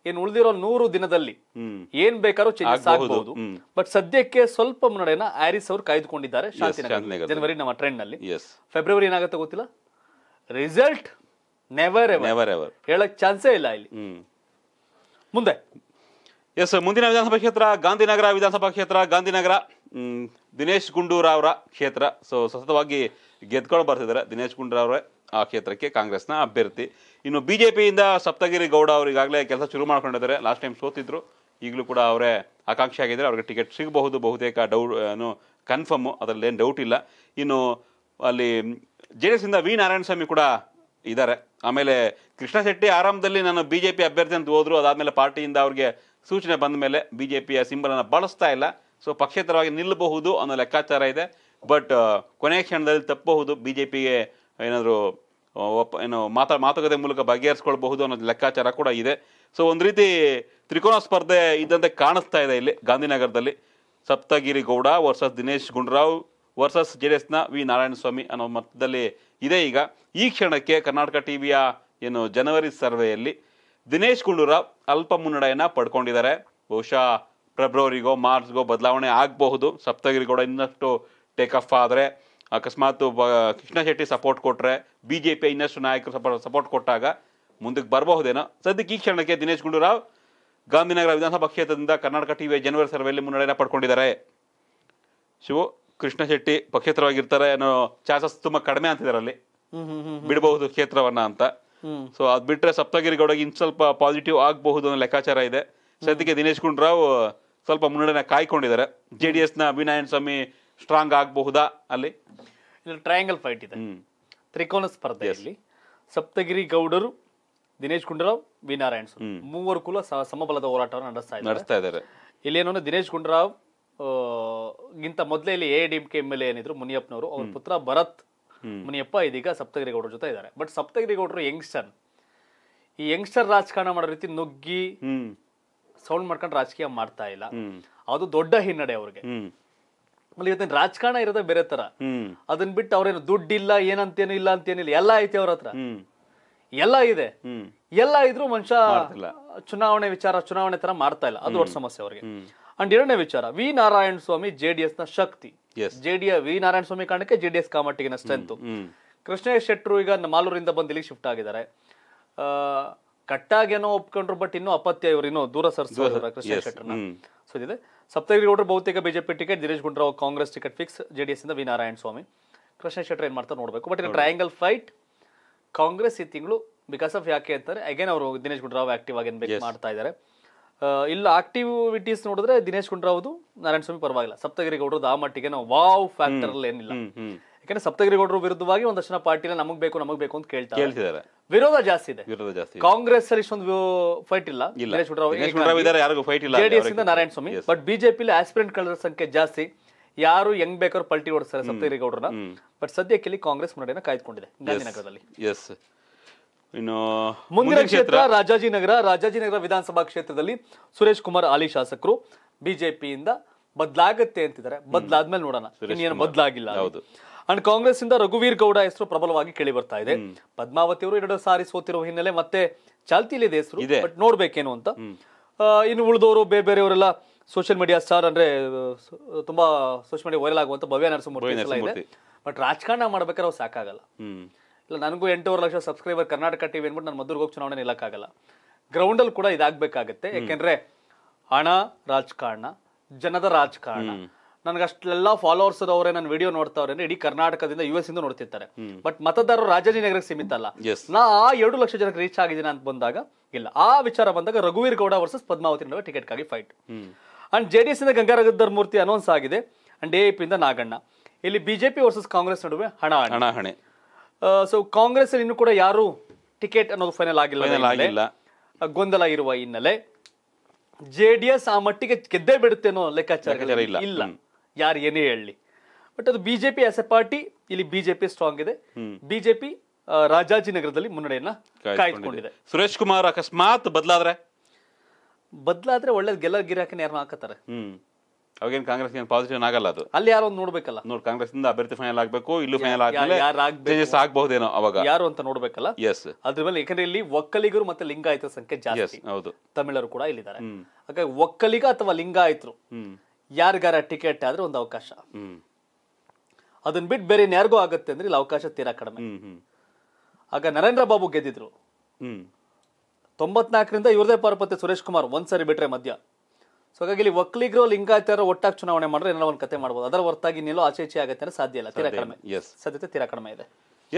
ಏನ್ ಉಳಿದಿರೋ ನೂರು ದಿನದಲ್ಲಿ ಏನ್ ಬೇಕಾದ್ರೂ ಚೇಂಜಸ್ ಆಗಬಹುದು ಬಟ್ ಸದ್ಯಕ್ಕೆ ಸ್ವಲ್ಪ ಮುನ್ನಡೆನ ಹ್ಯಾರಿಸ್ ಅವರು ಕಾಯ್ದುಕೊಂಡಿದ್ದಾರೆ ಜನವರಿ ನಮ್ಮ ಟ್ರೆಂಡ್ ನಲ್ಲಿ ಫೆಬ್ರವರಿ ಏನಾಗುತ್ತೆ ಗೊತ್ತಿಲ್ಲ ರಿಸಲ್ಟ್ ನೆವರ್ ಎವರ್ ಹೇಳಕ್ ಚಾನ್ಸೇ ಇಲ್ಲ ಇಲ್ಲಿ ಮುಂದೆ ಎಸ್ ಮುಂದಿನ ವಿಧಾನಸಭಾ ಕ್ಷೇತ್ರ ಗಾಂಧಿನಗರ ವಿಧಾನಸಭಾ ಕ್ಷೇತ್ರ ಗಾಂಧಿನಗರ ದಿನೇಶ್ ಗುಂಡೂರಾವ್ರ ಕ್ಷೇತ್ರ ಸೊ ಸತತವಾಗಿ ಗೆದ್ಕೊಂಡು ಬರ್ತಿದ್ದಾರೆ ದಿನೇಶ್ ಗುಂಡೂರಾವ್ರೆ ಆ ಕ್ಷೇತ್ರಕ್ಕೆ ಕಾಂಗ್ರೆಸ್ನ ಅಭ್ಯರ್ಥಿ ಇನ್ನು ಬಿ ಜೆ ಪಿಯಿಂದ ಸಪ್ತಗಿರಿ ಗೌಡ ಅವರು ಈಗಾಗಲೇ ಕೆಲಸ ಶುರು ಮಾಡ್ಕೊಂಡಿದ್ದಾರೆ ಲಾಸ್ಟ್ ಟೈಮ್ ಸೋತಿದ್ರು ಈಗಲೂ ಕೂಡ ಅವರೇ ಆಕಾಂಕ್ಷಿ ಆಗಿದ್ದಾರೆ ಅವ್ರಿಗೆ ಟಿಕೆಟ್ ಸಿಗಬಹುದು ಬಹುತೇಕ ಡೌ uh, ಏನು ಕನ್ಫರ್ಮು ಅದರಲ್ಲಿ ಏನು ಡೌಟ್ ಇಲ್ಲ ಇನ್ನು ಅಲ್ಲಿ ಜೆ ಡಿ ಎಸ್ ಇಂದ ವಿ ನಾರಾಯಣಸ್ವಾಮಿ ಕೂಡ ಇದ್ದಾರೆ ಆಮೇಲೆ ಕೃಷ್ಣ ಶೆಟ್ಟಿ ಆರಂಭದಲ್ಲಿ ನಾನು ಬಿ ಜೆ ಪಿ ಅಭ್ಯರ್ಥಿ ಅಂತ ಹೋದರು ಅದಾದಮೇಲೆ ಪಾರ್ಟಿಯಿಂದ ಅವ್ರಿಗೆ ಸೂಚನೆ ಬಂದ ಮೇಲೆ ಬಿ ಜೆ ಪಿಯ ಸಿಂಬಲನ್ನು ಬಳಸ್ತಾ ಇಲ್ಲ ಸೊ ಪಕ್ಷೇತರವಾಗಿ ನಿಲ್ಲಬಹುದು ಅನ್ನೋ ಲೆಕ್ಕಾಚಾರ ಇದೆ ಬಟ್ uh, ಕೊನೆ ಕ್ಷಣದಲ್ಲಿ ತಪ್ಪಬಹುದು ಬಿ ಜೆ ಪಿಗೆ ಏನಾದರೂ ಒಪ್ಪ ಏನು ಮಾತಾ ಮಾತುಕತೆ ಮೂಲಕ ಬಗೆಹರಿಸ್ಕೊಳ್ಬಹುದು ಅನ್ನೋ ಲೆಕ್ಕಾಚಾರ ಕೂಡ ಇದೆ ಸೊ ಒಂದು ರೀತಿ ತ್ರಿಕೋನ ಸ್ಪರ್ಧೆ ಇದ್ದಂತೆ ಕಾಣಿಸ್ತಾ ಇದೆ ಇಲ್ಲಿ ಗಾಂಧಿನಗರದಲ್ಲಿ Saptagiri Gowda versus Dinesh Gundrao versus J D ಎಸ್ನ ವಿ ನಾರಾಯಣಸ್ವಾಮಿ ಅನ್ನೋ ಮತದಲ್ಲಿ ಇದೆ ಈಗ ಈ ಕ್ಷಣಕ್ಕೆ ಕರ್ನಾಟಕ ಟಿ ವಿಯ ಏನು ಜನವರಿ ಸರ್ವೆಯಲ್ಲಿ ದಿನೇಶ್ ಗುಂಡೂರಾವ್ ಅಲ್ಪ ಮುನ್ನಡೆಯನ್ನು ಪಡ್ಕೊಂಡಿದ್ದಾರೆ ಬಹುಶಃ ಫೆಬ್ರವರಿಗೋ ಮಾರ್ಚ್ಗೋ ಬದಲಾವಣೆ ಆಗಬಹುದು ಸಪ್ತಗಿರಿ ಕೂಡ ಇನ್ನಷ್ಟು ಟೇಕ್ ಆಫ್ ಆದರೆ ಅಕಸ್ಮಾತ್ ಬ ಕೃಷ್ಣ ಶೆಟ್ಟಿ ಸಪೋರ್ಟ್ ಕೊಟ್ಟರೆ ಬಿ ಜೆ ಪಿ ಇನ್ನಷ್ಟು ನಾಯಕರು ಸಪ ಸಪೋರ್ಟ್ ಕೊಟ್ಟಾಗ ಮುಂದಕ್ಕೆ ಬರಬಹುದೇನೋ ಸದ್ಯಕ್ಕೆ ಈ ಕ್ಷಣಕ್ಕೆ ದಿನೇಶ್ ಗುಂಡೂರಾವ್ ಗಾಂಧಿನಗರ ವಿಧಾನಸಭಾ ಕ್ಷೇತ್ರದಿಂದ ಕರ್ನಾಟಕ ವಿ ಜನವರಿ ಸರ್ವೆಯಲ್ಲಿ ಮುನ್ನಡೆಯನ್ನು ಪಡ್ಕೊಂಡಿದ್ದಾರೆ ಶಿವು ಕೃಷ್ಣ ಶೆಟ್ಟಿ ಪಕ್ಷೇತರವಾಗಿರ್ತಾರೆ ಅನ್ನೋ ಚಾನ್ಸಸ್ ತುಂಬ ಕಡಿಮೆ ಅಂತಿದ್ದಾರೆ ಅಲ್ಲಿ ಬಿಡಬಹುದು ಕ್ಷೇತ್ರವನ್ನ ಅಂತ ಸೊ ಅದು ಬಿಟ್ಟರೆ ಸಪ್ತಗಿರಿಗೌಡಗೆ ಇನ್ನು ಸ್ವಲ್ಪ ಪಾಸಿಟಿವ್ ಆಗಬಹುದು ಅನ್ನೋ ಲೆಕ್ಕಾಚಾರ ಇದೆ ಸದ್ಯಕ್ಕೆ ದಿನೇಶ್ ಗುಂಡೂರಾವ್ ಸ್ವಲ್ಪ ಮುನ್ನಡೆನ ಕಾಯ್ಕೊಂಡಿದ್ದಾರೆ ಜೆ ಡಿ ಎಸ್ನ ಸ್ವಾಮಿ ಸ್ಟ್ರಾಂಗ್ ಆಗಬಹುದಾ ಅಲ್ಲಿ ಇಲ್ಲಿ ಟ್ರಯಾಂಗಲ್ ಫೈಟ್ ಇದೆ ತ್ರಿಕೋನ ಸ್ಪರ್ಧೆಯಲ್ಲಿ ಸಪ್ತಗಿರಿ ಗೌಡರು ದಿನೇಶ್ ಗುಂಡೂರಾವ್ ವಿ ನಾರಾಯಣ ಸ್ವಾಮಿ ಮೂವರು ಕುಲ ಸಮಬಲದ ಹೋರಾಟವನ್ನು ನಡೆಸ್ತಾ ನಡೆಸ್ತಾ ಇದ್ದಾರೆ ಇಲ್ಲಿ ಏನಂದ್ರೆ ದಿನೇಶ್ ಗುಂಡೂರಾವ್ ಗಿಂತ ಮೊದಲೇ ಇಲ್ಲಿ A D K M L A ಏನಿದ್ರು ಮುನಿಯಪ್ಪನವರು ಅವ್ರ ಪುತ್ರ ಭರತ್ ಮುನಿಯಪ್ಪ ಇದೀಗ ಸಪ್ತಗಿರಿ ಗೌಡರ ಜೊತೆ ಇದ್ದಾರೆ ಬಟ್ ಸಪ್ತಗಿರಿ ಗೌಡರು ಯಂಗ್ಸ್ಟರ್ ಈ ಯಂಗ್ಸ್ಟರ್ ರಾಜಕಾರಣ ಮಾಡೋ ರೀತಿ ನುಗ್ಗಿ ಸೌಂಡ್ ಮಾಡ್ಕೊಂಡು ರಾಜಕೀಯ ಮಾಡ್ತಾ ಇಲ್ಲ ಅದು ದೊಡ್ಡ ಹಿನ್ನಡೆ ಅವ್ರಿಗೆ ಇವತ್ತಿನ ರಾಜಕಾರಣ ಇರೋದೇ ಬೇರೆ ತರ ಅದನ್ನ ಬಿಟ್ಟು ಅವ್ರೇನು ಇಲ್ಲ ಏನಂತೇನು ಇಲ್ಲ ಅಂತೇನಿಲ್ಲ ಎಲ್ಲ ಐತೆ ಅವ್ರ ಹತ್ರ ಎಲ್ಲ ಇದೆ ಎಲ್ಲ ಇದ್ರು ಮನುಷ್ಯ ಚುನಾವಣೆ ವಿಚಾರ ಚುನಾವಣೆ ತರ ಮಾಡ್ತಾ ಇಲ್ಲ ಅದು ದೊಡ್ಡ ಸಮಸ್ಯೆ ಅವ್ರಿಗೆ ಅಂಡ್ ಎರಡನೇ ವಿಚಾರ ವಿ ನಾರಾಯಣ ಸ್ವಾಮಿ ಜೆಡಿಎಸ್ ನ ಶಕ್ತಿ ಜೆಡಿಎಸ್ ವಿ ನಾರಾಯಣ ಸ್ವಾಮಿ ಕಾರಣಕ್ಕೆ ಜೆಡಿಎಸ್ ಕಾಮಟ್ಟಿಗಿನ ಸ್ಟ್ರೆಂತ್ ಕೃಷ್ಣೇಶ್ ಶೆಟ್ರು ಈಗ ಮಾಲೂರಿಂದ ಬಂದು ಇಲ್ಲಿ ಶಿಫ್ಟ್ ಆಗಿದ್ದಾರೆ ಕಟ್ಟಾಗೇನೋ ಒಪ್ಕೊಂಡ್ರು ಬಟ್ ಇನ್ನೂ ಅಪತ್ಯ ಇವರು ಇನ್ನೂ ದೂರ ಸರಿಸಿದ್ರು ಕೃಷ್ಣ ಶೆಟ್ಟರ್ನ ಸೊ ಇದಿದೆ ಸಪ್ತಗಿರಿ ಗೌಡರು ಬಹುತೇಕ BJP ticket Dinesh Gundrao Congress ticket fix JDS ಇಂದ ವಿ ನಾರಾಯಣ ಸ್ವಾಮಿ ಕೃಷ್ಣ ಶೆಟ್ಟರ್ ಏನ್ ಮಾಡ್ತಾರೆ ನೋಡಬೇಕು ಬಟ್ ಇನ್ನು ಟ್ರಯಾಂಗಲ್ ಫೈಟ್ ಕಾಂಗ್ರೆಸ್ ಈ ತಿಂಗಳು ಬಿಕಾಸ್ ಆಫ್ ಯಾಕೆ ಅಂತಾರೆ ಅಗೇನ್ ಅವರು ದಿನೇಶ್ ಗುಂಡ್ರಾವ್ ಆಕ್ಟಿವ್ ಆಗಿ ಮಾಡ್ತಾ ಇದ್ದಾರೆ ಇಲ್ಲ ಆಕ್ಟಿವಿಟೀಸ್ ನೋಡಿದ್ರೆ ದಿನೇಶ್ ಗುಂಡ್ರಾವ್ದು ನಾರಾಯಣ ಸ್ವಾಮಿ ಪರವಾಗಿಲ್ಲ ಸಪ್ತಗಿರಿ ಗೌಡರದ್ದು ಆ ಮಟ್ಟಿಗೆ ನಾವು ವಾವ್ ಫ್ಯಾಕ್ಟರ್ ಏನಿಲ್ಲ ಯಾಕಂದ್ರೆ ಸಪ್ತಗಿರಿಗೌಡರ ವಿರುದ್ಧವಾಗಿ ಒಂದಷ್ಟು ಜನ ಪಾರ್ಟಿನ ನಮಗ್ ಬೇಕು ನಮಗ್ ಬೇಕು ಅಂತ ಕೇಳ್ತಾರೆ ಕೇಳ್ತಿದ್ದಾರೆ ವಿರೋಧ ಜಾಸ್ತಿ ಇದೆ ವಿರೋಧ ಜಾಸ್ತಿ ಕಾಂಗ್ರೆಸ್ ಅಲ್ಲಿ ಇಷ್ಟೊಂದು ಫೈಟ್ ಇಲ್ಲ ಯಾರಿಗೂ ಫೈಟ್ ಇಲ್ಲ ಜೆಡಿಎಸ್ ಇಂದ Narayana Swamy but but BJP aspirant ಕಳೆದ ಸಂಖ್ಯೆ ಜಾಸ್ತಿ ಯಾರು ಹೆಂಗ್ ಬೇಕಾದ್ರೂ ಪಲ್ಟಿ ಓಡಿಸ್ತಾರೆ ಸಪ್ತಗಿರಿಗೌಡರನ್ನ ಬಟ್ ಸದ್ಯಕ್ಕೆ ಇಲ್ಲಿ ಕಾಂಗ್ರೆಸ್ ಮುನ್ನಡೆಯನ್ನ ಕಾಯ್ದುಕೊಂಡಿದೆ ಗಾಂಧಿನಗರದಲ್ಲಿ ಎಸ್ ಇನ್ನು ಮುಂದಿನ ಕ್ಷೇತ್ರ ರಾಜಾಜಿನಗರ ರಾಜಾಜಿನಗರ ವಿಧಾನಸಭಾ ಕ್ಷೇತ್ರದಲ್ಲಿ ಸುರೇಶ್ ಕುಮಾರ್ ಆಲಿ ಶಾಸಕರು ಬಿಜೆಪಿಯಿಂದ ಬದಲಾಗತ್ತೆ ಅಂತಿದ್ದಾರೆ ಬದಲಾದ್ಮೇಲೆ ನೋಡೋಣ ಇನ್ನೇನು ಬದಲಾಗಿಲ್ಲ ಹೌದು ಅಂಡ್ ಕಾಂಗ್ರೆಸ್ ಇಂದ ರಘುವೀರ್ ಗೌಡ ಹೆಸರು ಪ್ರಬಲವಾಗಿ ಕೇಳಿ ಬರ್ತಾ ಇದೆ ಪದ್ಮಾವತಿ ಅವರು ಎರಡು ಸಾರಿ ಸೋತಿರೋ ಹಿನ್ನೆಲೆ ಮತ್ತೆ ಇದೆ ಹೆಸರು ಬಟ್ ನೋಡ್ಬೇಕೇನು ಅಂತ ಇನ್ನು ಉಳಿದವರು ಬೇರೆ ಬೇರೆಯವರೆಲ್ಲ ಸೋಷಿಯಲ್ ಮೀಡಿಯಾ ಸ್ಟಾರ್ ಅಂದ್ರೆ ತುಂಬಾ ಸೋಷಿಯಲ್ ಮೀಡಿಯಾ ವೈರಲ್ ಆಗುವಂತ ಭವ್ಯ ನರಸಿಂಹ ಇದೆ ಬಟ್ ರಾಜಕಾರಣ ಮಾಡ್ಬೇಕಾದ್ರೆ ಅವ್ರು ಸಾಕಾಗಲ್ಲ ಇಲ್ಲ ನನಗೂ ಎಂಟೂವರೆ ಲಕ್ಷ ಸಬ್ಸ್ಕ್ರೈಬರ್ ಕರ್ನಾಟಕ ಟಿವಿ ಅನ್ಬಿಟ್ಟು ನಾನು ಮದ್ದೂರ್ಗೆ ಹೋಗಿ ಚುನಾವಣೆ ನಿಲ್ಲಕ್ಕಾಗಲ್ಲ ಗ್ರೌಂಡಲ್ಲಿ ಕೂಡ ಇದಾಗಬೇಕಾಗತ್ತೆ ಯಾಕೆಂದ್ರೆ ಹಣ ರಾಜಕಾರಣ ಜನದ ರಾಜಕಾರಣ ನನಗೆ ಅಷ್ಟೆಲ್ಲ ಫಾಲೋವರ್ಸ್ ಅವರೇ ನನ್ನ ವಿಡಿಯೋ ನೋಡ್ತಾವ್ರೆ ಇಡೀ ಕರ್ನಾಟಕದಿಂದ ಯು ಎಸ್ ಇಂದ ನೋಡ್ತಿರ್ತಾರೆ ಬಟ್ ಮತದಾರರು ರಾಜಾಜಿನಗರಕ್ಕೆ ಸೀಮಿತ ಅಲ್ಲ ನಾ ಆ ಎರಡು ಲಕ್ಷ ಜನಕ್ಕೆ ರೀಚ್ ಆಗಿದ್ದೀನಿ ಅಂತ ಬಂದಾಗ ಇಲ್ಲ ಆ ವಿಚಾರ ಬಂದಾಗ ರಘುವೀರ್ ಗೌಡ ವರ್ಸಸ್ ಪದ್ಮಾವತಿ ನಡುವೆ ಟಿಕೆಟ್ಗಾಗಿ fight and J D S ಇಂದ ಗಂಗಾರಗದ್ದರ್ ಮೂರ್ತಿ ಅನೌನ್ಸ್ ಆಗಿದೆ ಅಂಡ್ ಎ ಇಂದ ನಾಗಣ್ಣ ಇಲ್ಲಿ ಬಿಜೆಪಿ ವರ್ಸಸ್ ಕಾಂಗ್ರೆಸ್ ನಡುವೆ ಹಣ ಹಣೆ ಸೊ ಕಾಂಗ್ರೆಸ್ ಇನ್ನು ಕೂಡ ಯಾರು ಟಿಕೆಟ್ ಅನ್ನೋದು ಫೈನಲ್ ಆಗಿಲ್ಲ ಗೊಂದಲ ಇರುವ ಹಿನ್ನೆಲೆ ಜೆ ಡಿ ಎಸ್ ಆ ಮಟ್ಟಿಗೆ ಗೆದ್ದೇ ಬಿಡುತ್ತೆ ಅನ್ನೋ ಲೆಕ್ಕಾಚಾರ ಇಲ್ಲ ಯಾರು ಏನೇ ಹೇಳಲಿ ಬಟ್ ಅದು ಬಿಜೆಪಿ ಆಸ್ ಎ ಪಾರ್ಟಿ ಇಲ್ಲಿ ಬಿಜೆಪಿ ಸ್ಟ್ರಾಂಗ್ ಇದೆ ಬಿಜೆಪಿ ರಾಜಾಜಿನಗರದಲ್ಲಿ ಮುನ್ನಡೆಯನ್ನ ಕಾಯ್ದುಕೊಂಡಿದೆ ಸುರೇಶ್ ಕುಮಾರ್ ಅಕಸ್ಮಾತ್ ಬದಲಾದ್ರೆ ಬದಲಾದ್ರೆ ಒಳ್ಳೇದು ಗೆಲ್ಲ ಗಿರಾಕಿನ ಯಾರು ಹಾಕತಾರೆ ಅವಾಗೇನು ಕಾಂಗ್ರೆಸ್ ಏನು ಪಾಸಿಟಿವ್ ಆಗಲ್ಲ ಅದು ಅಲ್ಲಿ ಯಾರೋ ಒಂದು ನೋಡ್ಬೇಕಲ್ಲ ನೋಡಿ ಕಾಂಗ್ರೆಸ್ ಇಂದ ಅಭ್ಯರ್ಥಿ ಫೈನಲ್ ಆಗಬೇಕು ಇಲ್ಲೂ ಫೈನಲ್ ಆದ್ಮೇಲೆ ಆಗಬಹುದೇನೋ ಅವಾಗ ಯಾರು ಅಂತ ನೋಡ್ಬೇಕಲ್ಲ ಎಸ್ ಅದ್ರ ಮೇಲೆ ಯಾಕಂದ್ರೆ ಇಲ್ಲಿ ಒಕ್ಕಲಿಗರು ಮತ್ತೆ ಲಿಂಗಾಯತ ಸಂಖ್ಯೆ ಜಾಸ್ತಿ ಹೌದು ತಮಿಳರು ಕೂಡ ಇಲ್ಲಿದ್ದಾರೆ ಹಾಗಾಗಿ ಒಕ್ಕಲಿಗ ಅಥವಾ ಲಿಂಗಾಯತರು ಯಾರಿಗಾರ ಟಿಕೆಟ್ ಆದ್ರೆ ಒಂದು ಅವಕಾಶ ಅದನ್ನ ಬಿಟ್ಟು ಬೇರೆ ಯಾರಿಗೂ ಆಗುತ್ತೆ ಅಂದ್ರೆ ಇಲ್ಲಿ ಅವಕಾಶ ತೀರಾ ಕಡಿಮೆ ಆಗ ನರೇಂದ್ರ ಬಾಬು ಗೆದ್ದಿದ್ರು ತೊಂಬತ್ನಾಲ್ಕರಿಂದ ಇವ್ರದೇ ಪಾರ್ಪತಿ ಸುರೇಶ್ ಕುಮಾರ್ ಒಂದ್ಸರಿ ಬಿಟ್ರೆ ಮಧ್ಯ ಸೊ ಹಾಗಾಗಿ ಇಲ್ಲಿ ಒಕ್ಕಲಿಗರು ಲಿಂಗಾಯತರ ಒಟ್ಟಾಗಿ ಚುನಾವಣೆ ಮಾಡಿದ್ರೆ ಏನೋ ಒಂದು ಕತೆ ಮಾಡಬಹುದು ಅದರ ಹೊರತಾಗಿ ನಿಲ್ಲೋ ಆಚೆ ಈಚೆ ಆಗತ್ತೆ ಅಂದ್ರೆ ಸಾಧ್ಯ ಇಲ್ಲ ತೀರಾ ಕಡಿಮೆ ಸಾಧ್ಯತೆ ತೀರಾ ಕಡಿಮೆ ಇದೆ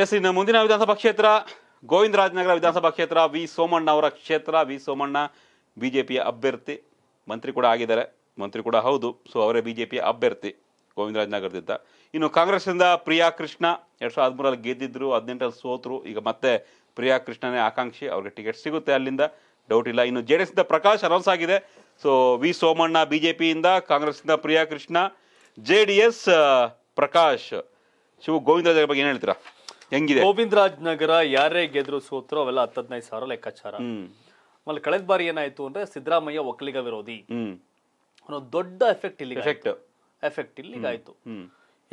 ಎಸ್ ಇನ್ನು ಮುಂದಿನ ವಿಧಾನಸಭಾ ಕ್ಷೇತ್ರ ಗೋವಿಂದ ರಾಜನಗರ ವಿಧಾನಸಭಾ ಕ್ಷೇತ್ರ ವಿ ಸೋಮಣ್ಣ ಅವರ ಕ್ಷೇತ್ರ ವಿ ಸೋಮಣ್ಣ ಬಿಜೆಪಿಯ ಅಭ್ಯರ್ಥಿ ಮಂತ್ರಿ ಕೂಡ ಆಗಿದ್ದಾರೆ ಮಂತ್ರಿ ಕೂಡ ಹೌದು ಸೊ ಅವರೇ ಬಿ ಜೆ ಪಿ ಅಭ್ಯರ್ಥಿ ಗೋವಿಂದರಾಜನಗರದಿಂದ ಇನ್ನು ಕಾಂಗ್ರೆಸ್ನಿಂದ ಪ್ರಿಯಾ ಕೃಷ್ಣ ಎರಡು ಸಾವಿರದ ಹದಿಮೂರಲ್ಲಿ ಗೆದ್ದಿದ್ರು ಹದಿನೆಂಟರಲ್ಲಿ ಸೋತರು ಈಗ ಮತ್ತೆ ಪ್ರಿಯಾ ಕೃಷ್ಣನೇ ಆಕಾಂಕ್ಷಿ ಅವ್ರಿಗೆ ಟಿಕೆಟ್ ಸಿಗುತ್ತೆ ಅಲ್ಲಿಂದ ಡೌಟ್ ಇಲ್ಲ ಇನ್ನು ಜೆ ಡಿ ಎಸ್ನಿಂದ ಪ್ರಕಾಶ್ ಅನೌನ್ಸ್ ಆಗಿದೆ so V Somanna B J ಪಿಯಿಂದ ಕಾಂಗ್ರೆಸ್ನಿಂದ Priya Krishna J D S Prakash Shiva Govindraj ಬಗ್ಗೆ ಏನು ಹೇಳ್ತೀರಾ ಹೆಂಗಿದೆ ಗೋವಿಂದರಾಜ್ ನಗರ ಯಾರೇ ಗೆದ್ರು ಸೋತರು ಅವೆಲ್ಲ ಹತ್ತದೈದು ಸಾವಿರ ಲೆಕ್ಕಾಚಾರ ಆಮೇಲೆ ಕಳೆದ ಬಾರಿ ಏನಾಯ್ತು ಅಂದ್ರೆ ಸಿದ್ದರಾಮಯ್ಯ ಒಕ್ಕಲಿಗ ವಿರೋಧಿ ಅನ್ನೋ ದೊಡ್ಡ ಎಫೆಕ್ಟ್ ಇಲ್ಲಿ ಎಫೆಕ್ಟ್ ಎಫೆಕ್ಟ್ ಇಲ್ಲಿಗಾಯ್ತು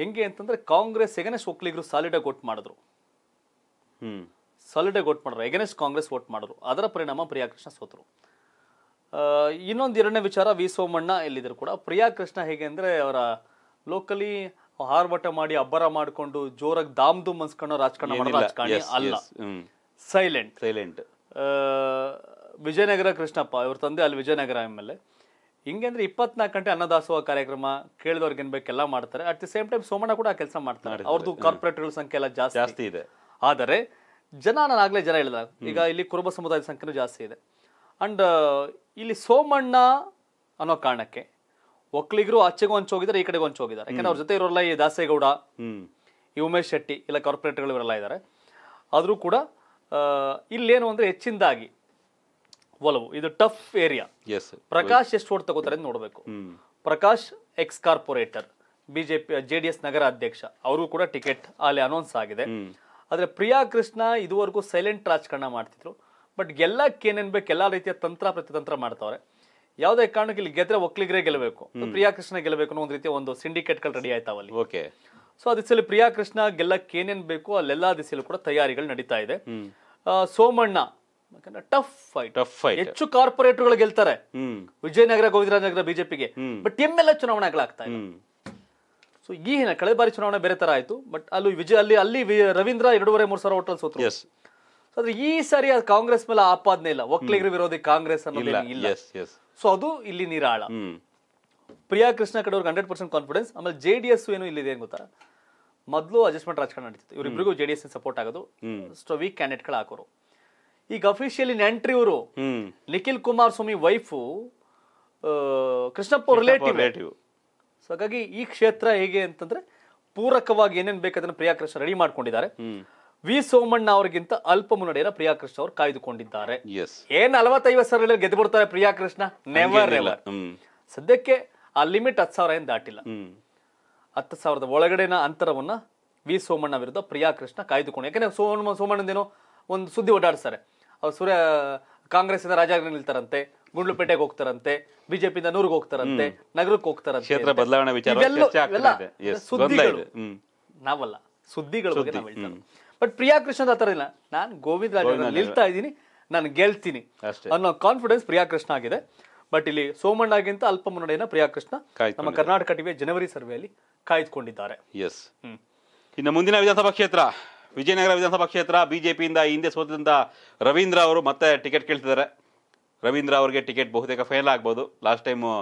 ಹೆಂಗೆ ಅಂತಂದ್ರೆ ಕಾಂಗ್ರೆಸ್ ಎಗನೆಸ್ಟ್ ಒಕ್ಕಲಿಗರು ಸಾಲಿಡ್ ಆಗಿ ವೋಟ್ ಮಾಡಿದ್ರು ಸಾಲಿಡ್ ಆಗಿ ವೋಟ್ ಮಾಡಿದ್ರು ಎಗನೆಸ್ಟ್ ಕಾಂಗ್ರೆಸ್ ವೋಟ್ ಮಾಡಿದ್ರು ಅದರ ಪರಿಣಾಮ ಕೃಷ್ಣ ಸೋತರು ಇನ್ನೊಂದು ಎರಡನೇ ವಿಚಾರ ವಿ ಸೋಮಣ್ಣ ಎಲ್ಲಿದ್ರು ಕೂಡ ಕೃಷ್ಣ ಹೇಗೆ ಅಂದ್ರೆ ಅವರ ಲೋಕಲಿ ಹಾರ್ಬಟ ಮಾಡಿ ಅಬ್ಬರ ಮಾಡಿಕೊಂಡು ಜೋರಾಗಿ ದಾಮ್ ದುಮ್ ಅನ್ಸ್ಕೊಂಡು ರಾಜಕಾರಣ ರಾಜಕಾರಣಿ ಅಲ್ಲ ಸೈಲೆಂಟ್ ಸೈಲೆಂಟ್ ವಿಜಯನಗರ ಕೃಷ್ಣಪ್ಪ ಇವ್ರ ತಂದೆ ಅಲ್ಲಿ ವಿಜಯನಗರ ಎಮ್ ಎಲ್ ಎ ಹಿಂಗೆ ಅಂದ್ರೆ ಇಪ್ಪತ್ನಾಲ್ಕು ಗಂಟೆ ಅನ್ನದಾಸೋಹ ಕಾರ್ಯಕ್ರಮ ಕೇಳಿದವ್ರಿಗೆ ಏನ್ ಬೇಕೆಲ್ಲ ಮಾಡ್ತಾರೆ at the same time Somanna ಕೂಡ ಕೆಲಸ ಮಾಡ್ತಾರೆ ಅವ್ರದ್ದು ಕಾರ್ಪೊರೇಟ್ಗಳ ಸಂಖ್ಯೆ ಎಲ್ಲ ಜಾಸ್ತಿ ಇದೆ ಆದರೆ ಜನ ನಾನು ಆಗ್ಲೇ ಜನ ಹೇಳಿದ ಈಗ ಇಲ್ಲಿ ಕುರುಬ ಸಮುದಾಯದ ಸಂಖ್ಯೆನೂ ಜಾಸ್ತಿ ಇದೆ ಅಂಡ್ uh, ಇಲ್ಲಿ ಸೋಮಣ್ಣ ಅನ್ನೋ ಕಾರಣಕ್ಕೆ ಒಕ್ಕಲಿಗರು ಆಚೆಗೂ ಒಂಚ್ ಹೋಗಿದ್ದಾರೆ ಈ ಕಡೆಗೆ ಒಂಚ್ ಹೋಗಿದ್ದಾರೆ ಯಾಕಂದ್ರೆ ಅವ್ರ ಜೊತೆ ಇರೋಲ್ಲ ಈ ದಾಸೇಗೌಡ ಈ ಉಮೇಶ್ ಶೆಟ್ಟಿ ಇಲ್ಲ ಕಾರ್ಪೊರೇಟ್ಗಳು ಇವರೆಲ್ಲ ಇದ್ದಾರೆ ಆದರೂ ಕೂಡ uh, ಇಲ್ಲೇನು ಅಂದ್ರೆ ಹೆಚ್ಚಿಂದಾಗಿ ಒಲವು ಇದು ಟಫ್ ಏರಿಯಾ ಎಸ್ ಪ್ರಕಾಶ್ ಎಷ್ಟು ಓಟ್ ತಗೋತಾರೆ ಅಂತ ನೋಡಬೇಕು Prakash ex corporator BJP J D S ನಗರ ಅಧ್ಯಕ್ಷ ಅವರು ಕೂಡ ಟಿಕೆಟ್ ಅಲ್ಲಿ ಅನೌನ್ಸ್ ಆಗಿದೆ ಆದರೆ ಪ್ರಿಯಾ ಕೃಷ್ಣ ಇದುವರೆಗೂ ಸೈಲೆಂಟ್ ರಾಜಕಾರಣ ಮಾಡ್ತಿದ್ರು ಬಟ್ ಎಲ್ಲ ಏನೇನ್ ಬೇಕು ಎಲ್ಲಾ ರೀತಿಯ ತಂತ್ರ ಪ್ರತಿತಂತ್ರ ಮಾಡ್ತಾವ್ರೆ ಯಾವುದೇ ಕಾರಣಕ್ಕೆ ಇಲ್ಲಿ ಗೆದ್ರೆ ಒಕ್ಲಿಗರೇ ಗೆಲ್ಲಬೇಕು ಪ್ರಿಯಾ ಕೃಷ್ಣ ಗೆಲ್ಲಬೇಕು ಅನ್ನೋ ಒಂದು ರೀತಿಯ ಒಂದು ಸಿಂಡಿಕೇಟ್ ಸಿಂಡಿಕೇಟ್ಗಳು ರೆಡಿ ಅಲ್ಲಿ ಓಕೆ ಸೊ ಆ ದಿಸೆಯಲ್ಲಿ ಪ್ರಿಯಾ ಕೃಷ್ಣ ಗೆಲ್ಲಕ್ಕೆ ಏನೇನ್ ಬೇಕು ಅಲ್ಲೆಲ್ಲಾ ದಿಸಲು ಕೂಡ ತಯಾರಿಗಳು ನಡೀತಾ ಇದೆ Somanna tough fight tough fight ಹೆಚ್ಚು ಕಾರ್ಪೊರೇಟ್ಗಳು ಗೆಲ್ತಾರೆ ವಿಜಯನಗರ ಗೋವಿಂದರಾಜನಗರ ಬಿಜೆಪಿಗೆ ಬಟ್ ಎಮ್ಮೆಲ್ಲ ಚುನಾವಣೆಗಳಾಗ್ತಾ ಇದೆ ಸೊ ಈ ಹಿನ್ನೆಲೆ ಕಳೆದ ಬಾರಿ ಚುನಾವಣೆ ಬೇರೆ ತರ ಆಯ್ತು ಬಟ್ ಅಲ್ಲಿ ವಿಜಯ ಅಲ್ಲಿ ಅಲ್ಲಿ ರವೀಂದ್ರ ಎರಡೂವರೆ ಮೂರ್ ಸಾವಿರ ಹೋಟೆಲ್ ಸೋತ್ರ ಆದ್ರೆ ಈ ಸಾರಿ ಕಾಂಗ್ರೆಸ್ ಮೇಲೆ ಆಪಾದನೆ ಇಲ್ಲ ಒಕ್ಕಲಿಗರ ವಿರೋಧಿ ಕಾಂಗ್ರೆಸ್ ಇಲ್ಲ ಸೊ ಅದು ಇಲ್ಲಿ ನಿರಾಳ ಪ್ರಿಯಾ ಕೃಷ್ಣ ಕಡೆ ಅವ್ರಿಗೆ ಹಂಡ್ರೆಡ್ ಪರ್ಸೆಂಟ್ ಕಾನ್ಫಿಡೆನ್ಸ್ ಆಮೇಲೆ ಜೆ ಡಿ ಎಸ್ ಏನು ಇಲ್ಲಿದೆ ಗೊತ್ತಾ ಮೊದಲು ಅಡ್ಜಸ್ಟ್ಮೆಂಟ್ ರಾಜಕಾರಣ ನಡೀತಿತ್ತು ಇವರಿಬ್ರಿಗೂ ಜೆ ಡಿ ಎಸ್ ಸಪೋರ್ಟ್ ಆಗೋದು ಸೊ ವೀಕ್ ಕ್ಯಾಂಡಿಡೇಟ್ಗಳು ಹಾಕೋರು ಈಗ ಅಫಿಷಿಯಲಿ ನೆಂಟ್ರಿ ಇವರು Nikhil Kumar Swami wife Krishnappa relative so ಹಾಗಾಗಿ ಈ ಕ್ಷೇತ್ರ ಹೇಗೆ ಅಂತಂದ್ರೆ ಪೂರಕವಾಗಿ ಏನೇನ್ ಪ್ರಿಯಾ ಪ್ರಿಯಾಕೃಷ್ಣ ರೆಡಿ ಮಾಡ್ಕೊಂಡಿದ್ದಾರೆ ವಿ ಸೋಮಣ್ಣ ಅವರಿಗಿಂತ ಅಲ್ಪ ಮುನ್ನಡೆಯರ ಪ್ರಿಯಾಕೃಷ್ಣ ಅವರು ಕಾಯ್ದುಕೊಂಡಿದ್ದಾರೆ ಏನ್ ನಲವತ್ತೈವತ್ತು ಸಾವಿರ ಗೆದ್ದು ಬಿಡ್ತಾರೆ ಪ್ರಿಯಾಕೃಷ್ಣ ನೆವರ್ ನೆವರ್ ಸದ್ಯಕ್ಕೆ ಆ ಲಿಮಿಟ್ ಹತ್ತು ಸಾವಿರ ಏನು ದಾಟಿಲ್ಲ ಹತ್ತು ಸಾವಿರದ ಒಳಗಡೆನ ಅಂತರವನ್ನ ವಿ ಸೋಮಣ್ಣ ವಿರುದ್ಧ ಪ್ರಿಯಾಕೃಷ್ಣ ಕಾಯ್ದುಕೊಂಡು ಯಾಕಂದ್ರೆ ಸೋಮಣ್ಣ ಸೋಮಣ್ಣದೇನೋ ಒಂದು ಸುದ್ದಿ ಓಡಾಡಿಸ್ತಾರೆ ಅವ್ರು ಸೂರ್ಯ ಇಂದ ರಾಜಾಗ್ರಿ ನಿಲ್ತಾರಂತೆ ಗುಂಡ್ಲುಪೇಟೆಗೆ ಹೋಗ್ತಾರಂತೆ ಬಿಜೆಪಿಯಿಂದ ನೂರ್ಗೆ ಹೋಗ್ತಾರಂತೆ ನಗರಕ್ಕೆ ಹೋಗ್ತಾರಂತೆ ಕ್ಷೇತ್ರ ನಾವಲ್ಲ ಸುದ್ದಿಗಳ ಬಗ್ಗೆ ಬಟ್ ಪ್ರಿಯಾ ಕೃಷ್ಣ ಆತರ ಇಲ್ಲ ನಾನು ಗೋವಿಂದ ರಾಜ ನಿಲ್ತಾ ಇದ್ದೀನಿ ನಾನು ಗೆಲ್ತೀನಿ ಅನ್ನೋ ಕಾನ್ಫಿಡೆನ್ಸ್ ಪ್ರಿಯಾ ಕೃಷ್ಣ ಆಗಿದೆ ಬಟ್ ಇಲ್ಲಿ ಸೋಮಣ್ಣಗಿಂತ ಅಲ್ಪ ಮುನ್ನಡೆಯನ್ನ ಪ್ರಿಯಾ ಕೃಷ್ಣ ನಮ್ಮ ಕರ್ನಾಟಕ ಟಿವಿಯ ಜನವರಿ ಸರ್ವೆಯಲ್ಲಿ ಕಾಯ್ದುಕೊಂಡಿದ್ದಾರೆ ಇನ್ನು ಮುಂದಿನ ವಿಧಾನಸಭಾ ಕ್ಷೇತ್ರ ವಿಜಯನಗರ ವಿಧಾನಸಭಾ ಕ್ಷೇತ್ರ ಬಿ ಜೆ ಪಿಯಿಂದ ಹಿಂದೆ ಸೋತಿದ್ದಂಥ ರವೀಂದ್ರ ಅವರು ಮತ್ತೆ ಟಿಕೆಟ್ ಕೇಳ್ತಿದ್ದಾರೆ ರವೀಂದ್ರ ಅವರಿಗೆ ಟಿಕೆಟ್ ಬಹುತೇಕ ಫೈನಲ್ ಆಗ್ಬೋದು ಲಾಸ್ಟ್ ಟೈಮು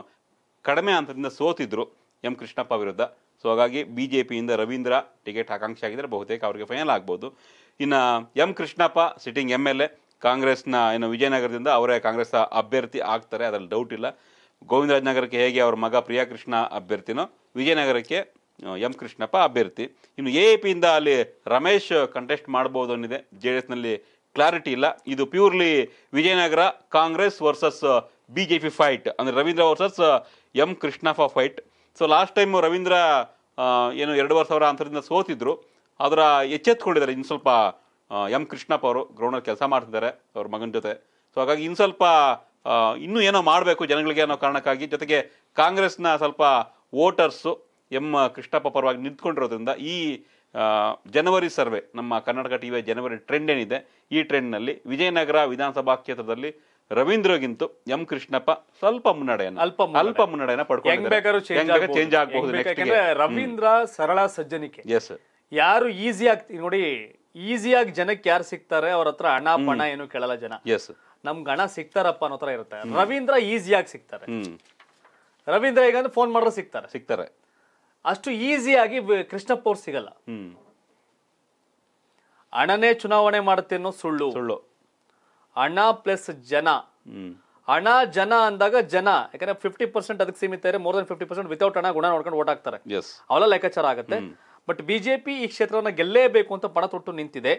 ಕಡಿಮೆ ಹಂತದಿಂದ ಸೋತಿದ್ರು ಎಂ ಕೃಷ್ಣಪ್ಪ ವಿರುದ್ಧ ಸೊ ಹಾಗಾಗಿ ಬಿ ಜೆ ಪಿಯಿಂದ ರವೀಂದ್ರ ಟಿಕೆಟ್ ಆಕಾಂಕ್ಷೆ ಆಗಿದ್ದರೆ ಬಹುತೇಕ ಅವರಿಗೆ ಫೈನಲ್ ಆಗ್ಬೋದು ಇನ್ನು M Krishnappa sitting M L A ಕಾಂಗ್ರೆಸ್ನ ಏನು ವಿಜಯನಗರದಿಂದ ಅವರೇ ಕಾಂಗ್ರೆಸ್ ಅಭ್ಯರ್ಥಿ ಆಗ್ತಾರೆ ಅದರಲ್ಲಿ ಡೌಟ್ ಇಲ್ಲ ಗೋವಿಂದರಾಜನಗರಕ್ಕೆ ಹೇಗೆ ಅವ್ರ ಮಗ ಪ್ರಿಯಾಕೃಷ್ಣ ಅಭ್ಯರ್ಥಿನೋ ವಿಜಯನಗರಕ್ಕೆ ಎಂ ಕೃಷ್ಣಪ್ಪ ಅಭ್ಯರ್ಥಿ ಇನ್ನು ಎ ಪಿಯಿಂದ ಅಲ್ಲಿ ರಮೇಶ್ ಕಂಟೆಸ್ಟ್ ಮಾಡ್ಬೋದು ಅನ್ನಿದೆ ಜೆ ಡಿ ಎಸ್ನಲ್ಲಿ ಕ್ಲಾರಿಟಿ ಇಲ್ಲ ಇದು purely Vijayanagar Congress versus B J P fight ಅಂದರೆ Ravindra versus M Krishnappa fight so last time Ravindra ಏನು ಎರಡೂವರೆ ಸಾವಿರ ಅಂತರದಿಂದ ಸೋತಿದ್ರು ಅದರ ಎಚ್ಚೆತ್ಕೊಂಡಿದ್ದಾರೆ ಇನ್ನು ಸ್ವಲ್ಪ ಎಂ ಕೃಷ್ಣಪ್ಪ ಅವರು ಗ್ರೌಂಡಲ್ಲಿ ಕೆಲಸ ಮಾಡ್ತಿದ್ದಾರೆ ಅವ್ರ ಮಗನ ಜೊತೆ ಸೊ ಹಾಗಾಗಿ ಇನ್ನು ಸ್ವಲ್ಪ ಇನ್ನೂ ಏನೋ ಮಾಡಬೇಕು ಜನಗಳಿಗೆ ಅನ್ನೋ ಕಾರಣಕ್ಕಾಗಿ ಜೊತೆಗೆ ಕಾಂಗ್ರೆಸ್ನ ಸ್ವಲ್ಪ ವೋಟರ್ಸು ಎಂ ಕೃಷ್ಣಪ್ಪ ಪರವಾಗಿ ನಿಂತ್ಕೊಂಡಿರೋದ್ರಿಂದ ಈ ಜನವರಿ ಸರ್ವೆ ನಮ್ಮ ಕರ್ನಾಟಕ ಟಿ ಜನವರಿ ಟ್ರೆಂಡ್ ಏನಿದೆ ಈ ಟ್ರೆಂಡ್ನಲ್ಲಿ ವಿಜಯನಗರ ವಿಧಾನಸಭಾ ಕ್ಷೇತ್ರದಲ್ಲಿ ರವೀಂದ್ರಗಿಂತ ಎಂ ಕೃಷ್ಣಪ್ಪ ಸ್ವಲ್ಪ ಮುನ್ನಡೆಯನ್ನು ಅಲ್ಪ ಅಲ್ಪ ಮುನ್ನಡೆಯನ್ನು ಪಡ್ಕೊಂಡು ಚೇಂಜ್ ಆಗಬಹುದು ರವೀಂದ್ರ ಸರಳ ಸಜ್ಜನಿಕೆ ಎಸ್ ಯಾರು ಈಸಿ ಆಗ್ತಿ ನೋಡಿ ಈಸಿಯಾಗಿ ಜನಕ್ಕೆ ಯಾರು ಸಿಗ್ತಾರೆ ಅವ್ರ ಹತ್ರ ಹಣ ಪಣ ಏನು ಕೇಳಲ್ಲ ಜನ ಎಸ್ ನಮ್ಗೆ ಗಣ ಸಿಗ್ತಾರಪ್ಪ ಅನ್ನೋ ಇರುತ್ತೆ ರವೀಂದ್ರ ಈಸಿಯಾಗಿ ಸಿಗ್ತಾರೆ ರವೀಂದ್ರ ಈಗ ಫೋನ್ ಮಾಡಿದ್ರೆ ಸಿಗ್ತಾರೆ ಸಿಗ್ತಾರೆ ಅಷ್ಟು ಈಸಿಯಾಗಿ ಕೃಷ್ಣಪ್ಪ ಅವ್ರು ಸಿಗಲ್ಲ ಹಣನೆ ಚುನಾವಣೆ ಮಾಡುತ್ತೆ ಅನ್ನೋ ಸುಳ್ಳು ಸುಳ್ಳು ಹಣ ಪ್ಲಸ್ ಜನ ಹಣ ಜನ ಅಂದಾಗ ಜನ ಯಾಕಂದ್ರೆ ಫಿಫ್ಟಿ ಪರ್ಸೆಂಟ್ ಅದಕ್ಕೆ ಸೀಮಿತ ಇದೆ more than fifty percent without ಹಣ ಗುಣ ನೋಡ್ಕೊಂಡು ಓಟ್ ಹಾಕ್ತಾರೆ ಅವೆಲ್ಲ ಲೆಕ್ಕಾಚಾರ ಆಗುತ್ತೆ ಬಟ್ ಬಿಜೆಪಿ ಈ ಕ್ಷೇತ್ರವನ್ನ ಗೆಲ್ಲೇಬೇಕು ಅಂತ ಪಣ ತೊಟ್ಟು ನಿಂತಿದೆ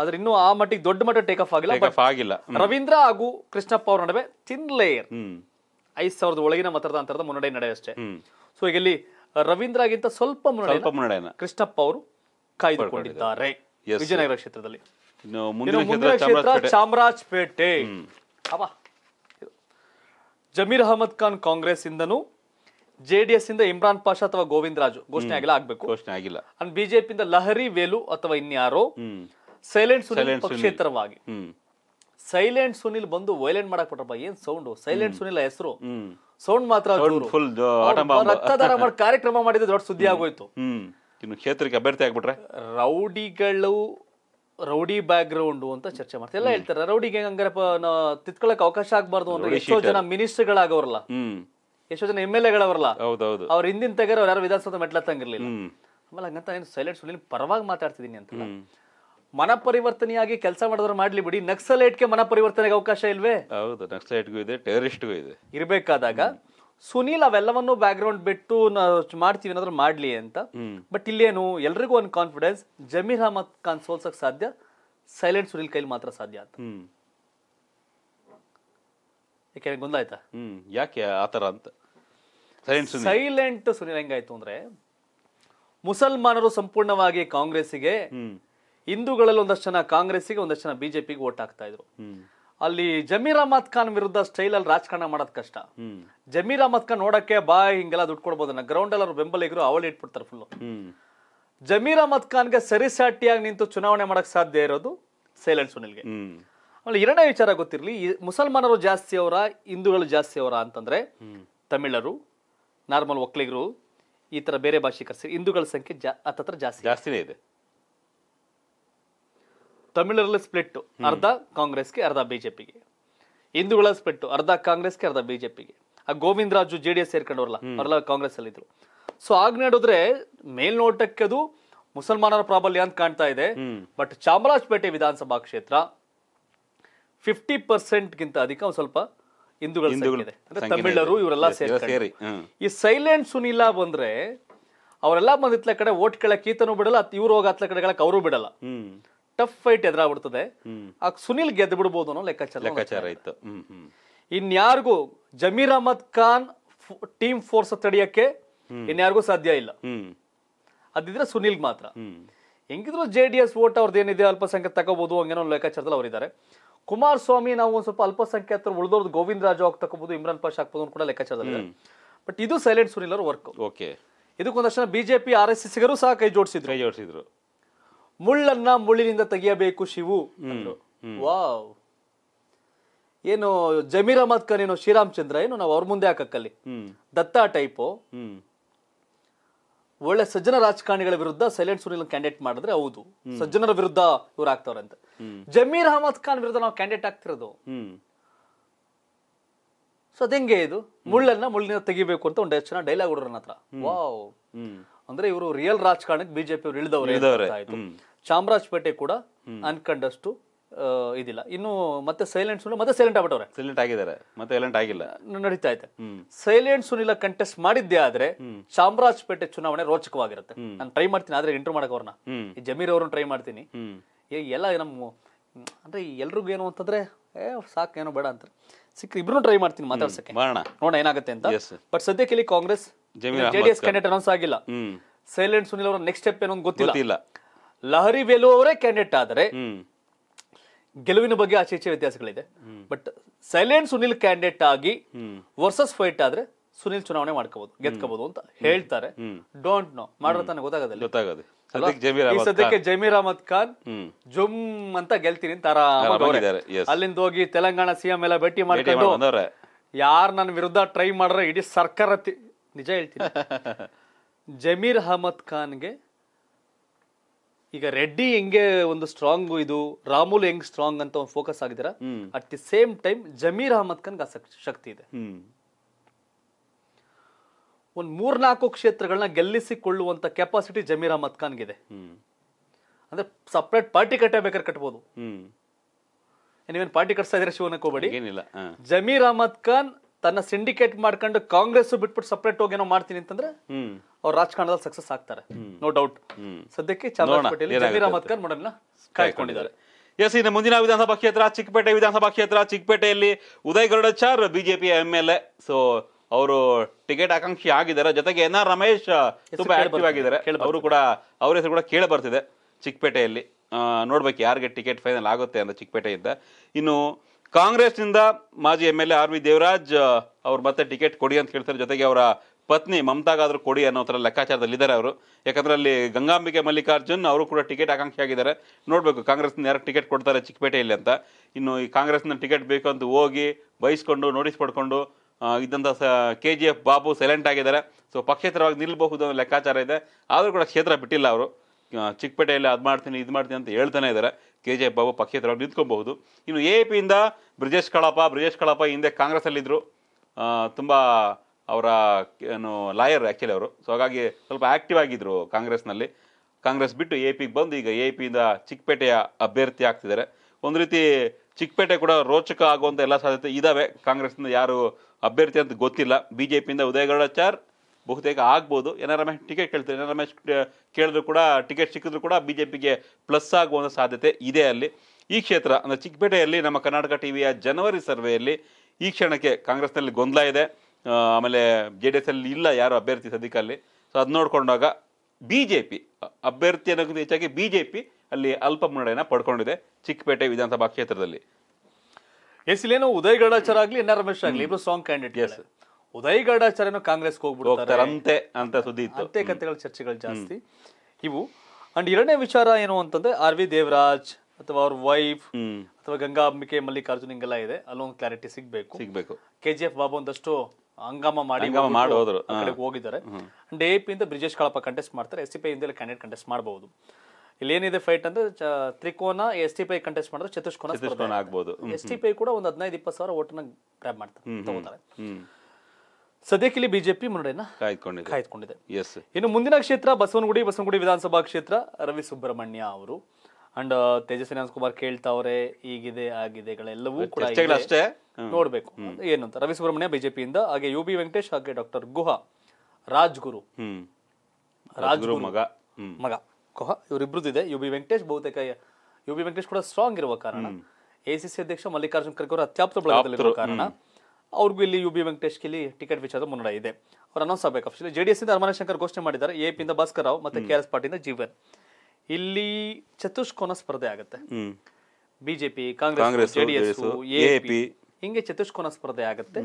ಆದ್ರೆ ಇನ್ನೂ ಆ ಮಟ್ಟಿಗೆ ದೊಡ್ಡ ಮಟ್ಟ ಟೇಕ್ ಆಫ್ ಆಗಿಲ್ಲ ಆಗಿಲ್ಲ ರವೀಂದ್ರ ಹಾಗೂ ಕೃಷ್ಣಪ್ಪ ಅವ್ರ ನಡುವೆ ತಿನ್ ಲೇಯರ್ ಐದ್ ಸಾವಿರದ ಒಳಗಿನ ಮತದ ಅಂತರದ ಮುನ್ನಡೆ ನಡೆಯಷ್ಟೇ ಸೊ ಈಗ ಇಲ್ಲಿ ರವೀಂದ್ರಗಿಂತ ಸ್ವಲ್ಪ ಸ್ವಲ್ಪ ಕೃಷ್ಣಪ್ಪ ಅವರು ಕಾಯ್ದುಕೊಂಡಿದ್ದಾರೆ ವಿಜಯನಗರ ಕ್ಷೇತ್ರದಲ್ಲಿ ಚಾಮರಾಜಪೇಟೆ ಜಮೀರ್ ಅಹಮದ್ ಖಾನ್ ಕಾಂಗ್ರೆಸ್ ಇಂದನು ಜೆಡಿಎಸ್ ಇಂದ ಇಮ್ರಾನ್ ಪಾಷಾ ಅಥವಾ ಗೋವಿಂದ ರಾಜು ಘೋಷಣೆ ಆಗಿಲ್ಲ ಆಗ್ಬೇಕು ಘೋಷಣೆ ಆಗಿಲ್ಲ ಬಿಜೆಪಿಯಿಂದ ಲಹರಿ ವೇಲು ಅಥವಾ ಇನ್ಯಾರೋ ಸೈಲೆಂಟ್ ಸುನಿಲ್ ಪಕ್ಷೇತರವಾಗಿ ಸೈಲೆಂಟ್ ಸುನಿಲ್ ಬಂದು ವೈಲೆಂಟ್ ಮಾಡಕ್ ಕೊಟ್ರಪ್ಪ ಏನ್ ಸೌಂಡ್ ಸೈಲೆಂಟ್ ಸುನಿಲ್ ಹೆಸರು ಸೌಂಡ್ ಮಾತ್ರ ರಕ್ತದಾರ ಮಾಡಿ ಕಾರ್ಯಕ್ರಮ ಮಾಡಿದ್ರೆ ದೊಡ್ಡ ಸುದ್ದಿ ಆಗೋಯ್ತು ಇನ್ನು ಕ್ಷೇತ್ರಕ್ಕೆ ಅಭ್ಯರ್ಥಿ ಆಗ್ಬಿಟ್ರೆ ರೌಡಿಗಳು ರೌಡಿ ಬ್ಯಾಕ್ ಗ್ರೌಂಡ್ ಅಂತ ಚರ್ಚೆ ಮಾಡ್ತಾರೆ ಎಲ್ಲ ಹೇಳ್ತಾರೆ ರೌಡಿಗೆ ಹಂಗಾರಪ್ಪ ತಿತ್ಕೊಳಕ್ ಅವಕಾಶ ಆಗ್ಬಾರ್ದು ಅಂದ್ರೆ ಎಷ್ಟೋ ಜನ ಮಿನಿಸ್ಟರ್ ಗಳಾಗವ್ರಲ್ಲ ಎಷ್ಟೋ ಜನ ಎಮ್ ಎಲ್ ಎಗಳವ್ರಲ್ಲ ಅವ್ರ ಹಿಂದಿನ ತೆಗೆರ ಯಾರು ವಿಧಾನಸೌಧ ಮೆಟ್ಲತ್ತಂಗಿರ್ಲಿಲ್ಲ ಆಮೇಲೆ ಹಂಗಂತ ಏನು ಸೈಲೆಂಟ್ ಸುನಿಲ್ ಪರವಾಗಿ ಮಾತಾಡ್ತಿದ್ದೀನಿ ಅಂತ ಮನ ಪರಿವರ್ತನೆಯಾಗಿ ಕೆಲಸ ಮಾಡಿದ್ರೆ ಮಾಡ್ಲಿ ಬಿಡಿ ನಕ್ಸಲೇಟ್ಗೆ ಮನ ಪರಿವರ್ತನೆಗೆ ಅವಕಾಶ ಇಲ್ವೇ ಹೌದು ನಕ್ಸಲೈಟ್ಗೂ ಇದೆ ಟೆರರಿಸ್ಟ್ಗೂ ಇದೆ ಇರಬೇಕಾದಾಗ ಸುನೀಲ್ ಅವೆಲ್ಲವನ್ನೂ ಬ್ಯಾಕ್ ಬಿಟ್ಟು ಮಾಡ್ತೀವಿ ಏನಾದ್ರು ಮಾಡ್ಲಿ ಅಂತ ಬಟ್ ಇಲ್ಲೇನು ಎಲ್ರಿಗೂ ಒಂದು ಕಾನ್ಫಿಡೆನ್ಸ್ ಜಮೀರ್ ಅಹಮದ್ ಖಾನ್ ಸೋಲ್ಸಕ್ ಸಾಧ್ಯ ಸೈಲೆಂಟ್ ಸುನೀಲ್ ಕೈಲಿ ಮಾತ್ರ ಸಾಧ್ಯ ಅಂತ ಯಾಕೆ ಗೊಂದಾಯ್ತಾ ಹ್ಮ್ ಯಾಕೆ ಆತರ ಅಂತ ಸೈಲೆಂಟ್ ಸುನೀಲ್ ಸೈಲೆಂಟ್ ಸುನೀಲ್ ಹೆಂಗಾಯ್ತು ಅಂದ್ರೆ ಮುಸಲ್ಮಾನರು ಸಂಪೂರ್ಣವಾಗಿ ಕಾಂಗ್ರೆಸ್ಗೆ ಹಿಂದೂಗಳಲ್ಲಿ ಒಂದಷ್ಟು ಜನ ಕಾಂಗ್ರೆಸ್ಗೆ ಒಂದಷ್ಟು ಜನ ಬಿಜೆಪಿಗೆ ಓಟ್ ಹಾಕ್ತಾ ಇದ್ರು ಅಲ್ಲಿ ಜಮೀರ್ ಅಹಮದ್ ಖಾನ್ ವಿರುದ್ಧ ಸ್ಟೈಲ್ ಅಲ್ಲಿ ರಾಜಕಾರಣ ಮಾಡೋದ್ ಕಷ್ಟ ಜಮೀರ್ ಅಹಮದ್ ಖಾನ್ ನೋಡಕ್ಕೆ ಬಾಯ್ ಹಿಂಗೆಲ್ಲ ದುಡ್ಡು ಕೊಡ್ಬೋದನ್ನ ಗ್ರೌಂಡ್ ಅಲ್ಲಿ ಬೆಂಬಲಿಗರು ಅವಳು ಇಟ್ಬಿಡ್ತಾರೆ ಫುಲ್ಲು ಜಮೀರ್ ಅಹಮದ್ ಖಾನ್ಗೆ ಸರಿಸಾಟಿಯಾಗಿ ನಿಂತು ಚುನಾವಣೆ ಮಾಡಕ್ ಸಾಧ್ಯ ಇರೋದು ಸೈಲೆಂಟ್ ಸುನಿಲ್ಗೆ ಆಮೇಲೆ ಎರಡನೇ ವಿಚಾರ ಗೊತ್ತಿರಲಿ ಮುಸಲ್ಮಾನರು ಜಾಸ್ತಿ ಅವರ ಹಿಂದೂಗಳು ಜಾಸ್ತಿ ಅವರ ಅಂತಂದ್ರೆ ತಮಿಳರು ನಾರ್ಮಲ್ ಒಕ್ಕಲಿಗರು ಈ ತರ ಬೇರೆ ಭಾಷಿಕರು ಹಿಂದೂಗಳ ಸಂಖ್ಯೆ ಜಾ ಹತ್ತತ್ರ ಜಾಸ್ತಿ ಜಾಸ್ತಿನೇ ಇದೆ ತಮಿಳರಲ್ಲಿ ಸ್ಪ್ಲಿಟ್ಟು ಅರ್ಧ ಕಾಂಗ್ರೆಸ್ಗೆ ಅರ್ಧ ಬಿಜೆಪಿಗೆ ಹಿಂದೂಗಳ ಸ್ಪ್ಲಿಟ್ಟು ಅರ್ಧ ಕಾಂಗ್ರೆಸ್ಗೆ ಅರ್ಧ ಬಿಜೆಪಿಗೆ ಆ Govinda Raju J D S ಸೇರ್ಕೊಂಡವ್ರಲ್ಲ ಅವರೆಲ್ಲ ಕಾಂಗ್ರೆಸ್ ಅಲ್ಲಿ ಸೊ ಆಗ ನೋಡಿದ್ರೆ ಮೇಲ್ನೋಟಕ್ಕೆ ಅದು ಮುಸಲ್ಮಾನರ ಪ್ರಾಬಲ್ಯ ಅಂತ ಕಾಣ್ತಾ ಇದೆ ಬಟ್ ಚಾಮರಾಜಪೇಟೆ ವಿಧಾನಸಭಾ ಕ್ಷೇತ್ರ ಫಿಫ್ಟಿ ಪರ್ಸೆಂಟ್ ಗಿಂತ ಅಧಿಕ ಒಂದ್ ಸ್ವಲ್ಪ ಹಿಂದೂಗಳ ಅಂದ್ರೆ ತಮಿಳರು ಇವರೆಲ್ಲ ಸೇರಿ ಈ ಸೈಲೆಂಟ್ ಸುನಿಲ ಬಂದ್ರೆ ಅವರೆಲ್ಲ ಬಂದಿತ್ಲ ಕಡೆ ಓಟ್ ಕೇಳಕ್ ಈತನು ಬಿಡಲ್ಲ ಇವ್ರು ಹೋಗ್ಲ ಕಡೆ ಕೇಳಕ್ ಅವರು ಬಿಡಲ್ಲ ಟಫ್ ಫೈಟ್ ಎದುರಾಗ್ಬಿಡ್ತದೆ ಆಗ ಸುನಿಲ್ ಗೆದ್ದು ಬಿಡ್ಬೋದು ಅನ್ನೋ ಲೆಕ್ಕಾಚಾರ ಲೆಕ್ಕಾಚಾರ ಇತ್ತು ಇನ್ಯಾರಿಗೂ ಜಮೀರ್ ಅಹಮದ್ ಖಾನ್ ಟೀಮ್ ಫೋರ್ಸ್ ತಡೆಯಕ್ಕೆ ಇನ್ಯಾರಿಗೂ ಸಾಧ್ಯ ಇಲ್ಲ ಅದಿದ್ರೆ ಸುನಿಲ್ ಮಾತ್ರ ಹೆಂಗಿದ್ರು ಜೆ ಡಿ ಎಸ್ ಓಟ್ ಅವ್ರದ್ದು ಏನಿದೆ ಅಲ್ಪಸಂಖ್ಯಾತ ತಗೋಬಹುದು ಹಂಗೇನೋ ಲೆಕ್ಕಾಚಾರದಲ್ಲಿ ಅವರಿದ್ದಾರೆ ಸ್ವಾಮಿ ನಾವು ಒಂದು ಸ್ವಲ್ಪ ಅಲ್ಪಸಂಖ್ಯಾತರು ಉಳಿದವ್ರದ್ದು ಗೋವಿಂದ ರಾಜು ಆಗಿ ತಗೋಬಹುದು ಇಮ್ರಾನ್ ಪಾಷ್ ಹಾಕ್ಬೋದು ಕೂಡ ಲೆಕ್ಕಾಚಾರದಲ್ಲಿ ಬಟ್ ಇದು ಸೈಲೆಂಟ್ ಸುನಿಲ್ ಅವ್ರ ವರ್ಕ್ ಓಕೆ ಇದಕ್ಕೊಂದಷ್ಟು ಬಿಜೆಪಿ ಆರ್ ಎಸ್ ಸಿಗರು ಸಹ ಕೈ ಜೋಡಿಸಿದ್ರು ಕೈ ಜೋಡಿಸಿದ್ರು ಮುಳ್ಳನ್ನ ಮುಳ್ಳಿನಿಂದ ತೆಗೆಯಬೇಕು ಶಿವು ವಾವ್ ಏನು ಜಮೀರ್ ಅಹಮದ್ ಖಾನ್ ಏನು ಶ್ರೀರಾಮಚಂದ್ರ ಏನು ನಾವು ಅವ್ರ ಮುಂದೆ ಹಾಕಕ್ಕಲ್ಲಿ ದತ್ತ ಟೈಪು ಒಳ್ಳೆ ಸಜ್ಜನ ರಾಜಕಾರಣಿಗಳ ವಿರುದ್ಧ ಸೈಲೆಂಟ್ ಸುನಿಲ್ ಕ್ಯಾಂಡಿಡೇಟ್ ಮಾಡಿದ್ರೆ ಹೌದು ಸಜ್ಜನರ ವಿರುದ್ಧ ಇವ್ರು ಅಂತ ಜಮೀರ್ ಅಹಮದ್ ಖಾನ್ ವಿರುದ್ಧ ನಾವು ಕ್ಯಾಂಡಿಡೇಟ್ ಆಗ್ತಿರೋದು ಸೊ ಅದಂಗೆ ಇದು ಮುಳ್ಳನ್ನ ಮುಳ್ಳಿನ ತೆಗಿಬೇಕು ಅಂತ ಒಂದು ಎಷ್ಟು ಡೈಲಾಗ್ ಹುಡುಗರ ಹತ್ರ ವಾವ್ ಅಂದ್ರೆ ಇವರು ರಿಯಲ್ ರಾಜಕಾರಣಕ್ಕೆ ಬಿಜೆಪಿ ಅವರು ಇಳಿದವರು ಚಾಮರಾಜಪೇಟೆ ಕೂಡ ಅನ್ಕಂಡಷ್ಟು ಇದಿಲ್ಲ ಇನ್ನು ಮತ್ತೆ ಸೈಲೆಂಟ್ ಸುನಿಲ್ ಮತ್ತೆ ಸೈಲೆಂಟ್ ಆಗ್ಬಿಟ್ಟವ್ರೆ ಸೈಲೆಂಟ್ ಆಗಿದ್ದಾರೆ ಮತ್ತೆ ಸೈಲೆಂಟ್ ಆಗಿಲ್ಲ ನಡೀತಾ ಇದೆ ಸೈಲೆಂಟ್ ಸುನಿಲ್ ಕಂಟೆಸ್ಟ್ ಮಾಡಿದ್ದೆ ಆದ್ರೆ ಚಾಮರಾಜಪೇಟೆ ಚುನಾವಣೆ ರೋಚಕವಾಗಿರುತ್ತೆ ನಾನು ಟ್ರೈ ಮಾಡ್ತೀನಿ ಆದ್ರೆ ಇಂಟರ್ ಮಾಡಕ್ ಅವ್ರನ್ನ ಈ ಜಮೀರ್ ಅವ್ರನ್ನ ಟ್ರೈ ಮಾಡ್ತೀನಿ ಎಲ್ಲ ನಮ್ಮ ಅಂದ್ರೆ ಎಲ್ರಿಗೂ ಏನು ಅಂತಂದ್ರೆ ಏ ಸಾಕು ಏನೋ ಬೇಡ ಅಂತಾರೆ ಸಿಕ್ ಇಬ್ರು ಟ್ರೈ ಮಾಡ್ತೀನಿ ಮಾತಾಡ್ಸಕ್ಕೆ ನೋಡೋಣ ಏನಾಗುತ್ತೆ ಅಂತ ಬಟ್ ಸದ್ಯಕ್ಕೆ ಇಲ್ಲಿ ಕಾಂಗ್ರೆಸ್ ಜೆಡಿಎಸ್ ಕ್ಯಾಂಡಿಡೇಟ್ ಅನೌನ್ಸ್ ಆಗಿಲ್ಲ ಸೈಲೆಂಟ್ ಸುನಿಲ್ ಅವರ ನೆಕ್ಸ್ಟ್ ಸ್ಟೆಪ್ ಏನೊಂದು ಗೊತ್ತಿಲ್ಲ ಲಹರಿ ವೇಲು ಅವರೇ ಕ್ಯಾಂಡಿಡೇಟ್ ಆದರೆ ಗೆಲುವಿನ ಬಗ್ಗೆ ಆಚೆ ಈಚೆ ವ್ಯತ್ಯಾಸಗಳಿದೆ ಬಟ್ ಸೈಲೆಂಟ್ ಸುನಿಲ್ ಕ್ಯಾಂಡಿಡೇಟ್ ಆಗಿ ವರ್ಸಸ್ ಫೈಟ್ ಆದ್ರೆ ಸುನಿಲ್ ಚುನಾವಣೆ ಮಾಡ್ಕೋಬಹುದು ಗೆದ್ಕೋಬಹುದು ಅಂತ ಹೇಳ್ತಾರೆ ಡೋಂಟ್ ನೋ ಮಾಡಿದ್ರೆ ತಾನೆ ಗೊತ್ತಾಗದಿಲ್ಲ ಗೊತ್ತಾಗದೆ ಸದ್ಯಕ್ಕೆ ಜಮೀರ್ ಅಹಮದ್ ಖಾನ್ ಜುಮ್ ಅಂತ ಗೆಲ್ತೀನಿ ಅಲ್ಲಿಂದ ಹೋಗಿ ತೆಲಂಗಾಣ ಸಿಎಂ ಎಲ್ಲ ಭೇಟಿ ಮಾಡ್ಕೊಂಡು ಯಾರು ನನ್ನ ವಿರುದ್ಧ ಟ್ರೈ ಮಾಡ್ರೆ ಇಡೀ ಸರ್ಕಾರ ನಿಜ ಹೇಳ್ತೀನಿ ಜಮೀರ್ ಅಹಮದ್ ಖಾನ್ಗೆ ಈಗ ರೆಡ್ಡಿ ಹೆಂಗೆ ಒಂದು ಸ್ಟ್ರಾಂಗ್ ಇದು ರಾಮುಲ್ ಹೆಂಗ್ ಸ್ಟ್ರಾಂಗ್ ಅಂತ ಒಂದು ಫೋಕಸ್ ಆಗಿದ್ದೀರಾ at the same time Zameer Ahmed ಖಾನ್ಗೆ ಆ ಶಕ್ತಿ ಇದೆ ಒಂದು ಮೂರ್ನಾಲ್ಕು ಕ್ಷೇತ್ರಗಳನ್ನ ಗೆಲ್ಲಿಸಿಕೊಳ್ಳುವಂತ ಕೆಪಾಸಿಟಿ ಜಮೀರ್ ಅಹಮದ್ ಇದೆ ಅಂದ್ರೆ ಸಪ್ರೇಟ್ ಪಾರ್ಟಿ ಕಟ್ಟಬೇಕಾದ್ರೆ ಕಟ್ಬೋದು ನೀವೇನು ಪಾರ್ಟಿ ಕಟ್ಸ್ತಾ ಇದ್ರೆ ಶಿವನಕ್ಕೆ ಹೋಗ್ಬೇಡಿ ಏನಿಲ್ಲ ಜಮೀರ್ ಅಹಮದ್ ಖಾನ್ ತನ್ನ ಸಿಂಡಿಕೇಟ್ ಮಾಡ್ಕೊಂಡು ಕಾಂಗ್ರೆಸ್ ಬಿಟ್ಬಿಟ್ಟು ಸಪ್ರೇಟ್ ಹೋಗಿ ಏನೋ ಮಾಡ್ತೀನಿ ಅಂತಂದ್ರೆ ಅವ್ರ ರಾಜಕಾರಣದಲ್ಲಿ ಸಕ್ಸಸ್ ಆಗ್ತಾರೆ ನೋ ಡೌಟ್ ಸದ್ಯಕ್ಕೆ ಜಮೀರ್ ಅಹಮದ್ ಖಾನ್ ಮಾಡಲ್ನ ಕಾಯ್ಕೊಂಡಿದ್ದಾರೆ ಎಸ್ ಇನ್ನು ಮುಂದಿನ ವಿಧಾನಸಭಾ ಕ್ಷೇತ್ರ ಚಿಕ್ಕಪೇಟೆ ವಿಧಾನಸಭಾ ಕ್ಷೇತ್ರ ಚಿಕ್ಕಪೇಟೆಯಲ್ಲಿ ಉದಯ್ ಗರುಡಚಾರ್ ಬಿಜೆಪಿಯ ಎಂ ಎಲ್ ಎ ಸೊ ಅವರು ಟಿಕೆಟ್ ಆಕಾಂಕ್ಷಿ ಆಗಿದ್ದಾರೆ ಜೊತೆಗೆ ಎನ್ ಆರ್ ರಮೇಶ್ ತುಂಬಾ ಆಕ್ಟಿವ್ ಆಗಿದ್ದಾರೆ ಅವರು ಕೂಡ ಅವ್ರ ಹೆಸರು ಕೂಡ ಕೇಳಿ ಬರ್ತಿದೆ ಚಿಕ್ಕಪೇಟೆಯಲ್ಲಿ ನೋಡ್ಬೇಕು ಯಾರಿಗೆ ಟಿಕೆಟ್ ಫೈನಲ್ ಆಗುತ್ತೆ ಅಂತ ಚಿಕ್ಕಪೇಟೆಯಿಂದ ಇನ್ನು ಕಾಂಗ್ರೆಸ್ನಿಂದ ಮಾಜಿ M L A R V Devaraj ಅವ್ರು ಮತ್ತೆ ಟಿಕೆಟ್ ಕೊಡಿ ಅಂತ ಕೇಳ್ತಾರೆ ಜೊತೆಗೆ ಅವರ ಪತ್ನಿ ಮಮತಾಗಾದ್ರೂ ಕೊಡಿ ಅನ್ನೋ ಥರ ಲೆಕ್ಕಾಚಾರದಲ್ಲಿದ್ದಾರೆ ಅವರು ಯಾಕಂದ್ರೆ ಅಲ್ಲಿ ಗಂಗಾಂಬಿಕೆ ಮಲ್ಲಿಕಾರ್ಜುನ್ ಅವರು ಕೂಡ ಟಿಕೆಟ್ ಆಕಾಂಕ್ಷಿ ಆಗಿದ್ದಾರೆ ನೋಡಬೇಕು ನಿಂದ ಯಾರು ಟಿಕೆಟ್ ಕೊಡ್ತಾರೆ ಚಿಕ್ಕಪೇಟೆಯಲ್ಲಿ ಅಂತ ಇನ್ನು ಈ ಕಾಂಗ್ರೆಸ್ನ ಟಿಕೆಟ್ ಬೇಕು ಅಂತ ಹೋಗಿ ಬಯಸ್ಕೊಂಡು ನೋಟಿಸ್ ಪಡ್ಕೊಂಡು ಇದ್ದಂಥ ಸ K G F Babu silent ಆಗಿದ್ದಾರೆ ಸೊ ಪಕ್ಷೇತರವಾಗಿ ನಿಲ್ಲಬಹುದು ಅನ್ನೋ ಲೆಕ್ಕಾಚಾರ ಇದೆ ಆದರೂ ಕೂಡ ಕ್ಷೇತ್ರ ಬಿಟ್ಟಿಲ್ಲ ಅವರು ಚಿಕ್ಕಪೇಟೆಯಲ್ಲಿ ಅದು ಮಾಡ್ತೀನಿ ಇದು ಮಾಡ್ತೀನಿ ಅಂತ ಹೇಳ್ತಾನೆ ಇದ್ದಾರೆ ಕೆ ಎಫ್ ಬಾಬು ಪಕ್ಷೇತರವಾಗಿ ನಿಂತ್ಕೊಬಹುದು ಇನ್ನು ಎ ಪಿಯಿಂದ ಬ್ರಿಜೇಶ್ ಕಳಪ ಬ್ರಿಜೇಶ್ ಕಳಪ ಹಿಂದೆ ಕಾಂಗ್ರೆಸ್ಸಲ್ಲಿದ್ದರು ತುಂಬ ಅವರ ಏನು ಲಾಯರ್ ಆ್ಯಕ್ಚುಲಿ ಅವರು ಸೊ ಹಾಗಾಗಿ ಸ್ವಲ್ಪ ಆ್ಯಕ್ಟಿವ್ ಆಗಿದ್ದರು ಕಾಂಗ್ರೆಸ್ನಲ್ಲಿ ಕಾಂಗ್ರೆಸ್ ಬಿಟ್ಟು ಎ ಪಿಗೆ ಬಂದು ಈಗ ಎ ಪಿಯಿಂದ ಚಿಕ್ಕಪೇಟೆಯ ಅಭ್ಯರ್ಥಿ ಆಗ್ತಿದ್ದಾರೆ ಒಂದು ರೀತಿ ಚಿಕ್ಕಪೇಟೆ ಕೂಡ ರೋಚಕ ಆಗುವಂಥ ಎಲ್ಲ ಸಾಧ್ಯತೆ ಇದ್ದಾವೆ ಕಾಂಗ್ರೆಸ್ನಿಂದ ಯಾರು ಅಭ್ಯರ್ಥಿ ಅಂತ ಗೊತ್ತಿಲ್ಲ ಬಿ ಜೆ ಪಿಯಿಂದ ಉದಯಗೌಡಾಚಾರ್ ಬಹುತೇಕ ಆಗ್ಬೋದು ಏನಾರ ರಮೇಶ್ ಟಿಕೆಟ್ ಕೇಳ್ತಾರೆ ಏನಾರ ರಮೇಶ್ ಕೇಳಿದ್ರು ಕೂಡ ಟಿಕೆಟ್ ಸಿಕ್ಕಿದ್ರು ಕೂಡ ಬಿ ಜೆ ಪಿಗೆ ಪ್ಲಸ್ ಆಗುವಂಥ ಸಾಧ್ಯತೆ ಇದೆ ಅಲ್ಲಿ ಈ ಕ್ಷೇತ್ರ ಅಂದರೆ ಚಿಕ್ಕಪೇಟೆಯಲ್ಲಿ ನಮ್ಮ ಕರ್ನಾಟಕ ಟಿ ವಿಯ ಜನವರಿ ಸರ್ವೆಯಲ್ಲಿ ಈ ಕ್ಷಣಕ್ಕೆ ಕಾಂಗ್ರೆಸ್ನಲ್ಲಿ ಗೊಂದಲ ಇದೆ ಆಮೇಲೆ ಜೆ ಡಿ ಎಸ್ ಅಲ್ಲಿ ಇಲ್ಲ ಯಾರು ಅಭ್ಯರ್ಥಿ ಸದ್ಯಕ್ಕೆ ಅಲ್ಲಿ ಸೊ ಅದು ನೋಡಿಕೊಂಡಾಗ ಬಿ ಜೆ ಪಿ ಅಭ್ಯರ್ಥಿ ಅನ್ನೋಕ್ಕಿಂತ ಹೆಚ್ಚಾಗಿ ಬಿ ಜೆ ಪಿ ಅಲ್ಲಿ ಅಲ್ಪ ಮುನ್ನಡೆಯನ್ನು ಪಡ್ಕೊಂಡಿದೆ ಚಿಕ್ಕಪೇಟೆ ವಿಧಾನಸಭಾ ಕ್ಷೇತ್ರದಲ್ಲಿ ಎಸ್ ಇಲ್ಲೇನೋ ಉದಯ್ ಗಡಾಚಾರ ಆಗಲಿ ಎನ್ ಆರ್ ರಮೇಶ್ ಆಗಲಿ ಇಬ್ರು ಸ್ಟ್ರಾಂಗ್ ಕ್ಯಾಂಡಿಡೇಟ್ ಎಸ್ ಉದಯ್ ಗಡಾಚಾರನೂ ಕಾಂಗ್ರೆಸ್ ಹೋಗ್ಬಿಡ್ತಾರೆ ಅಂತ ಸುದ್ದಿ ಇತ್ತು ಅಂತೆ ಕತೆಗಳ ಚರ್ಚೆಗಳು ಜಾಸ್ತಿ ಇವು ಅಂಡ್ ಎರಡನೇ ವಿಚಾರ ಏನು ಅಂತಂದ್ರೆ ಆರ್ ವಿ ದೇವರಾಜ್ ಅಥವಾ ಅವ್ರ ವೈಫ್ ಅಥವಾ ಗಂಗಾಂಬಿಕೆ ಮಲ್ಲಿಕಾರ್ಜುನ್ ಹಿಂಗೆಲ್ಲ ಇದೆ ಅಲ್ಲೊಂದು ಕ್ಲಾರಿಟಿ ಸಿಗ್ಬೇಕು ಸಿಗ್ಬೇಕು ಕೆ ಜಿ ಎಫ್ ಬಾಬು ಒಂದಷ್ಟು ಹಂಗಾಮ ಮಾಡಿ ಮಾಡಿ ಹೋಗಿದ್ದಾರೆ ಅಂಡ್ ಎ ಪಿ ಇಂದ ಬ್ರಿಜೇಶ್ ಕಳಪ ಕಂಟೆಸ್ಟ್ ಮಾಡ್ತಾರೆ ಎಸ್ ಸಿ ಪಿ ಇಂದಲೇ ಕಂಟೆಸ್ಟ್ ಮಾಡಬಹುದು ಏನಿದೆ ಫೈಟ್ ಅಂದ್ರೆ ತ್ರಿಕೋನ ಎಸ್ ಟಿ ಪೈ ಕಂಟೆಸ್ಟ್ ಮಾಡಿದ್ರೆ ಚತುಷ್ಕೋನ ಚತುಷ್ಕೋನ ಆಗ್ಬೋದು. ಎಸ್ ಟಿ ಕೂಡ ಒಂದು ಹದಿನೈದು ಇಪ್ಪತ್ತು ಸಾವಿರ ಓಟನ್ನ ಗ್ರ್ಯಾಬ್ ಮಾಡ್ತಾರೆ ತಗೋತಾರೆ ಸದ್ಯಕ್ಕೆ ಇಲ್ಲಿ ಬಿಜೆಪಿ ಮುನ್ನಡೆಯನ್ನ ಕಾಯ್ದುಕೊಂಡಿದೆ ಎಸ್ ಇನ್ನು ಮುಂದಿನ ಕ್ಷೇತ್ರ ಬಸವನಗುಡಿ ಬಸವನಗುಡಿ ವಿಧಾನಸಭಾ ಕ್ಷೇತ್ರ ರವಿ ಸುಬ್ರಹ್ಮಣ್ಯ ಅವರು ಅಂಡ್ ರಾಜ್ ಕುಮಾರ್ ಕೇಳ್ತಾವ್ರೆ ಈಗಿದೆ ಆಗಿದೆಗಳೆಲ್ಲವೂ ಕೂಡ ಅಷ್ಟೇ ನೋಡ್ಬೇಕು ಏನು ಅಂತ ರವಿ ಸುಬ್ರಹ್ಮಣ್ಯ ಬಿಜೆಪಿಯಿಂದ ಹಾಗೆ ಯು ಬಿ ವೆಂಕಟೇಶ್ ಹಾಗೆ ಡಾಕ್ಟರ್ ಗುಹಾ ರಾಜ್ಗುರು ರಾಜ್ಗುರು ಮಗ ಮಗ ಗುಹಾ ಇದೆ ಯು ಬಿ ವೆಂಕಟೇಶ್ ಬಹುತೇಕ ಯು ಬಿ ವೆಂಕಟೇಶ್ ಕೂಡ ಸ್ಟ್ರಾಂಗ್ ಇರುವ ಕಾರಣ ಎಸಿಸಿ ಅಧ್ಯಕ್ಷ ಮಲ್ಲಿಕಾರ್ಜುನ್ ಖರ್ಗೆ ಅವರು ಅತ್ಯಾಪ್ತ ಬಳಗದಲ್ಲಿರುವ ಕಾರಣ ಅವ್ರಿಗೂ ಇಲ್ಲಿ ಯು ಬಿ ವೆಂಕಟೇಶ್ ಕಿಲಿ ಟಿಕೆಟ್ ವಿಚಾರ ಮುನ್ನಡೆ ಇದೆ ಅವ್ರು ಅನೌನ್ಸ್ ಆಗಬೇಕು ಡಿ ಜೆಡಿಎಸ್ ಇಂದ ಅರಮನೆ ಶಂಕರ್ ಘೋಷಣೆ ಮಾಡಿದ್ದಾರೆ ಎಪಿ ಭಾಸ್ಕರ್ ರಾವ್ ಮತ್ತೆ K R S Patil Jeevan ಇಲ್ಲಿ ಚತುಷ್ಕೋನ ಸ್ಪರ್ಧೆ ಆಗುತ್ತೆ ಬಿಜೆಪಿ ಕಾಂಗ್ರೆಸ್ ಜೆಡಿಎಸ್ ಎಪಿ ಹಿಂಗೆ ಚತುಷ್ಕೋನ ಸ್ಪರ್ಧೆ ಆಗುತ್ತೆ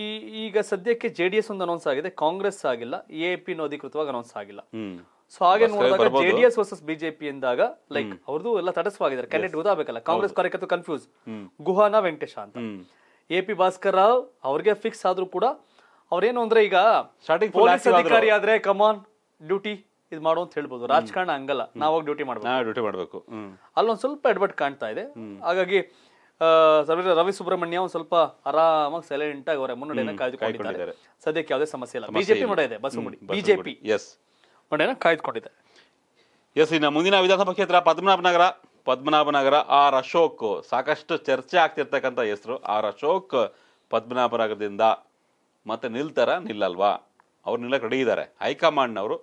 ಈ ಈಗ ಸದ್ಯಕ್ಕೆ ಜೆಡಿಎಸ್ ಒಂದು ಅನೌನ್ಸ್ ಆಗಿದೆ ಕಾಂಗ್ರೆಸ್ ಆಗಿಲ್ಲ ಎ ಪಿ ಅಧಿಕೃತವಾಗಿ ಅನೌನ್ಸ್ ಆಗಿಲ್ಲ ಸೊ ಹಾಗೆ ನೋಡಿದಾಗ ಜೆಡಿಎಸ್ ವರ್ಸಸ್ ಬಿಜೆಪಿ ಎಂದಾಗ ಲೈಕ್ ಅವ್ರದ್ದು ಎಲ್ಲ ತಟಸ್ವಾಗಿದ್ದಾರೆ ಕ್ಯಾಂಡಿಡೇಟ್ ಗೊತ್ತಾಗಬೇಕಲ್ಲ ಕಾಂಗ್ರೆಸ್ ಕಾರ್ಯಕರ್ತ ಕನ್ಫ್ಯೂಸ್ ಗುಹಾನ ವೆಂಕಟೇಶ ಅಂತ ಎ ಪಿ ಭಾಸ್ಕರ್ ರಾವ್ ಅವ್ರಿಗೆ ಫಿಕ್ಸ್ ಆದ್ರೂ ಕೂಡ ಅವ್ರೇನು ಅಂದ್ರೆ ಈಗ ಪೊಲೀಸ್ ಅಧಿಕಾರಿ ಆದ್ರೆ ಕಮಾನ್ ಡ್ಯೂಟಿ ಇದು ಮಾಡು ಅಂತ ಹೇಳ್ಬೋದು ರಾಜಕಾರಣ ಹಂಗಲ್ಲ ನಾವ್ ಡ್ಯೂಟಿ ಮಾಡ್ಬೇಕು ಡ್ಯೂಟಿ ಮಾಡಬೇಕು ಅಲ್ಲೊಂದು ಸ್ವಲ್ಪ ಎಡ್ಬಟ್ ಕಾಣ್ತಾ ಇದೆ ಹಾಗಾಗಿ ರವಿ ಸುಬ್ರಹ್ಮಣ್ಯ ಒಂದು ಸ್ವಲ್ಪ ಆರಾಮಾಗಿ ಸೈಲೆಂಟ್ ಆಗಿ ಅವರ ಮುನ್ನಡೆಯನ್ನು ಕಾಯ್ದುಕೊಂಡಿದ್ದಾರೆ ಸದ್ಯಕ್ಕೆ ಯಾವುದೇ ಸಮಸ್ಯೆ ಇಲ್ಲ ಬಿಜೆಪಿ ನಡೆ ಇದೆ ಮುಡಿ ಬಿಜೆಪಿ ಎಸ್ ಕಾಯ್ದುಕೊಂಡಿದೆ ಎಸ್ ಇನ್ನ ಮುಂದಿನ ವಿಧಾನಸಭಾ ಕ್ಷೇತ್ರ ಪದ್ಮನಾಭನಗರ ಪದ್ಮನಾಭನಗರ ಆರ್ ಅಶೋಕ್ ಸಾಕಷ್ಟು ಚರ್ಚೆ ಆಗ್ತಿರ್ತಕ್ಕಂಥ ಹೆಸರು ಆರ್ ಅಶೋಕ್ ಪದ್ಮನಾಭನಗರದಿಂದ ಮತ್ತೆ ನಿಲ್ತಾರ ನಿಲ್ಲಲ್ವಾ ಅವ್ರು ನಿಲ್ಲಕ್ಕೆ ರೆಡಿ ಇದ್ದಾರೆ ಹೈಕಮಾಂಡ್ನವರು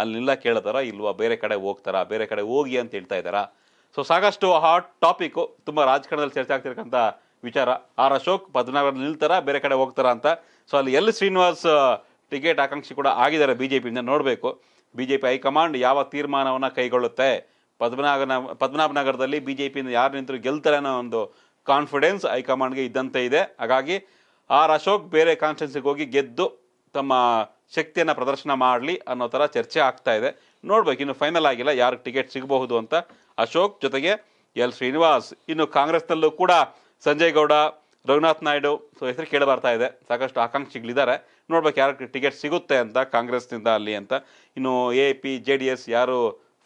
ಅಲ್ಲಿ ನಿಲ್ಲ ಕೇಳ್ತಾರಾ ಇಲ್ವಾ ಬೇರೆ ಕಡೆ ಹೋಗ್ತಾರಾ ಬೇರೆ ಕಡೆ ಹೋಗಿ ಅಂತ ಹೇಳ್ತಾ ಇದ್ದಾರಾ ಸೊ ಸಾಕಷ್ಟು ಹಾಟ್ ಟಾಪಿಕ್ಕು ತುಂಬ ರಾಜಕಾರಣದಲ್ಲಿ ಚರ್ಚೆ ಆಗ್ತಿರ್ತಕ್ಕಂಥ ವಿಚಾರ ಆರ್ ಅಶೋಕ್ ಪದ್ಮನಾಭರಲ್ಲಿ ನಿಲ್ತಾರಾ ಬೇರೆ ಕಡೆ ಹೋಗ್ತಾರಾ ಅಂತ ಸೊ ಅಲ್ಲಿ ಎಲ್ ಶ್ರೀನಿವಾಸ್ ಟಿಕೆಟ್ ಆಕಾಂಕ್ಷಿ ಕೂಡ ಆಗಿದ್ದಾರೆ ಬಿ ಜೆ ಪಿಯಿಂದ ನೋಡಬೇಕು ಬಿ ಜೆ ಪಿ ಹೈಕಮಾಂಡ್ ಯಾವ ತೀರ್ಮಾನವನ್ನು ಕೈಗೊಳ್ಳುತ್ತೆ ಪದ್ಮನಾಭ ಪದ್ಮನಾಭನಗರದಲ್ಲಿ ಬಿ ಜೆ ಪಿಯಿಂದ ಯಾರು ನಿಂತರು ಗೆಲ್ತಾರೆ ಅನ್ನೋ ಒಂದು ಕಾನ್ಫಿಡೆನ್ಸ್ ಹೈಕಮಾಂಡ್ಗೆ ಇದ್ದಂತೆ ಇದೆ ಹಾಗಾಗಿ ಆರ್ ಅಶೋಕ್ ಬೇರೆ ಕಾನ್ಸ್ಟಿಟ್ಯೂನ್ಸಿಗೆ ಹೋಗಿ ಗೆದ್ದು ತಮ್ಮ ಶಕ್ತಿಯನ್ನು ಪ್ರದರ್ಶನ ಮಾಡಲಿ ಅನ್ನೋ ಥರ ಚರ್ಚೆ ಆಗ್ತಾ ಇದೆ ನೋಡ್ಬೇಕು ಇನ್ನು ಫೈನಲ್ ಆಗಿಲ್ಲ ಯಾರಿಗೆ ಟಿಕೆಟ್ ಸಿಗಬಹುದು ಅಂತ ಅಶೋಕ್ ಜೊತೆಗೆ ಎಲ್ ಶ್ರೀನಿವಾಸ್ ಇನ್ನು ಕಾಂಗ್ರೆಸ್ನಲ್ಲೂ ಕೂಡ ಸಂಜಯ್ ಗೌಡ ರಘುನಾಥ್ ನಾಯ್ಡು ಸೊ ಹೆಸರು ಕೇಳಿ ಬರ್ತಾ ಇದೆ ಸಾಕಷ್ಟು ಆಕಾಂಕ್ಷಿಗಳಿದ್ದಾರೆ ನೋಡ್ಬೇಕು ಯಾರಿಗೆ ಟಿಕೆಟ್ ಸಿಗುತ್ತೆ ಅಂತ ಕಾಂಗ್ರೆಸ್ನಿಂದ ಅಲ್ಲಿ ಅಂತ ಇನ್ನು A P J D S ಯಾರು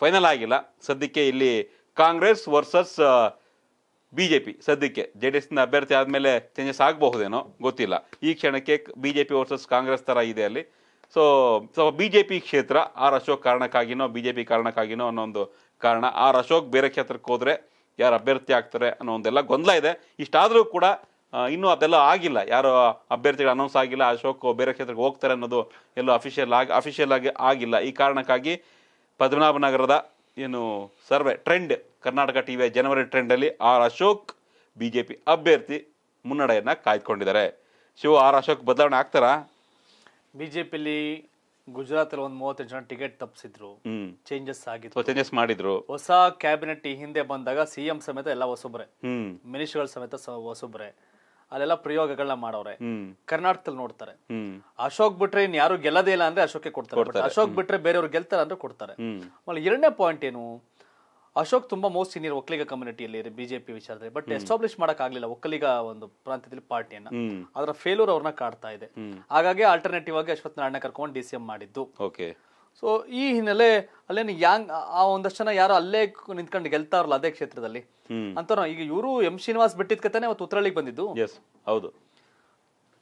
ಫೈನಲ್ ಆಗಿಲ್ಲ ಸದ್ಯಕ್ಕೆ ಇಲ್ಲಿ Congress versus B J P ಸದ್ಯಕ್ಕೆ ಜೆ ಡಿ ಎಸ್ನ ಅಭ್ಯರ್ಥಿ ಆದಮೇಲೆ ಚೇಂಜಸ್ ಆಗಬಹುದೇನೋ ಗೊತ್ತಿಲ್ಲ ಈ ಕ್ಷಣಕ್ಕೆ B J P versus Congress ಥರ ಇದೆ ಅಲ್ಲಿ so so B J P ಕ್ಷೇತ್ರ ಆರ್ ಅಶೋಕ್ ಕಾರಣಕ್ಕಾಗಿನೋ ಬಿ ಜೆ ಪಿ ಕಾರಣಕ್ಕಾಗಿನೋ ಅನ್ನೋ ಒಂದು ಕಾರಣ ಆರ್ ಅಶೋಕ್ ಬೇರೆ ಕ್ಷೇತ್ರಕ್ಕೆ ಹೋದರೆ ಯಾರು ಅಭ್ಯರ್ಥಿ ಆಗ್ತಾರೆ ಅನ್ನೋ ಒಂದೆಲ್ಲ ಗೊಂದಲ ಇದೆ ಇಷ್ಟಾದರೂ ಕೂಡ ಇನ್ನೂ ಅದೆಲ್ಲ ಆಗಿಲ್ಲ ಯಾರು ಅಭ್ಯರ್ಥಿಗಳು ಅನೌನ್ಸ್ ಆಗಿಲ್ಲ ಅಶೋಕ್ ಬೇರೆ ಕ್ಷೇತ್ರಕ್ಕೆ ಹೋಗ್ತಾರೆ ಅನ್ನೋದು ಎಲ್ಲೋ ಅಫಿಷಿಯಲ್ ಆಗಿ ಅಫಿಷಿಯಲ್ ಆಗಿ ಆಗಿಲ್ಲ ಈ ಕಾರಣಕ್ಕಾಗಿ ಪದ್ಮನಾಭನಗರದ ಏನು ಸರ್ವೆ ಟ್ರೆಂಡ್ ಕರ್ನಾಟಕ ಟಿ ವಿಯ ಜನವರಿ ಟ್ರೆಂಡಲ್ಲಿ R Ashok B J P ಅಭ್ಯರ್ಥಿ ಮುನ್ನಡೆಯನ್ನು ಕಾಯ್ದುಕೊಂಡಿದ್ದಾರೆ ಶಿವ ಆರ್ ಅಶೋಕ್ ಬದಲಾವಣೆ ಆಗ್ತಾರಾ ಬಿಜೆಪಿಲಿ ಗುಜರಾತ್ ಅಲ್ಲಿ ಒಂದ್ ಮೂವತ್ತೆಂಟು ಜನ ಟಿಕೆಟ್ ತಪ್ಪಿಸಿದ್ರು ಚೇಂಜಸ್ ಆಗಿತ್ತು ಚೇಂಜಸ್ ಮಾಡಿದ್ರು ಹೊಸ ಕ್ಯಾಬಿನೆಟ್ ಈ ಹಿಂದೆ ಬಂದಾಗ ಸಿಎಂ ಸಮೇತ ಎಲ್ಲ ಹೊಸೊಬ್ರೆ ಮಿನಿಸ್ಟರ್ಗಳ ಸಮೇತ ಹೊಸಬ್ರೆ ಹೊಸೊಬ್ರೆ ಅಲ್ಲೆಲ್ಲ ಪ್ರಯೋಗಗಳನ್ನ ಮಾಡವ್ರೆ ಕರ್ನಾಟಕದಲ್ಲಿ ನೋಡ್ತಾರೆ ಅಶೋಕ್ ಬಿಟ್ರೆ ಇನ್ ಯಾರು ಗೆಲ್ಲದೇ ಇಲ್ಲ ಅಂದ್ರೆ ಅಶೋಕ್ ಕೊಡ್ತಾರೆ ಅಶೋಕ್ ಬಿಟ್ರೆ ಬೇರೆಯವ್ರು ಗೆಲ್ತಾರೆ ಅಂದ್ರೆ ಕೊಡ್ತಾರೆ ಎರಡನೇ ಪಾಯಿಂಟ್ ಏನು ಅಶೋಕ್ ತುಂಬಾ ಮೋಸ್ಟ್ ಸೀನಿಯರ್ ಒಕ್ಕಲಿಗ ಕಮ್ಯುನಿಟಿಯಲ್ಲಿ ಬಿಜೆಪಿ ವಿಚಾರದಲ್ಲಿ ಬಟ್ ಎಸ್ಟಾಬ್ಲಿಷ್ ಮಾಡಕ್ ಆಗ್ಲಿಲ್ಲ ಒಕ್ಕಲಿಗ ಒಂದು ಪ್ರಾಂತ್ಯದಲ್ಲಿ ಪಾರ್ಟಿಯನ್ನ ಅದರ ಫೇಲೂರ್ ಅವ್ರನ್ನ ಕಾಡ್ತಾ ಇದೆ ಹಾಗಾಗಿ ಆಲ್ಟರ್ನೇಟಿವ್ ಆಗಿ ಅಶ್ವಥ್ ನಾರಾಯಣ ಕರ್ಕೊಂಡು ಡಿ ಸಿ ಎಂ ಮಾಡಿದ್ದು ಓಕೆ ಸೊ ಈ ಹಿನ್ನೆಲೆ ಅಲ್ಲೇನು ಯಾಂಗ್ ಆ ಒಂದಷ್ಟು ಜನ ಯಾರು ಅಲ್ಲೇ ನಿಂತ್ಕೊಂಡು ಇರಲ್ಲ ಅದೇ ಕ್ಷೇತ್ರದಲ್ಲಿ ಅಂತ ಈಗ ಇವರು ಎಂ ಶ್ರೀನಿವಾಸ್ ಬಿಟ್ಟಿದ್ ಕತೆ ಅವತ್ತು ಉತ್ತರಳ್ಳಿಗೆ ಬಂದಿದ್ದು ಹೌದು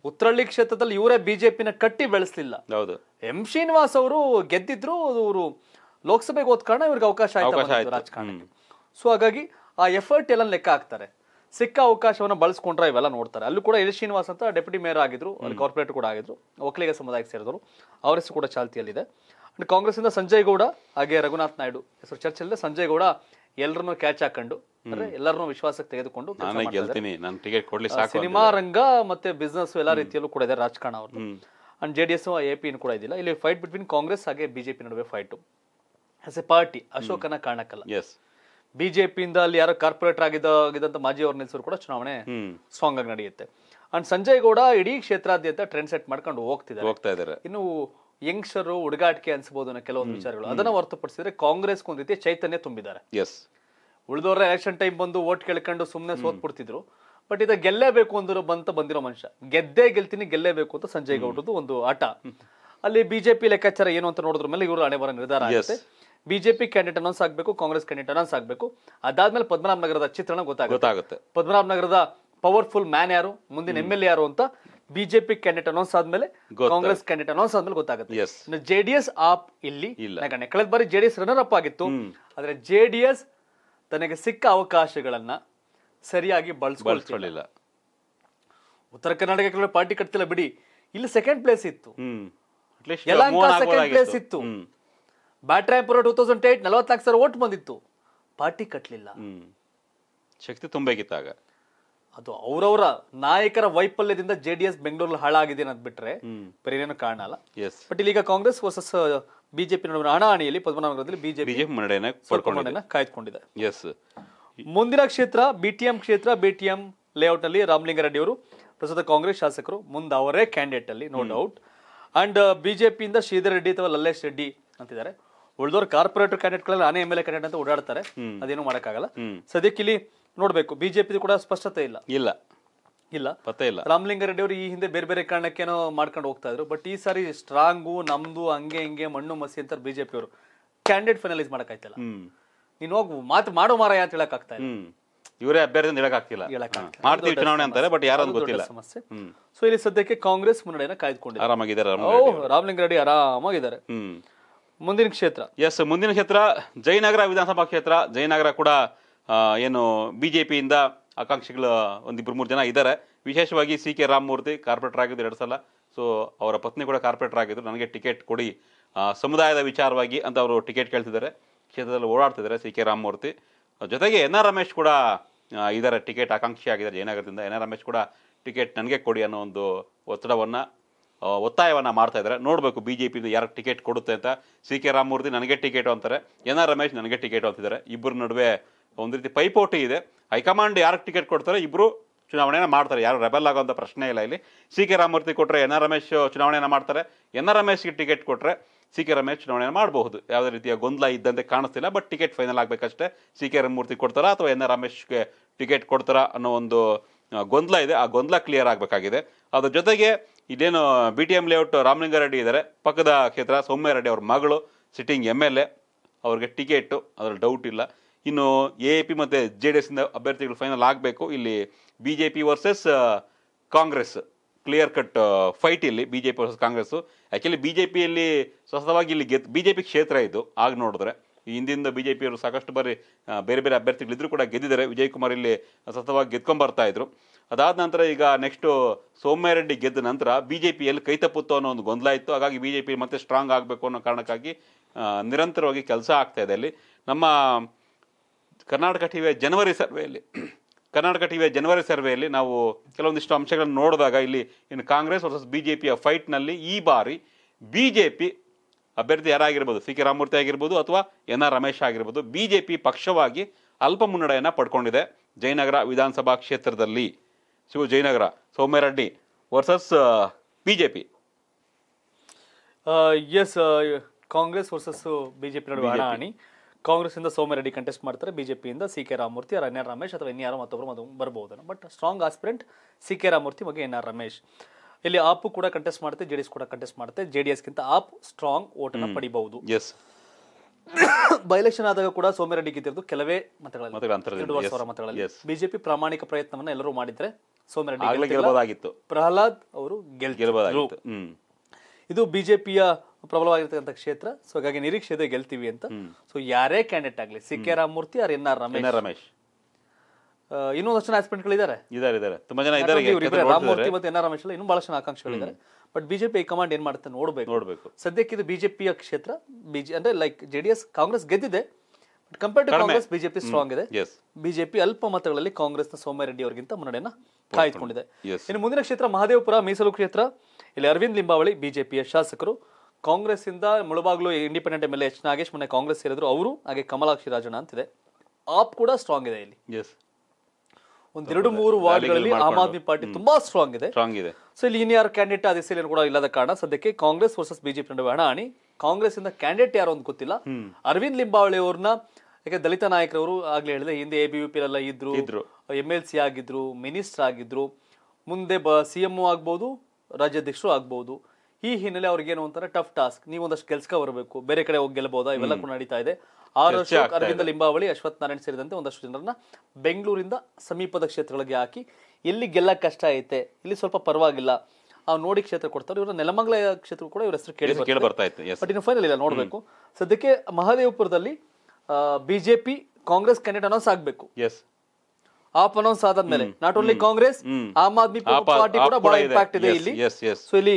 ಉತ್ತರಳ್ಳಿ ಕ್ಷೇತ್ರದಲ್ಲಿ ಇವರೇ ಬಿಜೆಪಿನ ಕಟ್ಟಿ ಬೆಳೆಸಲಿಲ್ಲ ಹೌದು ಎಂ ಶ್ರೀನಿವಾಸ್ ಅವರು ಗೆದ್ದಿದ್ರು ಅವರು ಲೋಕಸಭೆಗೆ ಹೋದ ಕಾರಣ ಇವ್ರಿಗೆ ಅವಕಾಶ ಆಯ್ತು ರಾಜಕಾರಣಕ್ಕೆ ಸೊ ಹಾಗಾಗಿ ಆ ಎಫರ್ಟ್ ಎಲ್ಲ ಲೆಕ್ಕ ಹಾಕ್ತಾರೆ ಸಿಕ್ಕ ಅವಕಾಶವನ್ನು ಬಳಸ್ಕೊಂಡ್ರೆ ಇವೆಲ್ಲ ನೋಡ್ತಾರೆ ಅಲ್ಲೂ ಕೂಡ ಎಲ್ ಶ್ರೀನಿವಾಸ್ ಅಂತ ಡೆಪ್ಯೂಟಿ ಮೇಯರ್ ಆಗಿದ್ರು ಅಲ್ಲಿ ಕಾರ್ಪೊರೇಟ್ ಕೂಡ ಆಗಿದ್ರು ಒಕ್ಕಲಿಗ ಸಮುದಾಯಕ್ಕೆ ಸೇರಿದ್ರು ಅವರ ಕೂಡ ಚಾಲ್ತಿಯಲ್ಲಿದೆ ಅಂಡ್ ಇಂದ ಸಂಜಯ್ ಗೌಡ ಹಾಗೆ ರಘುನಾಥ್ ನಾಯ್ಡು ಹೆಸರು ಚರ್ಚೆಲ್ಲದೆ ಸಂಜಯ್ ಗೌಡ ಎಲ್ಲರನ್ನೂ ಕ್ಯಾಚ್ ಹಾಕೊಂಡು ಅಂದ್ರೆ ಎಲ್ಲರನ್ನೂ ವಿಶ್ವಾಸಕ್ಕೆ ತೆಗೆದುಕೊಂಡು ಸಿನಿಮಾ ರಂಗ ಮತ್ತೆ ಬಿಸ್ನೆಸ್ ಎಲ್ಲ ರೀತಿಯಲ್ಲೂ ಕೂಡ ಇದೆ ರಾಜಕಾರಣ ಅವ್ರದ್ದು ಅಂಡ್ ಜೆಡಿಎಸ್ ಪಿ ಕೂಡ ಇದಿಲ್ಲ ಇಲ್ಲಿ ಫೈಟ್ ಬಿಟ್ವೀನ್ ಕಾಂಗ್ರೆಸ್ ಹಾಗೆ ಬಿಜೆಪಿ ನಡುವೆ ಫೈಟ್ ಆಸ್ ಎ ಪಾರ್ಟಿ ಅಶೋಕನ ಕಾರಣಕ್ಕಲ್ಲ ಬಿಜೆಪಿಯಿಂದ ಅಲ್ಲಿ ಯಾರೋ ಕಾರ್ಪೊರೇಟರ್ ಆಗಿದ್ದ ಆಗಿದ್ದಂತ ಮಾಜಿ ಅವ್ರ ನಿಲ್ಸರು ಕೂಡ ಚುನಾವಣೆ ಸ್ಟ್ರಾಂಗ್ ಆಗಿ ನಡೆಯುತ್ತೆ ಅಂಡ್ ಸಂಜಯ್ ಗೌಡ ಇಡೀ ಕ್ಷೇತ್ರಾದ್ಯಂತ ಟ್ರೆಂಡ್ ಸೆಟ್ ಮಾಡ್ಕೊಂಡು ಹೋಗ್ತಿದ್ದಾರೆ ಹೋಗ್ತಾ ಇದಾರೆ ಇನ್ನು ಯಂಗ್ಸ್ಟರು ಹುಡುಗಾಟಿಕೆ ಅನ್ಸಬಹುದು ಅನ್ನೋ ಕೆಲವೊಂದು ವಿಚಾರಗಳು ಅದನ್ನ ಹೊರತುಪಡಿಸಿದ್ರೆ ಕಾಂಗ್ರೆಸ್ ಒಂದ್ ರೀತಿ ಚೈತನ್ಯ ತುಂಬಿದ್ದಾರೆ ಉಳಿದವರ ಎಲೆಕ್ಷನ್ ಟೈಮ್ ಬಂದು ಓಟ್ ಕೇಳ್ಕೊಂಡು ಸುಮ್ಮನೆ ಬಿಡ್ತಿದ್ರು ಬಟ್ ಇದ ಗೆಲ್ಲೇಬೇಕು ಅಂದಿರೋ ಬಂತ ಬಂದಿರೋ ಮನುಷ್ಯ ಗೆದ್ದೇ ಗೆಲ್ತೀನಿ ಗೆಲ್ಲೇಬೇಕು ಅಂತ ಸಂಜಯ್ ಗೌಡ್ರದ್ದು ಒಂದು ಆಟ ಅಲ್ಲಿ ಬಿಜೆಪಿ ಲೆಕ್ಕಾಚಾರ ಏನು ಅಂತ ನೋಡಿದ್ರ ಮೇಲೆ ಇವರು ಹಣೆ ಬರ ನಿರ್ಧಾರ ಆಗುತ್ತೆ ಬಿಜೆಪಿ कैंडिडेट ಅನಾउंस ಆಗಬೇಕು ಕಾಂಗ್ರೆಸ್ कैंडिडेट ಅನಾउंस ಆಗಬೇಕು ಅದಾದ ಮೇಲೆ ಪದ್ಮನಾಭ ನಗರದ ಚಿತ್ರಣ ಗೊತ್ತಾಗುತ್ತೆ ಪದ್ಮನಾಭ ನಗರದ ಪವರ್ಫುಲ್ ಮ್ಯಾನ್ ಯಾರು ಮುಂದೆ एमएलಎ ಯಾರು ಅಂತ ಬಿಜೆಪಿ कैंडिडेट ಅನಾउंस ಆದ್ಮೇಲೆ ಕಾಂಗ್ರೆಸ್ कैंडिडेट ಅನಾउंस ಆದ್ಮೇಲೆ ಗೊತ್ತಾಗುತ್ತೆ ಜೆಡಿಎಸ್ ಆಫ್ ಇಲ್ಲಿ ಇಲ್ಲ ಕಳೆದು ಬರಿ ಜೆಡಿಎಸ್ ರನ್ನರ್ ಅಪ್ ಆಗಿತ್ತು ಆದರೆ ಜೆಡಿಎಸ್ ತನಿಗೆ ಸಿಕ್ಕ ಅವಕಾಶಗಳನ್ನು ಸರಿಯಾಗಿ ಬಳಸಿಕೊಳ್ಳಲಿಲ್ಲ ಉತ್ತರ ಕರ್ನಾಟಕಕ್ಕೆ ಕಳ parti ಕಟ್ಟಲಿಲ್ಲ ಬಿಡಿ ಇಲ್ಲಿ ಸೆಕೆಂಡ್ ಪ್ಲೇಸ್ ಇತ್ತು ಅಟ್ಲೀಸ್ಟ್ ಮೋಸ್ಟ್ ಸೆಕೆಂಡ್ ಪ್ಲೇಸ್ ಇತ್ತು ಬ್ಯಾಟ್ರಾಯ್ಪುರ ಟೂ ತೌಸಂಡ್ ಏಟ್ ನಲವತ್ನಾಲ್ಕು ಸಾವಿರ ಓಟ್ ಬಂದಿತ್ತು ಪಾರ್ಟಿ ಕಟ್ಟಲಿಲ್ಲ ಶಕ್ತಿ ತುಂಬಬೇಕಿತ್ತಾಗ ಅದು ಅವರವರ ನಾಯಕರ ವೈಫಲ್ಯದಿಂದ ಜೆ ಡಿ ಎಸ್ ಬೆಂಗಳೂರಲ್ಲಿ ಹಾಳಾಗಿದೆ ಅನ್ನೋದು ಬಿಟ್ರೆ ಬೇರೆ ಎಸ್ ಬಟ್ ಇಲ್ಲಿ ಈಗ ಕಾಂಗ್ರೆಸ್ ವರ್ಸಸ್ ಬಿಜೆಪಿ ನಡುವಿನ ಹಣಾಹಣಿಯಲ್ಲಿ ಪದ್ಮನಾಭನಗರದಲ್ಲಿ ಬಿಜೆಪಿ ಕಾಯ್ದುಕೊಂಡಿದೆ ಮುಂದಿನ ಕ್ಷೇತ್ರ ಬಿಟಿಎಂ ಕ್ಷೇತ್ರ ಬಿಟಿಎಂ ಲೇಔಟ್ ನಲ್ಲಿ ರಾಮಲಿಂಗಾರೆಡ್ಡಿ ಅವರು ಪ್ರಸ್ತುತ ಕಾಂಗ್ರೆಸ್ ಶಾಸಕರು ಮುಂದೆ ಅವರೇ ಕ್ಯಾಂಡಿಡೇಟ್ ಅಲ್ಲಿ ನೋ ಡೌಟ್ ಅಂಡ್ ಬಿಜೆಪಿಯಿಂದ ಶ್ರೀಧರ್ ರೆಡ್ಡಿ ಅಥವಾ ಲಲ್ಲೇಶ್ ರೆಡ್ಡಿ ಅಂತಿದ್ದಾರೆ ಉಳಿದವ್ರು ಕಾರ್ಪೊರೇಟರ್ ಕ್ಯಾಂಡಿಡೇಟ್ಗಳೆಲ್ಲ ನಾನೇ ಎಂ ಎಲ್ ಎ ಕ್ಯಾಂಡಿಡೇಟ್ ಅಂತ ಓಡಾಡ್ತಾರೆ ಅದೇನು ಮಾಡೋಕ್ಕಾಗಲ್ಲ ಸದ್ಯಕ್ಕೆ ಇಲ್ಲಿ ನೋಡಬೇಕು ಬಿಜೆಪಿ ಕೂಡ ಸ್ಪಷ್ಟತೆ ಇಲ್ಲ ಇಲ್ಲ ಇಲ್ಲ ಪತ್ತೆ ಇಲ್ಲ ರಾಮಲಿಂಗ ರೆಡ್ಡಿ ಅವರು ಈ ಹಿಂದೆ ಬೇರೆ ಬೇರೆ ಕಾರಣಕ್ಕೇನೋ ಮಾಡ್ಕೊಂಡು ಹೋಗ್ತಾ ಇದ್ರು ಬಟ್ ಈ ಸಾರಿ ಸ್ಟ್ರಾಂಗು ನಮ್ದು ಹಂಗೆ ಹಿಂಗೆ ಮಣ್ಣು ಮಸಿ ಅಂತ ಬಿಜೆಪಿ ಅವರು ಕ್ಯಾಂಡಿಡೇಟ್ ಫೈನಲೈಸ್ ಆಯ್ತಲ್ಲ ನೀನು ಹೋಗಿ ಮಾತು ಮಾಡೋ ಮಾರಾಯ ಅಂತ ಹೇಳಕ್ಕಾಗ್ತಾ ಇಲ್ಲ ಇವರೇ ಅಭ್ಯರ್ಥಿ ಹೇಳಕ್ಕಾಗ್ತಿಲ್ಲ ಮಾಡ್ತೀವಿ ಚುನಾವಣೆ ಅಂತಾರೆ ಬಟ್ ಯಾರು ಗೊತ್ತಿಲ್ಲ ಸಮಸ್ಯೆ ಸೊ ಇಲ್ಲಿ ಸದ್ಯಕ್ಕೆ ಕಾಂಗ್ರೆಸ್ ಮುನ್ನಡೆಯನ್ನ ಕಾಯ್ದುಕೊಂಡಿದ್ದಾರೆ ರೆಡ್ಡಿ ಆರಾಮಾಗಿದ್ದಾರೆ ಮುಂದಿನ ಕ್ಷೇತ್ರ ಎಸ್ ಮುಂದಿನ ಕ್ಷೇತ್ರ ಜಯನಗರ ವಿಧಾನಸಭಾ ಕ್ಷೇತ್ರ ಜಯನಗರ ಕೂಡ ಏನು ಬಿ ಜೆ ಪಿಯಿಂದ ಆಕಾಂಕ್ಷಿಗಳು ಒಂದಿಬ್ಬರು ಮೂರು ಜನ ಇದ್ದಾರೆ ವಿಶೇಷವಾಗಿ ಸಿ ಕೆ ರಾಮಮೂರ್ತಿ ಕಾರ್ಪೊರೇಟರ್ ಆಗಿದ್ದು ಎರಡು ಸಲ ಸೊ ಅವರ ಪತ್ನಿ ಕೂಡ ಕಾರ್ಪೊರೇಟರ್ ಆಗಿದ್ದರು ನನಗೆ ಟಿಕೆಟ್ ಕೊಡಿ ಸಮುದಾಯದ ವಿಚಾರವಾಗಿ ಅಂತ ಅವರು ಟಿಕೆಟ್ ಕೇಳ್ತಿದ್ದಾರೆ ಕ್ಷೇತ್ರದಲ್ಲಿ ಓಡಾಡ್ತಿದ್ದಾರೆ ಸಿ ಕೆ ರಾಮಮೂರ್ತಿ ಜೊತೆಗೆ ಎನ್ ಆರ್ ರಮೇಶ್ ಕೂಡ ಇದ್ದಾರೆ ಟಿಕೆಟ್ ಆಕಾಂಕ್ಷಿ ಆಗಿದ್ದಾರೆ ಜಯನಗರದಿಂದ ಎನ್ ಆರ್ ರಮೇಶ್ ಕೂಡ ಟಿಕೆಟ್ ನನಗೆ ಕೊಡಿ ಅನ್ನೋ ಒಂದು ಒತ್ತಡವನ್ನು ಒತ್ತಾಯವನ್ನು ಮಾಡ್ತಾ ಇದ್ದಾರೆ ನೋಡಬೇಕು ಬಿ ಜೆ ಪಿಯಿಂದ ಯಾರು ಟಿಕೆಟ್ ಕೊಡುತ್ತೆ ಅಂತ ಸಿ ಕೆ ರಾಮಮೂರ್ತಿ ನನಗೆ ಟಿಕೆಟ್ ಅಂತಾರೆ ಎನ್ ಆರ್ ರಮೇಶ್ ನನಗೆ ಟಿಕೆಟ್ ಅಂತಿದ್ದಾರೆ ಇಬ್ಬರ ನಡುವೆ ಒಂದು ರೀತಿ ಪೈಪೋಟಿ ಇದೆ ಹೈಕಮಾಂಡ್ ಯಾರಿಗೆ ಟಿಕೆಟ್ ಕೊಡ್ತಾರೆ ಇಬ್ಬರು ಚುನಾವಣೆಯನ್ನು ಮಾಡ್ತಾರೆ ಯಾರು ರೆಬಲ್ ಆಗೋಂಥ ಪ್ರಶ್ನೆ ಇಲ್ಲ ಇಲ್ಲಿ ಸಿ ಕೆ ರಾಮಮೂರ್ತಿ ಕೊಟ್ಟರೆ ಎನ್ ಆರ್ ರಮೇಶ್ ಚುನಾವಣೆಯನ್ನು ಮಾಡ್ತಾರೆ ಎನ್ ಆರ್ ರಮೇಶ್ಗೆ ಟಿಕೆಟ್ ಕೊಟ್ಟರೆ ಸಿ ಕೆ ರಮೇಶ್ ಚುನಾವಣೆಯನ್ನು ಮಾಡಬಹುದು ಯಾವುದೇ ರೀತಿಯ ಗೊಂದಲ ಇದ್ದಂತೆ ಕಾಣಿಸ್ತಿಲ್ಲ ಬಟ್ ಟಿಕೆಟ್ ಫೈನಲ್ ಆಗಬೇಕಷ್ಟೇ ಸಿ ಕೆ ರಾಮಮೂರ್ತಿ ಕೊಡ್ತಾರಾ ಅಥವಾ ಎನ್ ಆರ್ ರಮೇಶ್ಗೆ ಟಿಕೆಟ್ ಕೊಡ್ತಾರಾ ಅನ್ನೋ ಒಂದು ಗೊಂದಲ ಇದೆ ಆ ಗೊಂದಲ ಕ್ಲಿಯರ್ ಆಗಬೇಕಾಗಿದೆ ಅದರ ಜೊತೆಗೆ ಇಲ್ಲೇನು B T M layout Ramalingareddy ಇದ್ದಾರೆ ಪಕ್ಕದ ಕ್ಷೇತ್ರ ರೆಡ್ಡಿ ಅವ್ರ ಮಗಳು ಸಿಟ್ಟಿಂಗ್ ಎಮ್ ಎಲ್ ಎ ಅವ್ರಿಗೆ ಟಿಕೆಟು ಅದ್ರಲ್ಲಿ ಡೌಟ್ ಇಲ್ಲ ಇನ್ನು ಎ ಪಿ ಮತ್ತು ಜೆ ಡಿ ಎಸ್ಸಿಂದ ಅಭ್ಯರ್ಥಿಗಳು ಫೈನಲ್ ಆಗಬೇಕು ಇಲ್ಲಿ B J P versus Congress clear cut fight ಇಲ್ಲಿ B J P versus Congress actually B J ಪಿಯಲ್ಲಿ ಸ್ವಸ್ಥವಾಗಿ ಇಲ್ಲಿ ಗೆದ್ದು ಬಿ ಜೆ ಪಿ ಕ್ಷೇತ್ರ ಇದು ಆಗ ನೋಡಿದ್ರೆ ಈ ಹಿಂದಿಂದ ಬಿ ಜೆ ಪಿಯವರು ಸಾಕಷ್ಟು ಬಾರಿ ಬೇರೆ ಬೇರೆ ಅಭ್ಯರ್ಥಿಗಳಿದ್ರು ಕೂಡ ಗೆದ್ದಿದ್ದಾರೆ ವಿಜಯ್ ಕುಮಾರ್ ಇಲ್ಲಿ ಸತತವಾಗಿ ಗೆದ್ಕೊಂಬರ್ತಾ ಇದ್ರು ಅದಾದ ನಂತರ ಈಗ ನೆಕ್ಸ್ಟು ಸೋಮ್ಯ ರೆಡ್ಡಿ ಗೆದ್ದ ನಂತರ ಬಿ ಜೆ ಪಿಯಲ್ಲಿ ಕೈ ತಪ್ಪುತ್ತೋ ಅನ್ನೋ ಒಂದು ಗೊಂದಲ ಇತ್ತು ಹಾಗಾಗಿ ಬಿ ಜೆ ಪಿ ಮತ್ತೆ ಸ್ಟ್ರಾಂಗ್ ಆಗಬೇಕು ಅನ್ನೋ ಕಾರಣಕ್ಕಾಗಿ ನಿರಂತರವಾಗಿ ಕೆಲಸ ಆಗ್ತಾ ಇದೆ ಅಲ್ಲಿ ನಮ್ಮ ಕರ್ನಾಟಕ ಟಿ ಜನವರಿ ಸರ್ವೆಯಲ್ಲಿ ಕರ್ನಾಟಕ ಟಿವಿಯ ಜನವರಿ ಸರ್ವೆಯಲ್ಲಿ ನಾವು ಕೆಲವೊಂದಿಷ್ಟು ಅಂಶಗಳನ್ನು ನೋಡಿದಾಗ ಇಲ್ಲಿ ಇನ್ನು ಕಾಂಗ್ರೆಸ್ ವರ್ಸಸ್ ಬಿ ಜೆ ಪಿಯ ಫೈಟ್ನಲ್ಲಿ ಈ ಬಾರಿ ಬಿ ಜೆ ಪಿ ಅಭ್ಯರ್ಥಿ ಯಾರಾಗಿರ್ಬೋದು ಸಿ ಕೆ ರಾಮಮೂರ್ತಿ ಆಗಿರ್ಬೋದು ಅಥವಾ ಎನ್ ಆರ್ ರಮೇಶ್ ಆಗಿರ್ಬೋದು ಬಿ ಜೆ ಪಿ ಪಕ್ಷವಾಗಿ ಅಲ್ಪ ಮುನ್ನಡೆಯನ್ನು ಪಡ್ಕೊಂಡಿದೆ ಜಯನಗರ ವಿಧಾನಸಭಾ ಕ್ಷೇತ್ರದಲ್ಲಿ Shiva Jayanagar Sowmyareddy versus B J P S Congress versus B J P ನಡುವೆ ಹಣಾಹಣಿ ಕಾಂಗ್ರೆಸ್ ಇಂದ ಸೋಮರೆಡ್ಡಿ ಕಂಟೆಸ್ಟ್ ಮಾಡ್ತಾರೆ ಬಿಜೆಪಿಯಿಂದ C K Ramamurthy N R Ramesh ಅಥವಾ ಇನ್ಯಾರೋ ಮತ್ತೊಬ್ಬರು ಮತ್ತೊಂದು ಬರ್ಬೋದು but strong aspirant C K Ramamurthy ಬಗ್ಗೆ ಎನ್ ಆರ್ ರಮೇಶ್ ಇಲ್ಲಿ ಆಪ್ ಕೂಡ ಕಂಟೆಸ್ಟ್ ಮಾಡುತ್ತೆ ಜೆಡಿಎಸ್ ಕೂಡ ಕಂಟೆಸ್ಟ್ ಮಾಡುತ್ತೆ ಜೆಡಿಎಸ್ ಗಿಂತ ಆಪ್ ಸ್ಟ್ರಾಂಗ್ ಓಟನ್ನು ಪಡಿಬಹುದು ಎಸ್ ಬೈ ಆದಾಗ ಕೂಡ ಸೋಮ್ಯರೆಡ್ಡಿ ಗೆದ್ದಿರೋದು ಕೆಲವೇ ಮತಗಳಲ್ಲಿ ಮತಗಳಲ್ಲಿ ಬಿಜೆಪಿ ಪ್ರಾಮಾಣಿಕ ಪ್ರಯತ್ನವನ್ನ ಎಲ್ಲರೂ ಮಾಡಿದ್ರೆ ಸೋಮ್ಯರೆಡ್ಡಿ ಪ್ರಹ್ಲಾದ್ ಅವರು ಗೆಲ್ತಿರಬಹುದು ಇದು ಬಿಜೆಪಿಯ ಪ್ರಬಲವಾಗಿರ್ತಕ್ಕಂಥ ಕ್ಷೇತ್ರ ಸೊ ಹಾಗಾಗಿ ನಿರೀಕ್ಷೆ ಇದೆ ಗೆಲ್ತೀವಿ ಅಂತ ಸೊ ಯಾರೇ ಕ್ಯಾಂಡಿಡೇಟ್ ಆಗಲಿ C K Ramamurthy R N R Ramesh Ramesh ಇನ್ನೂ ಒಂದಷ್ಟು ಆಸ್ಪಿರೆಂಟ್ಗಳು ಇದಾರೆ ತುಂಬಾ ಜನ ಇದ್ದಾರೆ ರಾಮಮೂರ್ತಿ ಮತ್ತೆ ಎನ್ ಆರ್ ರಮೇಶ್ ಇನ್ನೂ ಬಹಳಷ್ಟು ಆಕಾಂಕ್ಷೆಗಳು ಆಕಾಂಕ್ಷಿಗಳಿದ್ದಾರೆ ಬಟ್ ಬಿಜೆಪಿ ಹೈಕಮಾಂಡ್ ಏನ್ ಮಾಡುತ್ತೆ ನೋಡಬೇಕು ನೋಡಬೇಕು ಸದ್ಯಕ್ಕೆ ಇದು ಬಿಜೆಪಿಯ ಕ್ಷೇತ್ರ ಬಿಜೆ ಅಂದ್ರೆ ಲೈಕ್ ಜೆಡಿಎಸ್ ಕಾಂಗ್ರೆಸ್ ಗೆದ್ದಿದೆ but compare to Congress BJP strong ಇದೆ ಬಿಜೆಪಿ ಅಲ್ಪ ಮತಗಳಲ್ಲಿ ಕಾಂಗ್ರೆಸ್ನ ರೆಡ್ಡಿ ಅವರಿಗಿಂತ ಮುನ್ನಡೆಯನ್ನ ಕಾಯ್ದುಕೊಂಡಿದೆ ಇನ್ನು ಮುಂದಿನ ಕ್ಷೇತ್ರ ಮಹದೇವಪುರ ಮೀಸಲು ಕ್ಷೇತ್ರ ಇಲ್ಲಿ ಅರವಿಂದ್ ಲಿಂಬಾವಳಿ ಬಿಜೆಪಿಯ ಶಾಸಕರು ಕಾಂಗ್ರೆಸ್ ಇಂದ Mulbagal independent M L H Nagesh ಮೊನ್ನೆ ಕಾಂಗ್ರೆಸ್ ಸೇರಿದ್ರು ಅವರು ಹಾಗೆ ಕಮಲಾಕ್ಷಿ ರಾಜಣ್ಣ ಅಂತಿದೆ ಆಪ್ ಕೂಡ ಸ್ಟ್ರಾಂಗ್ ಇದೆ ಇಲ್ಲಿ ಒಂದೆರಡು ಮೂರು ವಾರ್ಡ್ಗಳಲ್ಲಿ ಆಮ್ ಆದ್ಮಿ ಪಾರ್ಟಿ ತುಂಬಾ ಸ್ಟ್ರಾಂಗ್ ಇದೆ ಸ್ಟ್ರಾಂಗ್ ಇದೆ ಸೊ ಇಲ್ಲಿ ಇನ್ಯಾರು ಕ್ಯಾಂಡಿಡೇಟ್ ಆ ದಿಸೆಯಲ್ಲಿ ಕೂಡ ಇಲ್ಲದ ಕಾರಣ ಸದ್ಯಕ್ಕೆ ಕಾಂಗ್ರೆಸ್ ವರ್ಸಸ್ ಬಿಜೆಪಿ ನಡುವೆ ಹಣಾಣಿ ಕಾಂಗ್ರೆಸ್ ಇಂದ ಕ್ಯಾಂಡಿಡೇಟ್ ಯಾರು ಅಂತ ಗೊತ್ತಿಲ್ಲ ಅರವಿಂದ್ ಲಿಂಬಾವಳಿ ಅವ್ರನ್ನ ಯಾಕೆ ದಲಿತ ನಾಯಕರವರು ಆಗ್ಲೇ ಹೇಳಿದೆ ಹಿಂದೆ ಎ ಬಿ ಪಿ ಎಲ್ಲ ಇದ್ರು ಎಂ ಎಲ್ ಸಿ ಆಗಿದ್ರು ಮಿನಿಸ್ಟರ್ ಆಗಿದ್ರು ಮುಂದೆ ಬ ಸಿ ಎಂ ಆಗ್ಬೋದು ರಾಜ್ಯಾಧ್ಯಕ್ಷರು ಆಗ್ಬಹುದು ಈ ಹಿನ್ನೆಲೆ ಅವ್ರಿಗೆ ಏನು ಅಂತಾರೆ ಟಫ್ ಟಾಸ್ಕ್ ನೀವು ಒಂದಷ್ಟು ಕೆಲ್ಸಕ್ಕೆ ಬರಬೇಕು ಬೇರೆ ಕಡೆ ಹೋಗಿ ಗೆಲ್ಲಬಹುದಾ ಇವೆಲ್ಲ ಕೂಡ ನಡೀತಾ ಇದೆ ಆರ್ ಅಶೋಕ್ ಅರವಿಂದ ಲಿಂಬಾವಳಿ ಅಶ್ವಥ್ ನಾರಾಯಣ್ ಸೇರಿದಂತೆ ಒಂದಷ್ಟು ಜನರನ್ನ ಬೆಂಗಳೂರಿಂದ ಸಮೀಪದ ಕ್ಷೇತ್ರಗಳಿಗೆ ಹಾಕಿ ಇಲ್ಲಿ ಗೆಲ್ಲ ಕಷ್ಟ ಐತೆ ಇಲ್ಲಿ ಸ್ವಲ್ಪ ಪರವಾಗಿಲ್ಲ ಆ ನೋಡಿ ಕ್ಷೇತ್ರ ಕೊಡ್ತಾರೆ ಇವರ ನೆಲಮಂಗಲ ಕ್ಷೇತ್ರ ಕೂಡ ಇವರ ಹೆಸರು ಕೇಳಿ ಬರ್ತಾ ಇತ್ತು ಬಟ್ ಇನ್ನು ಫೈನಲ್ ಇಲ್ಲ ನೋಡಬೇಕು ಸದ್ಯಕ್ಕೆ ಮಹದೇವಪುರದಲ್ಲಿ ಬಿಜೆಪಿ ಕಾಂಗ್ರೆಸ್ ಕ್ಯಾಂಡಿಡೇಟ್ ಅನೌನ್ಸ್ ಆಗಬೇಕು ಎಸ್ ಆಪ್ ಅನೌನ್ಸ್ ಆದ್ಮೇಲೆ not only Congress Aam Aadmi party ಕೂಡ ಬಹಳ ಇಂಪ್ಯಾಕ್ಟ್ ಇದೆ ಇಲ್ಲಿ ಸೊ ಇಲ್ಲಿ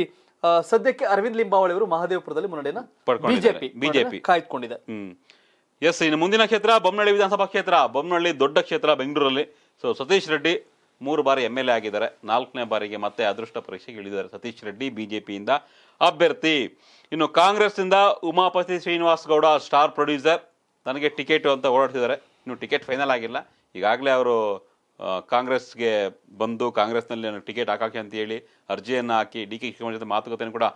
ಸದ್ಯಕ್ಕೆ ಅರವಿಂದ್ ಲಿಂಬಾವಳಿ ಅವರು ಮಹದೇವಪುರದಲ್ಲಿ ಮುನ್ನಡೆನ ಬಿಜೆಪಿ ಬಿಜೆಪಿ ಕಾಯ್ದುಕೊಂಡಿದೆ ಎಸ್ ಇನ್ನು ಮುಂದಿನ ಕ್ಷೇತ್ರ ಬೊಮ್ಮನಳ್ಳಿ ವಿಧಾನಸಭಾ ಕ್ಷೇತ್ರ ಬೊಮ್ಮನಹಳ್ಳಿ ದೊಡ್ಡ ಕ್ಷೇತ್ರ ಬೆಂಗಳೂರಲ್ಲಿ ಸೊ ಸತೀಶ್ ರೆಡ್ಡಿ ಮೂರು ಬಾರಿ ಎಮ್ ಎಲ್ ಎ ಆಗಿದ್ದಾರೆ ನಾಲ್ಕನೇ ಬಾರಿಗೆ ಮತ್ತೆ ಅದೃಷ್ಟ ಪರೀಕ್ಷೆಗೆ ಇಳಿದಿದ್ದಾರೆ ಸತೀಶ್ ರೆಡ್ಡಿ ಬಿ ಜೆ ಪಿಯಿಂದ ಅಭ್ಯರ್ಥಿ ಇನ್ನು ಕಾಂಗ್ರೆಸ್ನಿಂದ ಉಮಾಪತಿ ಶ್ರೀನಿವಾಸ್ ಗೌಡ ಸ್ಟಾರ್ ಪ್ರೊಡ್ಯೂಸರ್ ನನಗೆ ಟಿಕೆಟು ಅಂತ ಓಡಾಡ್ತಿದ್ದಾರೆ ಇನ್ನು ಟಿಕೆಟ್ ಫೈನಲ್ ಆಗಿಲ್ಲ ಈಗಾಗಲೇ ಅವರು ಕಾಂಗ್ರೆಸ್ಗೆ ಬಂದು ಕಾಂಗ್ರೆಸ್ನಲ್ಲಿ ನನಗೆ ಟಿಕೆಟ್ ಹಾಕಾಕಿ ಅಂತೇಳಿ ಅರ್ಜಿಯನ್ನು ಹಾಕಿ ಡಿ ಕೆ ಶಿವಕುಮಾರ್ ಜೊತೆ ಮಾತುಕತೆಯನ್ನು ಕೂಡ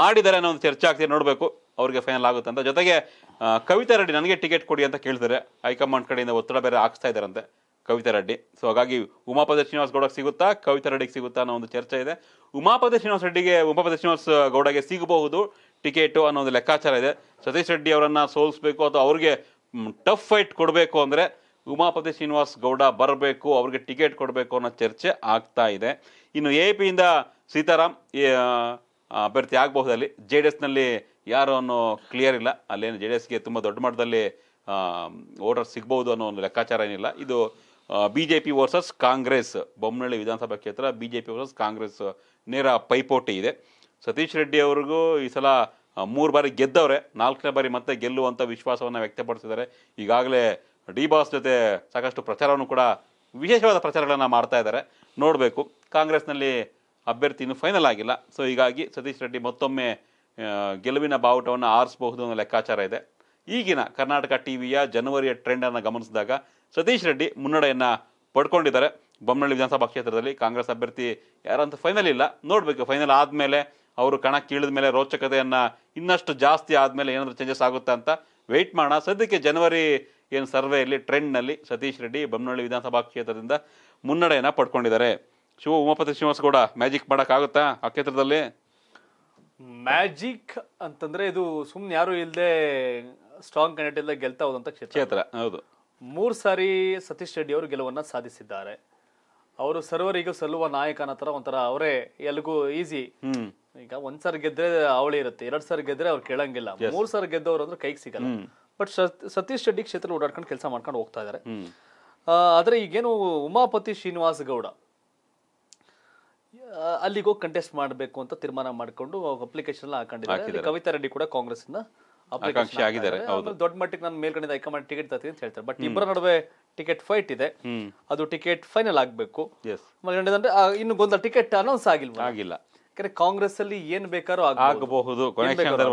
ಮಾಡಿದ್ದಾರೆ ಅನ್ನೋ ಒಂದು ಚರ್ಚೆ ಆಗ್ತಿದೆ ನೋಡಬೇಕು ಅವ್ರಿಗೆ ಫೈನಲ್ ಆಗುತ್ತೆ ಅಂತ ಜೊತೆಗೆ ಕವಿತಾ ರೆಡ್ಡಿ ನನಗೆ ಟಿಕೆಟ್ ಕೊಡಿ ಅಂತ ಕೇಳ್ತಾರೆ ಹೈಕಮಾಂಡ್ ಕಡೆಯಿಂದ ಒತ್ತಡ ಬೇರೆ ಹಾಕ್ಸ್ತಾ ಇದ್ದಾರಂತೆ ಕವಿತಾ ರೆಡ್ಡಿ ಸೊ ಹಾಗಾಗಿ ಉಮಾಪತಿ ಶ್ರೀನಿವಾಸ್ ಗೌಡಗೆ ಸಿಗುತ್ತಾ ಕವಿತಾ ರೆಡ್ಡಿಗೆ ಸಿಗುತ್ತಾ ಅನ್ನೋ ಒಂದು ಚರ್ಚೆ ಇದೆ ಉಮಾಪತಿ ಶ್ರೀನಿವಾಸ ರೆಡ್ಡಿಗೆ ಉಮಾಪತಿ ಶ್ರೀನಿವಾಸ್ ಗೌಡಗೆ ಸಿಗಬಹುದು ಟಿಕೆಟು ಅನ್ನೋ ಒಂದು ಲೆಕ್ಕಾಚಾರ ಇದೆ ಸತೀಶ್ ರೆಡ್ಡಿ ಅವರನ್ನು ಸೋಲಿಸಬೇಕು ಅಥವಾ ಅವ್ರಿಗೆ ಟಫ್ ಫೈಟ್ ಕೊಡಬೇಕು ಅಂದರೆ ಉಮಾಪತಿ ಶ್ರೀನಿವಾಸ್ ಗೌಡ ಬರಬೇಕು ಅವ್ರಿಗೆ ಟಿಕೆಟ್ ಕೊಡಬೇಕು ಅನ್ನೋ ಚರ್ಚೆ ಆಗ್ತಾ ಇದೆ ಇನ್ನು ಎ ಪಿಯಿಂದ ಸೀತಾರಾಮ್ ಅಭ್ಯರ್ಥಿ ಆಗಬಹುದಲ್ಲಿ ಜೆ ಡಿ ಎಸ್ನಲ್ಲಿ ಯಾರು ಅನ್ನೋ ಕ್ಲಿಯರ್ ಇಲ್ಲ ಅಲ್ಲೇನು ಜೆ ಡಿ ಎಸ್ಗೆ ತುಂಬ ದೊಡ್ಡ ಮಟ್ಟದಲ್ಲಿ ಓಟರ್ ಸಿಗ್ಬೋದು ಅನ್ನೋ ಒಂದು ಲೆಕ್ಕಾಚಾರ ಏನಿಲ್ಲ ಇದು B J P versus Congress Bommanahalli ವಿಧಾನಸಭಾ ಕ್ಷೇತ್ರ B J P versus Congress ನೇರ ಪೈಪೋಟಿ ಇದೆ ಸತೀಶ್ ರೆಡ್ಡಿ ಅವ್ರಿಗೂ ಈ ಸಲ ಮೂರು ಬಾರಿ ಗೆದ್ದವ್ರೆ ನಾಲ್ಕನೇ ಬಾರಿ ಮತ್ತೆ ಗೆಲ್ಲುವಂಥ ವಿಶ್ವಾಸವನ್ನು ವ್ಯಕ್ತಪಡಿಸಿದ್ದಾರೆ ಈಗಾಗಲೇ ಡಿ ಬಾಸ್ ಜೊತೆ ಸಾಕಷ್ಟು ಪ್ರಚಾರವನ್ನು ಕೂಡ ವಿಶೇಷವಾದ ಪ್ರಚಾರಗಳನ್ನು ಮಾಡ್ತಾ ಇದ್ದಾರೆ ನೋಡಬೇಕು ಕಾಂಗ್ರೆಸ್ನಲ್ಲಿ ಅಭ್ಯರ್ಥಿ ಇನ್ನೂ ಫೈನಲ್ ಆಗಿಲ್ಲ ಸೊ ಹೀಗಾಗಿ ಸತೀಶ್ ರೆಡ್ಡಿ ಮತ್ತೊಮ್ಮೆ ಗೆಲುವಿನ ಬಾವುಟವನ್ನು ಆರಿಸಬಹುದು ಅನ್ನೋ ಲೆಕ್ಕಾಚಾರ ಇದೆ ಈಗಿನ ಕರ್ನಾಟಕ ಟಿ ವಿಯ ಜನವರಿಯ ಟ್ರೆಂಡನ್ನು ಗಮನಿಸಿದಾಗ ಸತೀಶ್ ರೆಡ್ಡಿ ಮುನ್ನಡೆಯನ್ನು ಪಡ್ಕೊಂಡಿದ್ದಾರೆ ಬೊಮ್ಮನಹಳ್ಳಿ ವಿಧಾನಸಭಾ ಕ್ಷೇತ್ರದಲ್ಲಿ ಕಾಂಗ್ರೆಸ್ ಅಭ್ಯರ್ಥಿ ಯಾರಂತೂ ಫೈನಲ್ ಇಲ್ಲ ನೋಡಬೇಕು ಫೈನಲ್ ಆದಮೇಲೆ ಅವರು ಕಣಕ್ಕಿಳಿದ ಮೇಲೆ ರೋಚಕತೆಯನ್ನು ಇನ್ನಷ್ಟು ಜಾಸ್ತಿ ಆದಮೇಲೆ ಏನಾದರೂ ಚೇಂಜಸ್ ಆಗುತ್ತೆ ಅಂತ ವೆಯ್ಟ್ ಮಾಡೋಣ ಸದ್ಯಕ್ಕೆ ಜನವರಿ ಏನು ಸರ್ವೆಯಲ್ಲಿ ಟ್ರೆಂಡ್ನಲ್ಲಿ ಸತೀಶ್ ರೆಡ್ಡಿ ಬೊಮ್ಮನಹಳ್ಳಿ ವಿಧಾನಸಭಾ ಕ್ಷೇತ್ರದಿಂದ ಮುನ್ನಡೆಯನ್ನು ಪಡ್ಕೊಂಡಿದ್ದಾರೆ ಶಿವ ಉಮಾಪತಿ ಶ್ರೀನಿವಾಸ್ ಕೂಡ ಮ್ಯಾಜಿಕ್ ಮಾಡೋಕ್ಕಾಗುತ್ತಾ ಆ ಕ್ಷೇತ್ರದಲ್ಲಿ ಮ್ಯಾಜಿಕ್ ಅಂತಂದ್ರೆ ಇದು ಸುಮ್ಮನೆ ಯಾರು ಇಲ್ಲದೆ ಸ್ಟ್ರಾಂಗ್ ಕನೆಕ್ಟ್ ಇಲ್ಲದೆ ಗೆಲ್ತಾ ಹೋದಂತ ಕ್ಷೇತ್ರ ಹೌದು ಮೂರು ಸಾರಿ ಸತೀಶ್ ರೆಡ್ಡಿ ಅವರು ಗೆಲುವನ್ನ ಸಾಧಿಸಿದ್ದಾರೆ ಅವರು ಸರ್ವರಿಗೂ ಸಲ್ಲುವ ನಾಯಕನ ತರ ಒಂಥರ ಅವರೇ ಎಲ್ಗೂ ಈಸಿ ಈಗ ಒಂದ್ ಸಾರಿ ಗೆದ್ರೆ ಅವಳಿ ಇರುತ್ತೆ ಎರಡ್ ಸಾರಿ ಗೆದ್ರೆ ಅವ್ರು ಕೇಳಂಗಿಲ್ಲ ಮೂರ್ ಸಾರಿ ಗೆದ್ದವ್ರು ಅಂದ್ರೆ ಕೈಗೆ ಸಿಗಲ್ಲ ಬಟ್ ಸತೀಶ್ ರೆಡ್ಡಿ ಕ್ಷೇತ್ರ ಓಡಾಡ್ಕೊಂಡು ಕೆಲಸ ಮಾಡ್ಕೊಂಡು ಹೋಗ್ತಾ ಇದಾರೆ ಆದ್ರೆ ಈಗೇನು ಉಮಾಪತಿ ಶ್ರೀನಿವಾಸ್ ಗೌಡ ಅಲ್ಲಿಗೆ ಕಂಟೆಸ್ಟ್ ಮಾಡಬೇಕು ಅಂತ ತೀರ್ಮಾನ ಮಾಡಿಕೊಂಡು ಅಪ್ಲಿಕೇಶನ್ ಹಾಕೊಂಡಿದ್ದಾರೆ ಕವಿತಾ ರೆಡ್ಡಿ ಕೂಡ ಕಾಂಗ್ರೆಸ್ ಆಗಿದ್ದಾರೆ ದೊಡ್ಡ ಮಟ್ಟಿಗೆ ನಾನು ಮೇಲ್ಗಡೆ ಹೈಕಮಾಂಡ್ ಟಿಕೆಟ್ ತರ್ತೀನಿ ಅಂತ ಹೇಳ್ತಾರೆ ಬಟ್ ಇಬ್ಬರ ನಡುವೆ ಟಿಕೆಟ್ ಫೈಟ್ ಇದೆ ಅದು ಟಿಕೆಟ್ ಫೈನಲ್ ಆಗಬೇಕು ಅಂದ್ರೆ ಇನ್ನು ಗೊಂದಲ ಟಿಕೆಟ್ ಅನೌನ್ಸ್ ಆಗಿಲ್ಲ ಆಗಿಲ್ಲ ಯಾಕಂದ್ರೆ ಕಾಂಗ್ರೆಸ್ ಅಲ್ಲಿ ಏನ್ ಬೇಕಾದ್ರೂ ಆಗಬಹುದು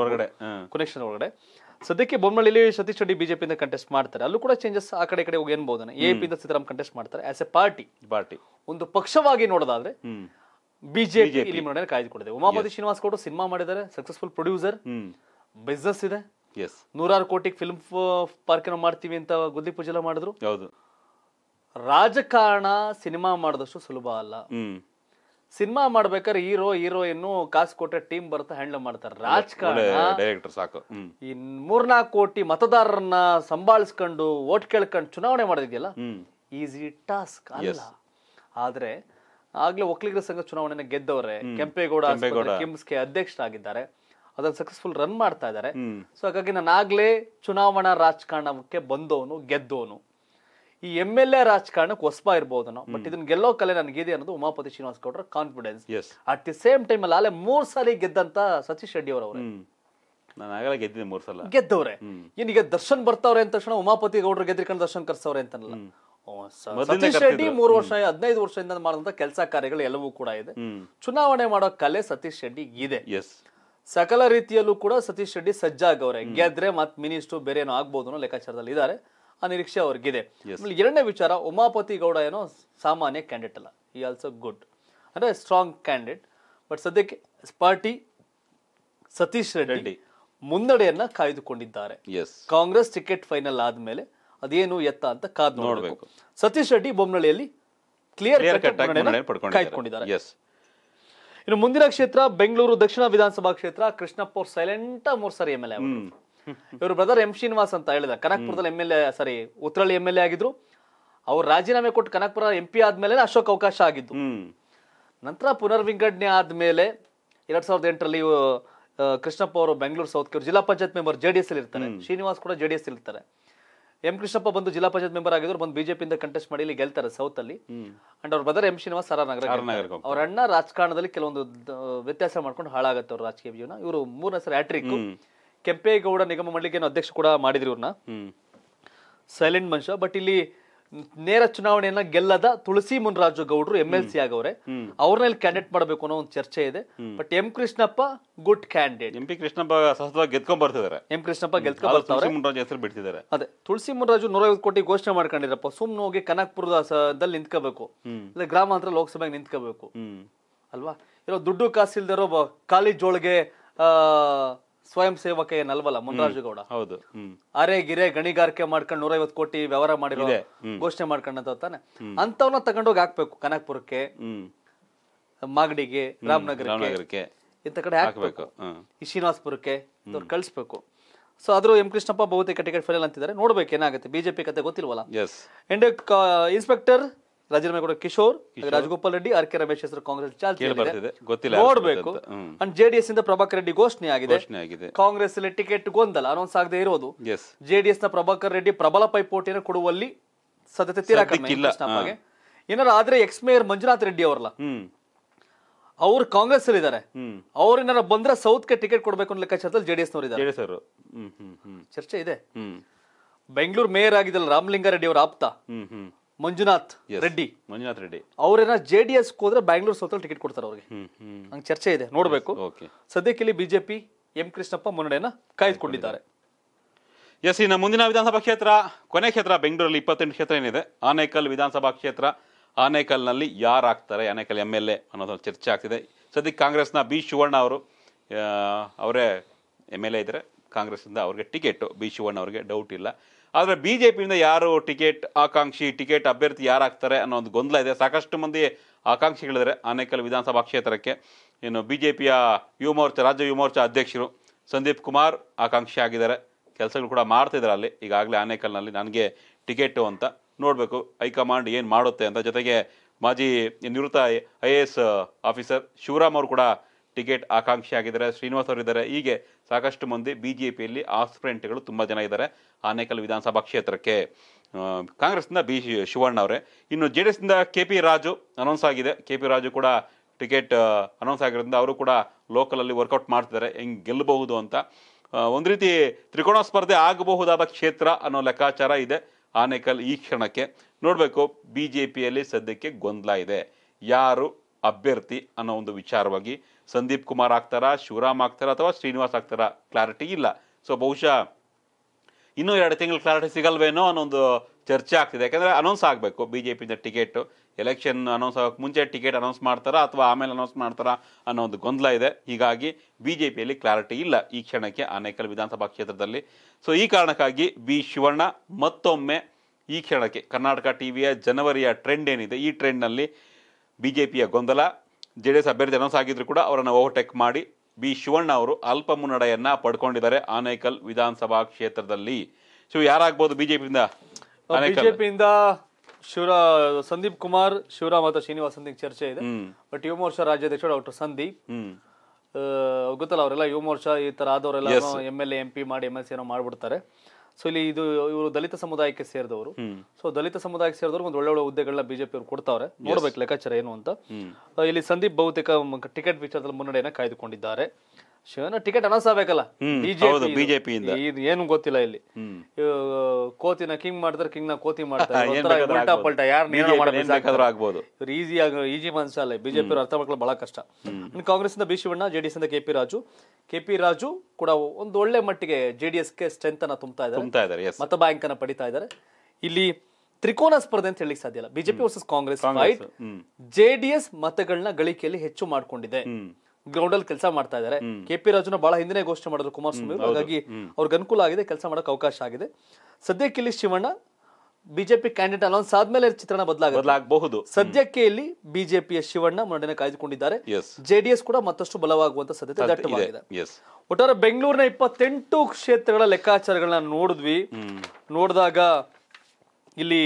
ಹೊರಗಡೆ ಕೊನೆಕ್ಷನ್ ಒಳಗಡೆ ಸದ್ಯಕ್ಕೆ ಬೊಮ್ಮನಹಳ್ಳಿ ಸತೀಶ್ ರೆಡ್ಡಿ ಇಂದ ಕಂಟೆಸ್ಟ್ ಮಾಡ್ತಾರೆ ಅಲ್ಲೂ ಕೂಡ ಚೇಂಜಸ್ ಆ ಕಡೆ ಕಡೆ ಹೋಗಿ ಎನ್ಬಹುದಾನೆ ದ ಸಿದ್ದರಾಮ್ ಕಂಟೆಸ್ಟ್ ಮಾಡ್ತಾರೆ ಆಸ್ ಎ ಪಾರ್ಟಿ ಪಾರ್ಟಿ ಒಂದು ಪಕ್ಷವಾಗಿ ನೋಡೋದಾದ್ರೆ ಬಿಜೆಪಿ ಇಲ್ಲಿ ಮಾಡೋಣ ಕಾಯ್ದುಕೊಂಡಿದೆ ಉಮಾಪತಿ ಶ್ರೀನಿವಾಸ್ ಕೂಡ ಸಿನಿಮಾ ಮಾಡಿದ್ದಾರೆ ಸಕ್ಸಸ್ಫುಲ್ ಪ್ರೊಡ್ಯೂಸರ್ ಬಿಸ್ನೆಸ್ ಇದೆ ನೂರಾರು ಕೋಟಿ ಫಿಲ್ಮ್ ಪಾರ್ಕ್ ಮಾಡ್ತೀವಿ ಅಂತ ಗುದ್ದಿ ಪೂಜೆ ಮಾಡಿದ್ರು ಹೌದು ರಾಜಕಾರಣ ಸಿನಿಮಾ ಮಾಡಿದಷ್ಟು ಸುಲಭ ಅಲ್ಲ ಸಿನಿಮಾ ಮಾಡ್ಬೇಕಾದ್ರೆ ಹೀರೋ ಹೀರೋಯಿನ್ ಕಾಸು ಕೊಟ್ಟ ಟೀಮ್ ಬರ್ತಾ ಹ್ಯಾಂಡಲ್ ಮಾಡ್ತಾರೆ ರಾಜಕಾರಣ ಸಾಕು ಈ ಮೂರ್ನಾಲ್ಕು ಕೋಟಿ ಮತದಾರರನ್ನ ಸಂಭಾಳಿಸ್ಕೊಂಡು ಓಟ್ ಕೇಳ್ಕೊಂಡು ಚುನಾವಣೆ ಮಾಡಿದ್ಯಲ್ಲ ಈಸಿ ಟಾಸ್ಕ್ ಅಲ್ಲ ಆದ್ರೆ ಆಗ್ಲೇ ಒಕ್ಕಲಿಗರ ಸಂಘ ಚುನಾವಣೆಯನ್ನು ಗೆದ್ದವ್ರೆ ಕೆಂಪೇಗೌಡ ಕಿಮ್ಸ್ಗೆ ಅಧ್ಯಕ್ಷರಾಗಿದ್ದಾರೆ ಅದನ್ನ ಸಕ್ಸಸ್ಫುಲ್ ರನ್ ಮಾಡ್ತಾ ಇದ್ದಾರೆ ಸೊ ಹಾಗಾಗಿ ನಾನು ಆಗ್ಲೇ ಚುನಾವಣಾ ರಾಜಕಾರಣಕ್ಕೆ ಬಂದವನು ಗೆದ್ದವನು ಈ ಎಮ್ ಎಲ್ ಎ ರಾಜಕಾರಣಕ್ಕೆ ಹೊಸಬ ಇರ್ಬೋದು ನಾವು ಬಟ್ ಇದನ್ನ ಗೆಲ್ಲೋ ಕಲೆ ನನಗಿದೆ ಅನ್ನೋದು ಉಮಾಪತಿ ಶ್ರೀನಿವಾಸ್ ಗೌಡರ confidence at the same time ಅಲ್ಲಿ ಅಲ್ಲೇ ಮೂರ್ ಸಾರಿ ಗೆದ್ದಂತ ಸತೀಶ್ ರೆಡ್ಡಿ ಅವರವರು ನಾನು ಗೆದ್ದಿದ್ದೆ ಮೂರ್ ಸಲ ಗೆದ್ದವ್ರೆ ಏನೀಗ ದರ್ಶನ್ ಬರ್ತವ್ರೆ ಅಂತ ತಕ್ಷಣ ಉಮಾಪತಿ ಗೌಡರು ಗೆದ್ರಿಕೊಂಡು ದರ್ಶನ್ ಕರ್ಸವ್ರೆ ಅಂತಲ್ಲ ಸತೀಶ್ ರೆಡ್ಡಿ ಮೂರು ವರ್ಷ ಹದಿನೈದು ವರ್ಷದಿಂದ ಮಾಡಿದಂತ ಕೆಲಸ ಕಾರ್ಯಗಳು ಎಲ್ಲವೂ ಕೂಡ ಇದೆ ಚುನಾವಣೆ ಮಾಡೋ ಕಲೆ ಸತೀಶ್ ರೆಡ್ಡಿ ಇದೆ ಸಕಲ ರೀತಿಯಲ್ಲೂ ಕೂಡ ಸತೀಶ್ ರೆಡ್ಡಿ ಸಜ್ಜಾಗವ್ರೆ ಗೆದ್ರೆ ಮತ್ ಮಿನಿಸ್ಟರ್ ಬೇರೆ ಏನೋ ಆಗ್ಬೋದು ಅನ್ನೋ ಲೆಕ್ಕಾಚಾರದಲ್ಲಿ ಇದ್ದಾರೆ ಆ ನಿರೀಕ್ಷೆ ಅವ್ರಿಗಿದೆ ಎರಡನೇ ವಿಚಾರ ಉಮಾಪತಿ ಗೌಡ ಏನೋ ಸಾಮಾನ್ಯ ಕ್ಯಾಂಡಿಡೇಟ್ ಅಲ್ಲ ಈ ಆಲ್ಸೋ ಗುಡ್ ಅಂದ್ರೆ ಸ್ಟ್ರಾಂಗ್ ಕ್ಯಾಂಡಿಡೇಟ್ ಬಟ್ ಸದ್ಯಕ್ಕೆ ಪಾರ್ಟಿ ಸತೀಶ್ ರೆಡ್ಡಿ ಮುನ್ನಡೆಯನ್ನ ಕಾಯ್ದುಕೊಂಡಿದ್ದಾರೆ ಕಾಂಗ್ರೆಸ್ ಟಿಕೆಟ್ ಫೈನಲ್ ಆದ್ಮೇಲೆ ಅದೇನು ಎತ್ತ ಅಂತ ಕಾದ್ ನೋಡಬೇಕು ಸತೀಶ್ ರೆಡ್ಡಿ ಬೊಮ್ಮನಹಳ್ಳಿಯಲ್ಲಿ ಕ್ಲಿಯರ್ ಕಾಯ್ದುಕೊಂಡಿದ್ದಾರೆ ಇನ್ನು ಮುಂದಿನ ಕ್ಷೇತ್ರ ಬೆಂಗಳೂರು ದಕ್ಷಿಣ ವಿಧಾನಸಭಾ ಕ್ಷೇತ್ರ ಕೃಷ್ಣಪ್ಪ ಸೈಲೆಂಟ್ ಸೈಲೆಂಟ್ ಮೂರ್ ಸಾರಿ ಎಂ ಎಲ್ ಎ ಇವರು ಬ್ರದರ್ ಎಂ ಶ್ರೀನಿವಾಸ್ ಅಂತ ಹೇಳಿದ ಕನಕಪುರದಲ್ಲಿ M L A sorry Uttarahalli M L A ಆಗಿದ್ರು ಅವರು ರಾಜೀನಾಮೆ ಕೊಟ್ಟು ಕನಕಪುರ ಎಂ ಪಿ ಆದ್ಮೇಲೆ ಅಶೋಕ್ ಅವಕಾಶ ಆಗಿದ್ದು ನಂತರ ಪುನರ್ವಿಂಗಡಣೆ ಆದ್ಮೇಲೆ ಎರಡ್ ಸಾವಿರದ ಎಂಟರಲ್ಲಿ ಕೃಷ್ಣಪ್ಪ ಅವರು ಬೆಂಗಳೂರು ಸೌತ್ ಜಿಲ್ಲಾ ಪಂಚಾಯತ್ ಮೆಂಬರ್ ಜೆಡಿಎಸ್ ಅಲ್ಲಿ ಇರ್ತಾರೆ ಶ್ರೀನಿವಾಸ್ ಕೂಡ ಜೆಡಿಎಸ್ ಇರ್ತಾರೆ ಎಂ ಕೃಷ್ಣಪ್ಪ ಬಂದು ಜಿಲ್ಲಾ ಪಂಚಾಯತ್ ಮೆಂಬರ್ ಆಗಿದ್ರು ಬಂದು ಇಂದ ಕಂಟೆಸ್ಟ್ ಮಾಡಿ ಇಲ್ಲಿ ಗೆಲ್ತಾರೆ ಸೌತ್ ಅಲ್ಲಿ ಅಂಡ್ ಅವ್ರ ಬ್ರದರ್ ಎಂ ಶ್ರೀನಿವಾಸ್ ನಗರ ಅವ್ರ ಅಣ್ಣ ರಾಜಕಾರಣದಲ್ಲಿ ಕೆಲವೊಂದು ವ್ಯತ್ಯಾಸ ಮಾಡ್ಕೊಂಡು ಹಾಳಾಗತ್ತೆ ಅವ್ರ ರಾಜಕೀಯ ಜೀವನ ಇವರು ಮೂರನೇ ಸರಿ ಹ್ಯಾಟ್ರಿಕ್ ಕೆಂಪೇಗೌಡ ನಿಗಮ ಮಂಡಳಿಗೆ ಅಧ್ಯಕ್ಷ ಕೂಡ ಮಾಡಿದ್ರು ಇವ್ರನ್ನ ಸೈಲೆಂಟ್ ಮನುಷ್ಯ ಬಟ್ ಇಲ್ಲಿ ನೇರ ಚುನಾವಣೆಯನ್ನ ಗೆಲ್ಲದ ತುಳಸಿ ಮುನ್ರಾಜು ಗೌಡ್ರು ಎಂ ಎಲ್ ಸಿ ಆಗವ್ರೆ ಅವ್ರನ್ನ ಕ್ಯಾಂಡಿಡೇಟ್ ಮಾಡಬೇಕು ಅನ್ನೋ ಒಂದು ಚರ್ಚೆ ಇದೆ but M Krishnappa good candidate M P Krishnappa ಸತತವಾಗಿ ಗೆದ್ಕೊಂಡ್ ಬರ್ತಿದ್ದಾರೆ ಎಂ ಕೃಷ್ಣಪ್ಪ ಗೆದ್ಕೊಂಡ್ ಬರ್ತಾರೆ ಹೆಸರು ಬಿಡ್ತಿದ್ದಾರೆ ಅದೇ ತುಳಸಿ ಮುನ್ರಾಜು ನೂರೈವತ್ತು ಕೋಟಿ ಘೋಷಣೆ ಮಾಡ್ಕೊಂಡಿದ್ರಪ್ಪ ಸುಮ್ನ ಹೋಗಿ ಕನಕ್ಪುರದಲ್ಲಿ ನಿಂತ್ಕೋಬೇಕು ಇಲ್ಲ ಗ್ರಾಮಾಂತರ ಲೋಕಸಭೆಗೆ ನಿಂತ್ಕೋಬೇಕು ಅಲ್ವಾ ಇರೋ ದುಡ್ಡು ಕಾಸಿಲ್ದಿರೋ ಖಾಲಿ ಜೋಳಿಗೆ ಆ ಸ್ವಯಂ ಸೇವಕ ಮುನರಾಜಗೌಡ ಹೌದು ಅರೆ ಗಿರೆ ಗಣಿಗಾರಿಕೆ ಮಾಡ್ಕೊಂಡು ನೂರೈವತ್ತು ಕೋಟಿ ವ್ಯವಹಾರ ಮಾಡಿರೋ ಘೋಷಣೆ ಮಾಡ್ಕೊಂಡಂತ ತಾನೆ ಅಂತವನ್ನ ತಗೊಂಡೋಗಿ ಹಾಕ್ಬೇಕು ಕನಕ್ಪುರಕ್ಕೆ ಮಾಗಡಿಗೆ ರಾಮನಗರಕ್ಕೆ ಇಂತ ಕಡೆ ಹಾಕ್ಬೇಕು ಶ್ರೀನಿವಾಸ್ಪುರಕ್ಕೆ ಕಳಿಸ್ಬೇಕು ಸೊ ಆದ್ರೂ ಎಂ ಕೃಷ್ಣಪ್ಪ ಬಹುತೇಕ ಟಿಕೆಟ್ ಫೈನಲ್ ಅಂತಿದ್ದಾರೆ ನೋಡ್ಬೇಕು ಏನಾಗುತ್ತೆ ಬಿಜೆಪಿ ಕತೆ ಗೊತ್ತಿಲ್ವಲ್ಲ ಎಂಡ್ ಇನ್ಸ್ಪೆಕ್ಟರ್ ಕೊಡೋ ಕಿಶೋರ್ ರಾಜಗೋಪಾಲ್ ರೆಡ್ಡಿ ಆರ್ ಕೆ ರಮೇಶ್ ಹೆಸರು ಕಾಂಗ್ರೆಸ್ ಗೊತ್ತಿಲ್ಲ ನೋಡ್ಬೇಕು ಅಂಡ್ ಜೆಡಿಎಸ್ ಇಂದ ಪ್ರಭಾಕರ್ ರೆಡ್ಡಿ ಘೋಷಣೆ ಆಗಿದೆ ಕಾಂಗ್ರೆಸ್ ಅಲ್ಲಿ ಟಿಕೆಟ್ ಗೊಂದಲ ಅನೌನ್ಸ್ ಆಗದೆ ಇರೋದು ಜೆಡಿಎಸ್ ನ ಪ್ರಭಾಕರ್ ರೆಡ್ಡಿ ಪ್ರಬಲ ಪೈಪೋಟಿಯನ್ನು ಕೊಡುವಲ್ಲಿ ಸದ್ಯತೆ ತೀರಾ ಏನಾರ ಆದ್ರೆ ಎಕ್ಸ್ ಮೇಯರ್ ಮಂಜುನಾಥ್ ರೆಡ್ಡಿ ಅವರಲ್ಲ ಅವ್ರು ಕಾಂಗ್ರೆಸ್ ಅಲ್ಲಿ ಇದಾರೆ ಏನಾರ ಬಂದ್ರೆ ಸೌತ್ ಗೆ ಟಿಕೆಟ್ ಕೊಡ್ಬೇಕು ಅನ್ನೋ ಲೆಕ್ಕಾಚಾರದಲ್ಲಿ ಜೆಡಿಎಸ್ ನವರು ಇದ್ದಾರೆ ಚರ್ಚೆ ಇದೆ ಬೆಂಗಳೂರು ಮೇಯರ್ ಆಗಿದ್ದಲ್ಲ ರಾಮಲಿಂಗಾರೆಡ್ಡಿ ಅವರ ಆಪ್ತ ಮಂಜುನಾಥ್ ರೆಡ್ಡಿ ಮಂಜುನಾಥ್ ರೆಡ್ಡಿ ಅವ್ರೇನ ಜೆ ಡಿ ಎಸ್ ಹೋದ್ರೆ ಬ್ಯಾಂಗ್ಳೂರ್ ಸೌತಲ್ಲಿ ಟಿಕೆಟ್ ಕೊಡ್ತಾರೆ ಅವ್ರಿಗೆ ಹಂಗೆ ಚರ್ಚೆ ಇದೆ ನೋಡಬೇಕು ಸದ್ಯಕ್ಕೆ ಇಲ್ಲಿ ಬಿಜೆಪಿ ಎಂ ಕೃಷ್ಣಪ್ಪ ಮುನ್ನಡೆಯನ್ನ ಕಾಯ್ದುಕೊಂಡಿದ್ದಾರೆ ಎಸ್ ಇನ್ನು ಮುಂದಿನ ವಿಧಾನಸಭಾ ಕ್ಷೇತ್ರ ಕೊನೆ ಕ್ಷೇತ್ರ ಬೆಂಗಳೂರಲ್ಲಿ ಇಪ್ಪತ್ತೆಂಟು ಕ್ಷೇತ್ರ ಏನಿದೆ ಆನೇಕಲ್ ವಿಧಾನಸಭಾ ಕ್ಷೇತ್ರ ಆನೇಕಲ್ನಲ್ಲಿ ಆಗ್ತಾರೆ ಆನೇಕಲ್ ಎಮ್ ಎಲ್ ಎ ಅನ್ನೋದೊಂದು ಚರ್ಚೆ ಆಗ್ತಿದೆ ಸದ್ಯಕ್ಕೆ ಕಾಂಗ್ರೆಸ್ನ ಬಿ ಶಿವಣ್ಣ ಅವರು ಅವರೇ ಎಮ್ ಎಲ್ ಎ ಇದ್ದಾರೆ ಕಾಂಗ್ರೆಸ್ನಿಂದ ಅವ್ರಿಗೆ ಟಿಕೆಟು ಬಿ ಶಿವಣ್ಣ ಅವ್ರಿಗೆ ಡೌಟ್ ಇಲ್ಲ ಆದರೆ ಬಿ ಜೆ ಪಿಯಿಂದ ಯಾರು ಟಿಕೆಟ್ ಆಕಾಂಕ್ಷಿ ಟಿಕೆಟ್ ಅಭ್ಯರ್ಥಿ ಯಾರಾಗ್ತಾರೆ ಅನ್ನೋ ಒಂದು ಗೊಂದಲ ಇದೆ ಸಾಕಷ್ಟು ಮಂದಿ ಆಕಾಂಕ್ಷಿಗಳಿದ್ದಾರೆ ಆನೇಕಲ್ ವಿಧಾನಸಭಾ ಕ್ಷೇತ್ರಕ್ಕೆ ಇನ್ನು ಬಿ ಜೆ ಪಿಯ ಯುವ ಮೋರ್ಚಾ ರಾಜ್ಯ ಯುವ ಮೋರ್ಚಾ ಅಧ್ಯಕ್ಷರು ಸಂದೀಪ್ ಕುಮಾರ್ ಆಕಾಂಕ್ಷಿ ಆಗಿದ್ದಾರೆ ಕೆಲಸಗಳು ಕೂಡ ಮಾಡ್ತಿದ್ದಾರೆ ಅಲ್ಲಿ ಈಗಾಗಲೇ ಆನೇಕಲ್ನಲ್ಲಿ ನನಗೆ ಟಿಕೆಟು ಅಂತ ನೋಡಬೇಕು ಹೈಕಮಾಂಡ್ ಏನು ಮಾಡುತ್ತೆ ಅಂತ ಜೊತೆಗೆ ಮಾಜಿ ನಿವೃತ್ತ I A S officer Shivaram ಅವರು ಕೂಡ ಟಿಕೆಟ್ ಆಕಾಂಕ್ಷಿ ಆಗಿದ್ದಾರೆ ಶ್ರೀನಿವಾಸ್ ಅವರಿದ್ದಾರೆ ಹೀಗೆ ಸಾಕಷ್ಟು ಮಂದಿ ಬಿ ಜೆ ಪಿಯಲ್ಲಿ ಆಸ್ಪ್ರೆಂಟ್ಗಳು ತುಂಬ ಜನ ಇದ್ದಾರೆ ಆನೇಕಲ್ ವಿಧಾನಸಭಾ ಕ್ಷೇತ್ರಕ್ಕೆ ಕಾಂಗ್ರೆಸ್ನಿಂದ ಬಿ ಶಿವಣ್ಣ ಅವರೇ ಇನ್ನು ಜೆ ಡಿ ಎಸ್ನಿಂದ ಕೆ ಪಿ ರಾಜು ಅನೌನ್ಸ್ ಆಗಿದೆ ಕೆ ಪಿ ರಾಜು ಕೂಡ ಟಿಕೆಟ್ ಅನೌನ್ಸ್ ಆಗಿರೋದ್ರಿಂದ ಅವರು ಕೂಡ ಲೋಕಲಲ್ಲಿ ವರ್ಕೌಟ್ ಮಾಡ್ತಿದ್ದಾರೆ ಹೆಂಗೆ ಗೆಲ್ಲಬಹುದು ಅಂತ ಒಂದು ರೀತಿ ತ್ರಿಕೋಣ ಸ್ಪರ್ಧೆ ಆಗಬಹುದಾದ ಕ್ಷೇತ್ರ ಅನ್ನೋ ಲೆಕ್ಕಾಚಾರ ಇದೆ ಆನೇಕಲ್ ಈ ಕ್ಷಣಕ್ಕೆ ನೋಡಬೇಕು ಬಿ ಜೆ ಪಿಯಲ್ಲಿ ಸದ್ಯಕ್ಕೆ ಗೊಂದಲ ಇದೆ ಯಾರು ಅಭ್ಯರ್ಥಿ ಅನ್ನೋ ಒಂದು ವಿಚಾರವಾಗಿ ಸಂದೀಪ್ ಕುಮಾರ್ ಆಗ್ತಾರಾ ಶಿವರಾಮ್ ಆಗ್ತಾರಾ ಅಥವಾ ಶ್ರೀನಿವಾಸ್ ಆಗ್ತಾರಾ ಕ್ಲಾರಿಟಿ ಇಲ್ಲ ಸೊ ಬಹುಶಃ ಇನ್ನೂ ಎರಡು ತಿಂಗಳು ಕ್ಲಾರಿಟಿ ಸಿಗಲ್ವೇನೋ ಅನ್ನೋ ಒಂದು ಚರ್ಚೆ ಆಗ್ತಿದೆ ಯಾಕಂದರೆ ಅನೌನ್ಸ್ ಆಗಬೇಕು ಬಿ ಜೆ ಪಿಯಿಂದ ಟಿಕೆಟು ಎಲೆಕ್ಷನ್ ಅನೌನ್ಸ್ ಆಗೋಕ್ಕೆ ಮುಂಚೆ ಟಿಕೆಟ್ ಅನೌನ್ಸ್ ಮಾಡ್ತಾರಾ ಅಥವಾ ಆಮೇಲೆ ಅನೌನ್ಸ್ ಮಾಡ್ತಾರಾ ಅನ್ನೋ ಒಂದು ಗೊಂದಲ ಇದೆ ಹೀಗಾಗಿ ಬಿ ಜೆ ಪಿಯಲ್ಲಿ ಕ್ಲಾರಿಟಿ ಇಲ್ಲ ಈ ಕ್ಷಣಕ್ಕೆ ಆನೇಕಲ್ ವಿಧಾನಸಭಾ ಕ್ಷೇತ್ರದಲ್ಲಿ ಸೊ ಈ ಕಾರಣಕ್ಕಾಗಿ ಬಿ ಶಿವಣ್ಣ ಮತ್ತೊಮ್ಮೆ ಈ ಕ್ಷಣಕ್ಕೆ ಕರ್ನಾಟಕ ಟಿ ವಿಯ ಜನವರಿಯ ಟ್ರೆಂಡ್ ಏನಿದೆ ಈ ಟ್ರೆಂಡ್ನಲ್ಲಿ ಬಿ ಜೆ ಪಿಯ ಗೊಂದಲ ಜೆ ಡಿ ಎಸ್ ಅಭ್ಯರ್ಥಿ ಅನೌನ್ಸ್ ಆಗಿದ್ರು ಕೂಡ ಅವರನ್ನು ಓವರ್ಟೇಕ್ ಮಾಡಿ ಬಿ ಶಿವಣ್ಣ ಅವರು ಅಲ್ಪ ಮುನ್ನಡೆಯನ್ನ ಪಡ್ಕೊಂಡಿದ್ದಾರೆ ಆನೇಕಲ್ ವಿಧಾನಸಭಾ ಕ್ಷೇತ್ರದಲ್ಲಿ ಶಿವ ಯಾರಾಗ್ಬೋದು ಬಿಜೆಪಿಯಿಂದ ಬಿಜೆಪಿಯಿಂದ ಶಿವರ ಸಂದೀಪ್ ಕುಮಾರ್ ಶಿವರಾಮ್ ಅಥವಾ ಶ್ರೀನಿವಾಸ್ ಚರ್ಚೆ ಇದೆ ಬಟ್ ಯುವ ಮೋರ್ಚಾ ರಾಜ್ಯಾಧ್ಯಕ್ಷ ಡಾಕ್ಟರ್ ಸಂದೀಪ್ ಗೊತ್ತಲ್ಲ ಅವರೆಲ್ಲ ಯುವ ಮೋರ್ಚಾ ಈ ತರ ಆದವರೆಲ್ಲ ಎಮ್ ಎಲ್ ಎಂ ಪಿ ಮಾಡಿ ಎಂ ಎಲ್ ಸಿ ಏನೋ ಮಾಡ್ಬಿಡ್ತಾರೆ ಸೊ ಇಲ್ಲಿ ಇದು ಇವರು ದಲಿತ ಸಮುದಾಯಕ್ಕೆ ಸೇರಿದವರು ಸೊ ದಲಿತ ಸಮುದಾಯಕ್ಕೆ ಸೇರಿದವರು ಒಂದು ಒಳ್ಳೆ ಹುದ್ದೆಗಳನ್ನ ಬಿಜೆಪಿ ಅವರು ಕೊಡ್ತಾವ್ರೆ ನೋಡ್ಬೇಕು ಲೆಕ್ಕಾಚಾರ ಏನು ಅಂತ uh, ಇಲ್ಲಿ ಸಂದೀಪ್ ಬಹುತೇಕ ಟಿಕೆಟ್ ವಿಚಾರದಲ್ಲಿ ಮುನ್ನಡೆಯನ್ನ ಕಾಯ್ದುಕೊಂಡಿದ್ದಾರೆ ಶಿವನ ಟಿಕೆಟ್ ಅನೌನ್ಸ್ ಆಗ್ಬೇಕಲ್ಲ ಬಿಜೆಪಿ ಇದು ಏನು ಗೊತ್ತಿಲ್ಲ ಇಲ್ಲಿ ಕೋತಿನ ಕಿಂಗ್ ಮಾಡಿದ್ರೆ ಕಿಂಗ್ ನ ಕೋತಿ ಮಾಡ್ತಾರೆ ಉಲ್ಟಾ ಈಜಿ ಮನ್ಸಲ್ಲ ಬಿಜೆಪಿ ಅರ್ಥ ಮಾಡ್ಕೊಳ್ಳೋ ಬಹಳ ಕಷ್ಟ ಕಾಂಗ್ರೆಸ್ ಇಂದ ಬಿ ಶಿವಣ್ಣ ಜೆಡಿಎಸ್ ಇಂದ ಕೆಪಿ ರಾಜು ಕೆಪಿ ರಾಜು ಕೂಡ ಒಂದು ಒಳ್ಳೆ ಮಟ್ಟಿಗೆ ಜೆಡಿಎಸ್ ಗೆ ಸ್ಟ್ರೆಂತ್ ಅನ್ನ ತುಂಬುತ್ತಾ ಇದ್ದಾರೆ ಮತ ಬ್ಯಾಂಕ್ ಅನ್ನ ಪಡಿತಾ ಇದ್ದಾರೆ ಇಲ್ಲಿ ತ್ರಿಕೋನ ಸ್ಪರ್ಧೆ ಅಂತ ಹೇಳಿಕ್ ಸಾಧ್ಯ ಇಲ್ಲ ಬಿಜೆಪಿ ವರ್ಸಸ್ ಕಾಂಗ್ರೆಸ್ ಜೆಡಿಎಸ್ ಮತಗಳನ್ನ ಗಳಿಕೆಯಲ್ಲಿ ಹೆಚ್ಚು ಮಾಡ್ಕೊಂಡಿದೆ ಗ್ರೌಂಡ್ ಅಲ್ಲಿ ಕೆಲಸ ಮಾಡ್ತಾ ಇದ್ದಾರೆ ಕೆ ಪಿ ರಾಜುನ ಬಹಳ ಹಿಂದಿನೇ ಘೋಷಣೆ ಮಾಡಿದ್ರು ಕುಮಾರಸ್ವಾಮಿ ಹಾಗಾಗಿ ಅವ್ರಿಗೆ ಅನುಕೂಲ ಆಗಿದೆ ಕೆಲಸ ಮಾಡೋಕೆ ಅವಕಾಶ ಆಗಿದೆ ಸದ್ಯಕ್ಕೆ ಇಲ್ಲಿ ಶಿವಣ್ಣ ಬಿಜೆಪಿ ಕ್ಯಾಂಡಿಡೇಟ್ ಅನೌನ್ಸ್ ಆದ್ಮೇಲೆ ಚಿತ್ರಣ ಬದಲಾಗಬಹುದು ಸದ್ಯಕ್ಕೆ ಇಲ್ಲಿ ಬಿಜೆಪಿಯ ಶಿವಣ್ಣ ಮುನ್ನಡೆಯನ್ನು ಕಾಯ್ದುಕೊಂಡಿದ್ದಾರೆ ಜೆಡಿಎಸ್ ಕೂಡ ಮತ್ತಷ್ಟು ಬಲವಾಗುವಂತ ಸಾಧ್ಯತೆ ದಟ್ಟವಾಗಿದೆ ಒಟ್ಟಾರೆ ಬೆಂಗಳೂರಿನ ಇಪ್ಪತ್ತೆಂಟು ಕ್ಷೇತ್ರಗಳ ಲೆಕ್ಕಾಚಾರಗಳನ್ನ ನೋಡಿದ್ವಿ ನೋಡಿದಾಗ ಇಲ್ಲಿ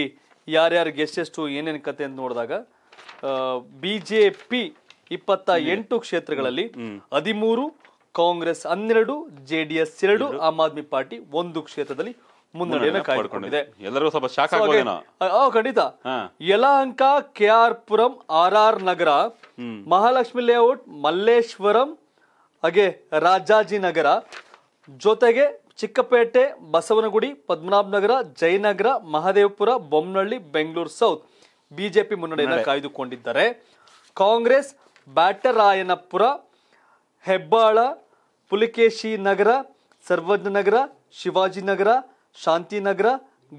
ಯಾರ್ಯಾರು ಗೆಸ್ಟ್ ಎಷ್ಟು ಏನೇನು ಕತೆ ಅಂತ ನೋಡಿದಾಗ ಬಿಜೆಪಿ ಇಪ್ಪತ್ತ ಎಂಟು ಕ್ಷೇತ್ರಗಳಲ್ಲಿ ಹದಿಮೂರು ಕಾಂಗ್ರೆಸ್ ಹನ್ನೆರಡು ಜೆಡಿಎಸ್ ಎರಡು ಆಮ್ ಆದ್ಮಿ ಪಾರ್ಟಿ ಒಂದು ಕ್ಷೇತ್ರದಲ್ಲಿ ಮುನ್ನಡೆಯನ್ನು ಕಾಯ್ದುಕೊಂಡಿದೆ ಎಲ್ಲರೂ ಸ್ವಲ್ಪ ಶಾಕ್ ಖಂಡಿತ Yelahanka K R Puram R R Nagar Mahalakshmi layout Malleshwaram ಹಾಗೆ ರಾಜಾಜಿನಗರ ಜೊತೆಗೆ ಚಿಕ್ಕಪೇಟೆ ಬಸವನಗುಡಿ ಪದ್ಮನಾಭನಗರ ಜಯನಗರ ಮಹದೇವಪುರ ಬೊಮ್ಮನಹಳ್ಳಿ ಬೆಂಗಳೂರು ಸೌತ್ ಬಿಜೆಪಿ ಮುನ್ನಡೆಯನ್ನು ಕಾಯ್ದುಕೊಂಡಿದ್ದಾರೆ ಕಾಂಗ್ರೆಸ್ ಬ್ಯಾಟರಾಯನಪುರ ಹೆಬ್ಬಾಳ ಪುಲಿಕೇಶಿ ನಗರ ಸರ್ವಜ್ಞ ನಗರ ಶಿವಾಜಿನಗರ ಶಾಂತಿನಗರ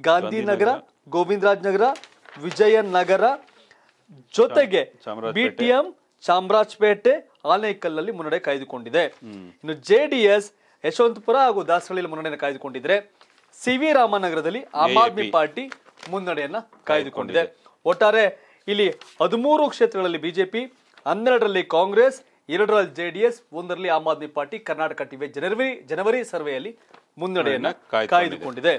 ಗಾಂಧಿನಗರ ಗೋವಿಂದರಾಜ್ ನಗರ ವಿಜಯನಗರ ಜೊತೆಗೆ ಬಿ ಟಿ ಎಂ ಚಾಮರಾಜಪೇಟೆ ಆನೇಕಲ್ನಲ್ಲಿ ಮುನ್ನಡೆ ಕಾಯ್ದುಕೊಂಡಿದೆ ಇನ್ನು ಜೆ ಡಿ ಎಸ್ ಯಶವಂತಪುರ ಹಾಗೂ ದಾಸರಳ್ಳಿಯಲ್ಲಿ ಮುನ್ನಡೆಯನ್ನು ಕಾಯ್ದುಕೊಂಡಿದ್ರೆ ಸಿ ವಿ ರಾಮನಗರದಲ್ಲಿ ಆಮ್ ಆದ್ಮಿ ಪಾರ್ಟಿ ಮುನ್ನಡೆಯನ್ನ ಕಾಯ್ದುಕೊಂಡಿದೆ ಒಟ್ಟಾರೆ ಇಲ್ಲಿ ಹದಿಮೂರು ಕ್ಷೇತ್ರಗಳಲ್ಲಿ ಬಿಜೆಪಿ ಹನ್ನೆರಡರಲ್ಲಿ ಕಾಂಗ್ರೆಸ್ ಎರಡರಲ್ಲಿ ಜೆಡಿಎಸ್ ಒಂದರಲ್ಲಿ ಆಮ್ ಆದ್ಮಿ ಪಾರ್ಟಿ ಕರ್ನಾಟಕ ಟಿವಿ ಜನವರಿ ಜನವರಿ ಸರ್ವೆಯಲ್ಲಿ ಮುನ್ನಡೆಯನ್ನು ಕಾಯ್ದುಕೊಂಡಿದೆ